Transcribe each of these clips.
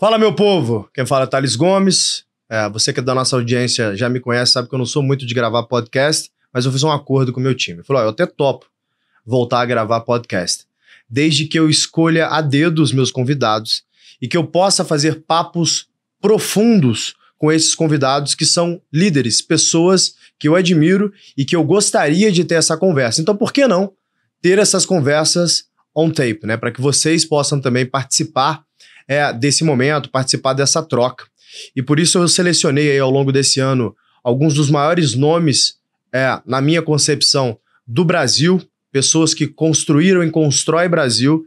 Fala, meu povo! Quem fala é Thales Gomes. É, você que é da nossa audiência já me conhece, sabe que eu não sou muito de gravar podcast, mas eu fiz um acordo com o meu time. Falou, eu até topo voltar a gravar podcast, desde que eu escolha a dedo os meus convidados e que eu possa fazer papos profundos com esses convidados que são líderes, pessoas que eu admiro e que eu gostaria de ter essa conversa. Então, por que não ter essas conversas on tape, né? Para que vocês possam também participar é, desse momento, participar dessa troca. E por isso eu selecionei aí, ao longo desse ano alguns dos maiores nomes, é, na minha concepção, do Brasil, pessoas que construíram e constroem Brasil,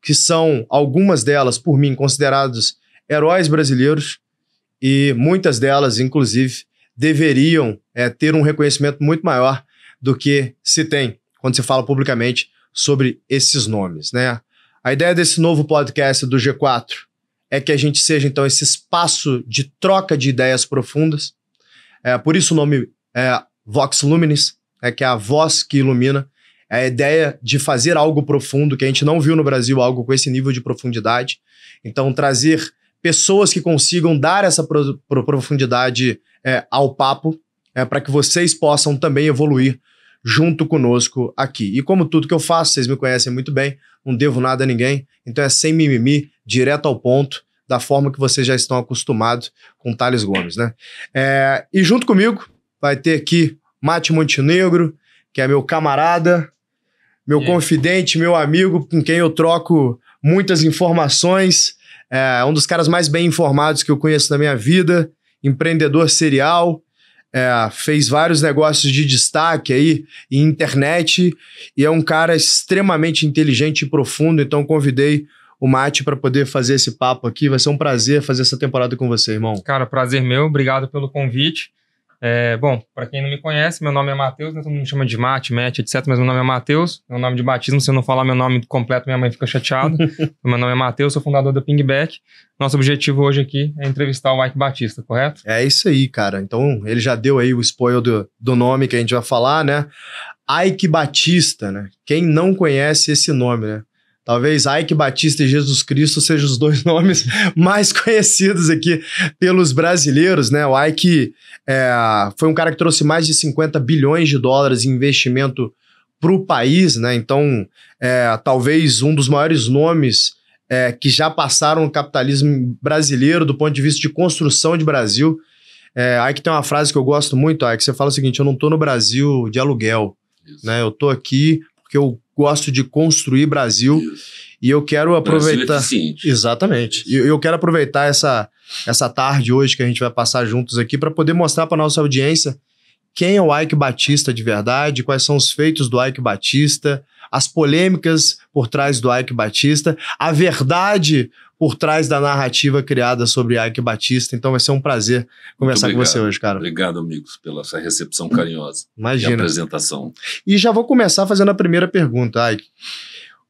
que são algumas delas, por mim, considerados heróis brasileiros, e muitas delas, inclusive, deveriam é, ter um reconhecimento muito maior do que se tem quando se fala publicamente sobre esses nomes, né? A ideia desse novo podcast do G4 é que a gente seja, então, esse espaço de troca de ideias profundas. É, por isso o nome é Vox Luminis, é, que é a voz que ilumina. É a ideia de fazer algo profundo, que a gente não viu no Brasil algo com esse nível de profundidade. Então, trazer pessoas que consigam dar essa pro, pro profundidade é, ao papo, é, para que vocês possam também evoluir junto conosco aqui. E como tudo que eu faço, vocês me conhecem muito bem, não devo nada a ninguém, então é sem mimimi, direto ao ponto, da forma que vocês já estão acostumados com Thales Gomes, né? É, e junto comigo vai ter aqui Mate Montenegro, que é meu camarada, meu confidente, meu amigo, com quem eu troco muitas informações. É um dos caras mais bem informados que eu conheço na minha vida, empreendedor serial, é, fez vários negócios de destaque aí em internet e é um cara extremamente inteligente e profundo, então convidei o Mate para poder fazer esse papo aqui. Vai ser um prazer fazer essa temporada com você, irmão. Cara, prazer meu. Obrigado pelo convite. É, bom, para quem não me conhece, meu nome é Matheus, né? todo mundo me chama de Mate, Mete, etc. Mas meu nome é Matheus, meu nome de batismo. Se eu não falar meu nome completo, minha mãe fica chateada. meu nome é Matheus, sou fundador da Pingback. Nosso objetivo hoje aqui é entrevistar o Mike Batista, correto? É isso aí, cara. Então, ele já deu aí o spoiler do, do nome que a gente vai falar, né? Ike Batista, né? Quem não conhece esse nome, né? Talvez Ike Batista e Jesus Cristo sejam os dois nomes mais conhecidos aqui pelos brasileiros, né? O Ike é, foi um cara que trouxe mais de 50 bilhões de dólares em investimento para o país, né? Então, é, talvez um dos maiores nomes é, que já passaram o capitalismo brasileiro do ponto de vista de construção de Brasil. É, Ike tem uma frase que eu gosto muito, Ike, você fala o seguinte, eu não estou no Brasil de aluguel, Isso. né? Eu estou aqui porque eu gosto de construir Brasil Isso. e eu quero aproveitar. Brasil é Exatamente. E eu, eu quero aproveitar essa, essa tarde hoje que a gente vai passar juntos aqui para poder mostrar para nossa audiência quem é o Ike Batista de verdade, quais são os feitos do Ike Batista, as polêmicas por trás do Ike Batista, a verdade por trás da narrativa criada sobre Ike Batista. Então vai ser um prazer conversar com você hoje, cara. Obrigado, amigos, pela sua recepção carinhosa Imagina. e apresentação. E já vou começar fazendo a primeira pergunta, Ike.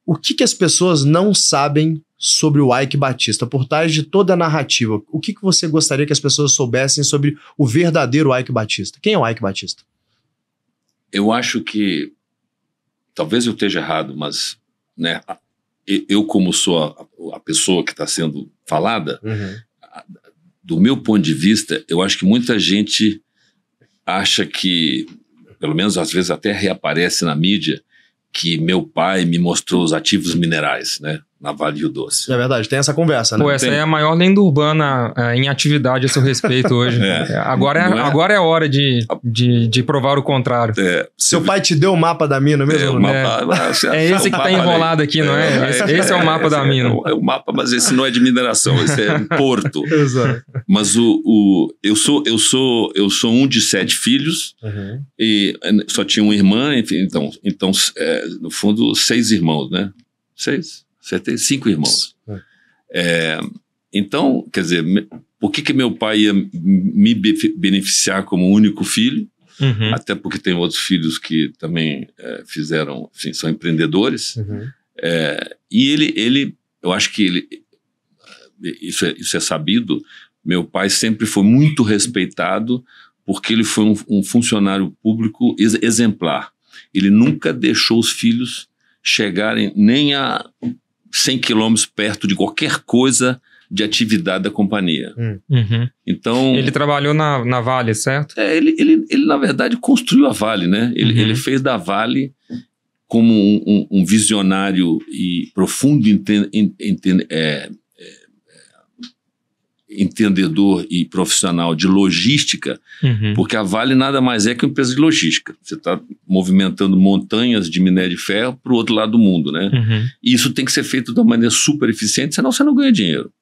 O que, que as pessoas não sabem sobre o Ike Batista, por trás de toda a narrativa? O que, que você gostaria que as pessoas soubessem sobre o verdadeiro Ike Batista? Quem é o Ike Batista? Eu acho que. Talvez eu esteja errado, mas né, eu, como sou a, a pessoa que está sendo falada, uhum. do meu ponto de vista, eu acho que muita gente acha que, pelo menos às vezes até reaparece na mídia, que meu pai me mostrou os ativos minerais, né? na Vale do Doce. É verdade, tem essa conversa, né? Pô, essa tem. é a maior lenda urbana é, em atividade a seu respeito hoje. é. Agora, é, é, agora é, é? é hora de, de, de provar o contrário. É, seu pai te deu o mapa da mina mesmo? É, mapa, esse que está enrolado aqui, não é? Esse, esse é, o mapa da mina. É o mapa, mas esse não é de mineração, esse é um porto. Exato. Mas o, o, eu, sou, eu, sou, eu sou um de sete filhos uhum. e só tinha uma irmã, enfim, então, então no fundo, seis irmãos, né? Seis? Você tem cinco irmãos. É, então, quer dizer, por que, que meu pai ia me beneficiar como único filho? Uhum. Até porque tem outros filhos que também é, fizeram, enfim, são empreendedores. Uhum. É, e ele, ele, eu acho que ele, isso é, isso é sabido, meu pai sempre foi muito respeitado porque ele foi um, um funcionário público ex exemplar. Ele nunca deixou os filhos chegarem nem a 100 quilômetros perto de qualquer coisa de atividade da companhia. Hum. Uhum. Então ele trabalhou na, na Vale, certo? É, ele, ele, ele na verdade construiu a Vale, né? Ele, uhum. ele fez da Vale como um, um, um visionário e profundo enten, é, entendedor e profissional de logística, uhum. porque a Vale nada mais é que uma empresa de logística. Você está movimentando montanhas de minério de ferro para o outro lado do mundo, né? Uhum. E isso tem que ser feito de uma maneira super eficiente, senão você não ganha dinheiro.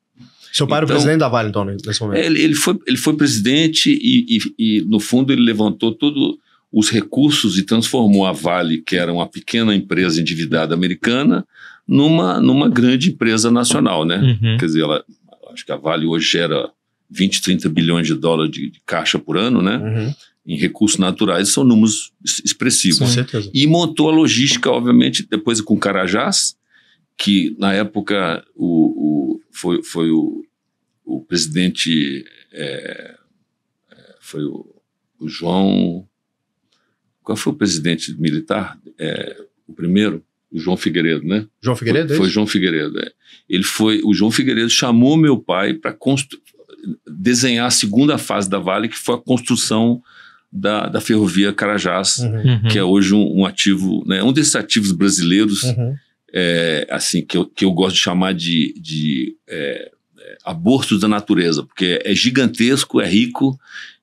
Seu pai então, era o então, presidente da Vale, então, nesse momento? Ele, ele foi, ele foi presidente e, e, e, no fundo, ele levantou todos os recursos e transformou a Vale, que era uma pequena empresa endividada americana, numa, numa grande empresa nacional, né? Uhum. Quer dizer, ela Acho que a Vale hoje gera 20, 30 bilhões de dólares de, de caixa por ano, né? Uhum. Em recursos naturais são números expressivos. Com certeza. E montou a logística, obviamente, depois com o Carajás, que na época o, o foi, foi o, o presidente. É, foi o, o João. Qual foi o presidente militar? É, o primeiro? o João Figueiredo, né? João Figueiredo? É foi, foi João Figueiredo. É. Ele foi, o João Figueiredo chamou meu pai para desenhar a segunda fase da Vale, que foi a construção da, da ferrovia Carajás, uhum. uhum. que é hoje um, um, ativo, né? Um desses ativos brasileiros, uhum. é, assim que eu, que eu gosto de chamar de, de é, é abortos da natureza, porque é gigantesco, é rico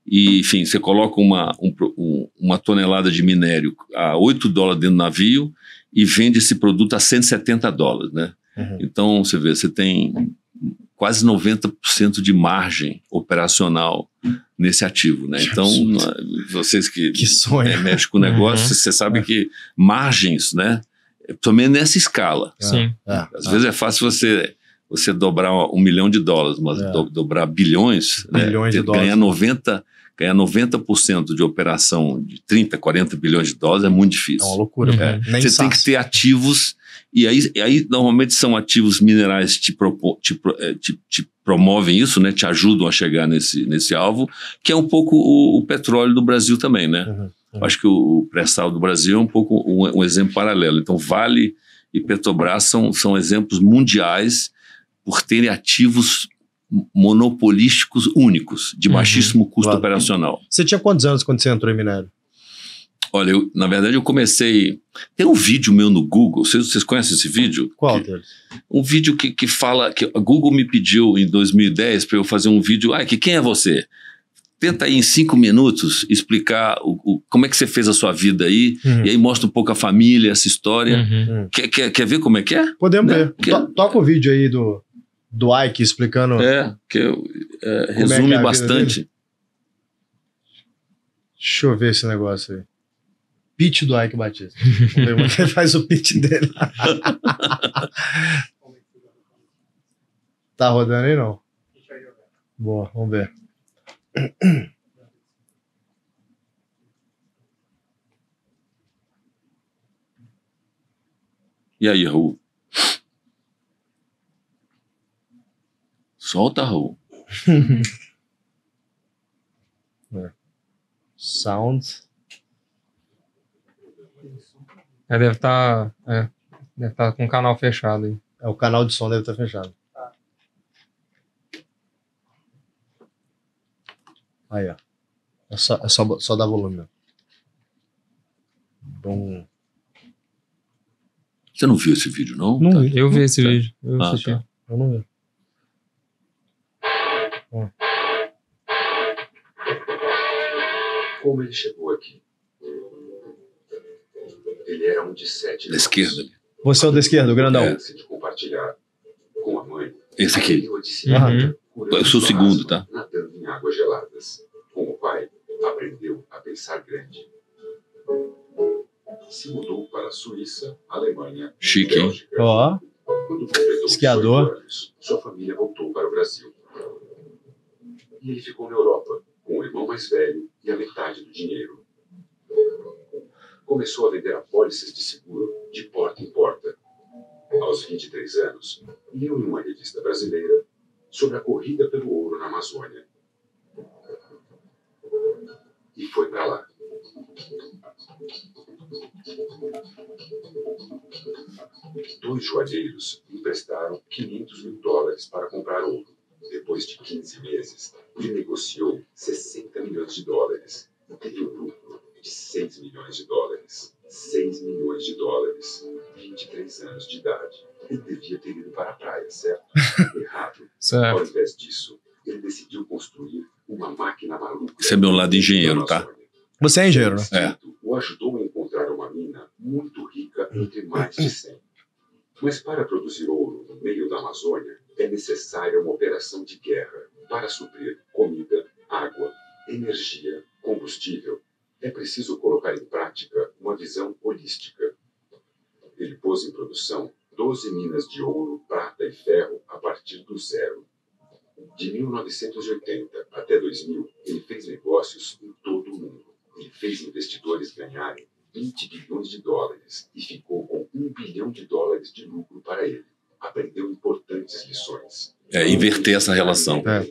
e, enfim, você coloca uma, um, uma tonelada de minério a 8 dólares dentro do navio e vende esse produto a 170 dólares, né? Uhum. Então, você vê, você tem quase 90% de margem operacional nesse ativo, né? Que então, absurdo. É, vocês que, que sonho. É, mexem com o negócio, uhum. você sabe que margens, né? Também é nessa escala. É, Sim. Às vezes é fácil você você dobrar um milhão de dólares, mas é. do, dobrar bilhões, né, bilhões né? de ganhar dólares. 90 ganhar 90% de operação de 30, 40 bilhões de dólares é muito difícil. É uma loucura. Uhum. Né? É. Uhum. Você tem que ter ativos, e aí, e aí normalmente são ativos minerais que te, propo, te, eh, te, te, promovem isso, né? te ajudam a chegar nesse, nesse alvo, que é um pouco o, o petróleo do Brasil também. Né? Uhum. Uhum. Acho que o, o pré-sal do Brasil é um pouco um, um, exemplo paralelo. Então, Vale e Petrobras são, são exemplos mundiais por terem ativos monopolísticos únicos, de uhum, baixíssimo custo claro. operacional. Você tinha quantos anos quando você entrou em minério? Olha, eu, na verdade eu comecei. Tem um vídeo meu no Google, vocês, vocês conhecem esse vídeo? Qual que, deles? Um vídeo que, que fala. que a Google me pediu em 2010 para eu fazer um vídeo. Ah, que quem é você? Tenta aí em cinco minutos explicar o, o como é que você fez a sua vida aí, uhum. e aí mostra um pouco a família, essa história. Uhum. Quer, quer, quer ver como é que é? Podemos né? ver. Quer, Toca o vídeo aí do do Ike explicando. É, que é, é resume é que bastante. Deixa eu ver esse negócio aí. Pitch do Ike Batista. Vamos ver como faz o pitch dele. tá rodando aí não? Boa, vamos ver. E aí, Raul? Solta, Raul. É. Sound. É, deve estar. Tá, é, deve estar tá com o canal fechado aí. É, o canal de som deve estar tá fechado. Aí, ó. É só, é só, só dar volume. Bom. Você não viu esse vídeo, não? Não, tá. eu vi esse tá. vídeo. Eu, ah, tá. eu não vi. Como ele chegou aqui? Ele era um de sete. Da esquerda. Você é o da esquerda, o grandão. É. Esse aqui. Uhum. Eu sou o segundo, tá? Nadando em águas geladas. Com o pai, aprendeu a pensar grande. Se mudou para a Suíça, Alemanha. Chique, hein? Ó. Esquiador. sua família voltou para o Brasil e ele ficou na Europa com o irmão mais velho e a metade do dinheiro. Começou a vender apólices de seguro de porta em porta. Aos 23 anos, leu em uma revista brasileira sobre a corrida pelo ouro na Amazônia. E foi para lá. Dois joalheiros emprestaram 500 mil dólares para comprar ouro depois de 15 meses, renegociou 60 milhões de dólares e teve é um lucro de 6 milhões de dólares. 6 milhões de dólares, 23 anos de idade. Ele devia ter ido para a praia, certo? Errado. certo. Ao invés disso, ele decidiu construir uma máquina maluca. Esse é meu lado engenheiro, tá? Você é engenheiro, né? É. O ajudou a encontrar uma mina muito rica entre mais de 100. Mas para produzir ouro no meio da Amazônia, é necessária uma operação de guerra para suprir comida, água, energia, combustível. É preciso colocar em prática uma visão holística. Ele pôs em produção 12 minas de ouro, prata e ferro a partir do zero. De 1980 até 2000, ele fez negócios em todo o mundo. Ele fez investidores ganharem 20 bilhões de dólares e ficou com 1 bilhão de dólares de lucro para ele aprendeu importantes lições. É, inverter essa relação. É.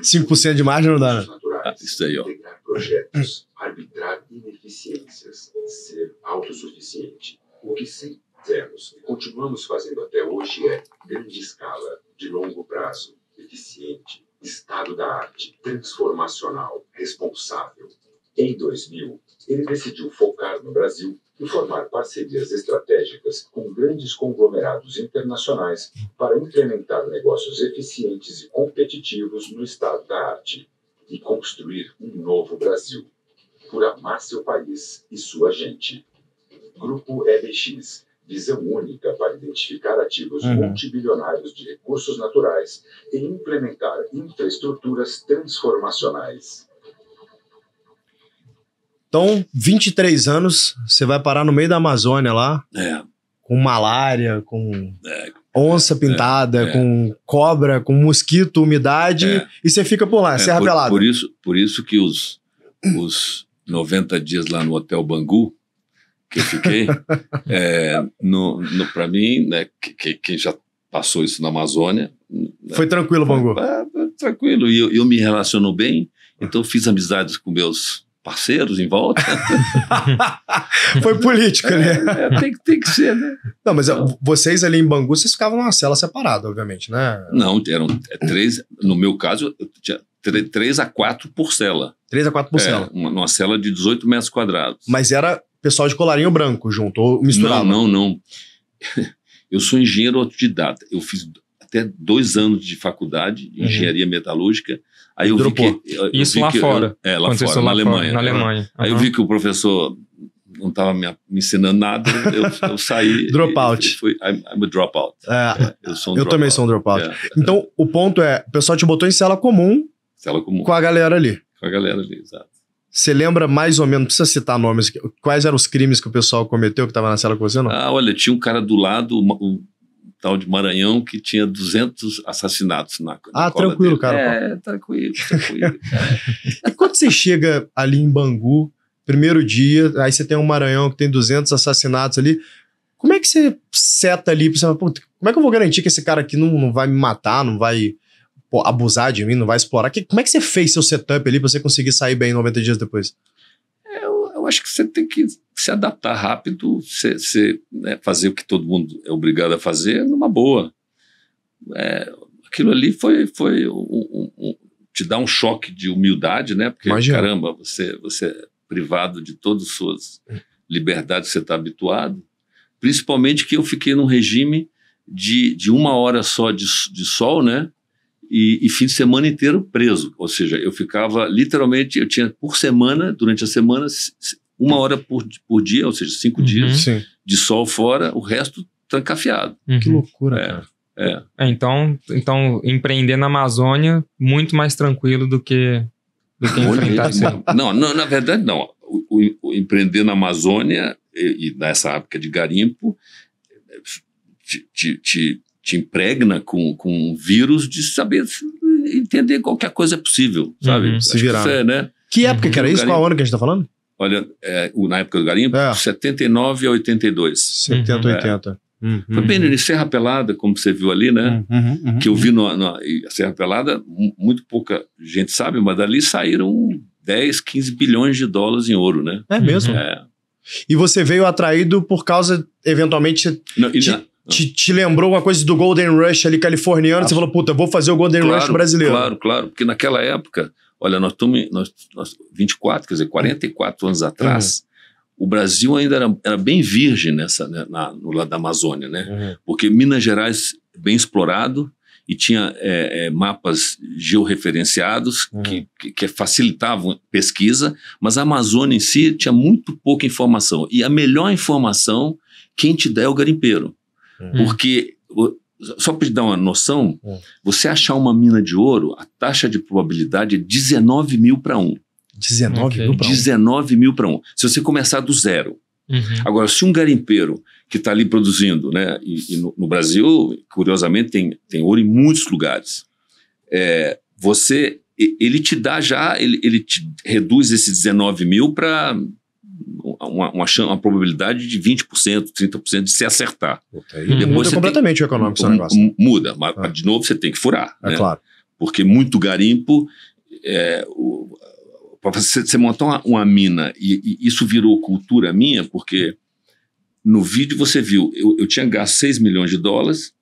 5% de margem não dá, né? Ah, isso aí, ó. Integrar projetos, arbitrar ineficiências, ser autossuficiente. O que sempre fizemos e continuamos fazendo até hoje é grande escala, de longo prazo, eficiente, estado da arte, transformacional, responsável. Em 2000, ele decidiu focar no Brasil e formar parcerias estratégicas com grandes conglomerados internacionais para implementar negócios eficientes e competitivos no estado da arte e construir um novo Brasil, por amar seu país e sua gente. Grupo EBX, visão única para identificar ativos uhum. multibilionários de recursos naturais e implementar infraestruturas transformacionais. Então, 23 anos, você vai parar no meio da Amazônia lá. É. Com malária, com é. onça pintada, é. com cobra, com mosquito, umidade. É. E você fica por lá, é, Serra por, Pelada. Por isso, por isso que os, os 90 dias lá no Hotel Bangu, que eu fiquei, é, no, no para mim, né, que, que, quem já passou isso na Amazônia. Né, foi né, tranquilo, Bangu? Foi, tranquilo. E eu, eu me relaciono bem, então fiz amizades com meus parceiros em volta. Foi política, né? É, é tem, tem, que ser, né? Não, mas então, vocês ali em Bangu, vocês ficavam numa cela separada, obviamente, né? Não, eram é, três, no meu caso, eu tinha três a quatro por cela. Três a quatro por é, cela? Uma, cela de 18 metros quadrados. Mas era pessoal de colarinho branco junto, ou misturado? Não, não, não. Eu sou engenheiro autodidata. Eu fiz até dois anos de faculdade de uhum. engenharia metalúrgica Aí eu Dropou. vi que. Isso vi lá que, fora. Eu, é, lá fora, na, lá Alemanha, fora, na é. Alemanha. Uhum. Aí eu vi que o professor não estava me, me, ensinando nada, eu, eu saí. dropout. fui, I'm, I'm a dropout. É, eu sou um eu também sou um dropout. É, então, o ponto é: o pessoal te botou em cela comum, cela comum. Com a galera ali. Com a galera ali, exato. Você lembra mais ou menos, não precisa citar nomes, quais eram os crimes que o pessoal cometeu que estava na cela com você, não? Ah, olha, tinha um cara do lado, o, tal de Maranhão que tinha 200 assassinatos na, na Ah, tranquilo, dele. cara. É, tranquilo, tranquilo. e quando você chega ali em Bangu, primeiro dia, aí você tem um Maranhão que tem 200 assassinatos ali, como é que você seta ali, você fala, como é que eu vou garantir que esse cara aqui não, não vai me matar, não vai pô, abusar de mim, não vai explorar? Que, como é que você fez seu setup ali pra você conseguir sair bem 90 dias depois? eu acho que você tem que se adaptar rápido, se, se né, fazer o que todo mundo é obrigado a fazer numa boa. É, aquilo ali foi, foi um, um, um, te dá um choque de humildade, né? Porque, Imagina. caramba, você, você é privado de todas as suas é. liberdades que você está habituado. Principalmente que eu fiquei num regime de, de uma hora só de, de sol, né? e, e, fim de semana inteiro preso. Ou seja, eu ficava literalmente, eu tinha por semana, durante a semana, uma hora por, por dia, ou seja, cinco uhum. dias Sim. de sol fora, o resto trancafiado. Uhum. Que loucura, é. cara. É. é. então, então, empreender na Amazônia, muito mais tranquilo do que, do que enfrentar não, não, na verdade, não. O, o, o empreender na Amazônia e, e, nessa época de garimpo te, te, te te impregna com, com um vírus de saber entender qualquer é coisa é possível, sabe? Uhum, se virar. Que, né? é, né? que época uhum. que era uhum. isso? Qual ano que a gente está falando? Olha, é, na época do garimpo, é. 79 a 82. 70, uhum. 80. É. Uhum. Foi bem no Serra Pelada, como você viu ali, né? Uhum, uhum, que eu vi na Serra Pelada, muito pouca gente sabe, mas dali saíram 10, 15 bilhões de dólares em ouro, né? É mesmo? É. E você veio atraído por causa, eventualmente. Não, e, de... Te, te, lembrou uma coisa do Golden Rush ali californiano? você falou, puta, vou fazer o Golden claro, Rush brasileiro. Claro, claro, porque naquela época, olha, nós estamos nós, nós, 24, quer dizer, 44 anos atrás, uhum. o Brasil ainda era, era bem virgem nessa, né, na, no lado da Amazônia, né? Uhum. Porque Minas Gerais, bem explorado, e tinha é, é, mapas georreferenciados uhum. que, que, que, facilitavam pesquisa, mas a Amazônia em si tinha muito pouca informação. E a melhor informação, quem te der é o garimpeiro. Hum. Porque, só para te dar uma noção, hum. você achar uma mina de ouro, a taxa de probabilidade é 19 mil para 1. 19 okay. mil para 1. 19 mil para Se você começar do zero. Uhum. Agora, se um garimpeiro que está ali produzindo, né, e, e no, no, Brasil, curiosamente, tem, tem ouro em muitos lugares, é, você, ele te dá já, ele, ele te reduz esse 19 mil para uma, uma, uma probabilidade de 20%, 30% de se acertar. Okay. Depois muda completamente tem, o econômico seu negócio. Muda, mas ah. de novo você tem que furar. É né? claro. Porque muito garimpo. É, para você, você, montar uma, uma mina, e, e, isso virou cultura minha, porque no vídeo você viu, eu, eu tinha gasto 6 milhões de dólares,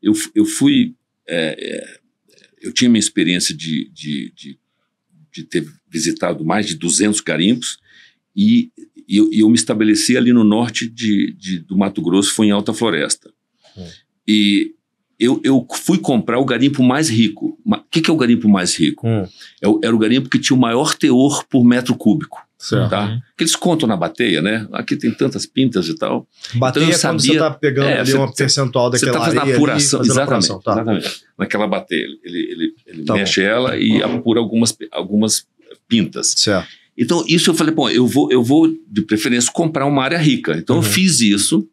eu, eu fui. É, é, eu tinha minha experiência de, de, de, de ter visitado mais de 200 garimpos, e, eu, eu, me estabeleci ali no norte de, de, do Mato Grosso, foi em Alta Floresta. Hum. E eu, eu, fui comprar o garimpo mais rico. O que, que, é o garimpo mais rico? Hum. É era o garimpo que tinha o maior teor por metro cúbico. Certo. Tá? Uhum. Que eles contam na bateia, né? Aqui tem tantas pintas e tal. Então, bateia então, sabia, você está pegando é, ali cê, tá percentual tá daquela tá areia. apuração, ali, exatamente, apuração, tá. exatamente. Naquela bateia, ele, ele, ele tá mexe bom. ela e uhum. apura algumas, algumas pintas. Certo. Então, isso eu falei, bom, eu vou, eu vou de preferência comprar uma área rica. Então, uhum. eu fiz isso,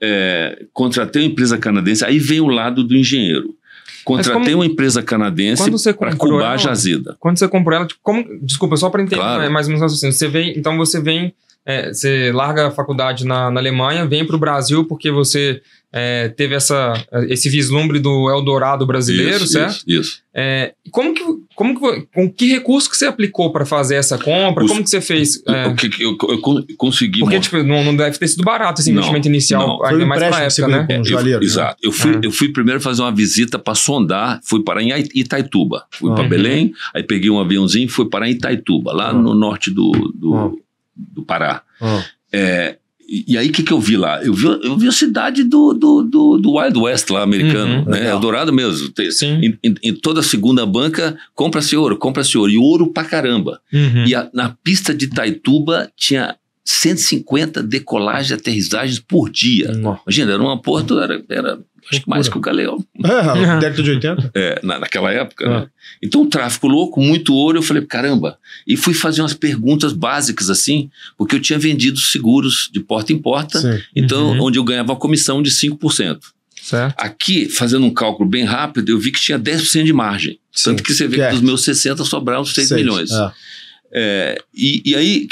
é, contratei uma empresa canadense, aí vem o lado do engenheiro. Contratei como, uma empresa canadense para cubar a jazida. Quando você comprou ela, tipo, como, desculpa, só para entender claro. Né, mais ou menos assim, você vem, então você vem é, você larga a faculdade na, na Alemanha, vem para o Brasil porque você é, teve essa, esse vislumbre do Eldorado brasileiro, isso, certo? Isso. isso. É, como que, como que, com que recurso que você aplicou para fazer essa compra? Os, como que você fez? O, é... o que eu, eu, eu, consegui. Porque tipo, não, não, deve ter sido barato esse investimento não, inicial, não. ainda mais para época, né? É, né? exato. Eu fui, é. eu fui primeiro fazer uma visita para sondar, fui para em Itaituba, fui ah. para uhum. Belém, aí peguei um aviãozinho, fui para Itaituba, lá uhum. no norte do, do uhum do Pará. Uhum. É, e, aí, o que, que eu vi lá? Eu vi, eu vi a cidade do, do, do, do Wild West lá, americano, uhum, né? Dourado mesmo. Tem, Sim. Em, em, em, toda segunda banca, compra-se ouro, compra-se ouro. E ouro pra caramba. Uhum. E a, na pista de Taituba tinha 150 decolagens e aterrissagens por dia. Imagina, era um aporto, era, era Acho que mais que o Galeão. É, década de 80? É, na, naquela época, né? Ah. Então, um tráfico louco, muito ouro, eu falei, caramba. E fui fazer umas perguntas básicas assim, porque eu tinha vendido seguros de porta em porta, Sim. então, uhum. onde eu ganhava uma comissão de 5%. Certo. Aqui, fazendo um cálculo bem rápido, eu vi que tinha 10% de margem. Sim. Tanto que você vê que, que é. dos meus 60 sobraram 6, seis milhões. Ah. É, e, e, aí,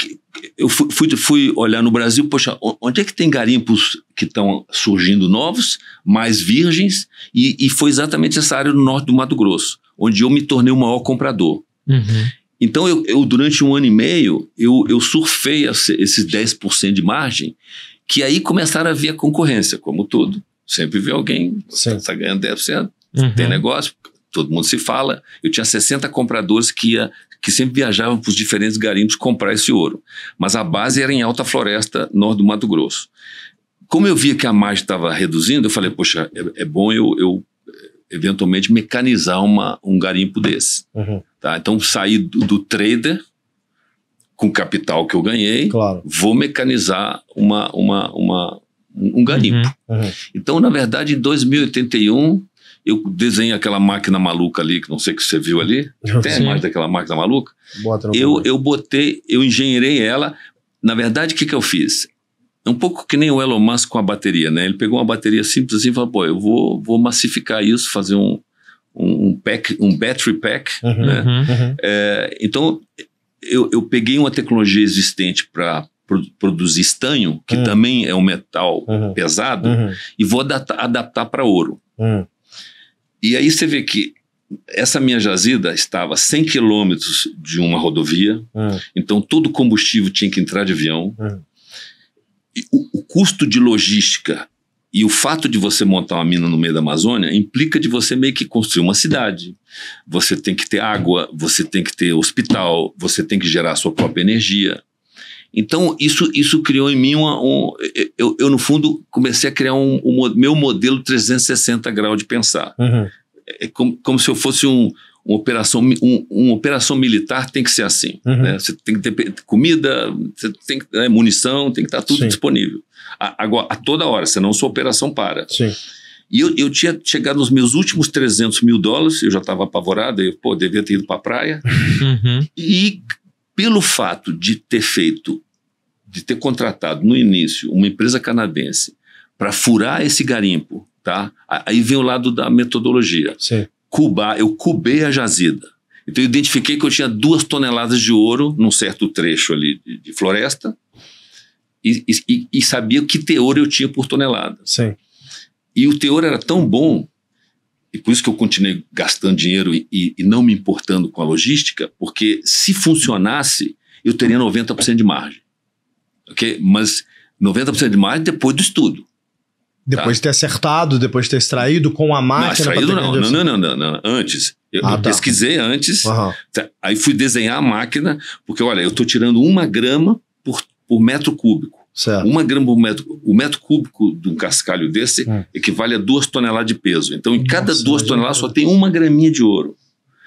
eu fui, fui, fui, olhar no Brasil, poxa, onde é que tem garimpos que estão surgindo novos, mais virgens, e, e, foi exatamente essa área no norte do Mato Grosso, onde eu me tornei o maior comprador. Uhum. Então, eu, eu, durante um ano e meio, eu, eu surfei esses 10% de margem, que aí começaram a vir a concorrência, como tudo. Sempre vê alguém, está ganhando 10%, uhum. tem negócio, todo mundo se fala. Eu tinha 60 compradores que ia que sempre viajavam para os diferentes garimpos comprar esse ouro. Mas a base era em alta floresta, norte do Mato Grosso. Como eu via que a margem estava reduzindo, eu falei, poxa, é, é bom eu, eu eh, eventualmente mecanizar uma, um garimpo desse. Uhum. Tá? Então, saí do, do, trader com o capital que eu ganhei, claro. vou mecanizar uma, uma, uma, um garimpo. Uhum. Uhum. Então, na verdade, em 2081, eu desenhei aquela máquina maluca ali, que não sei o que você viu ali. Tem Sim. a imagem daquela máquina maluca? eu, eu botei, eu engenhei ela. Na verdade, o que, que eu fiz? É um pouco que nem o Elon Musk com a bateria, né? Ele pegou uma bateria simples assim e falou, pô, eu vou, vou massificar isso, fazer um, um, pack, um battery pack, uhum, né? Uhum. É, então, eu, eu peguei uma tecnologia existente para produzir estanho, que uhum. também é um metal uhum. pesado, uhum. e vou adaptar, adaptar para ouro. Hum. E aí você vê que essa minha jazida estava a 100 quilômetros de uma rodovia, é. então todo combustível tinha que entrar de avião. É. O, o, custo de logística e o fato de você montar uma mina no meio da Amazônia implica de você meio que construir uma cidade. Você tem que ter água, você tem que ter hospital, você tem que gerar a sua própria energia. Então, isso, isso criou em mim uma. Um, eu, eu, no fundo, comecei a criar um, um, meu modelo 360 grau de pensar. Uhum. É, é como, como se eu fosse um, uma operação, um, uma operação militar tem que ser assim. Uhum. Né? Você tem que ter comida, você tem que, né, munição, tem que estar tá tudo Sim. disponível. A, agora, a toda hora, senão sua operação para. Sim. E eu, eu tinha chegado nos meus últimos 300 mil dólares, eu já estava apavorado, eu pô, devia ter ido para a praia. Uhum. E pelo fato de ter feito, de ter contratado no início uma empresa canadense para furar esse garimpo, tá? Aí vem o lado da metodologia. Sim. eu cubei a jazida. Então eu identifiquei que eu tinha duas toneladas de ouro num certo trecho ali de, de floresta e, e, e, sabia que teor eu tinha por tonelada. Sim. E o teor era tão bom e por isso que eu continuei gastando dinheiro e, e, e não me importando com a logística, porque se funcionasse, eu teria 90% de margem. Ok? Mas 90% de margem depois do estudo. Tá? Depois de ter acertado, depois de ter extraído com a máquina. Não, extraído assim. não, não, não, não, Antes. Eu, ah, tá. pesquisei antes, tá? aí fui desenhar a máquina, porque olha, eu estou tirando uma grama por, por metro cúbico. Certo. Uma grama metro, o metro cúbico de um cascalho desse hum. equivale a duas toneladas de peso. Então, em Nossa, cada duas toneladas só tem uma graminha de ouro.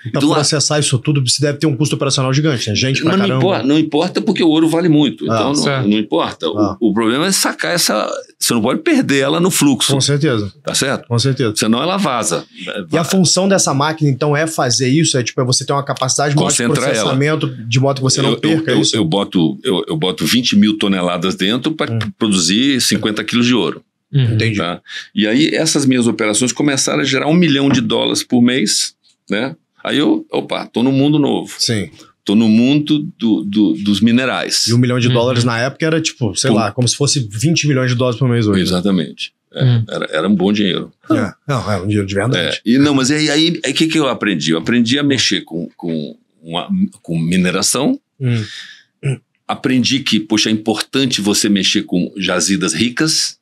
Então, do para acessar isso tudo, você deve ter um custo operacional gigante, né? Gente pra Mas caramba. Não importa, não importa porque o ouro vale muito. Então ah, então, não, não, importa. Ah. O, o, problema é sacar essa... Você não pode perder ela no fluxo. Com certeza. Tá certo? Com certeza. Senão ela vaza. É, e a função dessa máquina, então, é fazer isso? É tipo, é você ter uma capacidade maior de processamento ela. de modo que você eu, não perca eu, eu, isso? Eu boto, eu, eu, boto 20 mil toneladas dentro para hum. produzir 50 quilos de ouro. Uhum. Entendi. Tá? E aí, essas minhas operações começaram a gerar um milhão de dólares por mês, né? Aí eu, opa, tô no mundo novo. Sim. Tô no mundo do, do, dos minerais. E um milhão de uhum. dólares na época era tipo, sei Pum. lá, como se fosse 20 milhões de dólares por mês hoje. Né? Exatamente. É, uhum. era, era um bom dinheiro. É, não, era é um dinheiro de verdade. É, e não, mas aí o aí, aí, que, que eu aprendi? Eu aprendi a mexer com, com, uma, com mineração. Hum. Aprendi que, poxa, é importante você mexer com jazidas ricas,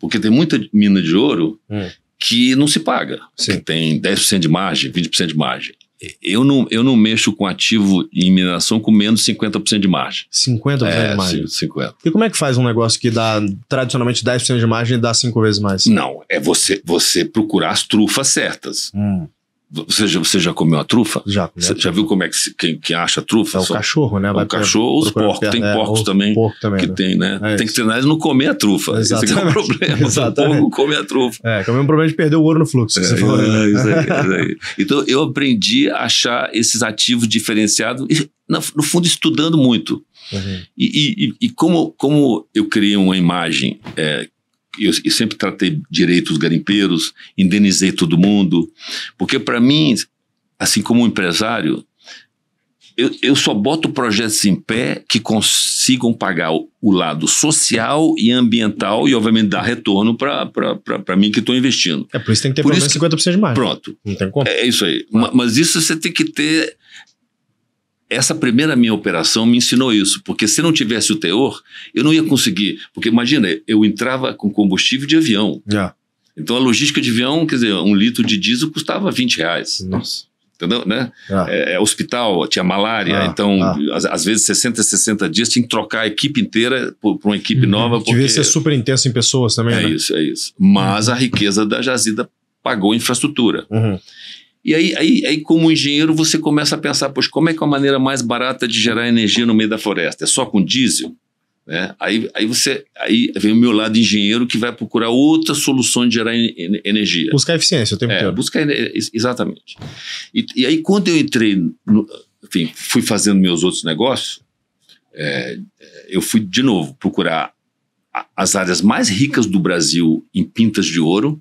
porque tem muita mina de ouro hum que não se paga, Sim. que tem 10% de margem, 20% de margem. Eu não, eu não mexo com ativo em mineração com menos 50% de margem. 50% é, de margem? 50. E como é que faz um negócio que dá tradicionalmente 10% de margem e dá 5 vezes mais? Não, é você, você procurar as trufas certas. Hum. Você já, você já comeu a trufa? Já. Né? Comeu já viu como é que se, quem, quem acha trufa? É o Só, cachorro, né? É o cachorro ou os porcos. Tem é, porcos também. Porco também. Que né? tem, né? É tem que treinar eles não comer a trufa. Exatamente. Esse é o problema. Exatamente. O porco come a trufa. É, que é o mesmo problema de perder o ouro no fluxo. Que você é, falou, né? é, isso aí, é isso aí. Então, eu aprendi a achar esses ativos diferenciados, no fundo, estudando muito. Uhum. E, e, e, como, como eu criei uma imagem é, eu, eu sempre tratei direito os garimpeiros, indenizei todo mundo, porque para mim, assim como um empresário, eu, eu, só boto projetos em pé que consigam pagar o, o lado social e ambiental e, obviamente, dar retorno para mim que estou investindo. É por isso que tem que ter por pelo menos 50% de margem. Pronto. Não tem como. É isso aí. Mas, isso você tem que ter essa primeira minha operação me ensinou isso, porque se não tivesse o teor, eu não ia conseguir. Porque imagina, eu entrava com combustível de avião. Yeah. É. Então a logística de avião, quer dizer, um litro de diesel custava 20 reais. Nossa. Entendeu? Né? Ah. É, hospital, tinha malária, ah, então ah. Às, às, vezes 60, 60 dias tinha que trocar a equipe inteira para uma equipe uhum. nova. Porque... Devia ser super intenso em pessoas também. É né? isso, é isso. Mas uhum. a riqueza da jazida pagou infraestrutura. Uhum. E aí, aí, aí, como engenheiro, você começa a pensar, pois, como é que é a maneira mais barata de gerar energia no meio da floresta? É só com diesel? Né? Aí, aí você aí vem o meu lado engenheiro que vai procurar outra solução de gerar en energia. Buscar eficiência o tempo é, inteiro. Buscar, exatamente. E, e, aí, quando eu entrei, no, enfim, fui fazendo meus outros negócios, é, é eu fui de novo procurar as áreas mais ricas do Brasil em pintas de ouro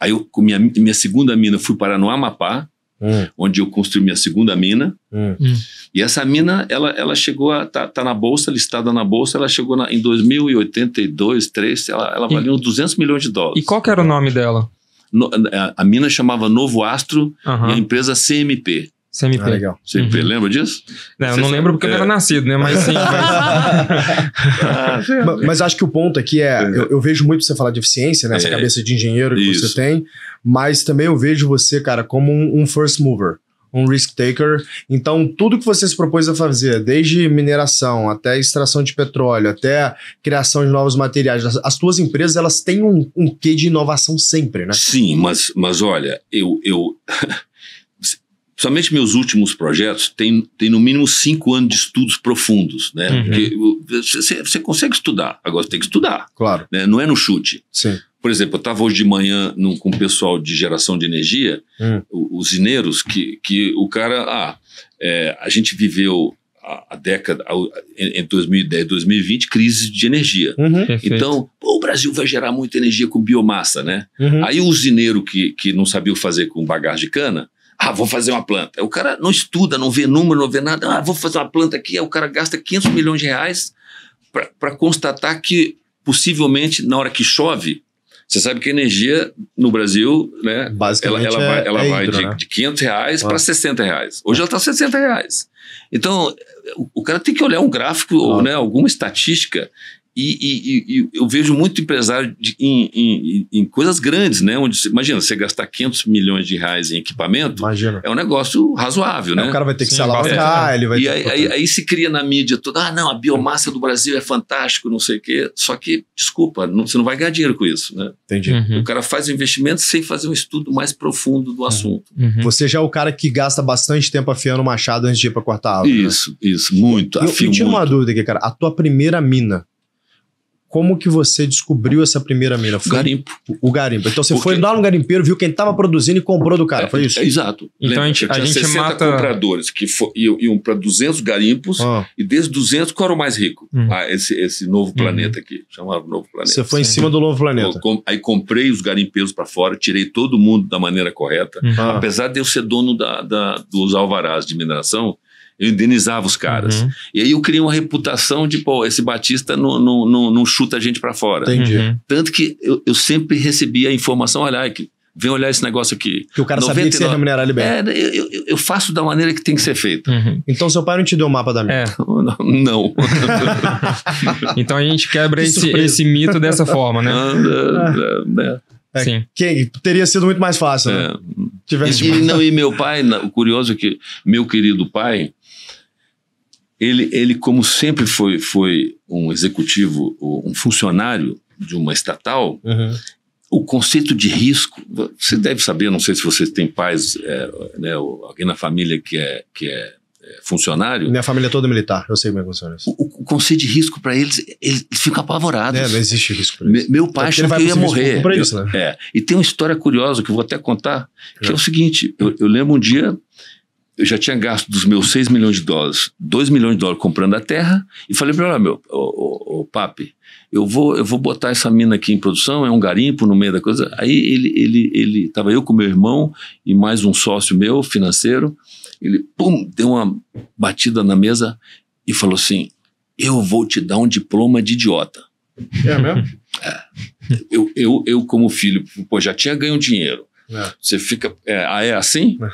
Aí eu, com minha, minha segunda mina, fui para no Amapá, hum. onde eu construí minha segunda mina. Hum. hum. E essa mina, ela, ela chegou a tá, tá na bolsa, listada na bolsa, ela chegou na, em 2082, 3, ela, ela valia e, uns 200 milhões de dólares. E qual que era o nome dela? No, a, a mina chamava Novo Astro e a empresa CMP. CMP. Ah, legal. CMP, uhum. lembra disso? Não, eu não lembro porque é. eu não era nascido, né? Mas sim. Mas... Ah, mas, mas acho que o ponto aqui é, é: eu, eu, vejo muito você falar de eficiência, né? Essa é. cabeça de engenheiro que Isso. você tem, mas também eu vejo você, cara, como um, um first mover um risk taker. Então, tudo que você se propôs a fazer, desde mineração até extração de petróleo, até criação de novos materiais, as, as tuas empresas elas têm um, um quê de inovação sempre, né? Sim, mas, mas olha, eu, eu Somente meus últimos projetos têm, têm no mínimo cinco anos de estudos profundos, né? Uhum. Porque você consegue estudar, agora tem que estudar. Claro. Né? Não é no chute. Sim. Por exemplo, eu estava hoje de manhã num, com o pessoal de geração de energia, uhum. os zineiros que, que o cara. Ah, é, a gente viveu a, a década, a, em 2010 e 2020, crise de energia. Uhum. Então, pô, o Brasil vai gerar muita energia com biomassa, né? Uhum. Aí o usineiro que, que não sabia o fazer com bagagem de cana ah, vou fazer uma planta. O cara não estuda, não vê número, não vê nada. Ah, vou fazer uma planta aqui. o cara gasta 500 milhões de reais para constatar que possivelmente na hora que chove, você sabe que a energia no Brasil, né? Basicamente ela, ela é, vai, ela é vai hidro, de, né? de 500 reais para 60 reais. Hoje ela está 60 reais. Então, o, o cara tem que olhar um gráfico, ou, né, alguma estatística e, e, e, eu vejo muito empresário de, em, em, em, coisas grandes, né? Onde, imagina, você gastar 500 milhões de reais em equipamento, imagina. é um negócio razoável, é, né? O cara vai ter que Sim, se alavancar, é. ele vai... E aí, aí, aí, se cria na mídia toda, ah, não, a biomassa do Brasil é fantástico, não sei o quê. Só que, desculpa, não, você não vai ganhar dinheiro com isso, né? Entendi. Uhum. O cara faz o investimento sem fazer um estudo mais profundo do uhum. assunto. Uhum. Você já é o cara que gasta bastante tempo afiando o machado antes de ir para cortar árvore, Isso, né? isso, muito, eu, eu tinha muito. uma dúvida aqui, cara. A tua primeira mina como que você descobriu essa primeira mina? Foi garimpo. O, garimpo. Então você Porque... foi lá no garimpeiro, viu quem estava produzindo e comprou do cara, é, foi isso? É, é, exato. Então Lembra, a gente, a gente 60 mata... compradores que iam para 200 garimpos ah. e desses 200 qual era o mais rico? Hum. Ah, esse, esse novo hum. planeta hum. aqui, chamado Novo Planeta. Você foi Sim. em cima do Novo Planeta. Com, aí comprei os garimpeiros para fora, tirei todo mundo da maneira correta. Hum. Ah. Apesar de eu ser dono da, da, dos alvarás de mineração, eu indenizava os caras. Uhum. E aí eu criei uma reputação de, pô, esse Batista não, não, não, não chuta a gente para fora. Entendi. Uhum. Tanto que eu, eu sempre recebia a informação, olha, que vem olhar esse negócio aqui. Que o cara 99... sabia que você ia remunerar É, eu, eu, eu, faço da maneira que tem que ser feita. Uhum. Então seu pai não te deu o mapa da minha É. Não. então a gente quebra que esse, esse, mito dessa forma, né? É. é, Sim. Que teria sido muito mais fácil, né? É. Tivesse e, e, não, e meu pai, o curioso é que meu querido pai, ele, ele como sempre foi, foi um executivo, um funcionário de uma estatal, uhum. o conceito de risco, você deve saber, não sei se você tem pais, é, né, alguém na família que é, que é, é funcionário. Minha família é toda militar, eu sei como é que funciona isso. O, o conceito de risco para eles, eles ficam apavorados. É, não existe risco para eles. meu é pai achou que eu ia morrer. Isso, né? é. E tem uma história curiosa que eu vou até contar, que é, é o seguinte: eu, eu, lembro um dia, eu já tinha gasto dos meus 6 milhões de dólares, 2 milhões de dólares comprando a terra, e falei para ele, olha, meu, o ô, papi, eu vou, eu vou botar essa mina aqui em produção, é um garimpo no meio da coisa. Aí ele, ele, ele, tava eu com meu irmão e mais um sócio meu, financeiro, ele, pum, deu uma batida na mesa e falou assim, eu vou te dar um diploma de idiota. É mesmo? É. Eu, eu, eu como filho, pô, já tinha ganho dinheiro, é. Você fica. É, ah, é assim? É.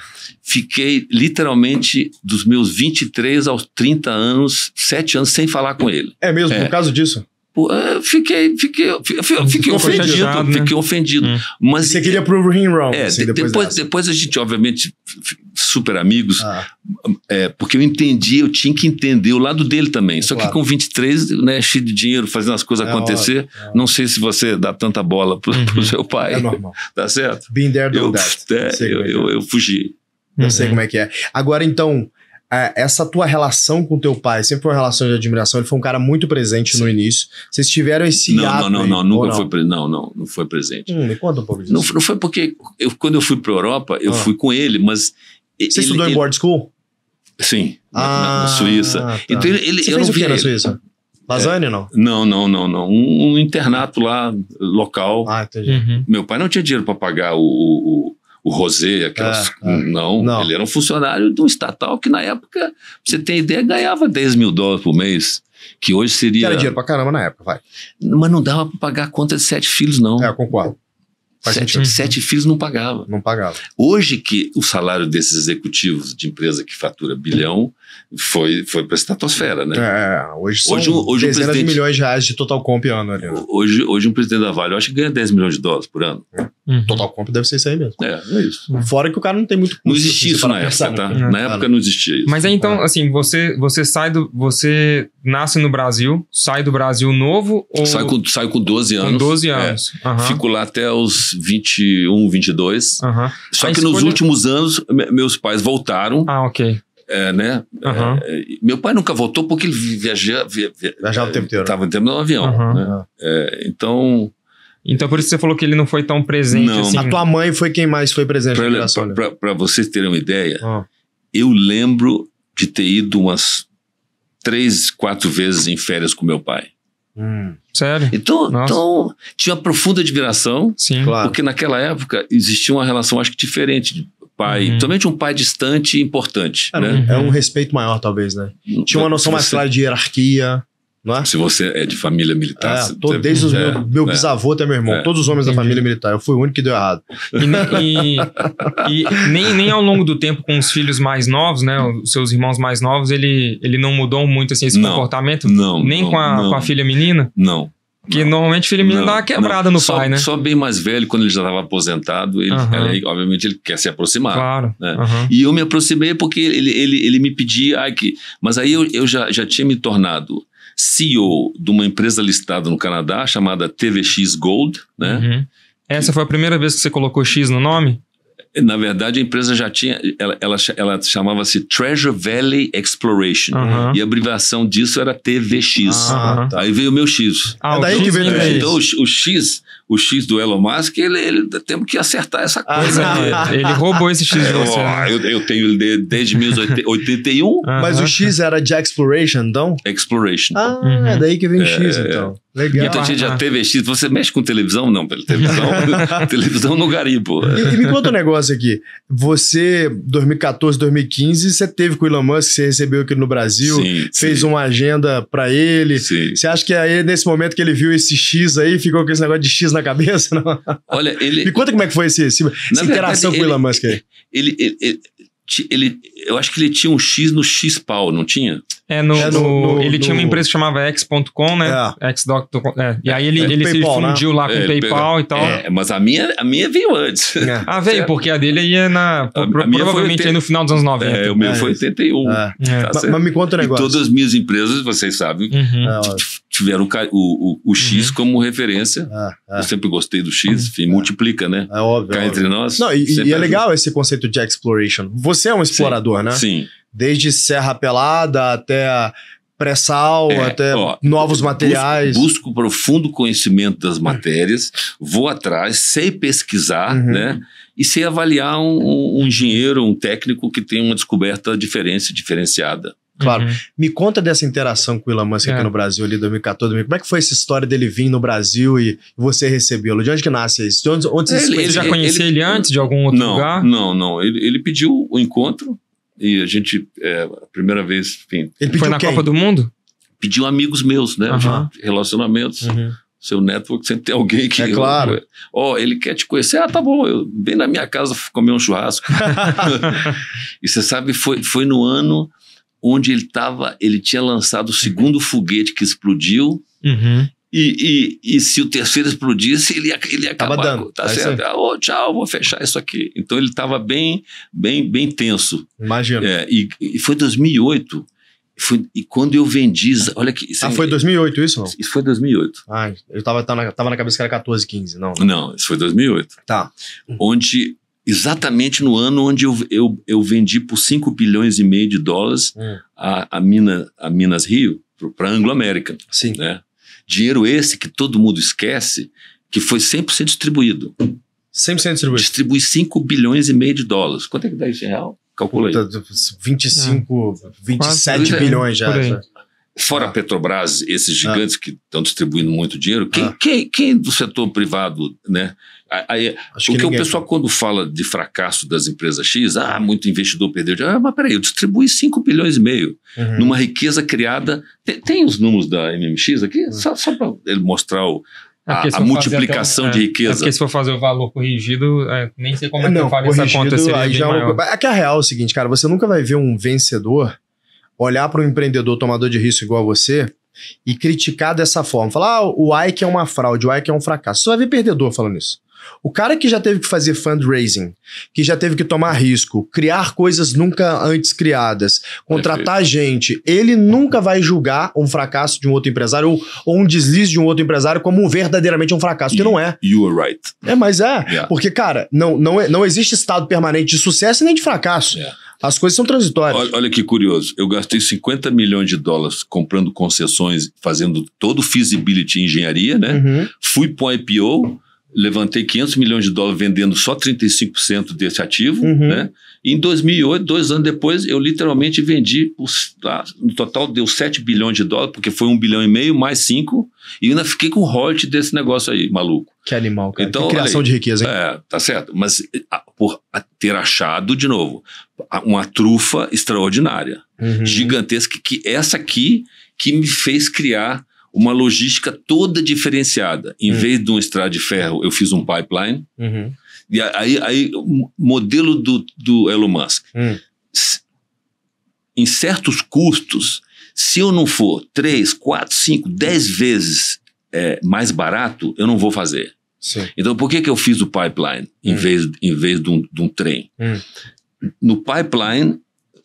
Fiquei literalmente dos meus 23 aos 30 anos, 7 anos, sem falar com ele. É mesmo, é. por causa disso? É, fiquei, fiquei, fiquei, fiquei ofendido, né? fiquei ofendido. Hum. Mas, Você queria pro ring round, é, assim, depois, depois, depois, a gente, obviamente, super amigos, ah. é, porque eu entendi, eu tinha que entender o lado dele também. Só claro. que com 23, né, cheio de dinheiro, fazendo as coisas é acontecer, é não sei se você dá tanta bola pro, uhum. pro seu pai. É normal. Tá certo? Being there, eu, that. É, eu, eu, eu fugi. Não uhum. sei como é que é. Agora, então, é, essa tua relação com teu pai sempre foi uma relação de admiração. Ele foi um cara muito presente Sim. no início. Vocês tiveram esse não, hiato, não, não, não, nunca não? foi não, não, não foi presente. Hum, me conta um pouco disso. Não, não foi porque eu, quando eu fui para Europa, eu ah. fui com ele, mas você ele, estudou ele... em board school? Sim, ah, na, Suíça. Tá. Então ele, Você eu fez não o que na Suíça? Lasanha, é, não? Não, não, não, não. Um, um internato lá local. Ah, entendi. Uhum. Meu pai não tinha dinheiro para pagar o, o o Rosé, aquelas. É, é. Não, não, ele era um funcionário de um estatal que, na época, pra você tem ideia, ganhava 10 mil dólares por mês. Que hoje seria. Era dinheiro pra caramba na época, vai. Mas não dava pra pagar a conta de sete filhos, não. É, eu concordo. sete, sete filhos não pagava. Não pagava. Hoje que o salário desses executivos de empresa que fatura bilhão foi, foi para a estratosfera, né? É, hoje são hoje, um, hoje dezenas um de milhões de reais de total comp ano ali. Né? Hoje, hoje um presidente da Vale, eu acho que ganha 10 milhões de dólares por ano. É. Uhum. Total comp deve ser isso aí mesmo. É, é isso. Uhum. Fora que o cara não tem muito custo. Não existia isso na época, né? tá? Na uhum. época não existia isso. Mas então, assim, você, você sai do... Você nasce no Brasil, sai do Brasil novo ou... Sai com, sai com 12 anos. Com 12 é. anos. É. Uhum. Fico lá até os 21, 22. Uhum. Só aí que nos últimos anos, meus pais voltaram. Ah, ok. É, né? Uhum. É, é meu pai nunca voltou porque ele viajava, via, via, viajava o tempo inteiro. Estava né? no tempo do avião. Uhum. Né? É, então. Então, por isso você falou que ele não foi tão presente não. assim. A tua mãe foi quem mais foi presente pra, na geração. Para vocês terem uma ideia, ah. eu lembro de ter ido umas três, quatro vezes em férias com meu pai. Hum. Sério? Então, então, tinha uma profunda admiração, Sim. Claro. porque naquela época existia uma relação, acho que diferente pai, uhum. principalmente um pai distante importante. É, né? é um respeito maior, talvez, né? Hum, Tinha uma noção mais clara de hierarquia. É? Se você é de família militar. É, desde o é, meu, é. bisavô até meu irmão, é. todos os homens Entendi. da família militar. Eu fui o único que deu errado. E, e, e, nem, nem ao longo do tempo com os filhos mais novos, né? Os seus irmãos mais novos, ele, ele não mudou muito assim, esse não, comportamento? Não. Nem não, com, a, não, com a filha menina? Não. Que não. normalmente o filho menino dá uma quebrada não. no só, pai, né? Só bem mais velho, quando ele já estava aposentado, ele, é, obviamente ele quer se aproximar. Claro. Né? E eu me aproximei porque ele, ele, ele me pedia, ai, que... mas aí eu, eu já, já tinha me tornado CEO de uma empresa listada no Canadá chamada TVX Gold, né? Uhum. Essa foi a primeira vez que você colocou X no nome? na verdade, a empresa já tinha, ela, ela, ela chamava-se Treasure Valley Exploration. Uhum. E a abreviação disso era TVX. Uhum. Ah, tá? Aí veio o meu X. Ah, é daí que veio é. Então, o, X, o X do Elon Musk, ele, ele temos que acertar essa ah, coisa. Ah, ele, ele roubou esse X de você. Né? Eu, eu, tenho ele desde 1981. Uhum. Mas o X era de Exploration, então? Exploration. Ah, é uhum. daí que vem o X, é, então. Legal. Muita gente já teve Você mexe com televisão? Não, pela televisão. televisão no garimpo. E, e, me conta um negócio aqui. Você, 2014, 2015, você teve com o Elon Musk, você recebeu aqui no Brasil, sim, fez sim. uma agenda para ele. Sim. Você acha que aí, nesse momento que ele viu esse X aí, ficou com esse negócio de X na cabeça? Não? Olha, ele. Me conta como é que foi esse, esse, essa interação verdade, com o Elon Musk aí. Ele, ele, ele, ele, eu acho que ele tinha um X no X-Pau, não tinha? É, é, no, no, no ele no, tinha uma empresa que chamava X.com, né? É. X.com. É. E é, aí ele, é, ele Paypal, se né? fundiu né? lá com o é, PayPal e tal. É, mas a minha, a minha veio antes. Ah, veio, porque a dele ia na. A, provavelmente aí no final dos anos 90. É, o meu foi 81. Tá mas, mas, me conta um negócio. E todas as minhas empresas, vocês sabem, uhum tiveram o, o, o X uhum. como referência. Ah, ah. Eu sempre gostei do X, enfim, ah, multiplica, né? É óbvio. É entre nós. Não, e, e é legal esse conceito de exploration. Você é um explorador, Sim. né? Sim. Desde Serra Pelada até pré-sal, é, até ó, novos materiais. Busco, busco, profundo conhecimento das hum. matérias, vou atrás, sei pesquisar, uhum. né? E sei avaliar um, um engenheiro, um técnico que tem uma descoberta diferente, diferenciada. Claro. Uhum. Me conta dessa interação com o Elon Musk é. aqui no Brasil, ali 2014. Como é que foi essa história dele vir no Brasil e você recebê-lo? De onde que nasce isso? De onde, onde você ele, ele já conhecia ele, ele, antes de algum outro não, lugar? Não, não. Ele, ele pediu o encontro e a gente, é, a primeira vez, enfim. Ele foi na quem? Copa do Mundo? Pediu amigos meus, né? Uhum. Relacionamentos. Uhum seu network sempre tem alguém que. É claro. Ó, oh, ele quer te conhecer. Ah, tá bom, eu bem na minha casa comer um churrasco. e você sabe, foi, foi no ano onde ele estava, ele tinha lançado o segundo foguete que explodiu. Uhum. E, e, e, se o terceiro explodisse, ele ia, ele ia Tava acabar. Dando. Tá é certo? Ah, oh, tchau, vou fechar isso aqui. Então ele estava bem, bem, bem tenso. Imagina. É, e, e foi 2008. Foi, e quando eu vendi. Olha que. Isso ah, foi 2008 isso? Não? Isso foi 2008. Ah, eu tava, tava, na, tava na cabeça que era 14, 15, não? Né? Não, isso foi 2008. Tá. Onde exatamente no ano onde eu, eu, eu vendi por 5 bilhões e meio de dólares hum. a, a, Mina, a Minas Rio para a Anglo-América. Sim. Né? Dinheiro esse que todo mundo esquece, que foi 100% distribuído. 100% distribuído. Distribui 5 bilhões e meio de dólares. Quanto é que dá isso em real? Calcula aí. 25, ah, 27 bilhões já. Fora ah. a Petrobras, esses ah. gigantes ah. que estão distribuindo muito dinheiro, quem, ah. quem, quem do setor privado né, Aí, Acho porque o pessoal, quando fala de fracasso das empresas X, ah, muito investidor perdeu dinheiro. Ah, mas peraí, eu distribuí 5 bilhões e meio uhum. numa riqueza criada. Tem, tem, os números da MMX aqui? Uhum. Só, só para ele mostrar o, a, a multiplicação até, de é, riqueza. É porque se for fazer o valor corrigido, é, nem sei como é, que não, eu faço essa conta. Aí já é maior. Aqui é a real é o seguinte, cara, você nunca vai ver um vencedor olhar para um empreendedor tomador de risco igual a você e criticar dessa forma. Falar, ah, o Ike é uma fraude, o Ike é um fracasso. Você vai ver perdedor falando isso. O cara que já teve que fazer fundraising, que já teve que tomar risco, criar coisas nunca antes criadas, contratar Perfeito. gente, ele nunca vai julgar um fracasso de um outro empresário ou, ou um deslize de um outro empresário como verdadeiramente um fracasso, que não é. You are right. É, mas é. Yeah. Porque, cara, não, não, é, não existe estado permanente de sucesso nem de fracasso. Yeah. As coisas são transitórias. Olha, olha, que curioso. Eu gastei 50 milhões de dólares comprando concessões, fazendo todo o feasibility engenharia, né? Uhum. Fui para o IPO, levantei 500 milhões de dólares vendendo só 35% desse ativo, uhum. né? E em 2008, dois anos depois, eu literalmente vendi, os, ah, no total deu 7 bilhões de dólares, porque foi 1 bilhão e meio, mais 5, e ainda fiquei com o royalty desse negócio aí, maluco. Que animal, cara. Então, que criação aí, de riqueza, hein? É, tá certo. Mas a, por ter achado, de novo, uma trufa extraordinária, uhum. gigantesca, que essa aqui que me fez criar uma logística toda diferenciada. Em uhum. vez de um estrada de ferro, eu fiz um pipeline. Uhum. E aí, aí, modelo do, do Elon Musk. Uhum. Em certos custos, se eu não for 3, 4, 5, 10 vezes é, mais barato, eu não vou fazer. Sim. Então, por que, que eu fiz o pipeline em, hum. vez, em vez de um, de um trem? Hum. No pipeline,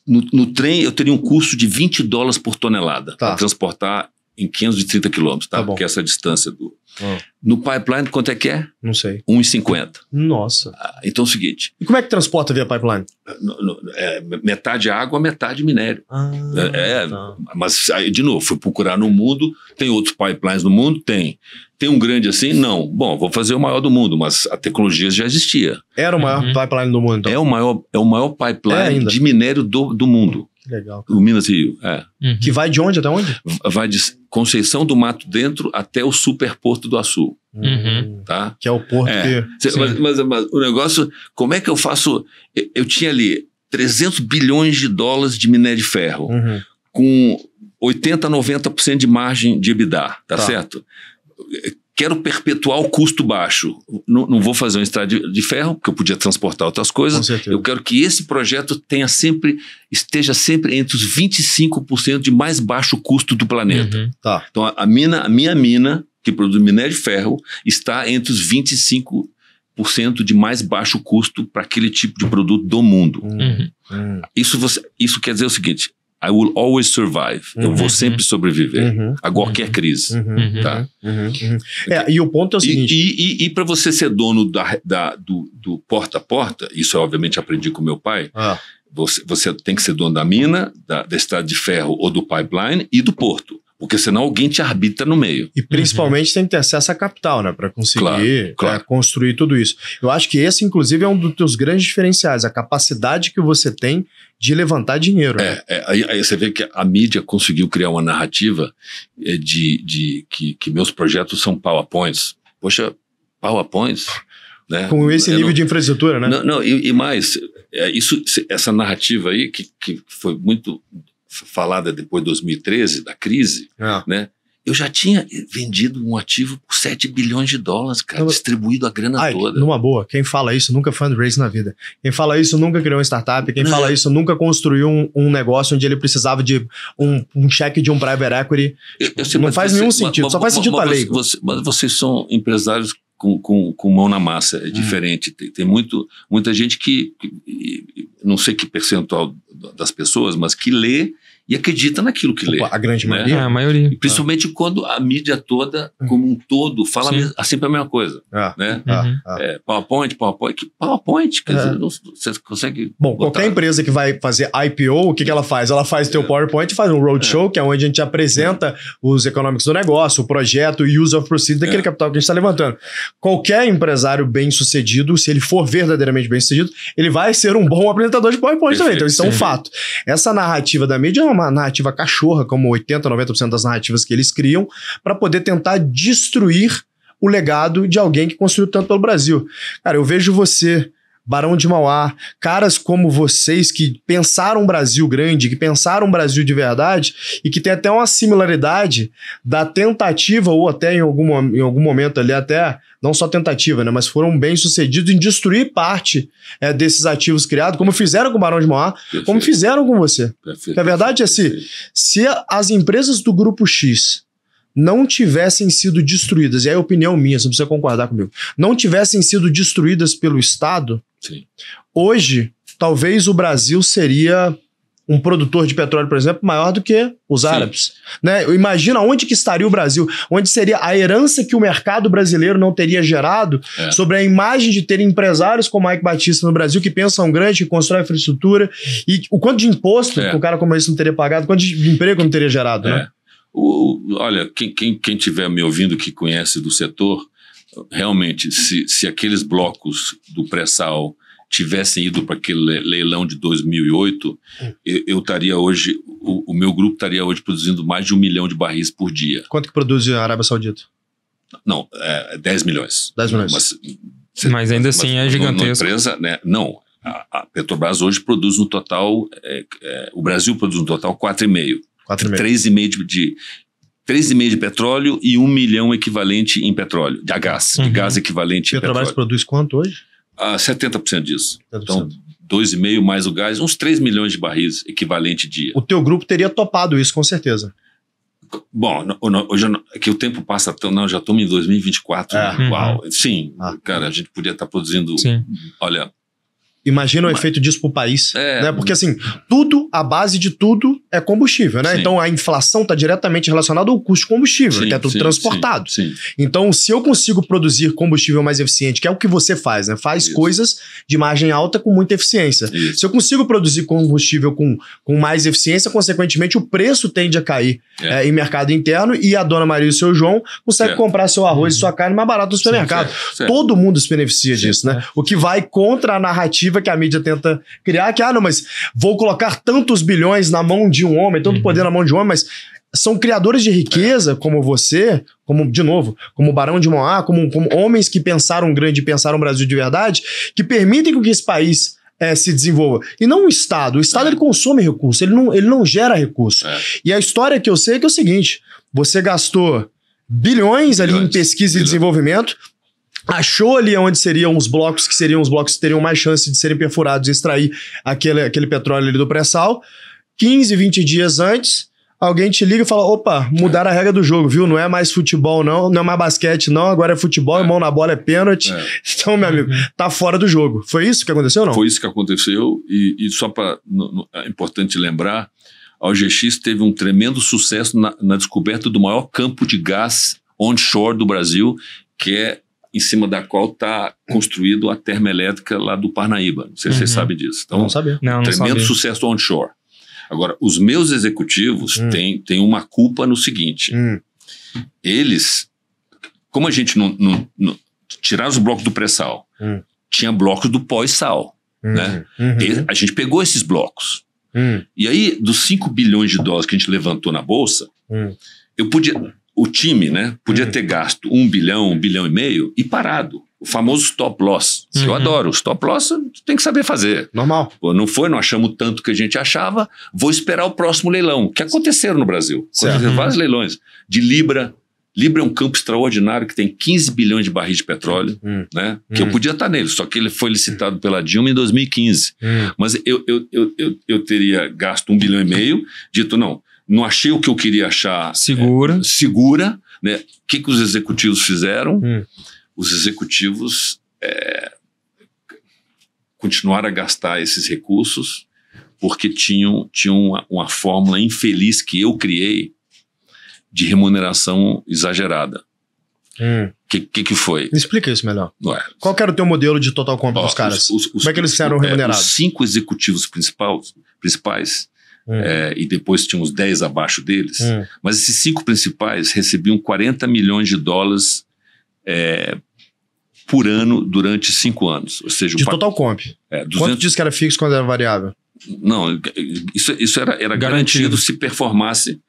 no, no, trem eu teria um custo de 20 dólares por tonelada tá. para transportar em 530 quilômetros, tá? tá que é essa distância do. Ah. No pipeline, quanto é que é? Não sei. 1,50. Nossa. Ah, então é o seguinte. E como é que transporta via pipeline? Ah, no, no, é, metade água, metade minério. Ah, é, é, tá. Mas, aí, de novo, fui procurar no mundo. Tem outros pipelines no mundo? Tem. Tem um grande assim? Não. Bom, vou fazer o maior do mundo, mas a tecnologia já existia. Era o maior uhum. pipeline do mundo, então? É o maior, é o maior é pipeline é de minério do, do mundo. Que legal. O Minas Rio, é. Uhum. Que vai de onde até onde? Vai de Conceição do Mato Dentro até o Superporto do Açu. Uhum. Tá? Que é o porto é. que. mas, mas, mas, o negócio, como é que eu faço? Eu, eu, tinha ali 300 bilhões de dólares de minério de ferro, uhum. com 80, 90% de margem de EBITDA, tá, tá. certo? quero perpetuar o custo baixo. Não, não vou fazer uma estrada de, de, ferro, porque eu podia transportar outras coisas. Eu quero que esse projeto tenha sempre, esteja sempre entre os 25% de mais baixo custo do planeta. Uhum. Tá. Então, a, a, mina, a minha mina, que produz minério de ferro, está entre os 25% de mais baixo custo para aquele tipo de produto do mundo. Uhum. Isso, você, isso quer dizer o seguinte: I will always survive. Uhum. Eu vou uhum. sempre sobreviver uhum. a qualquer crise. Uhum. uhum. Tá? Uhum. É, e o ponto é o seguinte. E, e, e para você ser dono da, da, do, do, porta a porta, isso eu obviamente aprendi com meu pai. Ah. Você, você, tem que ser dono da mina, da, da estrada de ferro ou do pipeline e do porto porque senão alguém te arbitra no meio. E principalmente uhum. tem que ter acesso a capital, né, para conseguir claro, é, construir tudo isso. Eu acho que esse, inclusive, é um dos teus grandes diferenciais, a capacidade que você tem de levantar dinheiro. Né? É, né? é aí, aí, você vê que a mídia conseguiu criar uma narrativa é, de, de que, que meus projetos são PowerPoints. Poxa, PowerPoints? Né? Com esse nível não, de infraestrutura, né? Não, não e, e mais, é, isso, essa narrativa aí, que, que foi muito falada depois de 2013, da crise, é. né? Eu já tinha vendido um ativo por 7 bilhões de dólares, cara, distribuído a grana ai, toda. Numa boa, quem fala isso nunca fundraise na vida. Quem fala isso nunca criou uma startup, quem Não. Né. fala isso nunca construiu um, um, negócio onde ele precisava de um, um cheque de um private equity. Eu, eu sei, Não faz você, nenhum sentido, mas, só faz sentido para lei. Você, mas vocês são empresários com, com, com mão na massa, é hum. diferente. Tem, tem, muito, muita gente que, não sei que percentual das pessoas, mas que lê e acredita naquilo que lê. A grande né? maioria. Né? É, a maioria. E principalmente ah. quando a mídia toda, hum. como um todo, fala a, sempre a mesma coisa. Ah, né? Ah, uhum. ah, é, PowerPoint, PowerPoint. Que PowerPoint? Quer dizer, é. não, você consegue. Bom, botar... qualquer empresa que vai fazer IPO, o que, que ela faz? Ela faz o teu é. PowerPoint, faz um roadshow, é. que é onde a gente apresenta os econômicos do negócio, o projeto, o use of proceeds daquele capital que a gente está levantando. Qualquer empresário bem sucedido, se ele for verdadeiramente bem sucedido, ele vai ser um bom apresentador de PowerPoint Perfeito. também. Então, isso é um fato. Essa narrativa da mídia é uma uma narrativa cachorra, como 80, 90% das narrativas que eles criam, para poder tentar destruir o legado de alguém que construiu tanto pelo Brasil. Cara, eu vejo você Barão de Mauá, caras como vocês que pensaram o Brasil grande, que pensaram o Brasil de verdade e que tem até uma similaridade da tentativa ou até em algum, em algum momento ali até não só tentativa, né, mas foram bem sucedidos em destruir parte é, desses ativos criados, como fizeram com o Barão de Mauá, Perfeito. como fizeram com você. Perfeito. A é verdade é se, se as empresas do Grupo X não tivessem sido destruídas, e aí é a opinião minha, você não precisa concordar comigo, não tivessem sido destruídas pelo Estado, Sim. Hoje, talvez o Brasil seria um produtor de petróleo, por exemplo, maior do que os Sim. árabes. Né? Imagina onde que estaria o Brasil, onde seria a herança que o mercado brasileiro não teria gerado é. sobre a imagem de ter empresários como Mike Batista no Brasil que pensam grande, que constroem infraestrutura e o quanto de imposto é. o cara como esse não teria pagado, quanto de emprego não teria gerado, né? é. né? O, olha, quem, quem, quem tiver me ouvindo que conhece do setor, realmente, se, se aqueles blocos do pré-sal tivessem ido para aquele leilão de 2008, hum. eu estaria hoje, o, o, meu grupo estaria hoje produzindo mais de um milhão de barris por dia. Quanto que produz a Arábia Saudita? Não, é 10 milhões. 10 milhões. Mas, mas ainda mas, assim é gigantesco. empresa, né? Não, a, Petrobras hoje produz no total, é, é, o Brasil produz no total 4,5. 3,5 de, 3,5 de petróleo e 1 milhão equivalente em petróleo, de gás, uhum. de gás equivalente em petróleo. Petrobras produz quanto hoje? Ah, 70% disso. 70%. Então, 2,5 mais o gás, uns 3 milhões de barris equivalente dia. O teu grupo teria topado isso, com certeza. Bom, hoje é que o tempo passa tão. Não, já estamos em 2024. É. Uau! Uhum. Sim, ah. cara, a gente podia estar tá produzindo. Sim. Olha, Imagina o Mas... efeito disso pro país. É, né? Porque, assim, tudo, a base de tudo é combustível, né? Sim. Então a inflação está diretamente relacionada ao custo de combustível, sim, que é tudo sim, transportado. Então, se eu consigo produzir combustível mais eficiente, que é o que você faz, né? Faz Isso. coisas de margem alta com muita eficiência. Isso. Se eu consigo produzir combustível com, com mais eficiência, consequentemente, o preço tende a cair é. É, em mercado interno e a dona Maria e o seu João conseguem é. comprar seu arroz uhum. e sua carne mais barato no supermercado. Todo mundo se beneficia disso, né? É. O que vai contra a narrativa narrativa que a mídia tenta criar, que, ah, não, mas vou colocar tantos bilhões na mão de um homem, tanto uhum. poder na mão de um homem, mas são criadores de riqueza como você, como de novo, como o Barão de Moá, como, como homens que pensaram grande, pensaram o Brasil de verdade, que permitem que esse país é, se desenvolva. E não o Estado. O Estado é. ele consome recurso, ele não, ele não gera recurso. É. E a história que eu sei é que é o seguinte: você gastou bilhões, bilhões. ali em pesquisa bilhões. e desenvolvimento, achou ali onde seriam os blocos que seriam os blocos que teriam mais chance de serem perfurados e extrair aquele, aquele petróleo ali do pré-sal. 15, 20 dias antes, alguém te liga e fala: opa, mudaram a regra do jogo, viu? Não é mais futebol, não, não é mais basquete, não, agora é futebol, é. mão na bola é pênalti. É. Então, meu amigo, uhum. tá fora do jogo. Foi isso que aconteceu ou não? Foi isso que aconteceu, e, e só para. É importante lembrar. A OGX teve um tremendo sucesso na, na descoberta do maior campo de gás onshore do Brasil, que é em cima da qual está construído a termoelétrica lá do Parnaíba. Não sei se uhum. você sabe disso. Então, não sabia. Não, não tremendo sabia. sucesso onshore. Agora, os meus executivos hum. têm, têm uma culpa no seguinte. Hum. Eles, como a gente não... não, não tirar os blocos do pré-sal, hum. tinha blocos do pós-sal. Uhum. Né? Uhum. a gente pegou esses blocos. Hum. E aí, dos 5 bilhões de dólares que a gente levantou na Bolsa, hum. eu podia o time, né, podia uhum. ter gasto um bilhão, um bilhão e meio e parado. O famoso stop loss. Uhum. Eu adoro. O stop loss tem que saber fazer. Normal. Pô, não foi, não achamos tanto que a gente achava. Vou esperar o próximo leilão, que aconteceram no Brasil. Aconteceram uhum. vários leilões de Libra. Libra é um campo extraordinário que tem 15 bilhões de barris de petróleo, hum. Hum. né? Que eu podia estar nele, só que ele foi licitado pela Dilma em 2015. Hum. Mas eu, eu, eu, eu, eu teria gasto um bilhão e meio, dito, não, não achei o que eu queria achar. Segura. É, segura. Né? O que, que os executivos fizeram? Hum. Os executivos é, continuaram a gastar esses recursos porque tinham, tinham uma, uma fórmula infeliz que eu criei de remuneração exagerada. O hum. que, que, foi? Me explica isso melhor. Ué. Qual era o teu modelo de total compra dos caras? Os, os, Como é que eles eram remunerados? É, os cinco executivos principais, principais Hum. é, e depois tinha uns 10 abaixo deles, hum. mas esses cinco principais recebiam 40 milhões de dólares é, por ano durante cinco anos. Ou seja, de pac... total comp. É, 200... Quanto diz que era fixo quando era variável? Não, isso, isso era, era garantido. garantido se performasse.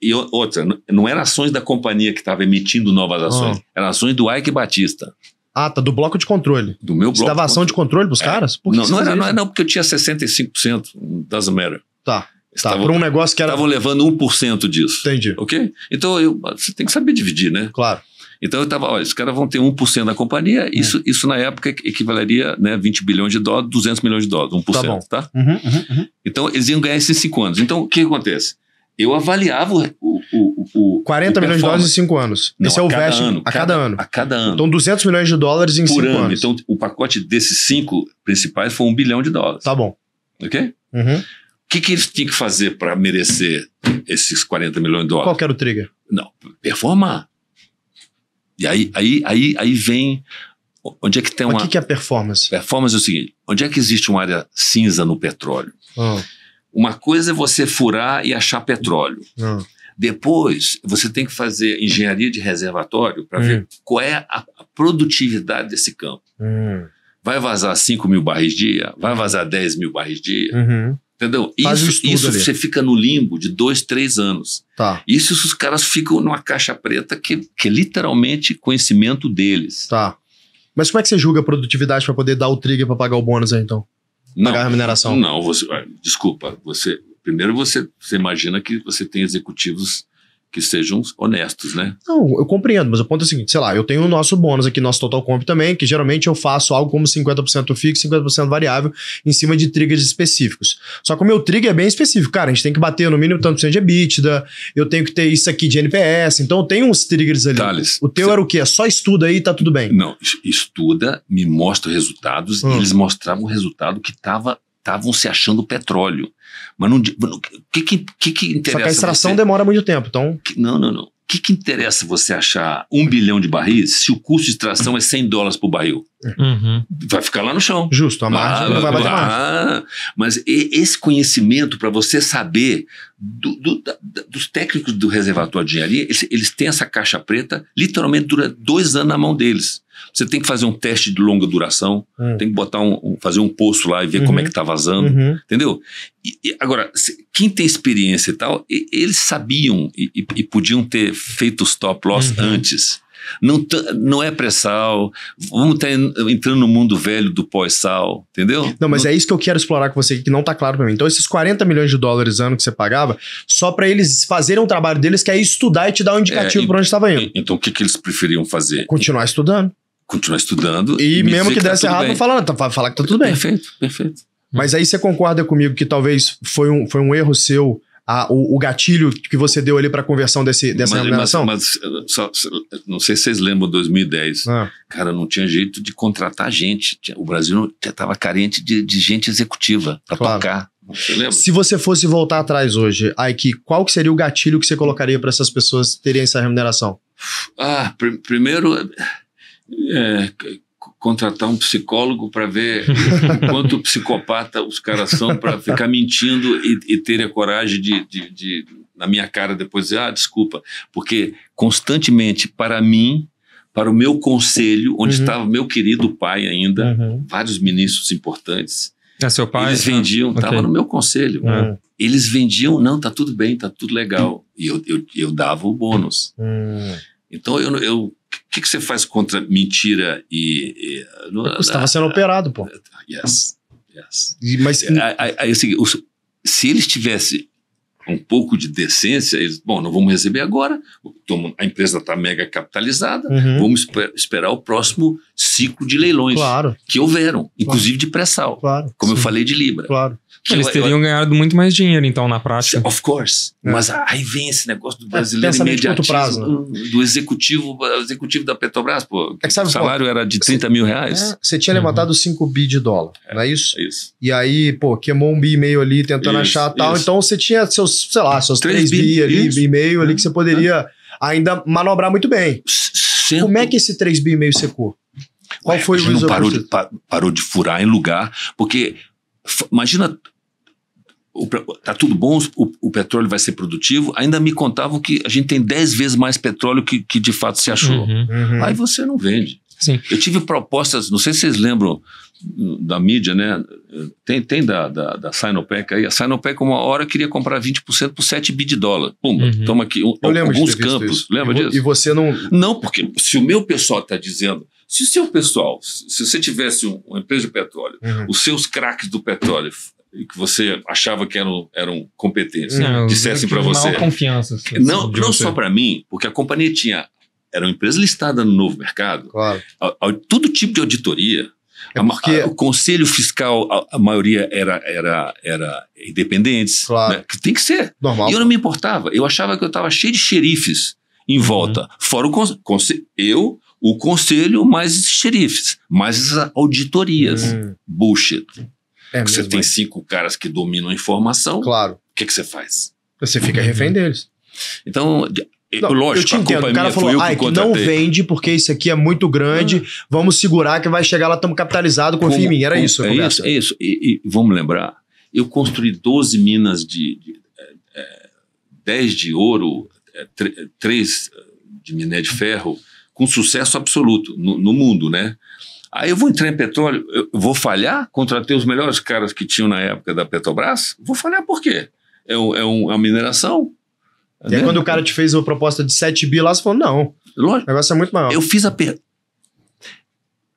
E outra, não eram ações da companhia que estava emitindo novas ações, ah. eram ações do Ike Batista. Ah, tá, do bloco de controle. Do meu bloco. Você dava ação de controle dos é. caras? Por que não, não, era, não, não, porque eu tinha 65%, doesn't matter. Tá. Tá, por um negócio que era. Estavam levando 1% disso. Entendi. Ok? Então eu, você tem que saber dividir, né? Claro. Então eu estava, olha, os caras vão ter 1% da companhia, hum. isso, isso na época equivaleria né, 20 bilhões de dólares, 200 milhões de dólares, 1%. Tá bom. Tá? Uhum, uhum, uhum. Então eles iam ganhar esses 5 anos. Então o que acontece? Eu avaliava o. o, o, o 40 milhões de dólares em 5 anos. Não, Esse é o cada vesting, ano, a cada, cada, ano. A cada ano. Então 200 milhões de dólares em 5 anos. Então o pacote desses 5 principais foi 1 bilhão de dólares. Tá bom. Ok? Uhum que, que eles tinham que fazer para merecer esses 40 milhões de dólares? Qual que era o trigger? Não, performar. E aí, aí, aí, aí vem. Onde é que tem uma. O que, que é performance? Performance é o seguinte: onde é que existe uma área cinza no petróleo? Ah. Uma coisa é você furar e achar petróleo. Ah. Depois, você tem que fazer engenharia de reservatório para hum. ver qual é a produtividade desse campo. Hum. Vai vazar 5 mil barris dia? Vai vazar 10 mil barris dia? Uhum. Entendeu? Faz isso, um isso você fica no limbo de dois, três anos. Tá. Isso os caras ficam numa caixa preta que, que é literalmente conhecimento deles. Tá. Mas como é que você julga a produtividade para poder dar o trigger para pagar o bônus aí, então? Não, pagar a remuneração? Não, você, ah, desculpa. Você, primeiro você, você imagina que você tem executivos que sejam honestos, né? Não, eu compreendo, mas o ponto é o seguinte, sei lá, eu tenho o nosso bônus aqui, nosso total comp também, que geralmente eu faço algo como 50% fixo, 50% variável, em cima de triggers específicos. Só que o meu trigger é bem específico, cara, a gente tem que bater no mínimo tanto por cento de EBITDA, eu tenho que ter isso aqui de NPS, então eu tenho uns triggers ali. Thales, o teu cê... era o quê? É só estuda aí e tá tudo bem? Não, estuda, me mostra resultados, hum. eles mostravam o resultado que estava estavam se achando petróleo. Mas não. que, que, que, que interessa? Só que a extração você? demora muito tempo, então. não, não, não. O que, que interessa você achar um bilhão de barris se o custo de extração é 100 dólares por barril? Uhum. Vai ficar lá no chão. Justo, a margem não vai bater lá, margem. Mas esse conhecimento, para você saber, do, do, da, dos técnicos do reservatório de engenharia, eles, eles têm essa caixa preta literalmente dura dois anos na mão deles. Você tem que fazer um teste de longa duração, hum. tem que botar um, um, fazer um poço lá e ver uhum. como é uhum. que tá vazando, uhum. entendeu? E, e, agora, quem tem experiência e tal, e, eles sabiam e, e, podiam ter feito os top loss uhum. antes. Não, não é pré-sal, vamos tá estar entrando no mundo velho do pós-sal, entendeu? Não, mas não... é isso que eu quero explorar com você, que não está claro para mim. Então, esses 40 milhões de dólares ano que você pagava, só para eles fazerem o um trabalho deles, que é estudar e te dar um indicativo é, para onde estava indo. Então, o que, que eles preferiam fazer? Continuar estudando continuar estudando. E, e me mesmo que, que tá desse tá errado, não fala, não, tá, falar que tá tudo bem. Perfeito, perfeito. Mas aí você concorda comigo que talvez foi um, foi um erro seu a, o, o, gatilho que você deu ali para a conversão desse, dessa mas, remuneração? Mas, mas eh, só, não sei se vocês lembram 2010. Ah. Cara, não tinha jeito de contratar gente. O Brasil já estava carente de, de, gente executiva para claro. tocar. Você se você fosse voltar atrás hoje, Aiki, qual que seria o gatilho que você colocaria para essas pessoas terem essa remuneração? Ah, pr primeiro é, contratar um psicólogo para ver o quanto psicopata os caras são para ficar mentindo e, e ter a coragem de, de, de, na minha cara, depois dizer, ah, desculpa. Porque constantemente, para mim, para o meu conselho, onde uhum. estava meu querido pai ainda, uhum. vários ministros importantes. É seu pai? Eles vendiam, estava ah, okay. no meu conselho. Uhum. Eles vendiam, não, tá tudo bem, tá tudo legal. E eu, eu, eu dava o bônus. Hum. Então eu, eu o que, que você faz contra mentira e. e no, estava sendo operado, pô. Ah, yes. yes. E, mas. É, aí assim, se eles tivessem um pouco de decência, eles, bom, não vamos receber agora, a empresa está mega capitalizada, uhum. vamos esper, esperar o próximo ciclo de leilões claro. que houveram, inclusive claro. de pré-sal, claro, como sim. eu falei de Libra. Claro. Que Eles eu, teriam eu, ganhado muito mais dinheiro, então, na prática. Of course. É. Mas aí vem esse negócio do é, brasileiro imediato, né? do executivo, executivo da Petrobras. Pô, é que sabe, o salário pô, era de 30 cê, mil reais. É, você tinha uhum. levantado 5 bi de dólar, é, não é isso? É isso? E aí, pô, queimou um bi e meio ali tentando isso, achar tal. Então você tinha seus, sei lá, seus 3 bi, bi ali, bi e meio ali que você poderia ainda manobrar muito bem. Cento... Como é que esse 3 bi e meio secou? Qual Ué, foi o não parou de, parou de furar em lugar, porque imagina o, tá tudo bom, o, o, petróleo vai ser produtivo. Ainda me contavam que a gente tem 10 vezes mais petróleo que, que de fato se achou. Uhum, uhum. Aí você não vende. Sim. Eu tive propostas, não sei se vocês lembram hum, da mídia, né? Tem, tem da, da, da Sinopec aí. A Sinopec, uma hora, queria comprar 20% por 7 bi de dólar. Pumba, uhum. toma aqui. Um, alguns campos. Lembra e disso? E você não. Não, porque se o meu pessoal está dizendo. Se o seu pessoal, se você tivesse uma empresa de petróleo, uhum. os seus craques do petróleo que você achava que eram, eram competentes, não, dissessem para você. Não confiança. Assim, não, não só para mim, porque a companhia tinha era uma empresa listada no novo mercado. Claro. A, a, todo tipo de auditoria. É porque... a, o conselho fiscal, a, maioria era, era, era independentes. Claro. Né? Que tem que ser. Normal. E eu não me importava. Eu achava que eu estava cheio de xerifes em uhum. volta. Uhum. Fora o conselho. Eu, o conselho, mais xerifes, mais auditorias. Uhum. Bullshit. É você tem é. cinco caras que dominam a informação. Claro. O que, é que você faz? Você fica refém uhum. deles. Então, não, Lógico, eu te entendo. o é cara falou, ah, que não vende porque isso aqui é muito grande, hum. vamos segurar que vai chegar lá, estamos capitalizados, confia em mim. Era isso a é Isso, é isso. E, e, vamos lembrar, eu construí 12 minas de, de, de é, 10 é, de ouro, é, 3 é, de minério de ferro, com sucesso absoluto no, no mundo, né? Aí eu vou entrar em petróleo, eu vou falhar? Contratei os melhores caras que tinham na época da Petrobras? Vou falhar por quê? É, um, é um, uma mineração? E aí, né? quando o cara te fez uma proposta de 7 bi lá, você falou, não. Lógico. O negócio é muito maior. Eu fiz a pergunta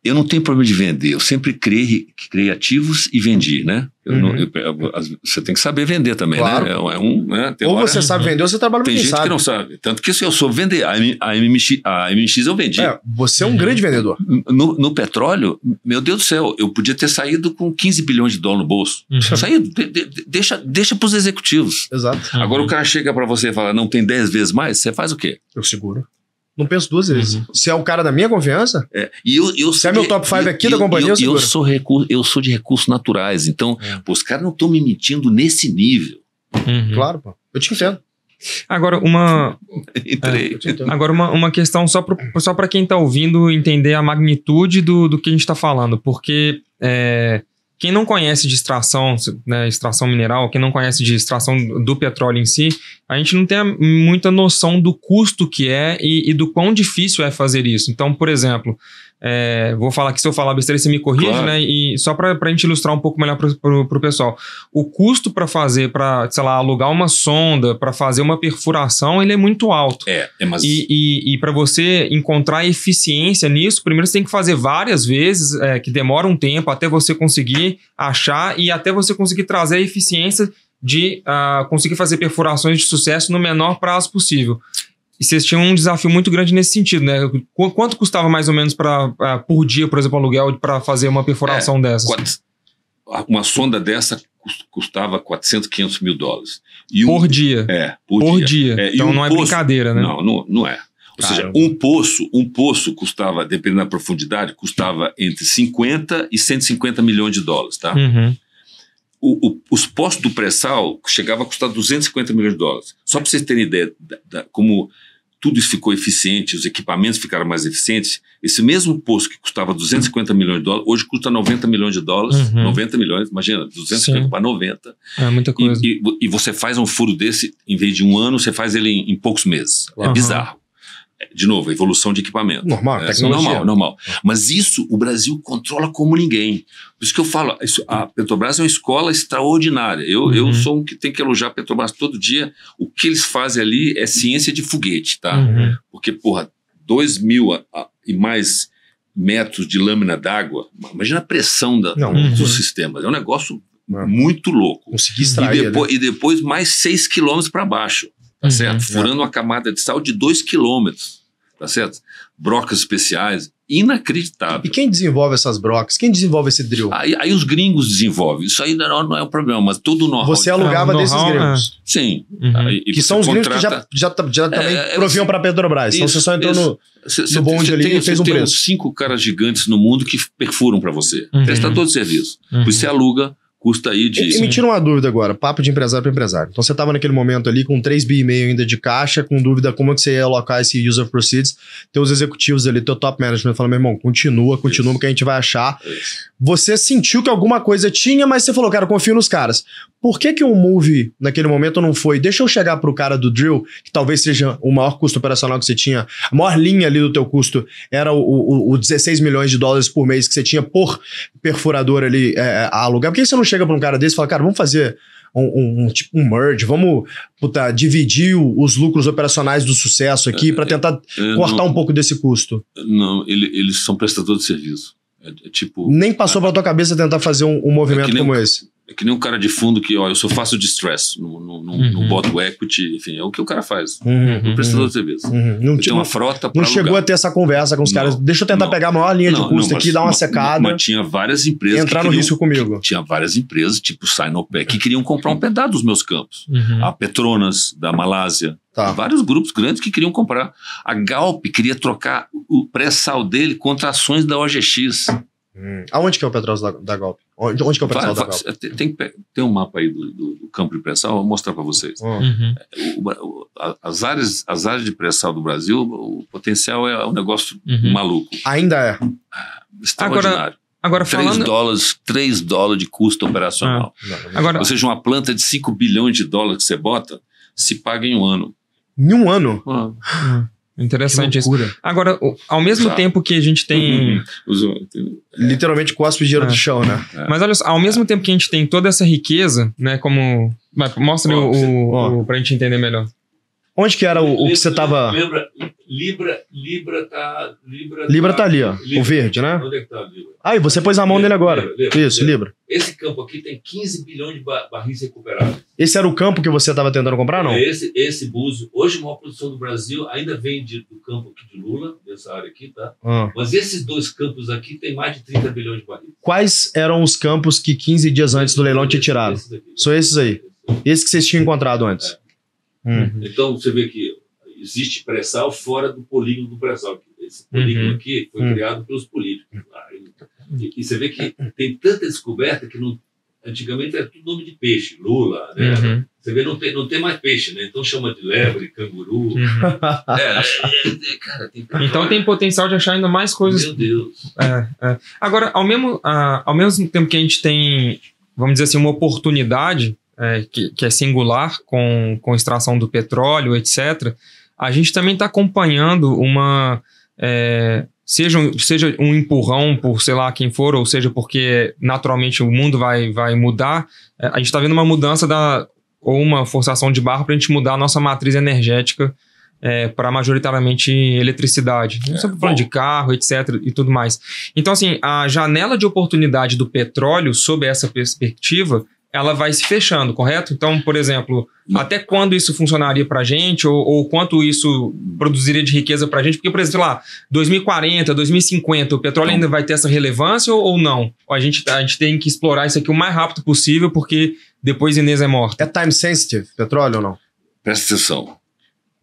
eu não tenho problema de vender. Eu sempre criei, criei ativos e vendi, né? Uhum. Não, eu, eu, você tem que saber vender também, né? claro. né? É, é um, né? ou hora, você sabe vender ou você trabalha Tem gente sabe. que não sabe. Tanto que se eu sou vender, a, a, MX, a MX eu vendi. É, você é um grande vendedor. No, no, petróleo, meu Deus do céu, eu podia ter saído com 15 bilhões de dólar no bolso. Uhum. Saído, de, de, deixa, deixa para os executivos. Exato. Agora o uhum. cara chega para você e fala, não tem 10 vezes mais, você faz o quê? Eu seguro. Não penso duas vezes. Uhum. Se é o cara da minha confiança, é. e eu, eu se é meu top 5 aqui eu, da companhia, eu, eu, eu sou recurso, eu sou de recursos naturais, então é. pô, os caras não estão me mentindo nesse nível. Uhum. Claro, pô. Eu te entendo. Agora, uma. é, agora, uma, uma questão só para só pra quem está ouvindo entender a magnitude do, do que a gente está falando, porque é, quem não conhece de extração, né, extração mineral, quem não conhece de extração do petróleo em si, a gente não tem muita noção do custo que é e, e do quão difícil é fazer isso. Então, por exemplo, é, vou falar que se eu falar besteira, você me corrige, claro. né? E só para a gente ilustrar um pouco melhor para o pessoal. O custo para fazer, para, sei lá, alugar uma sonda, para fazer uma perfuração, ele é muito alto. É, é mas... E, e, e para você encontrar eficiência nisso, primeiro você tem que fazer várias vezes, é, que demora um tempo até você conseguir achar e até você conseguir trazer a eficiência de uh, conseguir fazer perfurações de sucesso no menor prazo possível. E vocês tinham um desafio muito grande nesse sentido, né? Quanto custava mais ou menos pra, é, por dia, por exemplo, aluguel para fazer uma perfuração é, dessa? Uma sonda dessa custava 400, 500 mil dólares. e por dia? É, por, por dia. dia. É, então um não é poço, brincadeira, né? Não, não, não é. Ou Caramba. seja, um poço, um poço custava, dependendo da profundidade, custava entre 50 e 150 milhões de dólares, tá? Uhum o, o, os postos do pré-sal chegavam a custar 250 milhões de dólares. Só para vocês terem ideia da, da, como tudo isso ficou eficiente, os equipamentos ficaram mais eficientes, esse mesmo posto que custava 250 milhões de dólares, hoje custa 90 milhões de dólares, uhum. 90 milhões, imagina, 250 para 90. É muita coisa. E, e, e, você faz um furo desse, em vez de um ano, você faz ele em, em poucos meses. Uhum. É bizarro de novo, evolução de equipamento. Normal, é, tecnologia. Normal, normal. Mas isso o Brasil controla como ninguém. Por isso que eu falo, isso, a Petrobras é uma escola extraordinária. Eu, uhum. eu sou um que tem que elogiar a Petrobras todo dia. O que eles fazem ali é ciência de foguete, tá? Uhum. Porque, porra, 2 mil a, a, e mais metros de lâmina d'água, imagina a pressão da, Não, dos uhum. sistemas. É um negócio é? muito louco. Consegui extrair. E depois, né? e depois mais 6 quilômetros para baixo, tá uhum. certo? Furando é. uma camada de sal de 2 quilômetros tá certo? Brocas especiais, inacreditável. E quem desenvolve essas brocas? Quem desenvolve esse drill? Aí, aí os gringos desenvolvem. Isso aí não, não é um problema, mas tudo normal. Você alugava é, desses gringos? É. Sim. Uhum. Aí, que são os contrata... gringos que já, já, já é, também é, proviam para Petrobras. Isso, então você só entrou isso, no, cê, no bonde cê ali tem, e fez um tem cinco caras gigantes no mundo que perfuram para você. Uhum. Prestador de serviço. Uhum. Você aluga custa aí de. E, e me tira uma dúvida agora, papo de empresário para empresário. Então você estava naquele momento ali com 3 bi e meio ainda de caixa, com dúvida como é que você ia alocar esse user proceeds, teus executivos ali, teu top management falando, meu irmão, continua, continua Isso. que a gente vai achar. É isso. Você sentiu que alguma coisa tinha, mas você falou, cara, confio nos caras. Por que que o um move naquele momento não foi, deixa eu chegar pro cara do drill, que talvez seja o maior custo operacional que você tinha, a maior linha ali do teu custo era o, o, o 16 milhões de dólares por mês que você tinha por perfurador ali é, é a alugar. Por que você não chega pra um cara desse e fala, cara, vamos fazer um, um, tipo, um merge, vamos puta, dividir os lucros operacionais do sucesso aqui é, para é, tentar é, cortar não, um pouco desse custo? Não, ele, eles são prestadores de serviço. É, é, tipo, Nem passou a, pela tua cabeça tentar fazer um, um movimento é como esse é que nem um cara de fundo que, ó, eu só faço distress, não, no no uhum. não boto equity, enfim, é o que o cara faz. Uhum, o é uhum. prestador de serviço. Uhum. Não tinha uma frota Não chegou a ter essa conversa com os não, caras. Deixa eu tentar pegar a maior linha de custo aqui, mas, dar uma mas, secada. Mas, tinha várias empresas. Entrar que no queriam, risco comigo. tinha várias empresas, tipo Sinopec, que queriam comprar um pedaço dos meus campos. Uhum. A Petronas, da Malásia. Tá. Vários grupos grandes que queriam comprar. A Galp queria trocar o pré-sal dele contra ações da OGX. Hum. Aonde que é o Petróleo da, da Golpe? Onde, onde que é o Petróleo da Golpe? Tem, tem, um mapa aí do, do, do campo de pressão, vou mostrar para vocês. Ah. Uhum. O, o, as, áreas, as áreas de pressão do Brasil, o potencial é um negócio uhum. maluco. Ainda é. Extraordinário. Agora, Agora, 3 dólares, 3 dólares de custo operacional. Ah, agora... Ou seja, uma planta de 5 bilhões de dólares que você bota, se paga em um ano. Em um ano? Ah. ah. Interessante isso. Agora, ao mesmo Já. Tá. tempo que a gente tem. Uhum. É. Literalmente cospe dinheiro é. do chão, né? É. Mas olha só, ao mesmo é. tempo que a gente tem toda essa riqueza, né? Como. mostra oh, o, oh. o, pra gente entender melhor. Onde que era o, o que você estava. Libra, Libra, Libra tá. Libra, tá Libra tá, ali, ó. Libra. O verde, né? Onde é que tá a Libra? Ah, e você pôs a mão Libra, nele agora. Libra, Isso, Libra. Esse campo aqui tem 15 bilhões de bar barris recuperados. Esse era o campo que você estava tentando comprar, não? Esse, esse búzio. Hoje a maior produção do Brasil ainda vem de, do campo aqui de Lula, dessa área aqui, tá? Ah. Mas esses dois campos aqui tem mais de 30 bilhões de barris. Quais eram os campos que 15 dias antes do leilão tinha tirado? São esses aí. Esse que vocês tinham encontrado antes. É. Uhum. Então, você vê que existe pré-sal fora do polígono do pré-sal. Esse polígono uhum. aqui foi uhum. criado pelos políticos. E, e, você vê que tem tanta descoberta que não, antigamente era tudo nome de peixe, lula, né? Uhum. Você vê, não tem, não tem mais peixe, né? Então chama de lebre, canguru. Uhum. É, é, é, cara, tem então tem potencial de achar ainda mais coisas. Meu Deus. É, é, Agora, ao mesmo, ah, ao mesmo tempo que a gente tem, vamos dizer assim, uma oportunidade é, que, que, é singular com, com extração do petróleo, etc., a gente também está acompanhando uma. É, seja, seja um empurrão por sei lá quem for, ou seja, porque naturalmente o mundo vai, vai mudar, é, a gente está vendo uma mudança da, ou uma forçação de barra para a gente mudar a nossa matriz energética é, para majoritariamente eletricidade. Não é, falando de carro, etc. e tudo mais. Então, assim, a janela de oportunidade do petróleo, sob essa perspectiva, ela vai se fechando, correto? Então, por exemplo, até quando isso funcionaria para a gente ou, ou, quanto isso produziria de riqueza para a gente? Porque, por exemplo, sei lá, 2040, 2050, o petróleo ainda vai ter essa relevância ou, ou não? A gente, a gente tem que explorar isso aqui o mais rápido possível porque depois Inês é morta. É time sensitive, petróleo ou não? Presta atenção.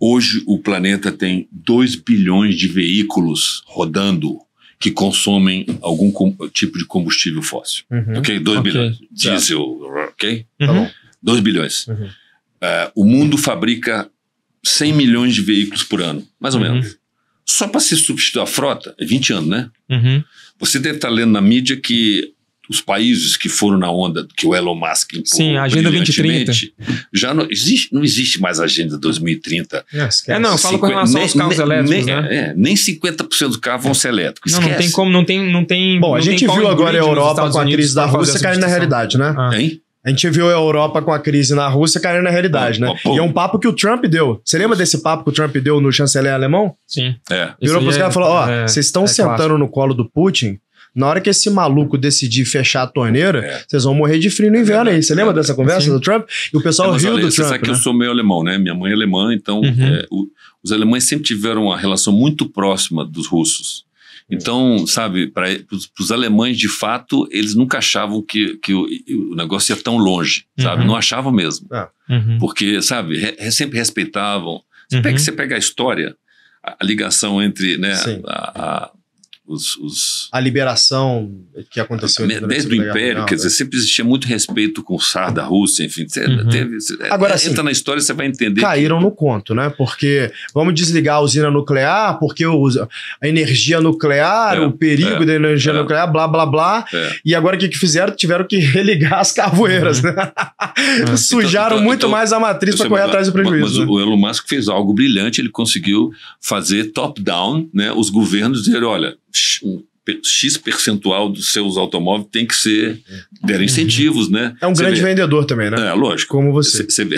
Hoje o planeta tem 2 bilhões de veículos rodando que consomem algum tipo de combustível fóssil. Uhum. Ok? 2 okay. bilhões. Diesel, ok? Tá uhum. Tá bom. 2 bilhões. Uhum. Uh, o mundo fabrica 100 milhões de veículos por ano, mais ou uhum. menos. Só para se substituir a frota, é 20 anos, né? Uhum. Você deve estar tá lendo na mídia que os países que foram na onda que o Elon Musk impôs Sim, a Agenda 2030. Já não existe, não existe mais a Agenda 2030. É, é não, eu falo 50, com relação nem, aos carros elétricos, nem, né? É, nem 50% dos carros vão ser elétricos. Não, não, tem como, não tem... Não tem Bom, não a gente viu agora a Europa com a crise da Rússia caindo na realidade, né? Ah. Hein? A gente viu a Europa com a crise na Rússia caindo na realidade, né? Pô, pô. E é um papo que o Trump deu. Você lembra desse papo que o Trump deu no chanceler alemão? Sim. É. Virou para os caras e é- falou: ó, é- vocês estão é sentando no colo do Putin na hora que esse maluco decidir fechar a torneira, é. vocês é. vão morrer de frio no é inverno é, aí. Você lembra dessa conversa Sim. do Trump? E o pessoal é, riu olha, do Trump. Sabe né? que eu né? sou meio alemão, né? Minha mãe é alemã, então uhum. o, os alemães sempre tiveram uma relação muito próxima dos russos. Então, sabe, para os alemães, de fato, eles nunca achavam que, que o, o negócio ia tão longe, sabe? Uhum. Não achavam mesmo. Uhum. Porque, sabe, re, sempre respeitavam. Uhum. Você, pega, você pega a história, a, a ligação entre né, a, a, os, os... a liberação que aconteceu desde, desde o Império, quer dizer, né? sempre existia muito respeito com o Sar da Rússia, enfim. Uhum. Teve, é, Agora, assim, entra na história você vai entender. Caíram que... no conto, né? Porque vamos desligar a usina nuclear, porque a energia nuclear, é, o perigo é, da energia é, nuclear, blá blá blá. É. E agora o que, que fizeram? Tiveram que religar as cavoeiras, uhum. né? Uhum. Então, Sujaram então, então, muito então, mais a matriz para correr mas, atrás do prejuízo. Mas, né? o Elon Musk fez algo brilhante, ele conseguiu fazer top-down, né? Os governos dizer, olha, um X percentual dos seus automóveis tem que ser. É. deram uhum. incentivos, né? É um grande vê, vendedor também, né? É, lógico. Como você. Você vê.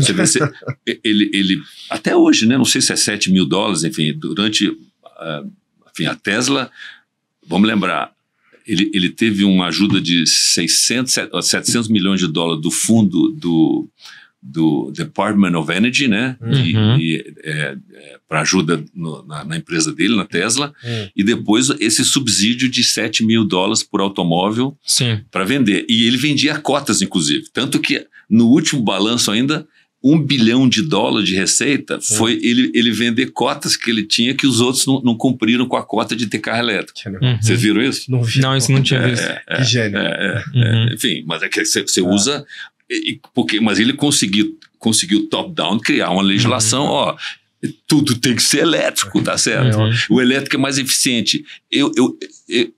Cê vê cê, ele, ele. Até hoje, né? Não sei se é 7 mil dólares, enfim, durante. Uh, enfim, a Tesla, vamos lembrar, ele, ele teve uma ajuda de 600, 700 milhões de dólares do fundo do do Department of Energy, né? Uhum. É, é, para ajuda no, na, na, empresa dele, na Tesla. Uhum. E depois esse subsídio de 7 mil dólares por automóvel para vender. E ele vendia cotas, inclusive. Tanto que no último balanço ainda, um bilhão de dólares de receita foi ele, ele vender cotas que ele tinha que os outros não, não cumpriram com a cota de ter carro elétrico. Uhum. Vocês viram isso? Não, vi. não isso não tinha é, visto. É, que gênio. É, é, é, uhum. Enfim, mas é que você ah. usa e, porque, mas ele conseguiu, conseguiu top-down criar uma legislação, uhum. ó, tudo tem que ser elétrico, tá certo? Uhum. O elétrico é mais eficiente. Eu, eu, eu,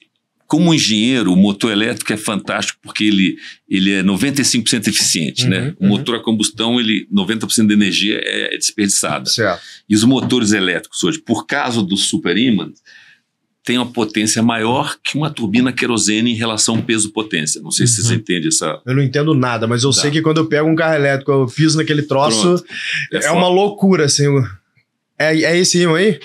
como engenheiro, o motor elétrico é fantástico porque ele, ele é 95% eficiente, né? uhum, né? O uhum. motor a combustão, ele 90% da energia é, é desperdiçada. Certo. E os motores elétricos hoje, por causa do super ímãs, tem uma potência maior que uma turbina querosene em relação peso-potência. Não sei uhum. se vocês uhum. entendem essa. Eu não entendo nada, mas eu tá. sei que quando eu pego um carro elétrico, eu fiz naquele troço. É, é uma loucura, assim. É, é esse ímão aí?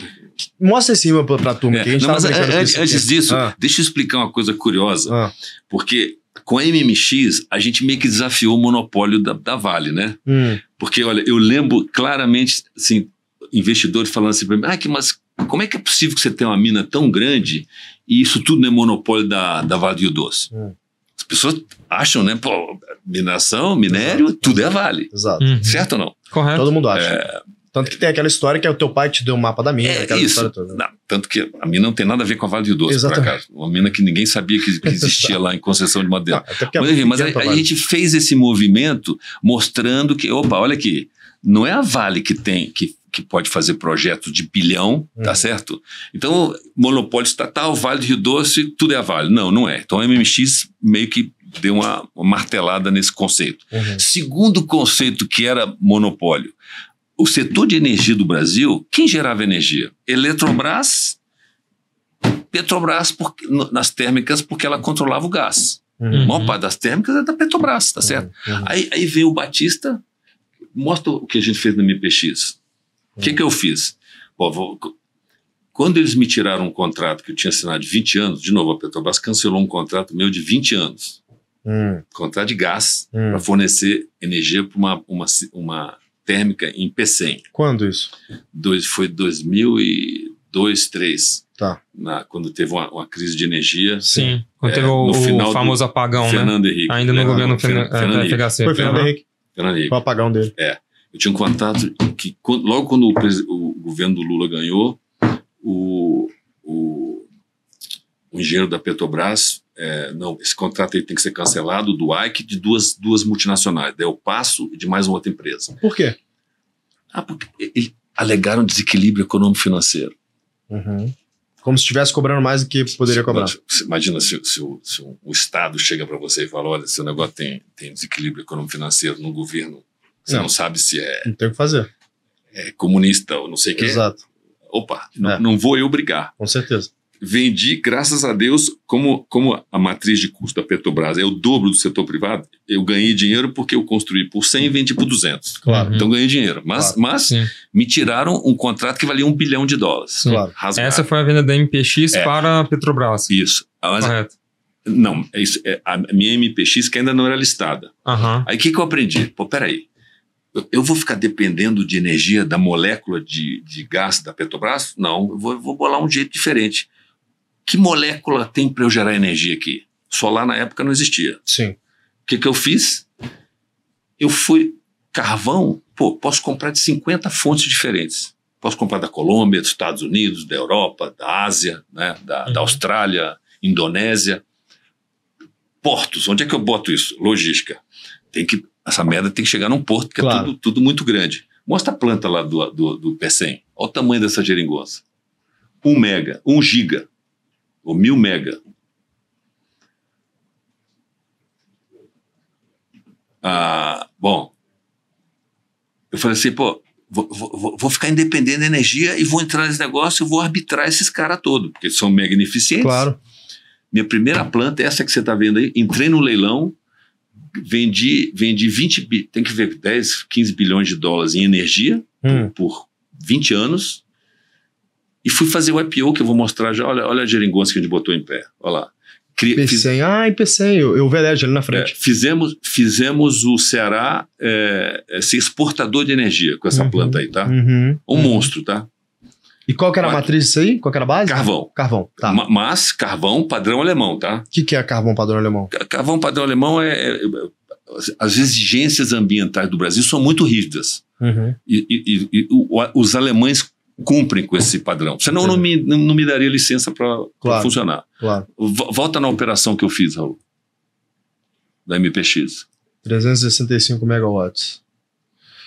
Mostra esse ímã para a turma, é. que a gente não, mas antes, é, é, antes disso, ah. deixa eu explicar uma coisa curiosa. Ah. Porque com a MMX, a gente meio que desafiou o monopólio da, da Vale, né? Hum. Porque, olha, eu lembro claramente, assim, investidores falando assim para mim, ah, que, mas como é que é possível que você tenha uma mina tão grande e isso tudo não é monopólio da, da Vale do Rio Doce? Hum. As pessoas acham, né? Pô, mineração, minério, Exato. tudo é Vale. Exato. Uhum. Certo ou não? Correto. Todo mundo acha. É, tanto que tem aquela história que é o teu pai te deu o um mapa da mina. É isso. Não, tanto que a mina não tem nada a ver com a Vale do Doce, Exatamente. por acaso. Uma mina que ninguém sabia que, existia lá em Conceição de Madeira. Não, mas, mas a, a, gente fez esse movimento mostrando que, opa, olha aqui, não é a Vale que tem, que que pode fazer projetos de bilhão, tá uhum. tá certo? Então, monopólio estatal, Vale do Rio Doce, tudo é a Vale. Não, não é. Então, a MMX meio que deu uma, uma martelada nesse conceito. Uhum. Segundo conceito que era monopólio, o setor de energia do Brasil, quem gerava energia? Eletrobras, Petrobras nas térmicas, porque ela controlava o gás. Uhum. A maior parte das térmicas é da Petrobras, tá uhum. certo? Uhum. Aí, aí veio o Batista, mostra o que a gente fez no MPX. O que, que eu fiz? vou, quando eles me tiraram um contrato que eu tinha assinado de 20 anos, de novo, a Petrobras cancelou um contrato meu de 20 anos. Hum. Contrato de gás hum. para fornecer energia para uma, uma, uma térmica em P100. Quando isso? Dois, foi 2002, 2003. Tá. Na, quando teve uma, uma, crise de energia. Sim, é, quando é, teve o, o famoso apagão, né? Fernando né? Henrique. Ainda no né? governo Fernando, é, Fernando, Fernando Henrique. Foi Fernando Henrique. Fernando Henrique. O apagão dele. É. Eu tinha um contato que, quando, logo quando o, o, governo do Lula ganhou, o, o, o engenheiro da Petrobras, é, não, esse contrato ele tem que ser cancelado, do Ike, de duas, duas multinacionais, da El Passo e de mais uma outra empresa. Por quê? Ah, porque ele, alegaram desequilíbrio econômico-financeiro. Uhum. Como se estivesse cobrando mais do que poderia cobrar. Imagina se, se, o, se o Estado chega para você e fala: olha, seu negócio tem, tem desequilíbrio econômico-financeiro no governo você não, é. não sabe se é. Não tem o que fazer. É comunista ou não sei o que. Exato. Opa, não, é. não vou eu brigar. Com certeza vendi, graças a Deus, como, como a matriz de custo da Petrobras é o dobro do setor privado, eu ganhei dinheiro porque eu construí por 100 e vendi por 200. Claro. Então ganhei dinheiro. Mas, claro. mas me tiraram um contrato que valia um bilhão de dólares. Claro. Rasgado. Essa foi a venda da MPX é. para a Petrobras. Isso. Ah, mas, Correto. Não, é isso, é a minha MPX que ainda não era listada. Uhum. Aí o que, que eu aprendi? Pô, peraí eu vou ficar dependendo de energia da molécula de, de gás da Petrobras? Não, eu vou, vou bolar um jeito diferente. Que molécula tem para eu gerar energia aqui? Solar na época não existia. Sim. O que, que eu fiz? Eu fui. Carvão, pô, posso comprar de 50 fontes diferentes. Posso comprar da Colômbia, dos Estados Unidos, da Europa, da Ásia, né, da, uhum. da Austrália, Indonésia. Portos, onde é que eu boto isso? Logística. Tem que essa merda tem que chegar num porto, porque é claro. é tudo, tudo, muito grande. Mostra a planta lá do, do, do Olha o tamanho dessa geringonça. Um mega, um giga, ou mil mega. Ah, bom, eu falei assim, pô, Vou, vou, vou, ficar independente da energia e vou entrar nesse negócio e vou arbitrar esses caras todos, porque são magnificentes. Claro. Minha primeira planta, essa que você está vendo aí, entrei no leilão, vendi, vendi 20, tem que ver 10, 15 bilhões de dólares em energia hum. por, por 20 anos. E fui fazer o IPO que eu vou mostrar já. Olha, olha a geringonça que a gente botou em pé. Olha lá. Cri, fiz, ah, em PCM, eu, eu velejo ali na é, frente. É, fizemos, fizemos o Ceará é, é, ser exportador de energia com essa uhum, planta aí, tá? Uhum, um uhum. monstro, tá? E qual que era a matriz disso aí? Qual que era a base? Carvão. Carvão, tá. Mas carvão padrão alemão, tá? O que, que é carvão padrão alemão? Carvão padrão alemão é, é, é as exigências ambientais do Brasil são muito rígidas. Uhum. E, e, e, e o, os alemães cumprem com esse padrão. Senão não me, não me daria licença para claro, funcionar. Claro. Volta na operação que eu fiz, Raul, da MPX. 365 megawatts.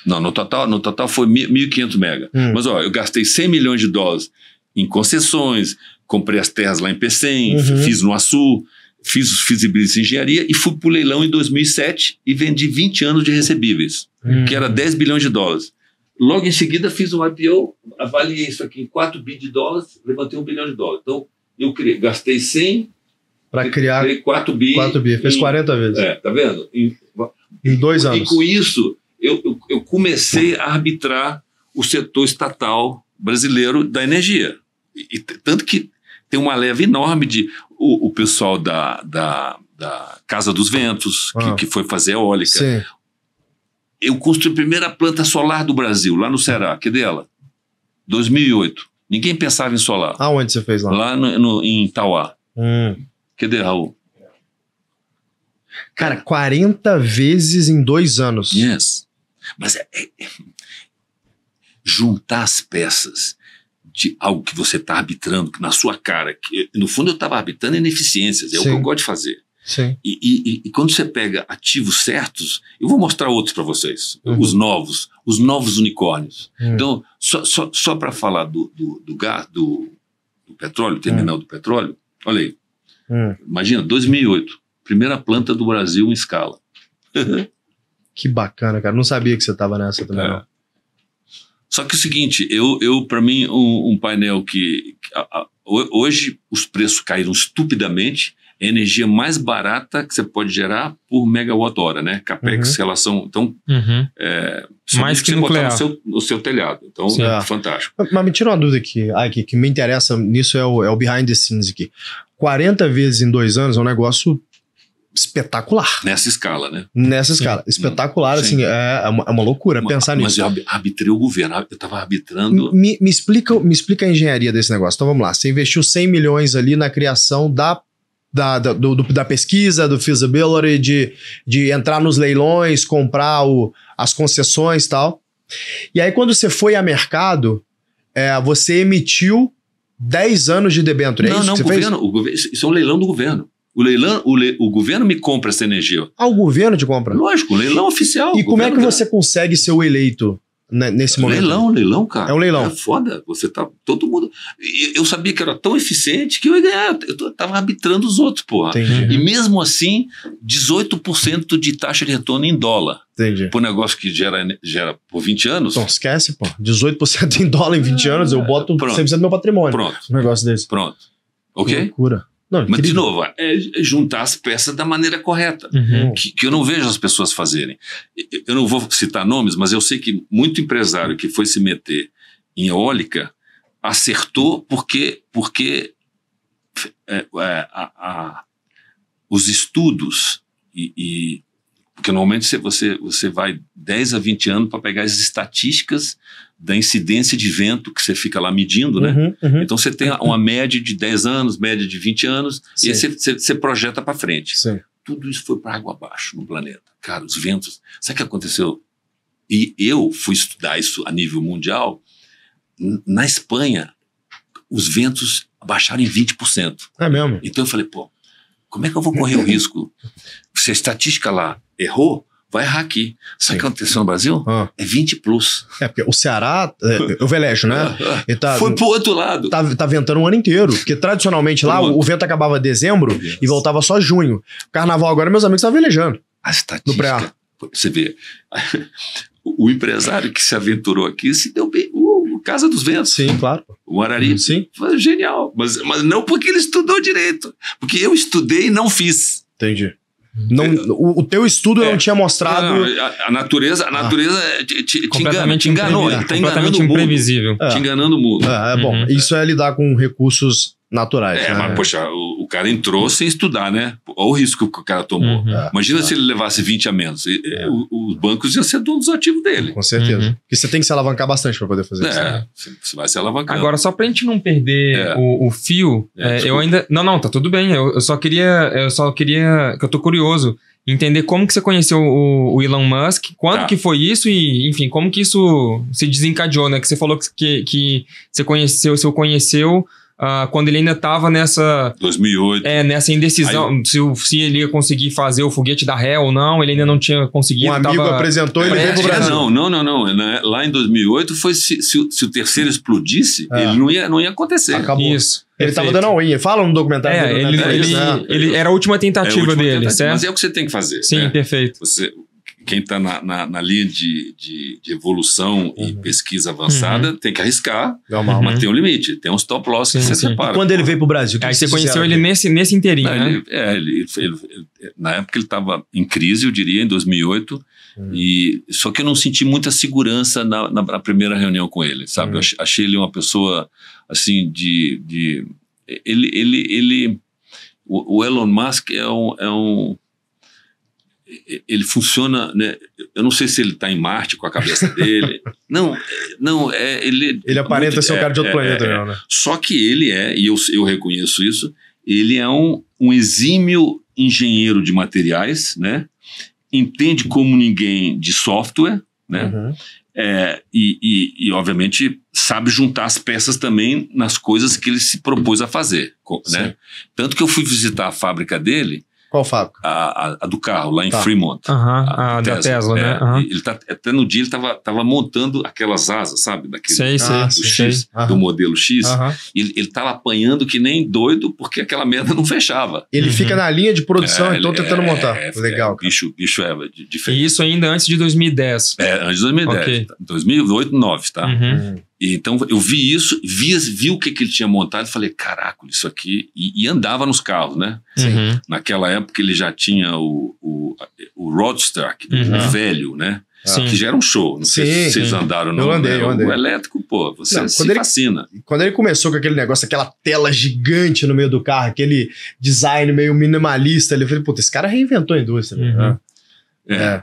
Não, no total, no total foi 1.500 mega. Hum. Mas, ó, eu gastei 100 milhões de dólares em concessões, comprei as terras lá em Pecém, uhum. fiz no Açu, fiz os feasibilities de engenharia e fui para o leilão em 2007 e vendi 20 anos de recebíveis, uhum. que era 10 bilhões de dólares. Logo em seguida fiz um IPO, avaliei isso aqui em 4 bi de dólares, levantei 1 bilhão de dólares. Então, eu criei, gastei 100 para criar 4 bi. 4 bi, fez 40 vezes. É, tá vendo? Em, em dois e, anos. E com isso, eu, eu, comecei a arbitrar o setor estatal brasileiro da energia. E, e tanto que tem uma leva enorme de o, o pessoal da, da, da, Casa dos Ventos, ah. que, foi fazer eólica. Sim. Eu construí a primeira planta solar do Brasil, lá no Ceará, que dela? 2008. Ninguém pensava em solar. Aonde você fez lá? Lá no, no em Itauá. Hum. Que Raul? Cara, 40 vezes em dois anos. Yes. Mas é, é, juntar as peças de algo que você está arbitrando, que na sua cara, que no fundo eu estava arbitrando ineficiências, é Sim. o que eu gosto de fazer. Sim. E, e, e, quando você pega ativos certos, eu vou mostrar outros para vocês, uhum. os novos, os novos unicórnios. Uhum. Então, só, só, só para falar do, do, do gás, do, do petróleo, uhum. terminal uhum. do petróleo, olha aí. Uhum. Imagina, 2008, primeira planta do Brasil em escala. Que bacana, cara. Não sabia que você tava nessa também, é. não. Só que é o seguinte, eu, eu para mim, um, um, painel que. que a, a, hoje os preços caíram estupidamente. É a energia mais barata que você pode gerar por megawatt-hora, né? Capex, uhum. relação. Então, uhum. é, mais que, que você nuclear. botar no seu, no seu telhado. Então, é, é fantástico. Mas me tira uma dúvida aqui, Ike, que me interessa nisso é o, é o behind the scenes aqui. 40 vezes em dois anos é um negócio espetacular. Nessa escala, né? Nessa Sim. escala. Espetacular, Sim. assim, é, é uma, é uma loucura uma, pensar mas nisso. Mas eu arbitrei o governo, eu tava arbitrando... Me, me, explica, me explica a engenharia desse negócio. Então vamos lá, você investiu 100 milhões ali na criação da da, da, do, da pesquisa, do feasibility, de, de entrar nos leilões, comprar o, as concessões e tal. E aí, quando você foi a mercado, é, você emitiu 10 anos de debênture. É não, é isso não, você governo, o governo, isso é um leilão do governo. O leilão, o, le, o, governo me compra essa energia. Ah, o governo te compra? Lógico, leilão oficial. E como é que você consegue ser o eleito nesse momento? Leilão, leilão, cara. É um leilão. É foda. Você tá. Todo mundo. Eu sabia que era tão eficiente que eu ia ganhar. Eu tava arbitrando os outros, porra. Entendi. E mesmo assim, 18% de taxa de retorno em dólar. Entendi. Por negócio que gera, gera por 20 anos. Então esquece, pô. 18% em dólar em 20 anos, eu boto Pronto. 100% do meu patrimônio. Pronto. Um negócio desse. Pronto. Ok? Que loucura. Não, Mas, de novo, é juntar as peças da maneira correta, uhum. que, que, eu não vejo as pessoas fazerem. Eu não vou citar nomes, mas eu sei que muito empresário que foi se meter em eólica acertou porque, porque é, é, a, a, os estudos e, e porque normalmente você, você, você vai 10 a 20 anos para pegar as estatísticas da incidência de vento que você fica lá medindo, né? Uhum, uhum. Então você tem uma média de 10 anos, média de 20 anos, Sim. e aí você, você, você projeta para frente. Sim. Tudo isso foi para água abaixo no planeta. Cara, os ventos. Sabe o que aconteceu? E eu fui estudar isso a nível mundial. Na Espanha, os ventos baixaram em 20%. É mesmo? Então eu falei, pô, como é que eu vou correr o risco? Se a estatística lá errou, vai errar aqui. Sabe o que aconteceu no Brasil? Ah. É 20 plus. É, porque o Ceará, é, o Velejo, né? Ele ah, ah. tá, Foi pro outro lado. Tá, tá ventando o um ano inteiro. Porque tradicionalmente lá o, o, vento acabava dezembro e voltava só junho. Carnaval agora, meus amigos, estavam tá velejando. A estatística. Você vê, o empresário que se aventurou aqui se deu bem. Uh, Casa dos Ventos. Sim, claro. O Arari. Uhum. Sim. Foi genial. Mas, mas não porque ele estudou direito. Porque eu estudei e não fiz. Entendi. Uhum. Não, o, o, teu estudo é, não tinha mostrado. Não, a, a, natureza, a ah. natureza ah, te, te, te enganou. Ele tá mundo. Imprevisível. É. Te enganando o mundo. É, é bom. Uhum. Isso é lidar com recursos naturais. É, né? mas poxa, o, o, cara entrou sem estudar, né? Olha o risco que o cara tomou. Uhum. É, Imagina é. se ele levasse 20 a menos. E, é. os bancos iam ser donos do ativo dele. Com certeza. Uhum. Porque você tem que se alavancar bastante para poder fazer é, isso. É, Você vai se alavancar. Agora, só para a gente não perder é. o, o, fio, é, eu ainda. Não, não, tá tudo bem. Eu, eu, só queria. Eu só queria. Que eu tô curioso. Entender como que você conheceu o, o Elon Musk, quando tá. que foi isso e, enfim, como que isso se desencadeou, né? Que você falou que, que, que você conheceu, se conheceu Uh, quando ele ainda estava nessa. 2008. É, nessa indecisão, Aí, se, se ele ia conseguir fazer o foguete da ré ou não, ele ainda não tinha conseguido. Um amigo apresentou ele é, veio pro é, Brasil. Não, não, não, não. É- lá em 2008 foi se, se, se o terceiro explodisse, ele não ia, não ia acontecer. Acabou. Isso. Ele estava dando all Fala no documentário é, dele, ele, né? ele, ele, ele, era a última tentativa é a última dele, tentativa, certo? Mas é o que você tem que fazer. Sim, né? perfeito. Você, quem está na, na, na, linha de, de, de evolução uhum. e pesquisa avançada uhum. tem que arriscar, uhum. mas tem um limite, tem uns top loss que sim, você sim. separa. E quando ele veio para o Brasil? Aí você conheceu ele nesse, nesse inteirinho, não, né? Ele, é, ele, ele, ele, na época ele estava em crise, eu diria, em 2008, uhum. e, só que eu não senti muita segurança na, na, na primeira reunião com ele, sabe? Eu uhum. achei ele uma pessoa, assim, de... de ele, ele, ele, o, o Elon Musk é um... É um ele funciona, né? Eu não sei se ele está em Marte com a cabeça dele. não, não, é ele. É ele aparenta muito, ser um cara de outro é, é, planeta, não, né? Só que ele é, e eu, eu reconheço isso, ele é um, um exímio engenheiro de materiais, né? Entende como ninguém de software, né? Uhum. É, e, e, e, obviamente, sabe juntar as peças também nas coisas que ele se propôs a fazer. Né? Sim. Tanto que eu fui visitar a fábrica dele qual fábrica? A, a, a do carro, lá em tá. Fremont. Uhum, a, a Tesla. da Tesla, né? é, né? Ele tá, até no dia ele estava tava montando aquelas asas, sabe? Daquele, sei, ah, do X, sei. do modelo X. Ele, ele tava apanhando que nem doido porque aquela merda não fechava. Ele uhum. fica na linha de produção, é, então tentando é, montar. É, Legal. É, bicho, bicho é diferente. E isso ainda antes de 2010. É, antes de 2010. Okay. 2008, 2009, tá? Uhum. Hum então eu vi isso, vi, vi o que, que ele tinha montado e falei, caraca, isso aqui. E, e andava nos carros, né? Uhum. Naquela época ele já tinha o, o, o Roadster, uhum. o velho, né? Ah. Sim. Que já era um show. Não sei Sim. se vocês andaram no eu andei, né? eu andei. O elétrico, pô, você não, se fascina. Quando ele começou com aquele negócio, aquela tela gigante no meio do carro, aquele design meio minimalista, ele falei, puta, esse cara reinventou a indústria. Né? Uhum. Né? É. é.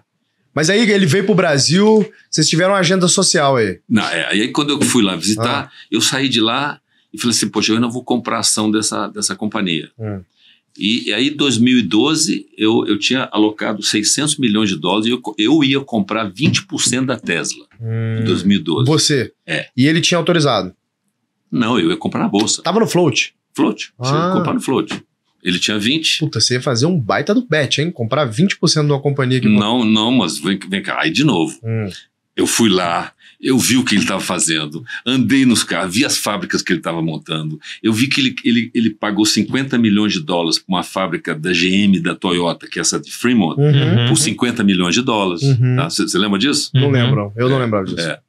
Mas aí ele veio pro Brasil, vocês tiveram uma agenda social aí. Não, é, aí quando eu fui lá visitar, ah. eu saí de lá e falei assim, poxa, eu ainda vou comprar ação dessa, dessa companhia. Hum. E, e, aí, em 2012, eu, eu tinha alocado 600 milhões de dólares e eu, eu ia comprar 20% da Tesla hum. em 2012. Você? É. E ele tinha autorizado? Não, eu ia comprar na bolsa. Tava no float? Float. Ah. Você ia ah. comprar no float. Ele tinha 20. Puta, você ia fazer um baita do bet, hein? Comprar 20% de uma companhia que. Não, não, mas vem, vem cá, aí de novo. Hum. Eu fui lá, eu vi o que ele estava fazendo, andei nos carros, vi as fábricas que ele estava montando. Eu vi que ele, ele, ele pagou 50 milhões de dólares para uma fábrica da GM da Toyota, que é essa de Fremont, uhum. por 50 milhões de dólares. Você uhum. tá? lembra disso? Não uhum. lembro, eu não é. lembrava disso. É.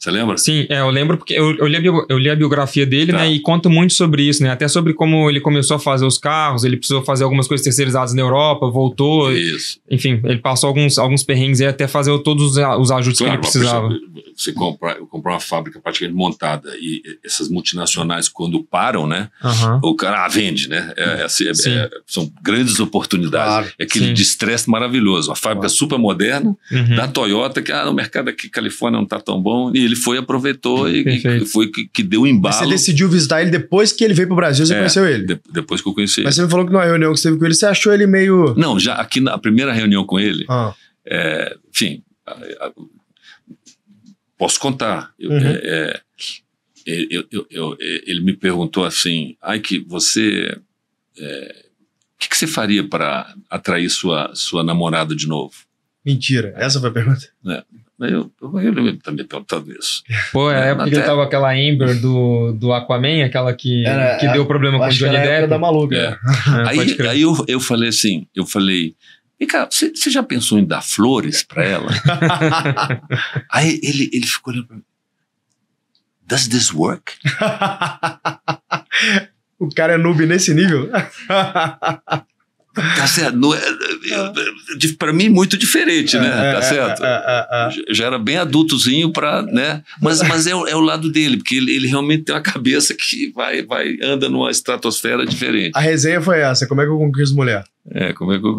Você lembra? Sim, é, eu lembro porque eu, eu, li, a, eu li a biografia dele, tá. né? E conta muito sobre isso, né? Até sobre como ele começou a fazer os carros, ele precisou fazer algumas coisas terceirizadas na Europa, voltou. Isso. Enfim, ele passou alguns, alguns perrengues e até fazer todos os, os ajustes claro, que ele precisava. você compra comprar uma fábrica praticamente montada e essas multinacionais, quando param, né? O cara ah, vende, né? É, é, assim, é, é, são grandes oportunidades. Claro. É aquele de estresse maravilhoso. Uma fábrica claro. super moderna uhum. da Toyota, que ah, o mercado aqui, Califórnia, não está tão bom. E ele foi, aproveitou e, e foi que, que deu embalo. você decidiu visitar ele depois que ele veio pro Brasil, você é, conheceu ele? De, depois que eu conheci Mas você me falou que na reunião que você teve com ele, você achou ele meio. Não, já aqui na primeira reunião com ele, ah. é, enfim, posso contar. Eu, uhum. é, é eu, eu, é, ele me perguntou assim: ai, que você. o é, que, que você faria para atrair sua, sua namorada de novo? Mentira, essa foi a pergunta. É. Eu, eu, eu lembro também perguntado isso. Pô, é a época Até... que ele tava aquela Amber do, do Aquaman, aquela que, era, que deu problema com o Johnny Depp. da maluca. É. é aí aí eu, eu falei assim, eu falei, e cara, você, você já pensou em dar flores para ela? aí ele, ele ficou olhando pra mim, does this work? o cara é noob nesse nível? Tá certo. É, é, é para mim, muito diferente, né? É, tá certo? Já era bem adultozinho para. Né? Mas, mas é, é o lado dele, porque ele, ele, realmente tem uma cabeça que vai, vai anda numa estratosfera diferente. A resenha foi essa: como é que eu conquisto mulher? É, como é que eu.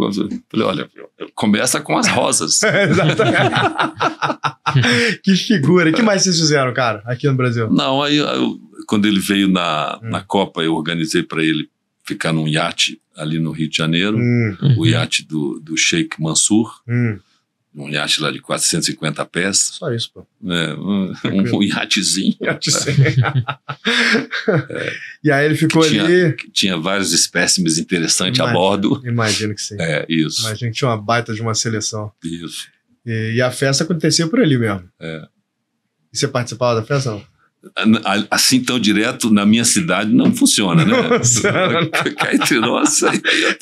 Falei, olha, começa com as rosas. Exatamente. que figura. O que mais vocês fizeram, cara, aqui no Brasil? Não, aí eu, quando ele veio na, hum. na Copa, eu organizei para ele ficar num iate ali no Rio de Janeiro, hum, o iate do, do Sheikh Mansur, hum. um iate lá de 450 pés. Só isso, pô. É, um, um iatezinho. iatezinho. é, e aí ele ficou tinha, ali. Tinha vários espécimes interessantes imagino, a bordo. Imagino que sim. É, isso. Imagino que tinha uma baita de uma seleção. Isso. E, e a festa acontecia por ali mesmo. É. E você participava da festa? Não? assim tão direto na minha cidade não funciona, né? Cai é entre nós,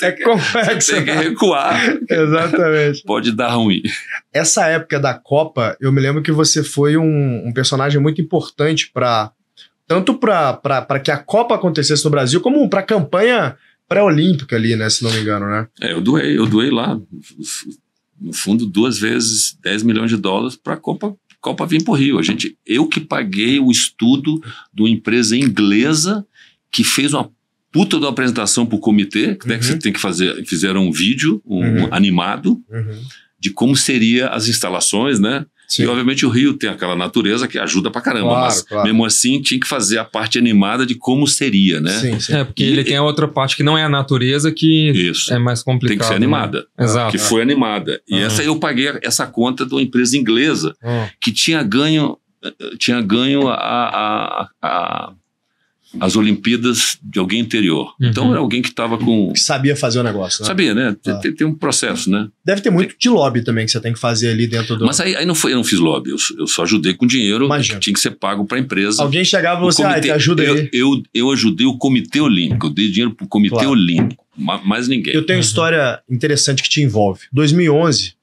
é complexo. Tem que recuar. Exatamente. Pode dar ruim. Essa época da Copa, eu me lembro que você foi um, um personagem muito importante para tanto para que a Copa acontecesse no Brasil, como para a campanha pré-olímpica ali, né? Se não me engano, né? É, eu doei, eu doei lá, no fundo, duas vezes 10 milhões de dólares para a Copa Copa vim para o Rio. A gente, eu que paguei o estudo de uma empresa inglesa que fez uma puta de uma apresentação para o comitê, que, uhum. que você tem que fazer. Fizeram um vídeo um uhum. animado uhum. de como seria as instalações, né? Sim. E obviamente o Rio tem aquela natureza que ajuda pra caramba, claro, mas claro. mesmo assim tinha que fazer a parte animada de como seria, né? Sim, sim. É, porque e ele tem a outra parte que não é a natureza que Isso. é mais complicada. Tem que ser né? animada. Né? Exato. Que é. foi animada. E uhum. essa eu paguei essa conta de uma empresa inglesa uhum. que tinha ganho eh, tinha ganho a, a, a as Olimpíadas de alguém interior. Uhum. Então é alguém que estava com. Que sabia fazer o negócio, né? Sabia, né? Ah. Tem, tem, um processo, né? Deve ter muito tem... de lobby também que você tem que fazer ali dentro do. Mas aí, aí não foi, eu não fiz lobby, eu, eu só ajudei com dinheiro Imagina. que tinha que ser pago para a empresa. Alguém chegava e você, assim, ah, comitê, ah, ajuda eu, aí. Eu, eu, eu ajudei o Comitê Olímpico, eu dei dinheiro para o Comitê claro. Olímpico, mais ninguém. Eu tenho uhum. história interessante que te envolve. 2011,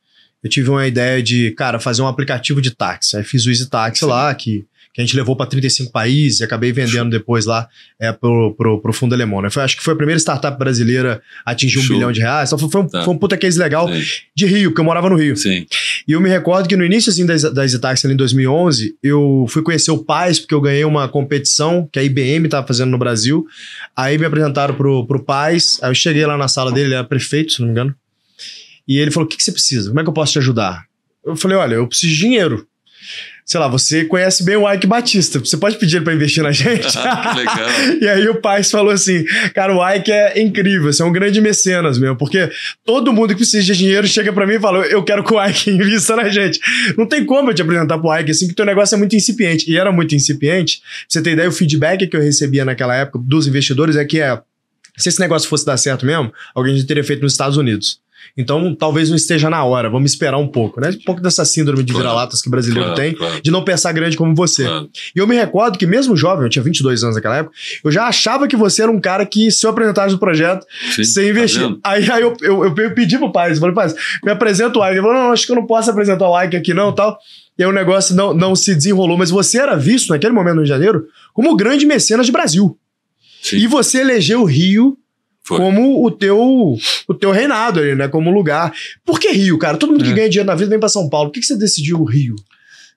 eu tive uma ideia de, cara, fazer um aplicativo de táxi. Aí fiz o Easy Táxi lá, que que a gente levou para 35 países e acabei vendendo depois lá é, pro, pro, pro fundo alemão. Né? Foi, acho que foi a primeira startup brasileira a atingir um Show. bilhão de reais. Então foi, foi, um, tá. foi um puta case legal Sim. de Rio, porque eu morava no Rio. Sim. E eu me recordo que no início assim, da, da Exitax, em 2011, eu fui conhecer o Paz, porque eu ganhei uma competição que a IBM estava fazendo no Brasil. Aí me apresentaram pro, pro Paz, aí eu cheguei lá na sala dele, ele era prefeito, se não me engano. E ele falou: O que, que você precisa? Como é que eu posso te ajudar? Eu falei: Olha, eu preciso de dinheiro sei lá, você conhece bem o Ike Batista, você pode pedir ele para investir na gente? Ah, legal. e aí o pai falou assim, cara, o Ike é incrível, você é um grande mecenas mesmo, porque todo mundo que precisa de dinheiro chega para mim e fala, eu quero que o Ike invista na gente. Não tem como eu te apresentar pro Ike, assim, que teu negócio é muito incipiente, e era muito incipiente, você tem ideia, o feedback que eu recebia naquela época dos investidores é que é, se esse negócio fosse dar certo mesmo, alguém já teria feito nos Estados Unidos. Então, talvez não esteja na hora, vamos esperar um pouco, né? Um pouco dessa síndrome de vira-latas que o brasileiro tem, de não pensar grande como você. E eu me recordo que, mesmo jovem, eu tinha 22 anos naquela época, eu já achava que você era um cara que, se eu apresentasse o projeto, Sim, você investia. Tá aí aí eu, eu, eu, eu pedi pro pai, eu falei, pai, me apresenta o like. Ele falou, não, acho que eu não posso apresentar o like aqui não tal. E aí o negócio não, não se desenrolou, mas você era visto, naquele momento, no Rio de Janeiro, como o grande mecenas de Brasil. Sim. E você elegeu o Rio foi. como o teu o teu reinado ali, né? Como lugar. Por que Rio, cara? Todo mundo que é. ganha dinheiro na vida vem para São Paulo. Por que, que você decidiu o Rio?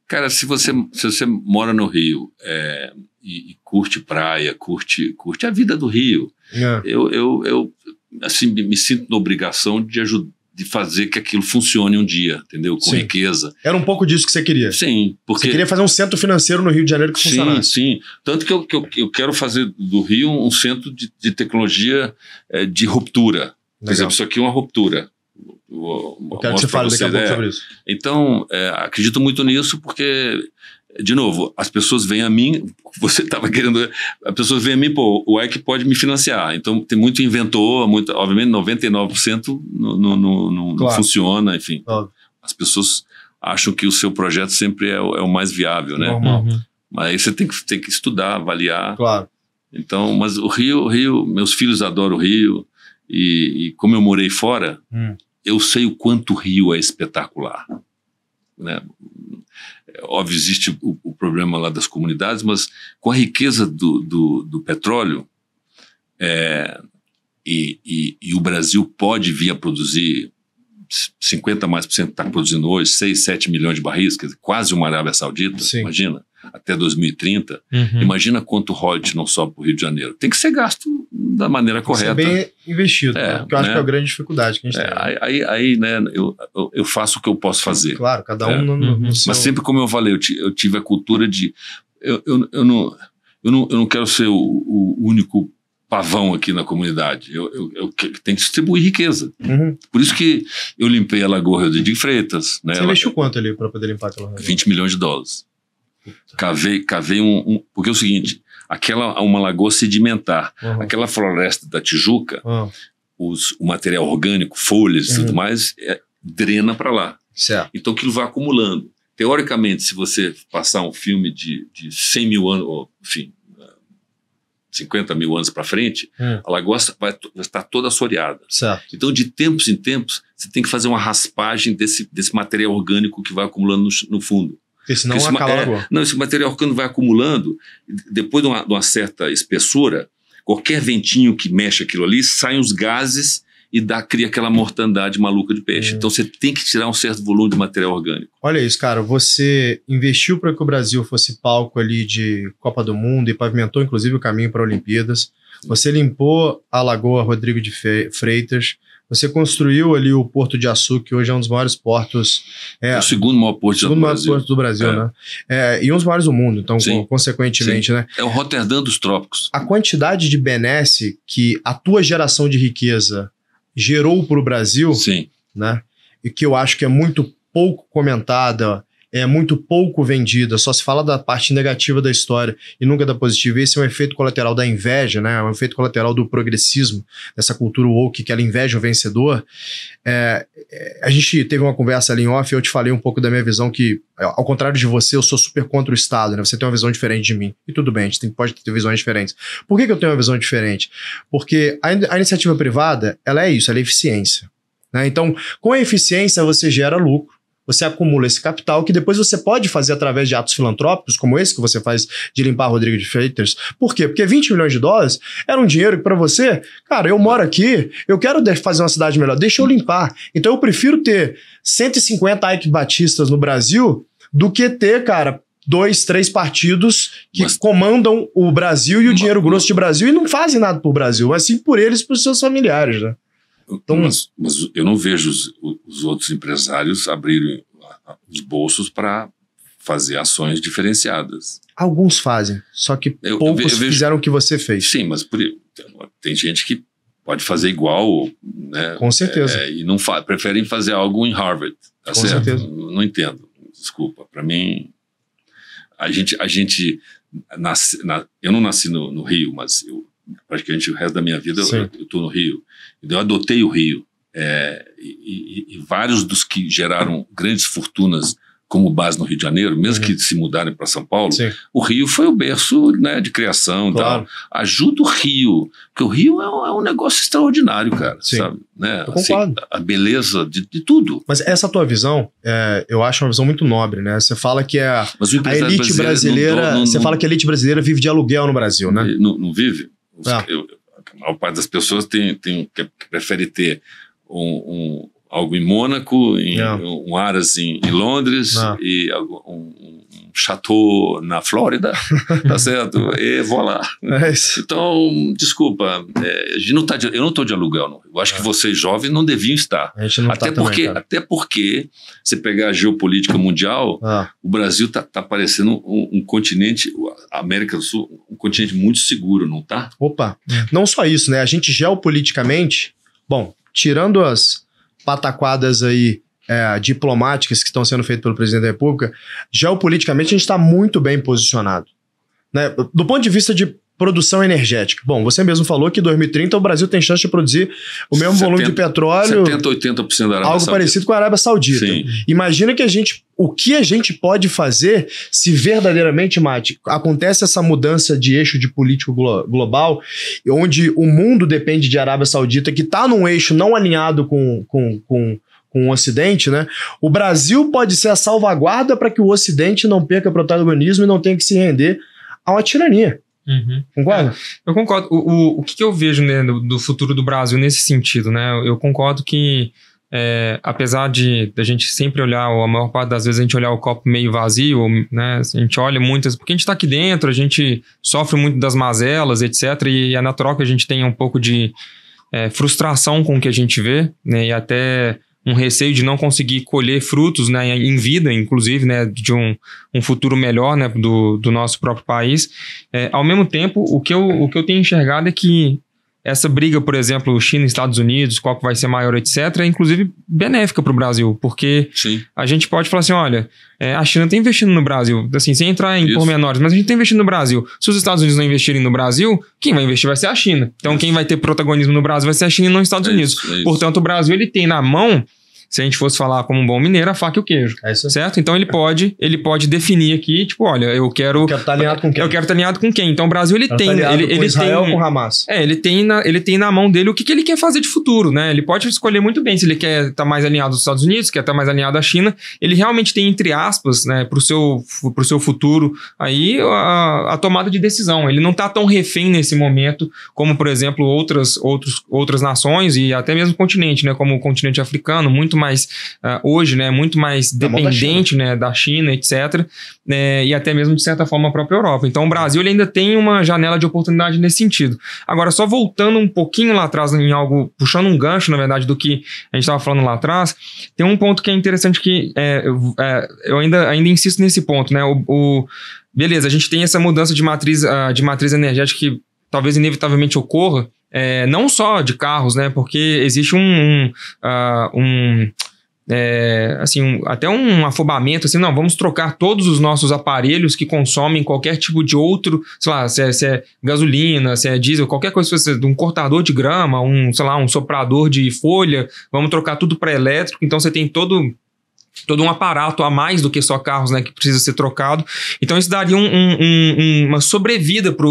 Cara, se você, se você mora no Rio é, e, e, curte praia, curte, curte a vida do Rio, é. eu, eu, eu assim, me sinto na obrigação de ajudar de fazer que aquilo funcione um dia, entendeu? Com sim. riqueza. Era um pouco disso que você queria. Sim, porque você queria fazer um centro financeiro no Rio de Janeiro que funcionasse. Sim, sim. Tanto que eu, que eu, eu, quero fazer do Rio um centro de, de tecnologia é, de ruptura. Legal. Por exemplo, isso aqui é uma ruptura. Eu, eu quero que você fale daqui a pouco né? sobre isso. Então, é, acredito muito nisso porque de novo, as pessoas vêm a mim, você estava querendo, as pessoas vêm a mim, pô, o EC pode me financiar. Então, tem muito inventor, muito, obviamente 99% no, no, no, no claro. não funciona, enfim. As pessoas acham que o seu projeto sempre é, é o mais viável, né? Uhum. Mas aí você tem que, tem que estudar, avaliar. Claro. Então, mas o Rio, o Rio, meus filhos adoram o Rio, e, e como eu morei fora, hum. eu sei o quanto o Rio é espetacular. Né? Óbvio, existe o, o problema lá das comunidades, mas com a riqueza do, do, do petróleo, é, e, e, e, o Brasil pode vir a produzir 50 mais por cento que está produzindo hoje, 6, 7 milhões de barris, quase uma Arábia Saudita, Sim. imagina até 2030, uhum. imagina quanto royalties não sobe para o Rio de Janeiro. Tem que ser gasto da maneira Tem correta. Ser bem investido, é, né? que eu acho né? que é a grande dificuldade que a gente é, tem. Né? Aí, aí né, eu, eu faço o que eu posso fazer. Claro, cada um é. no, no uhum. seu... Mas sempre como eu falei, eu, tive a cultura de... Eu, eu, eu, não, eu, não, eu não quero ser o, o único pavão aqui na comunidade. Eu, eu, eu tenho que distribuir riqueza. Uhum. Por isso que eu limpei a Lagoa Rio de Freitas. Né? Você investiu quanto ali para poder limpar aquela 20 milhões de dólares. Cavei, cavei um, um, Porque é o seguinte: aquela uma lagoa sedimentar, uhum. aquela floresta da Tijuca, uhum. os, o material orgânico, folhas e uhum. tudo mais, é, drena para lá. Certo. Então aquilo vai acumulando. Teoricamente, se você passar um filme de, de 100 mil anos, ou, enfim, 50 eh, mil anos para frente, hum. a lagoa vai estar toda assoreada. Certo. Então, de tempos em tempos, você tem que fazer uma raspagem desse, desse material orgânico que vai acumulando no, no fundo. Porque senão Porque esse, acaba é, Não, esse material orgânico vai acumulando, depois de uma, de uma certa espessura, qualquer ventinho que mexe aquilo ali, saem os gases e dá, cria aquela mortandade maluca de peixe. É. Então você tem que tirar um certo volume de material orgânico. Olha isso, cara. Você investiu para que o Brasil fosse palco ali de Copa do Mundo e pavimentou, inclusive, o caminho para Olimpíadas. Você limpou a Lagoa Rodrigo de Freitas. Você construiu ali o Porto de Açu, que hoje é um dos maiores portos. É, o segundo maior porto, segundo do, maior Brasil. porto do Brasil. É. né? É, e um dos maiores do mundo, então, Sim. consequentemente, Sim. né? É o Roterdã dos Trópicos. A quantidade de benesse que a tua geração de riqueza gerou para o Brasil, Sim. né? E que eu acho que é muito pouco comentada é muito pouco vendida, só se fala da parte negativa da história e nunca da positiva. Esse é um efeito colateral da inveja, né? É um efeito colateral do progressismo, dessa cultura woke que ela inveja o vencedor. É, é a gente teve uma conversa ali em off e eu te falei um pouco da minha visão que, é, ao contrário de você, eu sou super contra o Estado, né? Você tem uma visão diferente de mim. E tudo bem, a gente tem, pode ter visões diferentes. Por que, que eu tenho uma visão diferente? Porque a, a iniciativa privada, ela é isso, ela é eficiência. Né? Então, com a eficiência você gera lucro você acumula esse capital que depois você pode fazer através de atos filantrópicos, como esse que você faz de limpar Rodrigo de Freitas. Por quê? Porque 20 milhões de dólares era um dinheiro que para você, cara, eu moro aqui, eu quero fazer uma cidade melhor, deixa eu limpar. Então eu prefiro ter 150 Ike Batistas no Brasil do que ter, cara, dois, três partidos que mas, comandam o Brasil e o dinheiro grosso de Brasil e não fazem nada pro Brasil, assim por eles e por seus familiares, né? Então, mas, mas eu não vejo os, os outros empresários abrirem os bolsos para fazer ações diferenciadas. Alguns fazem, só que eu, poucos eu vejo, fizeram o que você fez. Sim, mas por, tem gente que pode fazer igual, né? Com certeza. É, é e não fa preferem fazer algo em Harvard. Tá Com certo? certeza. Não, não entendo. Desculpa. Para mim, a gente, a gente nasce, na, eu não nasci no, no Rio, mas eu praticamente o resto da minha vida Sim. eu estou no Rio. Então eu adotei o Rio. É, e, e, e, vários dos que geraram grandes fortunas como base no Rio de Janeiro, mesmo uhum. que se mudarem para São Paulo, Sim. o Rio foi o berço né, de criação. Claro. Tal. Ajuda o Rio, porque o Rio é um, é um negócio extraordinário, cara. Sim. Sabe? Né? Assim, a beleza de, de, tudo. Mas essa tua visão, é, eu acho uma visão muito nobre, né? Você fala que é a, a elite brasileira, brasileira não, não, você fala que a elite brasileira vive de aluguel no Brasil, né? Não, não vive ah. a maior parte das pessoas tem, tem, que prefere ter um, um algo em Mônaco, em, ah. um Aras em, em Londres ah. e um, chateau na Flórida, tá certo? e vou lá. É então, desculpa, é, não tá de, eu não estou de aluguel, não. Eu acho é. que vocês jovens não deviam estar. Não tá até, tá porque, também, até porque, se pegar a geopolítica mundial, ah. o Brasil está tá parecendo um, um, continente, a América do Sul, um continente muito seguro, não tá? Opa, não só isso, né? A gente geopoliticamente, bom, tirando as pataquadas aí é, diplomáticas que estão sendo feitas pelo presidente da República, geopoliticamente a gente está muito bem posicionado. Né? Do ponto de vista de produção energética. Bom, você mesmo falou que em 2030 o Brasil tem chance de produzir o mesmo 70, volume de petróleo. 70, 80% da Arábia Algo Saudita. parecido com a Arábia Saudita. Sim. Imagina que a gente. O que a gente pode fazer se verdadeiramente, Mate, acontece essa mudança de eixo de político glo global, onde o mundo depende de Arábia Saudita, que está num eixo não alinhado com, com, com com o Ocidente, né? O Brasil pode ser a salvaguarda para que o Ocidente não perca protagonismo e não tenha que se render a uma tirania. Uhum. É, eu concordo. O, o, o que, que, eu vejo né, do, do, futuro do Brasil nesse sentido, né? Eu concordo que, é, apesar de a gente sempre olhar, ou a maior parte das vezes a gente olhar o copo meio vazio, né? A gente olha muitas, porque a gente está aqui dentro, a gente sofre muito das mazelas, etc. E é natural que a gente tenha um pouco de é, frustração com o que a gente vê, né? E até um receio de não conseguir colher frutos né, em vida, inclusive, né, de um, um futuro melhor né, do, do nosso próprio país. É, ao mesmo tempo, o que, eu, o que eu tenho enxergado é que essa briga, por exemplo, China e Estados Unidos, qual que vai ser maior, etc., é inclusive benéfica para o Brasil, porque Sim. a gente pode falar assim: olha, é, a China está investindo no Brasil, assim, sem entrar em pormenores, mas a gente está investindo no Brasil. Se os Estados Unidos não investirem no Brasil, quem vai investir vai ser a China. Então, Isso. quem vai ter protagonismo no Brasil vai ser a China e não os Estados é Unidos. Isso, é Portanto, o Brasil ele tem na mão se a gente fosse falar como um bom mineiro, a faca e o queijo. É isso aí. Certo? Então ele pode, ele pode definir aqui, tipo, olha, eu quero. Eu quero estar alinhado com quem? Eu quero estar alinhado com quem? Então o Brasil ele tem. Ele, com ele Israel tem, ou com Hamas? É, ele tem, na, ele tem na mão dele o que, que ele quer fazer de futuro, né? Ele pode escolher muito bem se ele quer estar mais alinhado aos Estados Unidos, quer estar mais alinhado à China. Ele realmente tem, entre aspas, né, pro seu, pro seu futuro aí, a, a tomada de decisão. Ele não está tão refém nesse momento como, por exemplo, outras, outros, outras nações e até mesmo o continente, né? Como o continente africano, muito mais, uh, hoje, né, muito mais é dependente da, né, da China, etc. Né, e até mesmo, de certa forma, a própria Europa. Então, o Brasil ele ainda tem uma janela de oportunidade nesse sentido. Agora, só voltando um pouquinho lá atrás em algo, puxando um gancho, na verdade, do que a gente estava falando lá atrás, tem um ponto que é interessante que é, é, eu ainda, ainda insisto nesse ponto, né? O, o, beleza, a gente tem essa mudança de matriz, uh, de matriz energética que talvez inevitavelmente ocorra, é, não só de carros, né? Porque existe um, um, uh, um é, assim, um, até um afobamento, assim, não, vamos trocar todos os nossos aparelhos que consomem qualquer tipo de outro, sei lá, se é, se é gasolina, se é diesel, qualquer coisa, se é um cortador de grama, um, sei lá, um soprador de folha, vamos trocar tudo para elétrico, então você tem todo todo um aparato a mais do que só carros, né, que precisa ser trocado. Então isso daria um, um, uma sobrevida para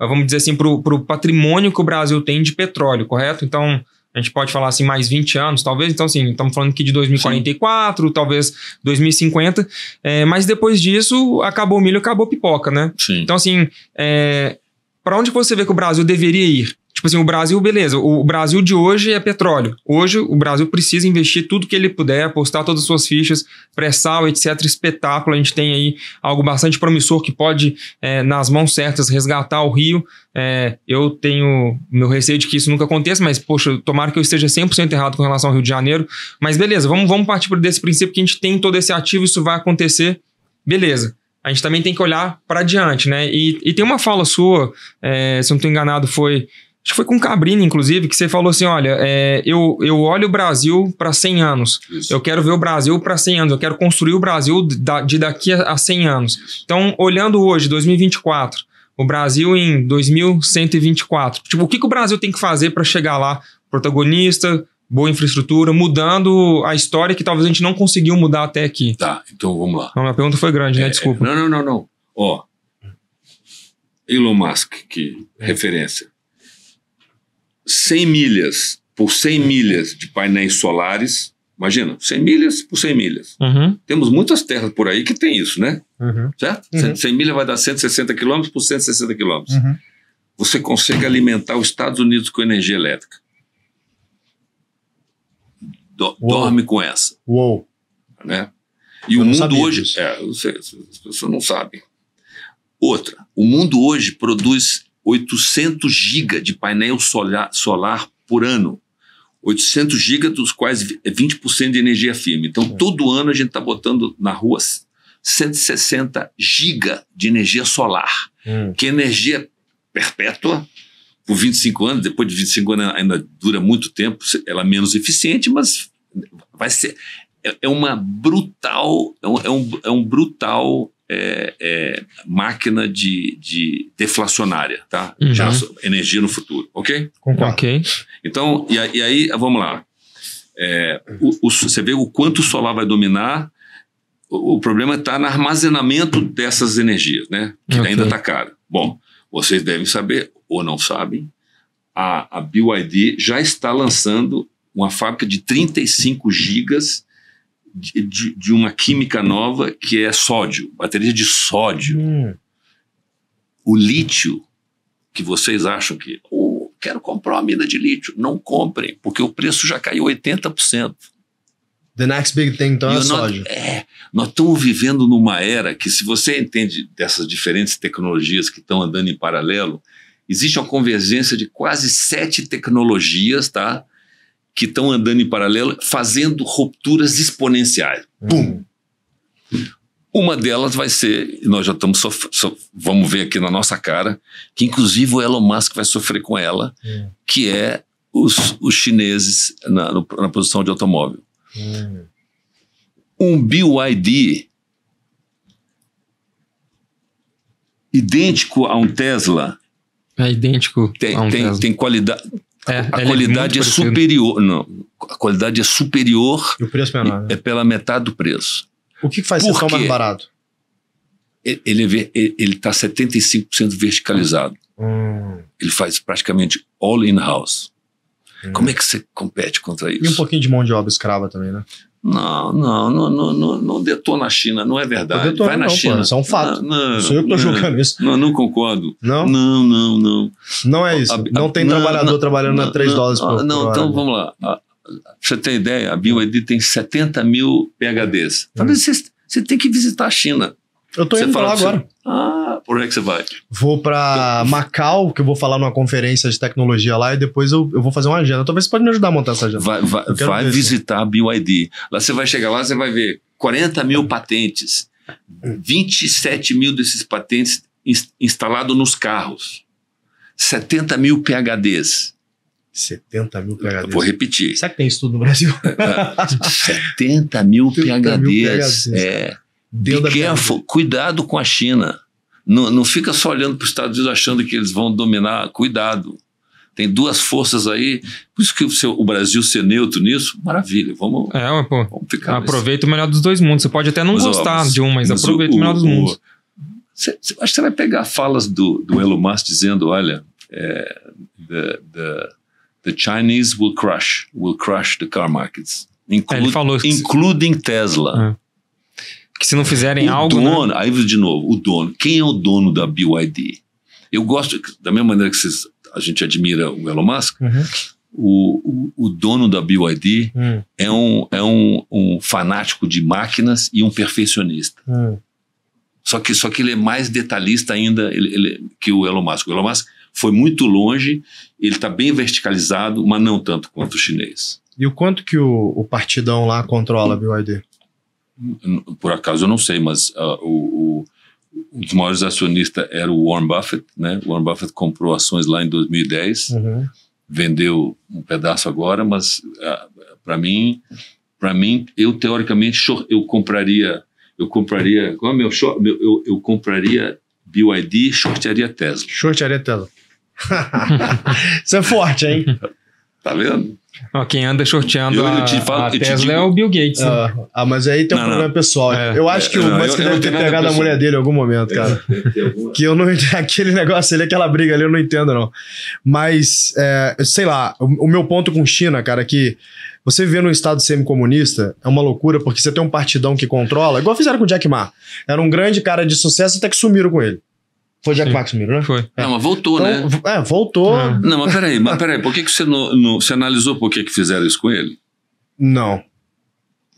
vamos dizer assim, para o patrimônio que o Brasil tem de petróleo, correto? Então a gente pode falar assim mais 20 anos, talvez. Então, assim, estamos falando aqui de 2044, Sim. talvez 2050. É, mas depois disso, acabou o milho, acabou a pipoca, né? Sim. Então, assim, é, para onde você vê que o Brasil deveria ir? Tipo assim, o Brasil, beleza. O Brasil de hoje é petróleo. Hoje o Brasil precisa investir tudo que ele puder, apostar todas as suas fichas, pré-sal, etc. Espetáculo. A gente tem aí algo bastante promissor que pode, é, nas mãos certas, resgatar o Rio. É, eu tenho meu receio de que isso nunca aconteça, mas, poxa, tomara que eu esteja 100% errado com relação ao Rio de Janeiro. Mas beleza, vamos, vamos partir desse princípio que a gente tem todo esse ativo, isso vai acontecer. Beleza a gente também tem que olhar para adiante né? E, e, tem uma fala sua, é, se eu não estou enganado, foi Acho que foi com o Cabrini, inclusive, que você falou assim: olha, é, eu, eu olho o Brasil para 100 anos. Isso. Eu quero ver o Brasil para 100 anos. Eu quero construir o Brasil de daqui a, a 100 anos. Isso. Então, olhando hoje, 2024, o Brasil em 2124. Tipo, o que, que o Brasil tem que fazer para chegar lá? Protagonista, boa infraestrutura, mudando a história que talvez a gente não conseguiu mudar até aqui. Tá, então vamos lá. Não, minha pergunta foi grande, né? é, né? Desculpa. Não, não, não, não. Ó, Elon Musk, que é. referência. 100 milhas por 100 uhum. milhas de painéis solares. Imagina, 100 milhas por 100 milhas. Uhum. Temos muitas terras por aí que tem isso, né? Uhum. Certo? Uhum. 100 milhas vai dar 160 quilômetros por 160 quilômetros. Uhum. Você consegue alimentar os Estados Unidos com energia elétrica. Do, dorme com essa. Uou! Né? E Eu o mundo hoje. Disso. É, as pessoas não sabem. Outra, o mundo hoje produz 800 GB de painel solar, solar por ano. 800 GB, dos quais 20% é de energia firme. Então, é. todo ano a gente está botando na rua 160 GB de energia solar, hum. que é energia perpétua por 25 anos. Depois de 25 anos, ainda dura muito tempo, ela é menos eficiente, mas vai ser. É, é uma brutal, é um, é um, é brutal é, é, máquina de, de, deflacionária, tá? Uhum. energia no futuro, ok? Concordo. Ok. Então, e, e aí, vamos lá. É, o, o, você vê o quanto o solar vai dominar. O, o problema está no armazenamento dessas energias, né? Que okay. ainda está caro. Bom, vocês devem saber, ou não sabem, a, a BYD já está lançando uma fábrica de 35 gigas de, de, uma química nova que é sódio, bateria de sódio. Hum. O lítio, que vocês acham que. Oh, quero comprar uma mina de lítio. Não comprem, porque o preço já caiu 80%. The next big thing então é nós, sódio. É, nós estamos vivendo numa era que, se você entende dessas diferentes tecnologias que estão andando em paralelo, existe uma convergência de quase sete tecnologias, tá? que estão andando em paralelo, fazendo rupturas exponenciais. Hum. Bum! Uma delas vai ser, nós já estamos sofrendo, vamos ver aqui na nossa cara, que inclusive o Elon Musk vai sofrer com ela, hum. que é os, os chineses na, no, na, produção de automóvel. Hum. Um BYD idêntico a um Tesla. É idêntico. Tem, um tem, Tesla. tem qualidade. É, a é qualidade é, superior. Não, a qualidade é superior. E o preço é menor. Né? É pela metade do preço. O que, faz ser tão mais barato? Ele é está 75% verticalizado. Hum. Ele faz praticamente all in-house. Hum. Como é que você compete contra isso? E um pouquinho de mão de obra escrava também, né? Não, não, não, não, não, detona a China, não é verdade. Vai na não, China. Pô, isso é um fato. Não, não Sou eu que estou jogando isso. Não, não concordo. Não? Não, não, não. Não é isso. A, a, não tem não, trabalhador trabalhando a 3 dólares por, hora. Não, então vamos lá. você tem ideia? A BioED tem 70 mil PHDs. Talvez hum. você, você tem que visitar a China. Eu estou indo falar lá agora. ah, por onde é que você vai? Vou para Macau, que eu vou falar numa conferência de tecnologia lá, e depois eu, eu vou fazer uma agenda. Talvez você pode me ajudar a montar essa agenda. Vai, vai, vai visitar a BYD. Lá você vai chegar lá, você vai ver 40 mil patentes, 27 mil desses patentes instalados nos carros, 70 mil PHDs. 70 mil PHDs. Eu vou repetir. Será que tem tudo no Brasil? 70 mil 70 PHDs. Mil PHDs. É. Be careful, cuidado com a China. Não, não fica só olhando para os Estados Unidos achando que eles vão dominar. Cuidado. Tem duas forças aí. Por isso que o, Brasil ser neutro nisso, maravilha. Vamos, é, mas, pô, vamos ficar. Aproveita nesse... o melhor dos dois mundos. Você pode até não mas, gostar mas, de um, mas, aproveita o, o, melhor dos o, mundos. Cê, cê, acho que você vai pegar falas do, do Elon Musk dizendo: olha, é, the, the, the, Chinese will crush, will crush the car markets. É, inclu é, including Tesla. É. Que se não fizerem o algo. Né? Dono, né? Aí de novo, o dono. Quem é o dono da BYD? Eu gosto, da mesma maneira que vocês, a gente admira o Elon Musk, uhum. o, o, o, dono da BYD uhum. é, um, é um, um, fanático de máquinas e um perfeccionista. Uhum. Só que, só que ele é mais detalhista ainda ele, ele, que o Elon Musk. O Elon Musk foi muito longe, ele está bem verticalizado, mas não tanto quanto o chinês. E o quanto que o, o partidão lá controla a BYD? por acaso eu não sei, mas uh, o, o, um dos maiores acionistas era o Warren Buffett, né? O Warren Buffett comprou ações lá em 2010, uhum. vendeu um pedaço agora, mas uh, ah, para mim, para mim, eu teoricamente eu compraria, eu compraria, qual é meu, meu eu, eu compraria BYD, shortaria Tesla. Shortaria Tesla. Isso é forte, hein? tá vendo? quem anda shorteando eu, eu falo, a, a Tesla é digo... é o Bill Gates. Né? Ah, ah, mas aí tem um não, problema não. pessoal. É. Eu acho que é, o Musk deve ter pegado a mulher dele em algum momento, cara. que eu não aquele negócio ali, é aquela briga ali, eu não entendo, não. Mas, é, sei lá, o, o, meu ponto com China, cara, é que você viver num estado semi-comunista é uma loucura, porque você tem um partidão que controla, igual fizeram com o Jack Ma. Era um grande cara de sucesso até que sumiram com ele. Foi Jack Waxmiller, né? Foi. É. Não, mas voltou, então, né? É, voltou. É. Não, mas peraí, mas peraí, por que, que você não, não, Você analisou por que, que fizeram isso com ele? Não.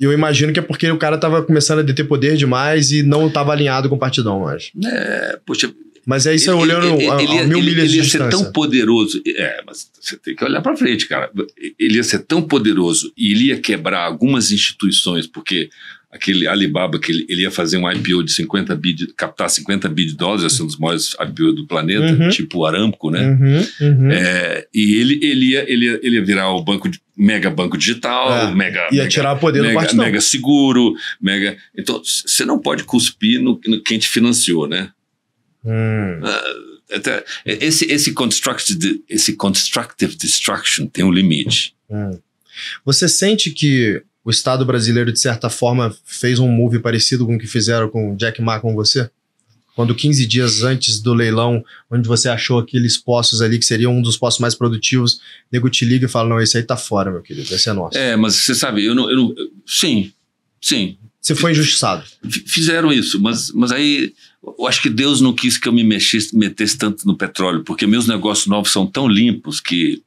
Eu imagino que é porque o cara tava começando a deter poder demais e não tava alinhado com o partidão mas. É, poxa. Mas é isso ele, olhando ele, a, ele, mil ele, milhas ele ia ser tão poderoso. É, mas você tem que olhar para frente, cara. Ele ia ser tão poderoso e ele ia quebrar algumas instituições, porque aquele Alibaba que ele, ele, ia fazer um IPO de 50 bi, de, captar 50 bi de dólares, assim, é um dos maiores IPO do planeta, uhum. tipo Aramco, né? Uhum, uhum. É, e ele, ele, ia, ele, ia, ele ia virar o banco de, mega banco digital, é, mega. Ia mega, tirar poder mega, do partido. Mega seguro, mega. Então, você não pode cuspir no, no quem te financiou, né? Hum. Ah, até, é, esse, esse, constructive, esse constructive destruction tem um limite. Hum. Você sente que o Estado brasileiro, de certa forma, fez um move parecido com o que fizeram com Jack Ma com você? Quando 15 dias antes do leilão, onde você achou aqueles poços ali que seriam um dos poços mais produtivos, nego te liga e fala: Não, esse aí tá fora, meu querido, esse é nosso. É, mas você sabe, eu não. Eu não sim, sim. Você foi injustiçado. Fizeram isso, mas, mas aí eu acho que Deus não quis que eu me mexesse, metesse tanto no petróleo, porque meus negócios novos são tão limpos que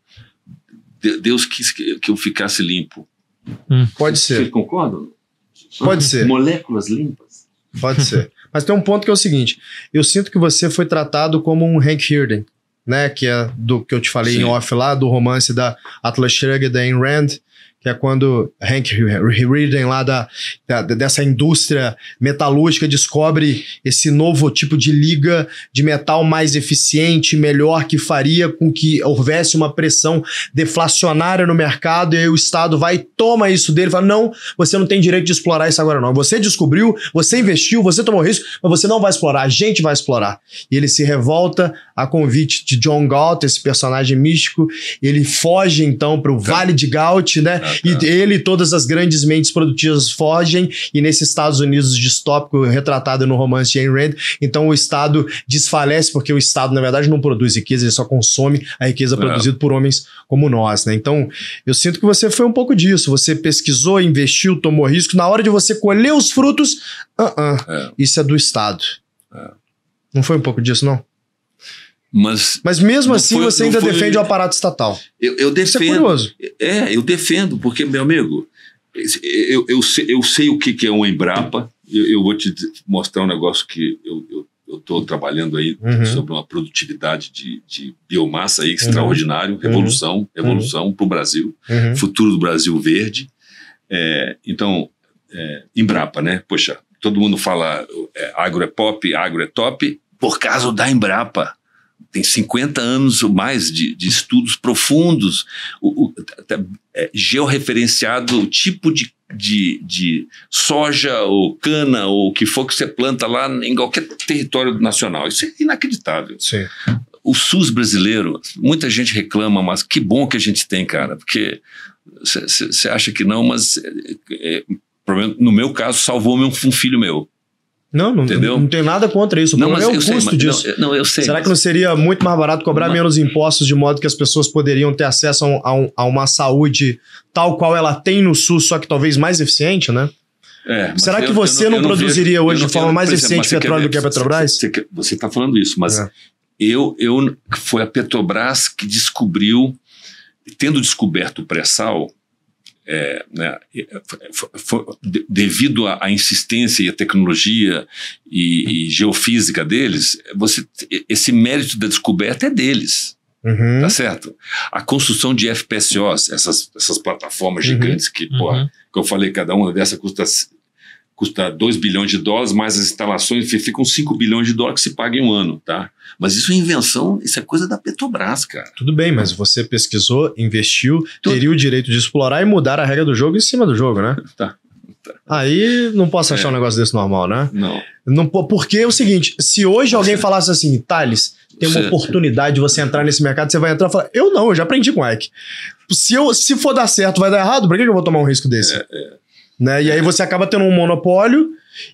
Deus quis que eu ficasse limpo. Hum. Pode ser. Vocês concordam? Pode ser. Moléculas limpas? Pode ser. Mas tem um ponto que é o seguinte: eu sinto que você foi tratado como um Hank Hirden, né? Que é do que eu te falei Sim. em off lá, do romance da Atlas Shrugged da Ayn Rand que é quando Hank Reardon lá da, da, dessa indústria metalúrgica descobre esse novo tipo de liga de metal mais eficiente, melhor, que faria com que houvesse uma pressão deflacionária no mercado e aí o Estado vai toma isso dele fala, não, você não tem direito de explorar isso agora não. Você descobriu, você investiu, você tomou risco, mas você não vai explorar, a gente vai explorar. E ele se revolta a convite de John Galt, esse personagem místico, ele foge então para o Vale de Galt, né? e é. ele e todas as grandes mentes produtivas fogem, e nesse Estados Unidos distópico retratado no romance Ayn Rand, então o Estado desfalece, porque o Estado, na verdade, não produz riqueza, ele só consome a riqueza é. produzida por homens como nós, né? Então, eu sinto que você foi um pouco disso, você pesquisou, investiu, tomou risco, na hora de você colher os frutos, uh -uh, é. isso é do Estado. É. Não foi um pouco disso, não? Mas, mas mesmo assim foi, você ainda foi... defende o aparato estatal. Eu, eu defendo. Isso é curioso. É, eu defendo, porque, meu amigo, eu, eu, sei, eu sei o que, é um Embrapa. Eu, eu, vou te mostrar um negócio que eu estou trabalhando aí uhum. sobre uma produtividade de, de biomassa aí, uhum. extraordinário, uhum. revolução, revolução uhum. para o Brasil, uhum. futuro do Brasil verde. É, então, é, Embrapa, né? Poxa, todo mundo fala é, agro é pop, agro é top, por causa da Embrapa tem 50 anos ou mais de, de estudos profundos, o, o, é, georreferenciado o tipo de, de, de, soja ou cana ou o que for que você planta lá em qualquer território nacional. Isso é inacreditável. Sim. O SUS brasileiro, muita gente reclama, mas que bom que a gente tem, cara, porque você acha que não, mas é, é, é no meu caso salvou um filho meu. Não, não, Entendeu? não tem nada contra isso. O não, problema é o custo sei, disso. Não, não, eu sei. Será que não seria muito mais barato cobrar menos impostos de modo que as pessoas poderiam ter acesso a, um, a, uma saúde tal qual ela tem no SUS, só que talvez mais eficiente, né? É, Será eu, que você eu não, não, produziria vejo, hoje de forma mais exemplo, eficiente petróleo do que a Petrobras? Você está falando isso, mas é. eu, eu foi a Petrobras que descobriu, tendo descoberto o pré-sal, é, né, é, devido à insistência e à tecnologia e, e, geofísica deles, você, esse mérito da descoberta é deles. Uhum. Tá certo? A construção de FPSOs, essas, essas plataformas uhum. gigantes que, porra, uhum. que eu falei, cada uma dessas custa custa 2 bilhões de dólares, mais as instalações, ficam 5 bilhões de dólares que se paga em um ano, tá? Mas isso é invenção, isso é coisa da Petrobras, cara. Tudo bem, mas você pesquisou, investiu, Tudo. teria o direito de explorar e mudar a regra do jogo em cima do jogo, né? Tá, tá. Aí não posso achar é. um negócio desse normal, né? Não. não. Porque é o seguinte: se hoje alguém falasse assim, Thales, tem uma oportunidade de você entrar nesse mercado, você vai entrar e falar, eu não, eu já aprendi com o Ike. Se, eu, se for dar certo, vai dar errado, por que eu vou tomar um risco desse? É, é. Né? E aí você acaba tendo um monopólio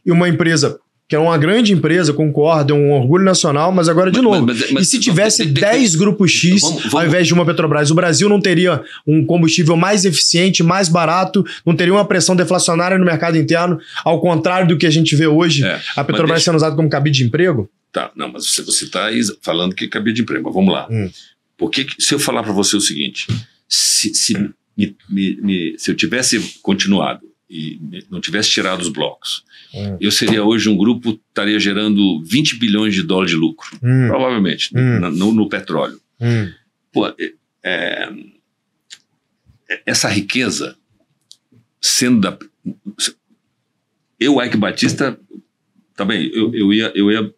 e uma empresa que é uma grande empresa, concordo, é um orgulho nacional, mas agora de mas, novo. Mas, mas, e se tivesse 10 grupos X então, vamos, vamos. ao invés de uma Petrobras, o Brasil não teria um combustível mais eficiente, mais barato, não teria uma pressão deflacionária no mercado interno, ao contrário do que a gente vê hoje, é, a Petrobras deixa... sendo usada como cabide de emprego? Tá, não, mas você está falando que é cabide de emprego, mas vamos lá. Hum. Porque se eu falar para você o seguinte, se, se, me, me, me, se eu tivesse continuado e não tivesse tirado os blocos, hum. eu seria hoje um grupo estaria gerando 20 bilhões de dólares de lucro, hum. provavelmente, hum. No, no, petróleo. Hum. Pô, é, é, essa riqueza, sendo da. Eu, Ike Batista, também, tá eu, eu, ia, eu ia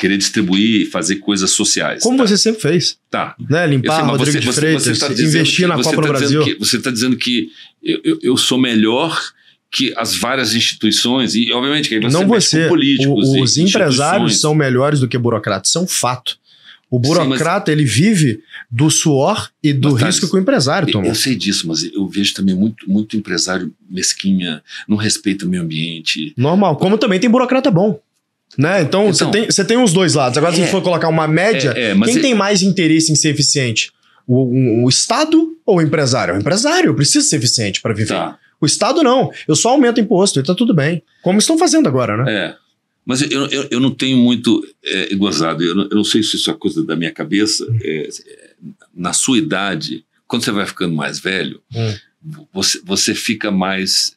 querer distribuir, fazer coisas sociais. Como tá? você sempre fez. Tá. Né? Limpar, sei, é Rodrigo você, de Freitas, você, você tá investir na Copa tá do Brasil. Que, você está dizendo que eu, eu, eu sou melhor que as várias instituições, e obviamente que aí você não você, políticos. O, os empresários são melhores do que burocratas, são é um fato. O burocrata, Sim, ele vive do suor e do mas, tá, risco tá, que o empresário toma. Eu, eu sei disso, mas eu vejo também muito, muito empresário mesquinha, não respeita o meio ambiente. Normal, como também tem burocrata bom. Né? Então, você então, tem, tem os dois lados. Agora, é, se a gente é. for colocar uma média, é, é, quem tem mais interesse em ser eficiente? O, o, o, Estado ou o empresário? O empresário precisa ser eficiente para viver. Tá. O Estado não. Eu só aumento o imposto e tá tudo bem. Como estão fazendo agora, né? É. Mas eu, eu, eu não tenho muito é, gozado. Eu não, eu não, sei se isso é coisa da minha cabeça. Hum. É, é, na sua idade, quando você vai ficando mais velho, hum. você, você fica mais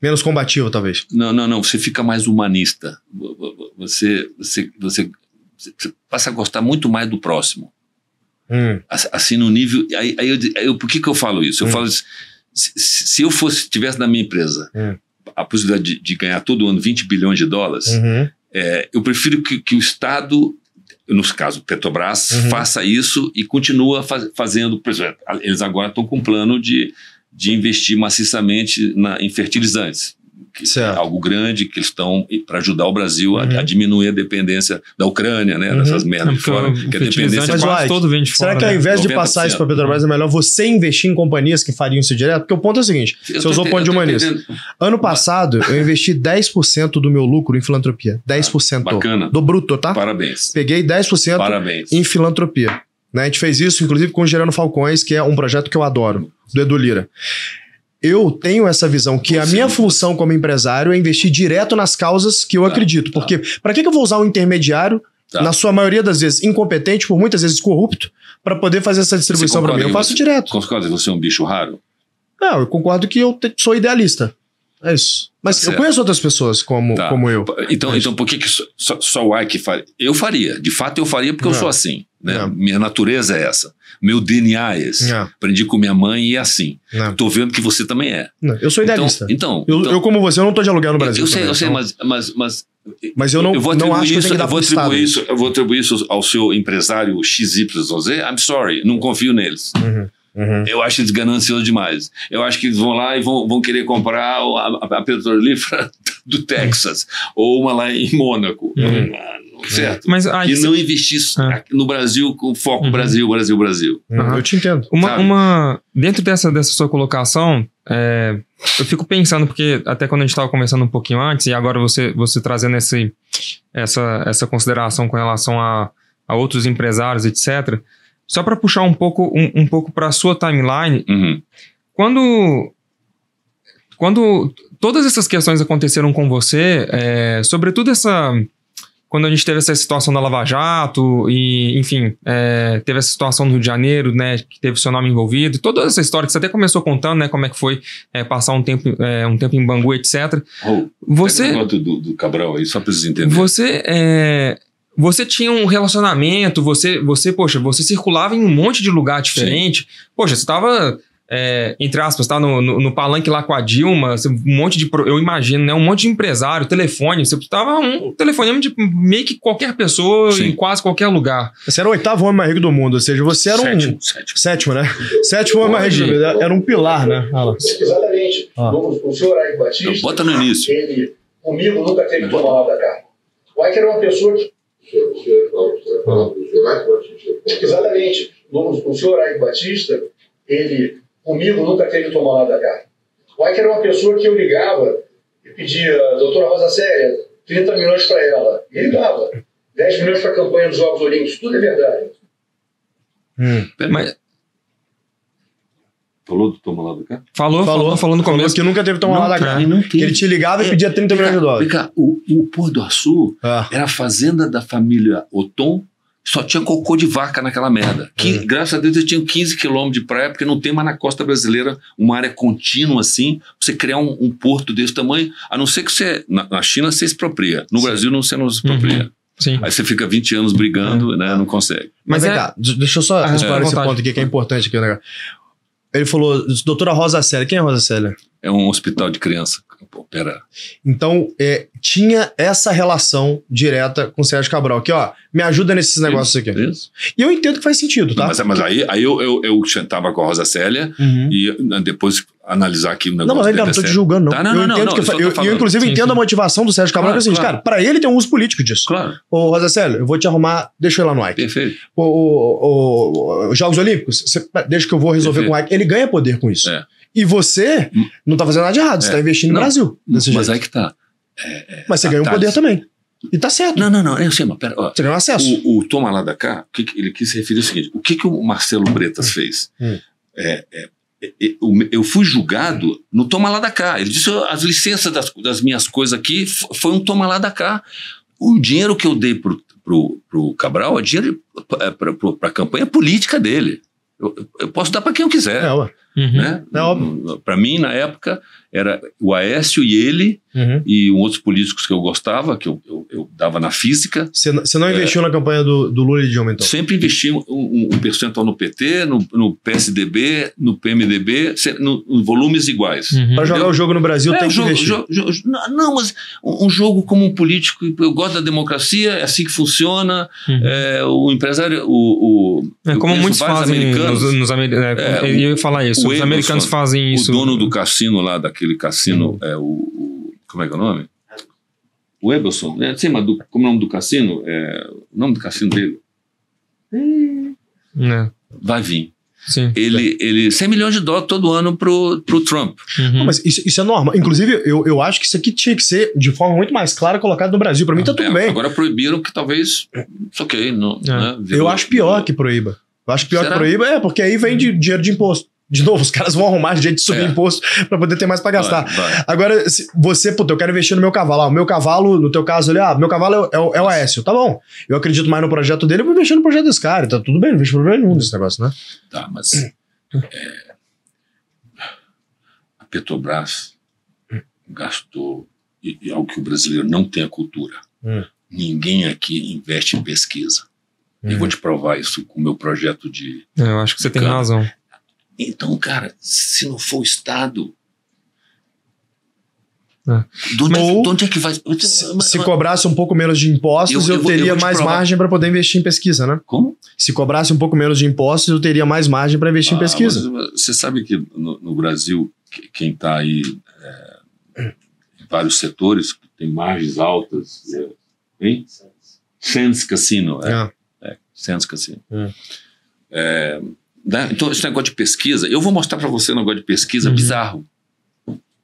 Menos combativo, talvez. Não, não, não. Você fica mais humanista. Você, você, você, você passa a gostar muito mais do próximo. Hum. Assim, no nível. Aí, aí, eu, aí eu, por que, que eu falo isso? Eu hum. falo Se, se, eu fosse tivesse na minha empresa hum. a possibilidade de, de, ganhar todo ano 20 bilhões de dólares, uhum. é, eu prefiro que, que o Estado nos caso Petrobras, uhum. faça isso e continua faz, fazendo. Por exemplo, eles agora estão com um plano de de investir maciçamente na, em fertilizantes. Que é algo grande que eles estão para ajudar o Brasil uhum. a, a, diminuir a dependência da Ucrânia, né? Uhum. Dessas merdas de fora. Que a dependência mas, todo vem de fora. Será que ao né? invés né? de passar isso para a Petrobras, é melhor você investir em companhias que fariam isso direto? Porque o ponto é o seguinte: eu você usou o ponto de humanista. Ano passado, eu investi 10% do meu lucro em filantropia. 10%. Ah, bacana. Do bruto, tá? Parabéns. Peguei 10% Parabéns. em filantropia. Né? A gente fez isso, inclusive, com o Gerando Falcões, que é um projeto que eu adoro do Edu Lira. Eu tenho essa visão que a minha função como empresário é investir direto nas causas que eu tá, acredito. Tá. Porque tá. para que, eu vou usar um intermediário Tá. na sua maioria das vezes incompetente, por muitas vezes corrupto, para poder fazer essa distribuição para mim. Eu faço você, direto. Concorda que você é um bicho raro? Não, eu concordo que eu te, sou idealista. É isso. Mas tá eu conheço outras pessoas como, tá. como eu. Então, é então por que, que só, só o Ike faria? Eu faria. De fato, eu faria porque Não. eu sou assim. Né? Minha natureza é essa. Meu DNA é esse. Não. Ah. Aprendi com minha mãe e é assim. Não. Ah. Tô vendo que você também é. Não, eu sou então, idealista. Então, então, eu, então, eu, como você, eu não tô de aluguel no Brasil. Eu, sei, também, eu sei, então. mas, mas, mas. Mas eu não, eu vou não acho isso, que dar eu vou atribuir isso, Eu vou atribuir isso ao seu empresário XYZ. I'm sorry, não confio neles. Uhum. Uhum. Eu acho eles gananciosos demais. Eu acho que eles vão lá e vão, vão querer comprar a, a, a petrolífera do Texas, uhum. ou uma lá em Mônaco. Uhum certo? Mas, ah, não investir ah. no Brasil com foco uhum. Brasil, Brasil, Brasil. Uhum. Eu te entendo. Uma, uma, dentro dessa, dessa sua colocação, é, eu fico pensando, porque até quando a gente estava conversando um pouquinho antes, e agora você, você trazendo esse, essa, essa consideração com relação a, a outros empresários, etc., só para puxar um pouco um, um pouco para a sua timeline, uhum. quando quando todas essas questões aconteceram com você, é, sobretudo essa quando a gente teve essa situação da Lava Jato, e, enfim, é, teve essa situação do Rio de Janeiro, né, que teve o seu nome envolvido, toda essa história que você até começou contando, né, como é que foi é, passar um tempo, é, um tempo em Bangu, etc. Oh, você. Do, do Cabral aí, só pra vocês entenderem. Você. É, você tinha um relacionamento, você, você, poxa, você circulava em um monte de lugar diferente. Sim. Poxa, você tava é, entre aspas, tá? No, no, no, palanque lá com a Dilma, um monte de. Eu imagino, né? Um monte de empresário, telefone. Você tava um telefonema de meio que qualquer pessoa Sim. em quase qualquer lugar. Você era o oitavo homem mais rico do mundo, ou seja, você era sétimo, um. Sétimo, sétimo né? Sétimo homem mais rico. Era um pilar, né? Ah, Exatamente. Ah. O, senhor Ike Batista. bota no início. Ele, comigo, nunca teve uma hora da carne. O Ike era uma pessoa que. Ah. Exatamente. O senhor Ike Batista, ele comigo nunca teve tomar nada da carne. O Ike era uma pessoa que eu ligava e pedia, doutora Rosa Séria, 30 milhões para ela. E ele dava. 10 milhões para a campanha dos Jogos Olímpicos. Tudo é verdade. Hum, mas... Falou do tomar lá do cá? Falou, falou, falou, falou no começo. Falou que nunca teve toma lá da cá. Ele te ligava e pedia 30 milhões de dólares. Cá, o, o Pôr do Açu era a fazenda da família Otom só tinha cocô de vaca naquela merda. Que, é. Graças a Deus eu tinha 15 quilômetros de praia, porque não tem mais na costa brasileira uma área contínua assim, pra você criar um, um porto desse tamanho, a não ser que você. Na, na China você expropria, no Sim. Brasil não, você não se expropria. Uhum. Sim. Aí você fica 20 anos brigando, é. né? Não consegue. Mas, Mas é... tá, deixa eu só ah, é, esse ponto aqui que é importante aqui, né? Ele falou, doutora Rosa Célia. Quem é Rosa Célia? É um hospital de criança. Então, é, tinha essa relação direta com o Sérgio Cabral, que, ó, me ajuda nesses isso, negócios aqui. Isso. E eu entendo que faz sentido, tá? Mas, mas aí, aí eu, eu, eu sentava com a Rosa Célia uhum. e né, depois analisar aqui o negócio. Não, mas ainda não estou te julgando, não. Tá, não, eu não, entendo não, que eu, eu, eu, inclusive, sim, entendo sim. a motivação do Sérgio Cabral, claro, que é o seguinte, claro. cara, para ele tem um uso político disso. Claro. Ô, Rosa Célia, eu vou te arrumar, deixa eu ir lá no Ike. Perfeito. Os Jogos Olímpicos, você, deixa que eu vou resolver Perfeito. com o Ike. Ele ganha poder com isso. É. E você não tá fazendo nada de errado, é. você tá investindo não, no Brasil. mas jeito. é que tá. É, é mas você ganhou um poder também. E tá certo. Não, não, não. Eu sei, mas pera, ó, Você ganhou acesso. O, o Toma lá da cá, o que, ele quis se referir ao é seguinte: o que, que o Marcelo Bretas hum. fez? Hum. É, é, é eu fui julgado no toma lá da cá. Ele disse: as licenças das, das minhas coisas aqui foi um toma lá da cá. O dinheiro que eu dei pro, pro, pro Cabral é dinheiro para a campanha política dele. Eu, eu posso dar para quem eu quiser. É, ué. Uhum. Né? Tá Para mim, na época, era o Aécio e ele, uhum. e outros políticos que eu gostava, que eu, eu, eu dava na física. Você não é. investiu é, na campanha do, do Lula e Dilma, então? Sempre investi um, um, percentual no PT, no, no PSDB, no PMDB, no, em volumes iguais. Uhum. Para jogar o jogo no Brasil é, tem que jogo, investir. Jogo, não, mas um jogo como um político, eu gosto da democracia, é assim que funciona, uhum. é, o empresário, o... o é como muitos fazem americanos, nos, nos amer... É, é, eu ia falar isso os americanos fazem isso. O dono do cassino lá, daquele cassino, é o, o Como é que é o nome? O Eberson. É, sei, mas do, como é o nome do cassino? É, o nome do cassino dele? Não. É. Vai vir. Sim. Ele, ele, 100 milhões de dólares todo ano pro, pro Trump. Uhum. Não, mas isso, isso é normal. Inclusive, eu, eu acho que isso aqui tinha que ser de forma muito mais clara colocado no Brasil. Para mim, tá é, tudo é, bem. Agora proibiram que talvez. Isso ok. Não, é. né, virou, eu acho pior virou. que proíba. Eu acho pior Será? que proíba é, porque aí vem de dinheiro de imposto. De novo, os caras vão arrumar de jeito de subir é. imposto para poder ter mais para gastar. Vai, vai. Agora, você, puta, eu quero investir no meu cavalo. Ah, o meu cavalo, no teu caso ali, ah, meu cavalo é, é, é o Aécio. Tá bom. Eu acredito mais no projeto dele, eu vou investir no projeto desse cara. Tá tudo bem, não vejo problema nenhum desse negócio, né? Tá, mas. É, a Petrobras gastou e, e é algo que o brasileiro não tem a cultura. Hum. Ninguém aqui investe em pesquisa. Hum. E vou te provar isso com o meu projeto de. É, eu acho que você tem razão. Então, cara, se não for o Estado. É. onde, é Ou, onde é que vai. Se, se, cobrasse um pouco menos de impostos, eu, eu, eu teria eu te mais provar. margem para poder investir em pesquisa, né? Como? Se cobrasse um pouco menos de impostos, eu teria mais margem para investir ah, em pesquisa. Mas, você sabe que no, no Brasil, quem está aí é, em vários setores, tem margens altas, é, hein? Sands Cassino, é. Ah. É, Sands Cassino. É. É, né? Então, esse negócio de pesquisa, eu vou mostrar para você um negócio de pesquisa uhum. bizarro.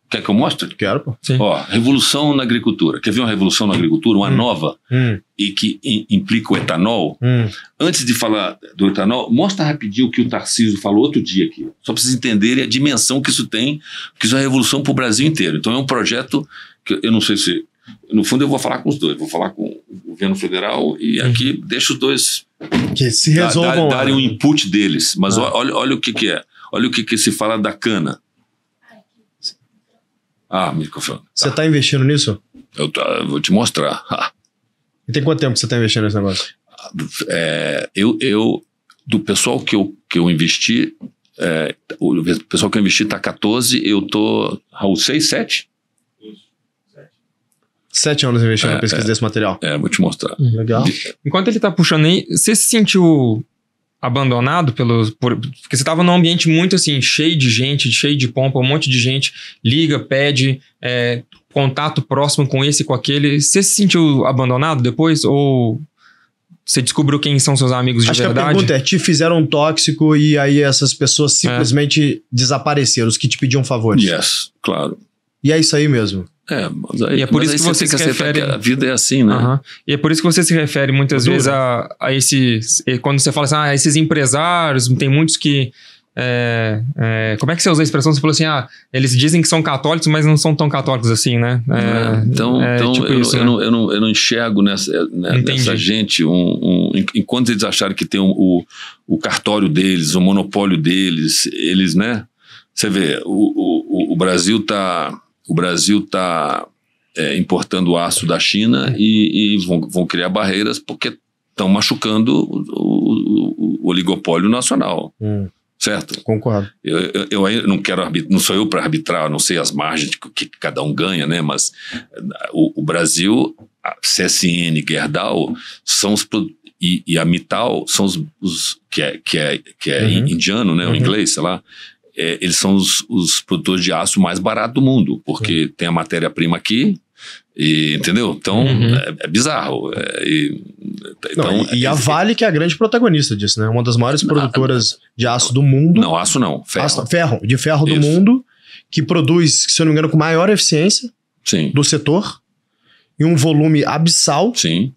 Quer que eu mostre? Quero, pô. Sim. Ó, revolução na agricultura. Quer ver uma revolução na agricultura, uma hum. nova, hum. e que implica o etanol? Hum. Antes de falar do etanol, mostra rapidinho o que o Tarcísio falou outro dia aqui. Só para vocês entenderem a dimensão que isso tem, porque isso é uma revolução para o Brasil inteiro. Então é um projeto que eu não sei se no fundo, eu vou falar com os dois. Vou falar com o governo federal e uhum. aqui deixo os dois que se resolvam. Dar, darem o um input deles. Mas ah. olha, olha o que, que é. Olha o que, que se fala da cana. Ah, microfone. Você está tá investindo nisso? Eu, tá, eu, vou te mostrar. e tem quanto tempo que você está investindo nesse negócio? É, eu, eu, do pessoal que eu, que eu investi, é, o pessoal que eu investi está 14, eu estou, Raul, 6, 7? Sete anos investindo é, na pesquisa é, desse material. É, vou te mostrar. Legal. Enquanto ele tá puxando aí, você se sentiu abandonado pelos. Por, porque você tava num ambiente muito assim, cheio de gente, cheio de pompa, um monte de gente liga, pede, é, contato próximo com esse, com aquele. Você se sentiu abandonado depois? Ou você descobriu quem são seus amigos de Acho verdade? Acho que a pergunta é, te fizeram tóxico e aí essas pessoas é. simplesmente é. desapareceram, os que te pediam favores? Yes, claro. E é isso aí mesmo. É, mas aí, e é por isso que você, você se refere. A vida é assim, né? Uhum. E é por isso que você se refere muitas Dura. vezes a, a esses. Quando você fala assim, ah, esses empresários, tem muitos que. É, é, como é que você usa a expressão? Você falou assim, ah, eles dizem que são católicos, mas não são tão católicos assim, né? É, é então, é então tipo eu, isso, eu, né? Não, eu, não, eu, não, enxergo nessa, é, né, nessa gente, um, um, enquanto eles acharem que tem um, o, o cartório deles, o monopólio deles, eles, né? Você vê, o, o, o Brasil está o Brasil está é, importando aço da China e, e vão, vão, criar barreiras porque estão machucando o, o, o, oligopólio nacional. Hum. Certo? Concordo. Eu, eu, eu, não quero não sou eu para arbitrar, não sei as margens que, que, cada um ganha, né? Mas o, o Brasil, a CSN, Gerdau, são os e, e a Mittal são os, os que é que é, que é uhum. indiano, né? Uhum. O inglês, sei lá é, eles são os, os, produtores de aço mais baratos do mundo, porque uhum. tem a matéria-prima aqui, e, entendeu? Então, uhum. é, é, bizarro. É, e, então, não, e, é, a Vale, é que é a grande protagonista disso, né? Uma das maiores produtoras não, de aço do mundo. Não, aço não, ferro. Aço, ferro, de ferro Isso. do mundo, que produz, se eu não me engano, com maior eficiência Sim. do setor, em um volume abissal. Sim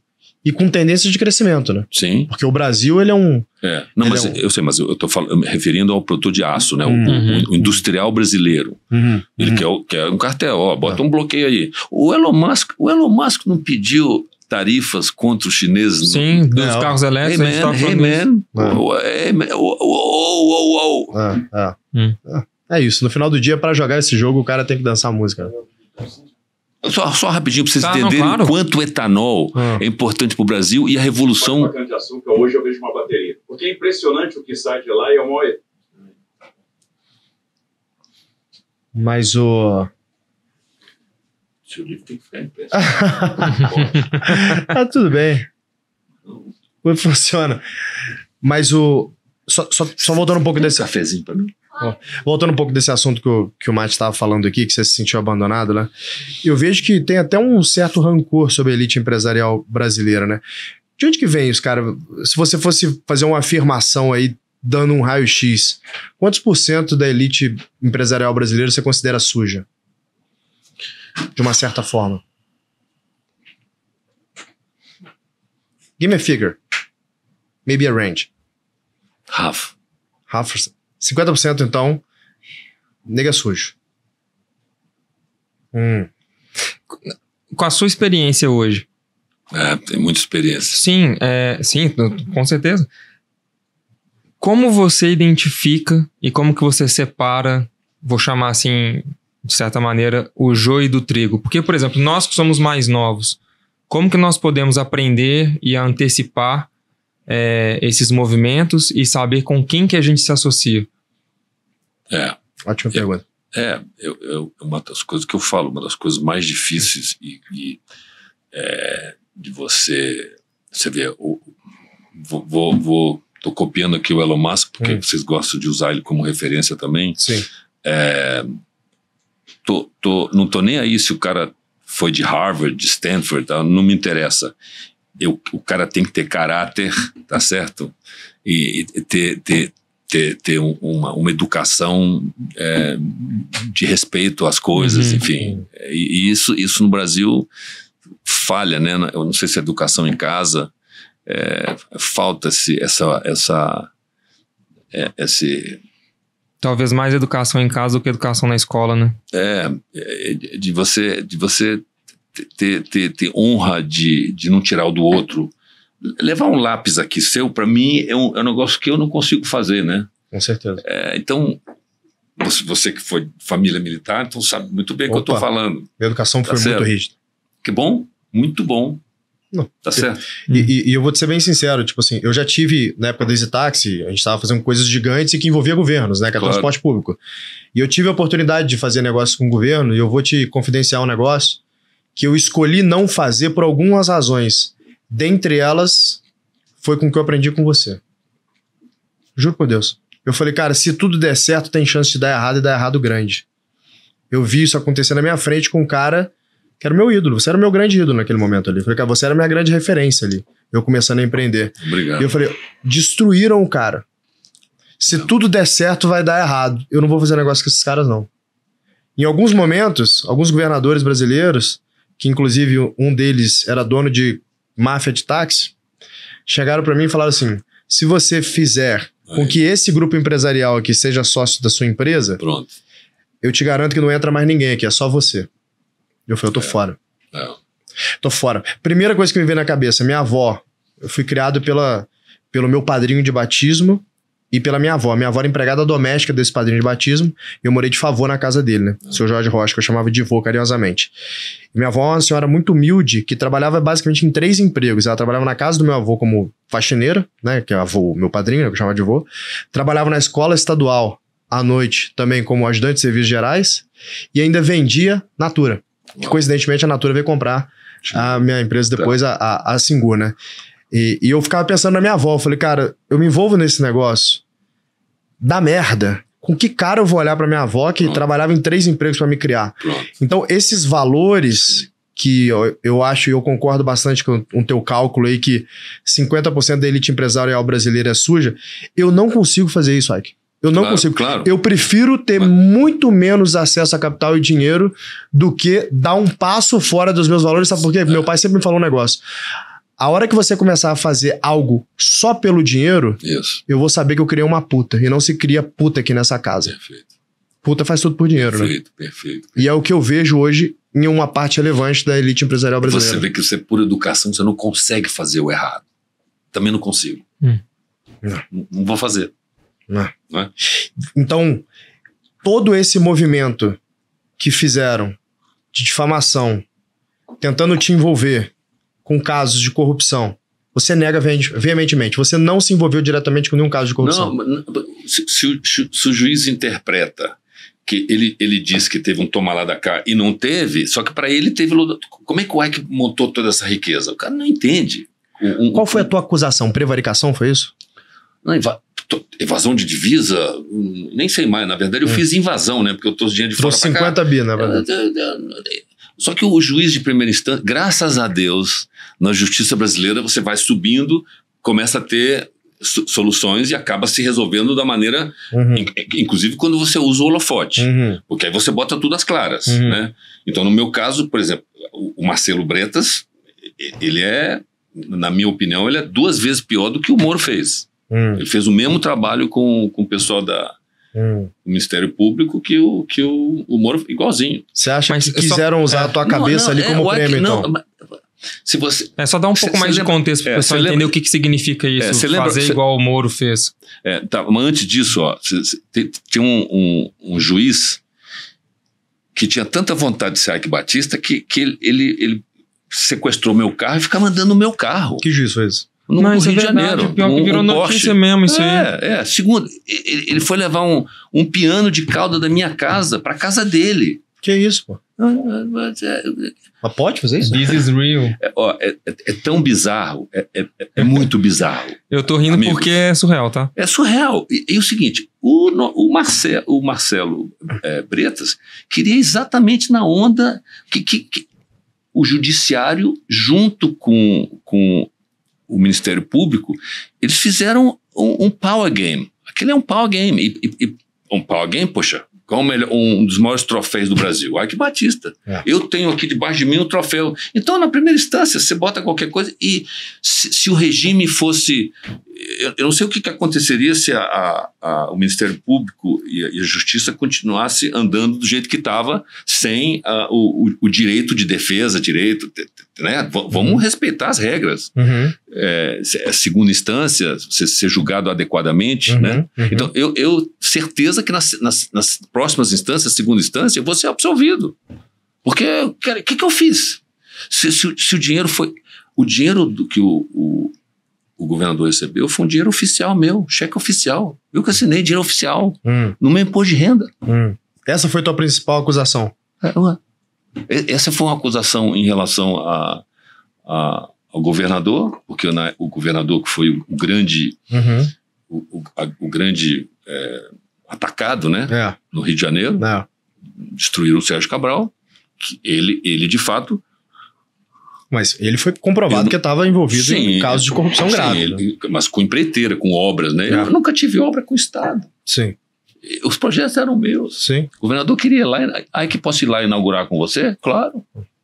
e com tendência de crescimento, né? Sim. Porque o Brasil, ele é um... É. Não, mas é um... eu sei, mas eu tô falando, me referindo ao produtor de aço, né? Uhum. O, o, o, industrial brasileiro. Uhum. Ele uhum. Quer, quer um cartel, ó, bota tá. um bloqueio aí. O Elon Musk, o Elon Musk não pediu tarifas contra os chineses. Sim, no... dos carros elétricos. Hey man, hey man. É. Oh, oh, oh, é, é. isso, no final do dia, para jogar esse jogo, o cara tem que dançar música. Né? Só, só rapidinho para vocês tá, entenderem não, claro. o quanto o etanol é, é importante para o Brasil e a revolução. Uma assunto, açúcar, hoje eu vejo uma bateria. Porque é impressionante o que sai de lá e é uma. Mas o. Seu livro tem que ficar em pé. tá tudo bem. É funciona. Mas o. Só, só, só voltando um pouco desse. Um cafezinho para mim. Voltando um pouco desse assunto que, que o Mate estava falando aqui, que você se sentiu abandonado, né? Eu vejo que tem até um certo rancor sobre a elite empresarial brasileira, né? De onde que vem isso, cara? Se você fosse fazer uma afirmação aí, dando um raio-x, quantos por cento da elite empresarial brasileira você considera suja? De uma certa forma. Give me a figure. Maybe a range. Half. Half 50% então, nega sujo. Hum. Com a sua experiência hoje. É, tem muita experiência. Sim, é, sim, com certeza. Como você identifica e como que você separa, vou chamar assim, de certa maneira, o joio do trigo? Porque, por exemplo, nós que somos mais novos, como que nós podemos aprender e antecipar é, esses movimentos e saber com quem que a gente se associa? É. Ótima pergunta. É, é, eu, eu, uma das coisas que eu falo, uma das coisas mais difíceis e, e é, de você. Você vê, eu, vou, vou, vou, tô copiando aqui o Elon Musk, porque hum. vocês gostam de usar ele como referência também. Sim. É, tô, tô, não tô nem aí se o cara foi de Harvard, de Stanford, tá? não me interessa eu, o cara tem que ter caráter, tá certo? E, e ter, ter, ter, ter uma, uma educação é, de respeito às coisas, uhum. enfim. E, e, isso, isso no Brasil falha, né? Eu não sei se a educação em casa é, falta-se essa, essa, é, esse talvez mais educação em casa do que educação na escola, né? É, é de você, de você ter, ter, ter honra de, de não tirar o do outro. Levar um lápis aqui seu, para mim, é um, é um negócio que eu não consigo fazer, né? Com certeza. É, então, você, você, que foi família militar, então sabe muito bem o que eu estou falando. A educação tá foi certo? muito rígida. Que bom, muito bom. Não, tá certo. E, e, e, eu vou te ser bem sincero, tipo assim, eu já tive, na época do Easy Taxi, a gente estava fazendo coisas gigantes e que envolvia governos, né? Que é claro. transporte público. E eu tive a oportunidade de fazer negócio com o governo, e eu vou te confidenciar um negócio que eu escolhi não fazer por algumas razões. Dentre elas, foi com o que eu aprendi com você. Juro por Deus. Eu falei, cara, se tudo der certo, tem chance de dar errado e dar errado grande. Eu vi isso acontecer na minha frente com um cara que era meu ídolo. Você era meu grande ídolo naquele momento ali. Eu falei, cara, você era minha grande referência ali. Eu começando a empreender. Obrigado. E eu falei, destruíram o cara. Se tá tudo der certo, vai dar errado. Eu não vou fazer negócio com esses caras, não. Em alguns momentos, alguns governadores brasileiros que inclusive um deles era dono de máfia de táxi, chegaram para mim e falaram assim: se você fizer com que esse grupo empresarial aqui seja sócio da sua empresa, Pronto. eu te garanto que não entra mais ninguém aqui, é só você. Eu falei, eu tô é. fora. É. Tô fora. Primeira coisa que me veio na cabeça, minha avó. Eu fui criado pela, pelo meu padrinho de batismo, e pela minha avó. Minha avó era empregada doméstica desse padrinho de batismo e eu morei de favor na casa dele, né? Seu Jorge Rocha, que eu chamava de vô carinhosamente. E minha avó é uma senhora muito humilde que trabalhava basicamente em três empregos. Ela trabalhava na casa do meu avô como faxineira, né? Que é avô, meu padrinho, né? que eu chamava de avô. Trabalhava na escola estadual à noite também como ajudante de serviços gerais e ainda vendia Natura. Que, coincidentemente a Natura veio comprar a minha empresa depois, tá. a, a, a Singur, né? E, e eu ficava pensando na minha avó. Eu falei, cara, eu me envolvo nesse negócio. da merda. Com que cara eu vou olhar para minha avó que Pronto. trabalhava em três empregos para me criar? Pronto. Então, esses valores que eu, eu acho e eu concordo bastante com o teu cálculo aí que 50% da elite empresarial brasileira é suja, eu não consigo fazer isso, Ike. Eu não claro, consigo. Claro. Eu prefiro ter Mas... muito menos acesso a capital e dinheiro do que dar um passo fora dos meus valores, sabe por quê? É. Meu pai sempre me falou um negócio. A hora que você começar a fazer algo só pelo dinheiro, Isso. eu vou saber que eu criei uma puta. E não se cria puta aqui nessa casa. Perfeito. Puta faz tudo por dinheiro, perfeito, né? Perfeito, perfeito. E é o que eu vejo hoje em uma parte relevante da elite empresarial brasileira. Você vê que você, é por educação, você não consegue fazer o errado. Também não consigo. Hum. Não. não. vou fazer. Não. Não é? Então, todo esse movimento que fizeram de difamação, tentando te envolver, com casos de corrupção, você nega veementemente. Você não se envolveu diretamente com nenhum caso de corrupção. Não, se, se, se, se o juiz interpreta que ele, ele diz que teve um toma lá da cá e não teve, só que para ele teve. Como é que o Ike montou toda essa riqueza? O cara não entende. Um, Qual foi a tua acusação? Prevaricação, foi isso? Não, evasão de divisa, hum, nem sei mais. Na verdade, eu hum. fiz invasão, né? Porque eu tô dinheiro de Trouxe fora. 50 bi, na só que o juiz de primeira instância, graças a Deus, na justiça brasileira você vai subindo, começa a ter soluções e acaba se resolvendo da maneira, uhum. inclusive quando você usa o holofote, uhum. porque aí você bota tudo às claras, uhum. né? Então no meu caso, por exemplo, o Marcelo Bretas, ele é, na minha opinião, ele é duas vezes pior do que o Moro fez. Uhum. Ele fez o mesmo trabalho com, com o pessoal da, hum. o Ministério Público que o, que o, o Moro igualzinho. Você acha mas que é quiseram só, usar é, a tua não, cabeça não, ali é, como prêmio, então? Não, mas, se você, é só dar um pouco mais de contexto para o é, pessoal entender lembra, o que, que significa é, isso, é, fazer cê, igual o Moro fez. É, tá, mas antes disso, ó, tinha um, um, um, juiz que tinha tanta vontade de ser Batista que, que ele, ele, ele sequestrou meu carro e ficava mandando o meu carro. Que juiz foi esse? no, Mas Rio é de Janeiro. Pior um, que virou um notícia mesmo isso é, aí. É, é segundo, ele foi levar um, um piano de cauda da minha casa para casa dele. Que isso, pô? Ah, é, mas pode fazer isso? This is real. É, ó, é, é, é tão bizarro, é, é, muito bizarro. Eu tô rindo amigos. porque é surreal, tá? É surreal. E, e o seguinte, o, o, Marcelo, o Marcelo Bretas queria exatamente na onda que, que, que o judiciário, junto com, com o Ministério Público, eles fizeram um, um power game. Aquele é um power game. E, e, um power game, poxa, qual melhor, um dos maiores troféus do Brasil? Ike Batista. É. Eu tenho aqui debaixo de mim um troféu. Então, na primeira instância, você bota qualquer coisa e se, se o regime fosse eu, eu, não sei o que, que aconteceria se a, a, a, o Ministério Público e a, e Justiça continuasse andando do jeito que estava, sem ah, o, o, direito de defesa, direito. Né? vamos uhum. respeitar as regras. Uhum. É, é segunda instância, ser, ser julgado adequadamente. Uhum. Né? Uhum. Então, eu, eu certeza que nas, nas, nas, próximas instâncias, segunda instância, eu vou ser absolvido. Porque, o que, que eu fiz? Se, se, se o dinheiro foi. O dinheiro do que o, o o governador recebeu foi um dinheiro oficial meu, cheque oficial. Eu que assinei dinheiro oficial hum. no meu imposto de renda. Hum. Essa foi a tua principal acusação? É, essa foi uma acusação em relação a, a ao governador, porque o governador que foi o grande, uhum. o, o, a, o, grande é, atacado né, é. no Rio de Janeiro, é. destruíram o Sérgio Cabral. ele, ele, de fato, mas ele foi comprovado não... que estava envolvido sim, em casos de corrupção sim, grave. Ele, né? mas com empreiteira, com obras, né? Eu é. nunca tive obra com o Estado. Sim. Os projetos eram meus. Sim. O governador queria ir lá. Aí que posso ir lá inaugurar com você? Claro.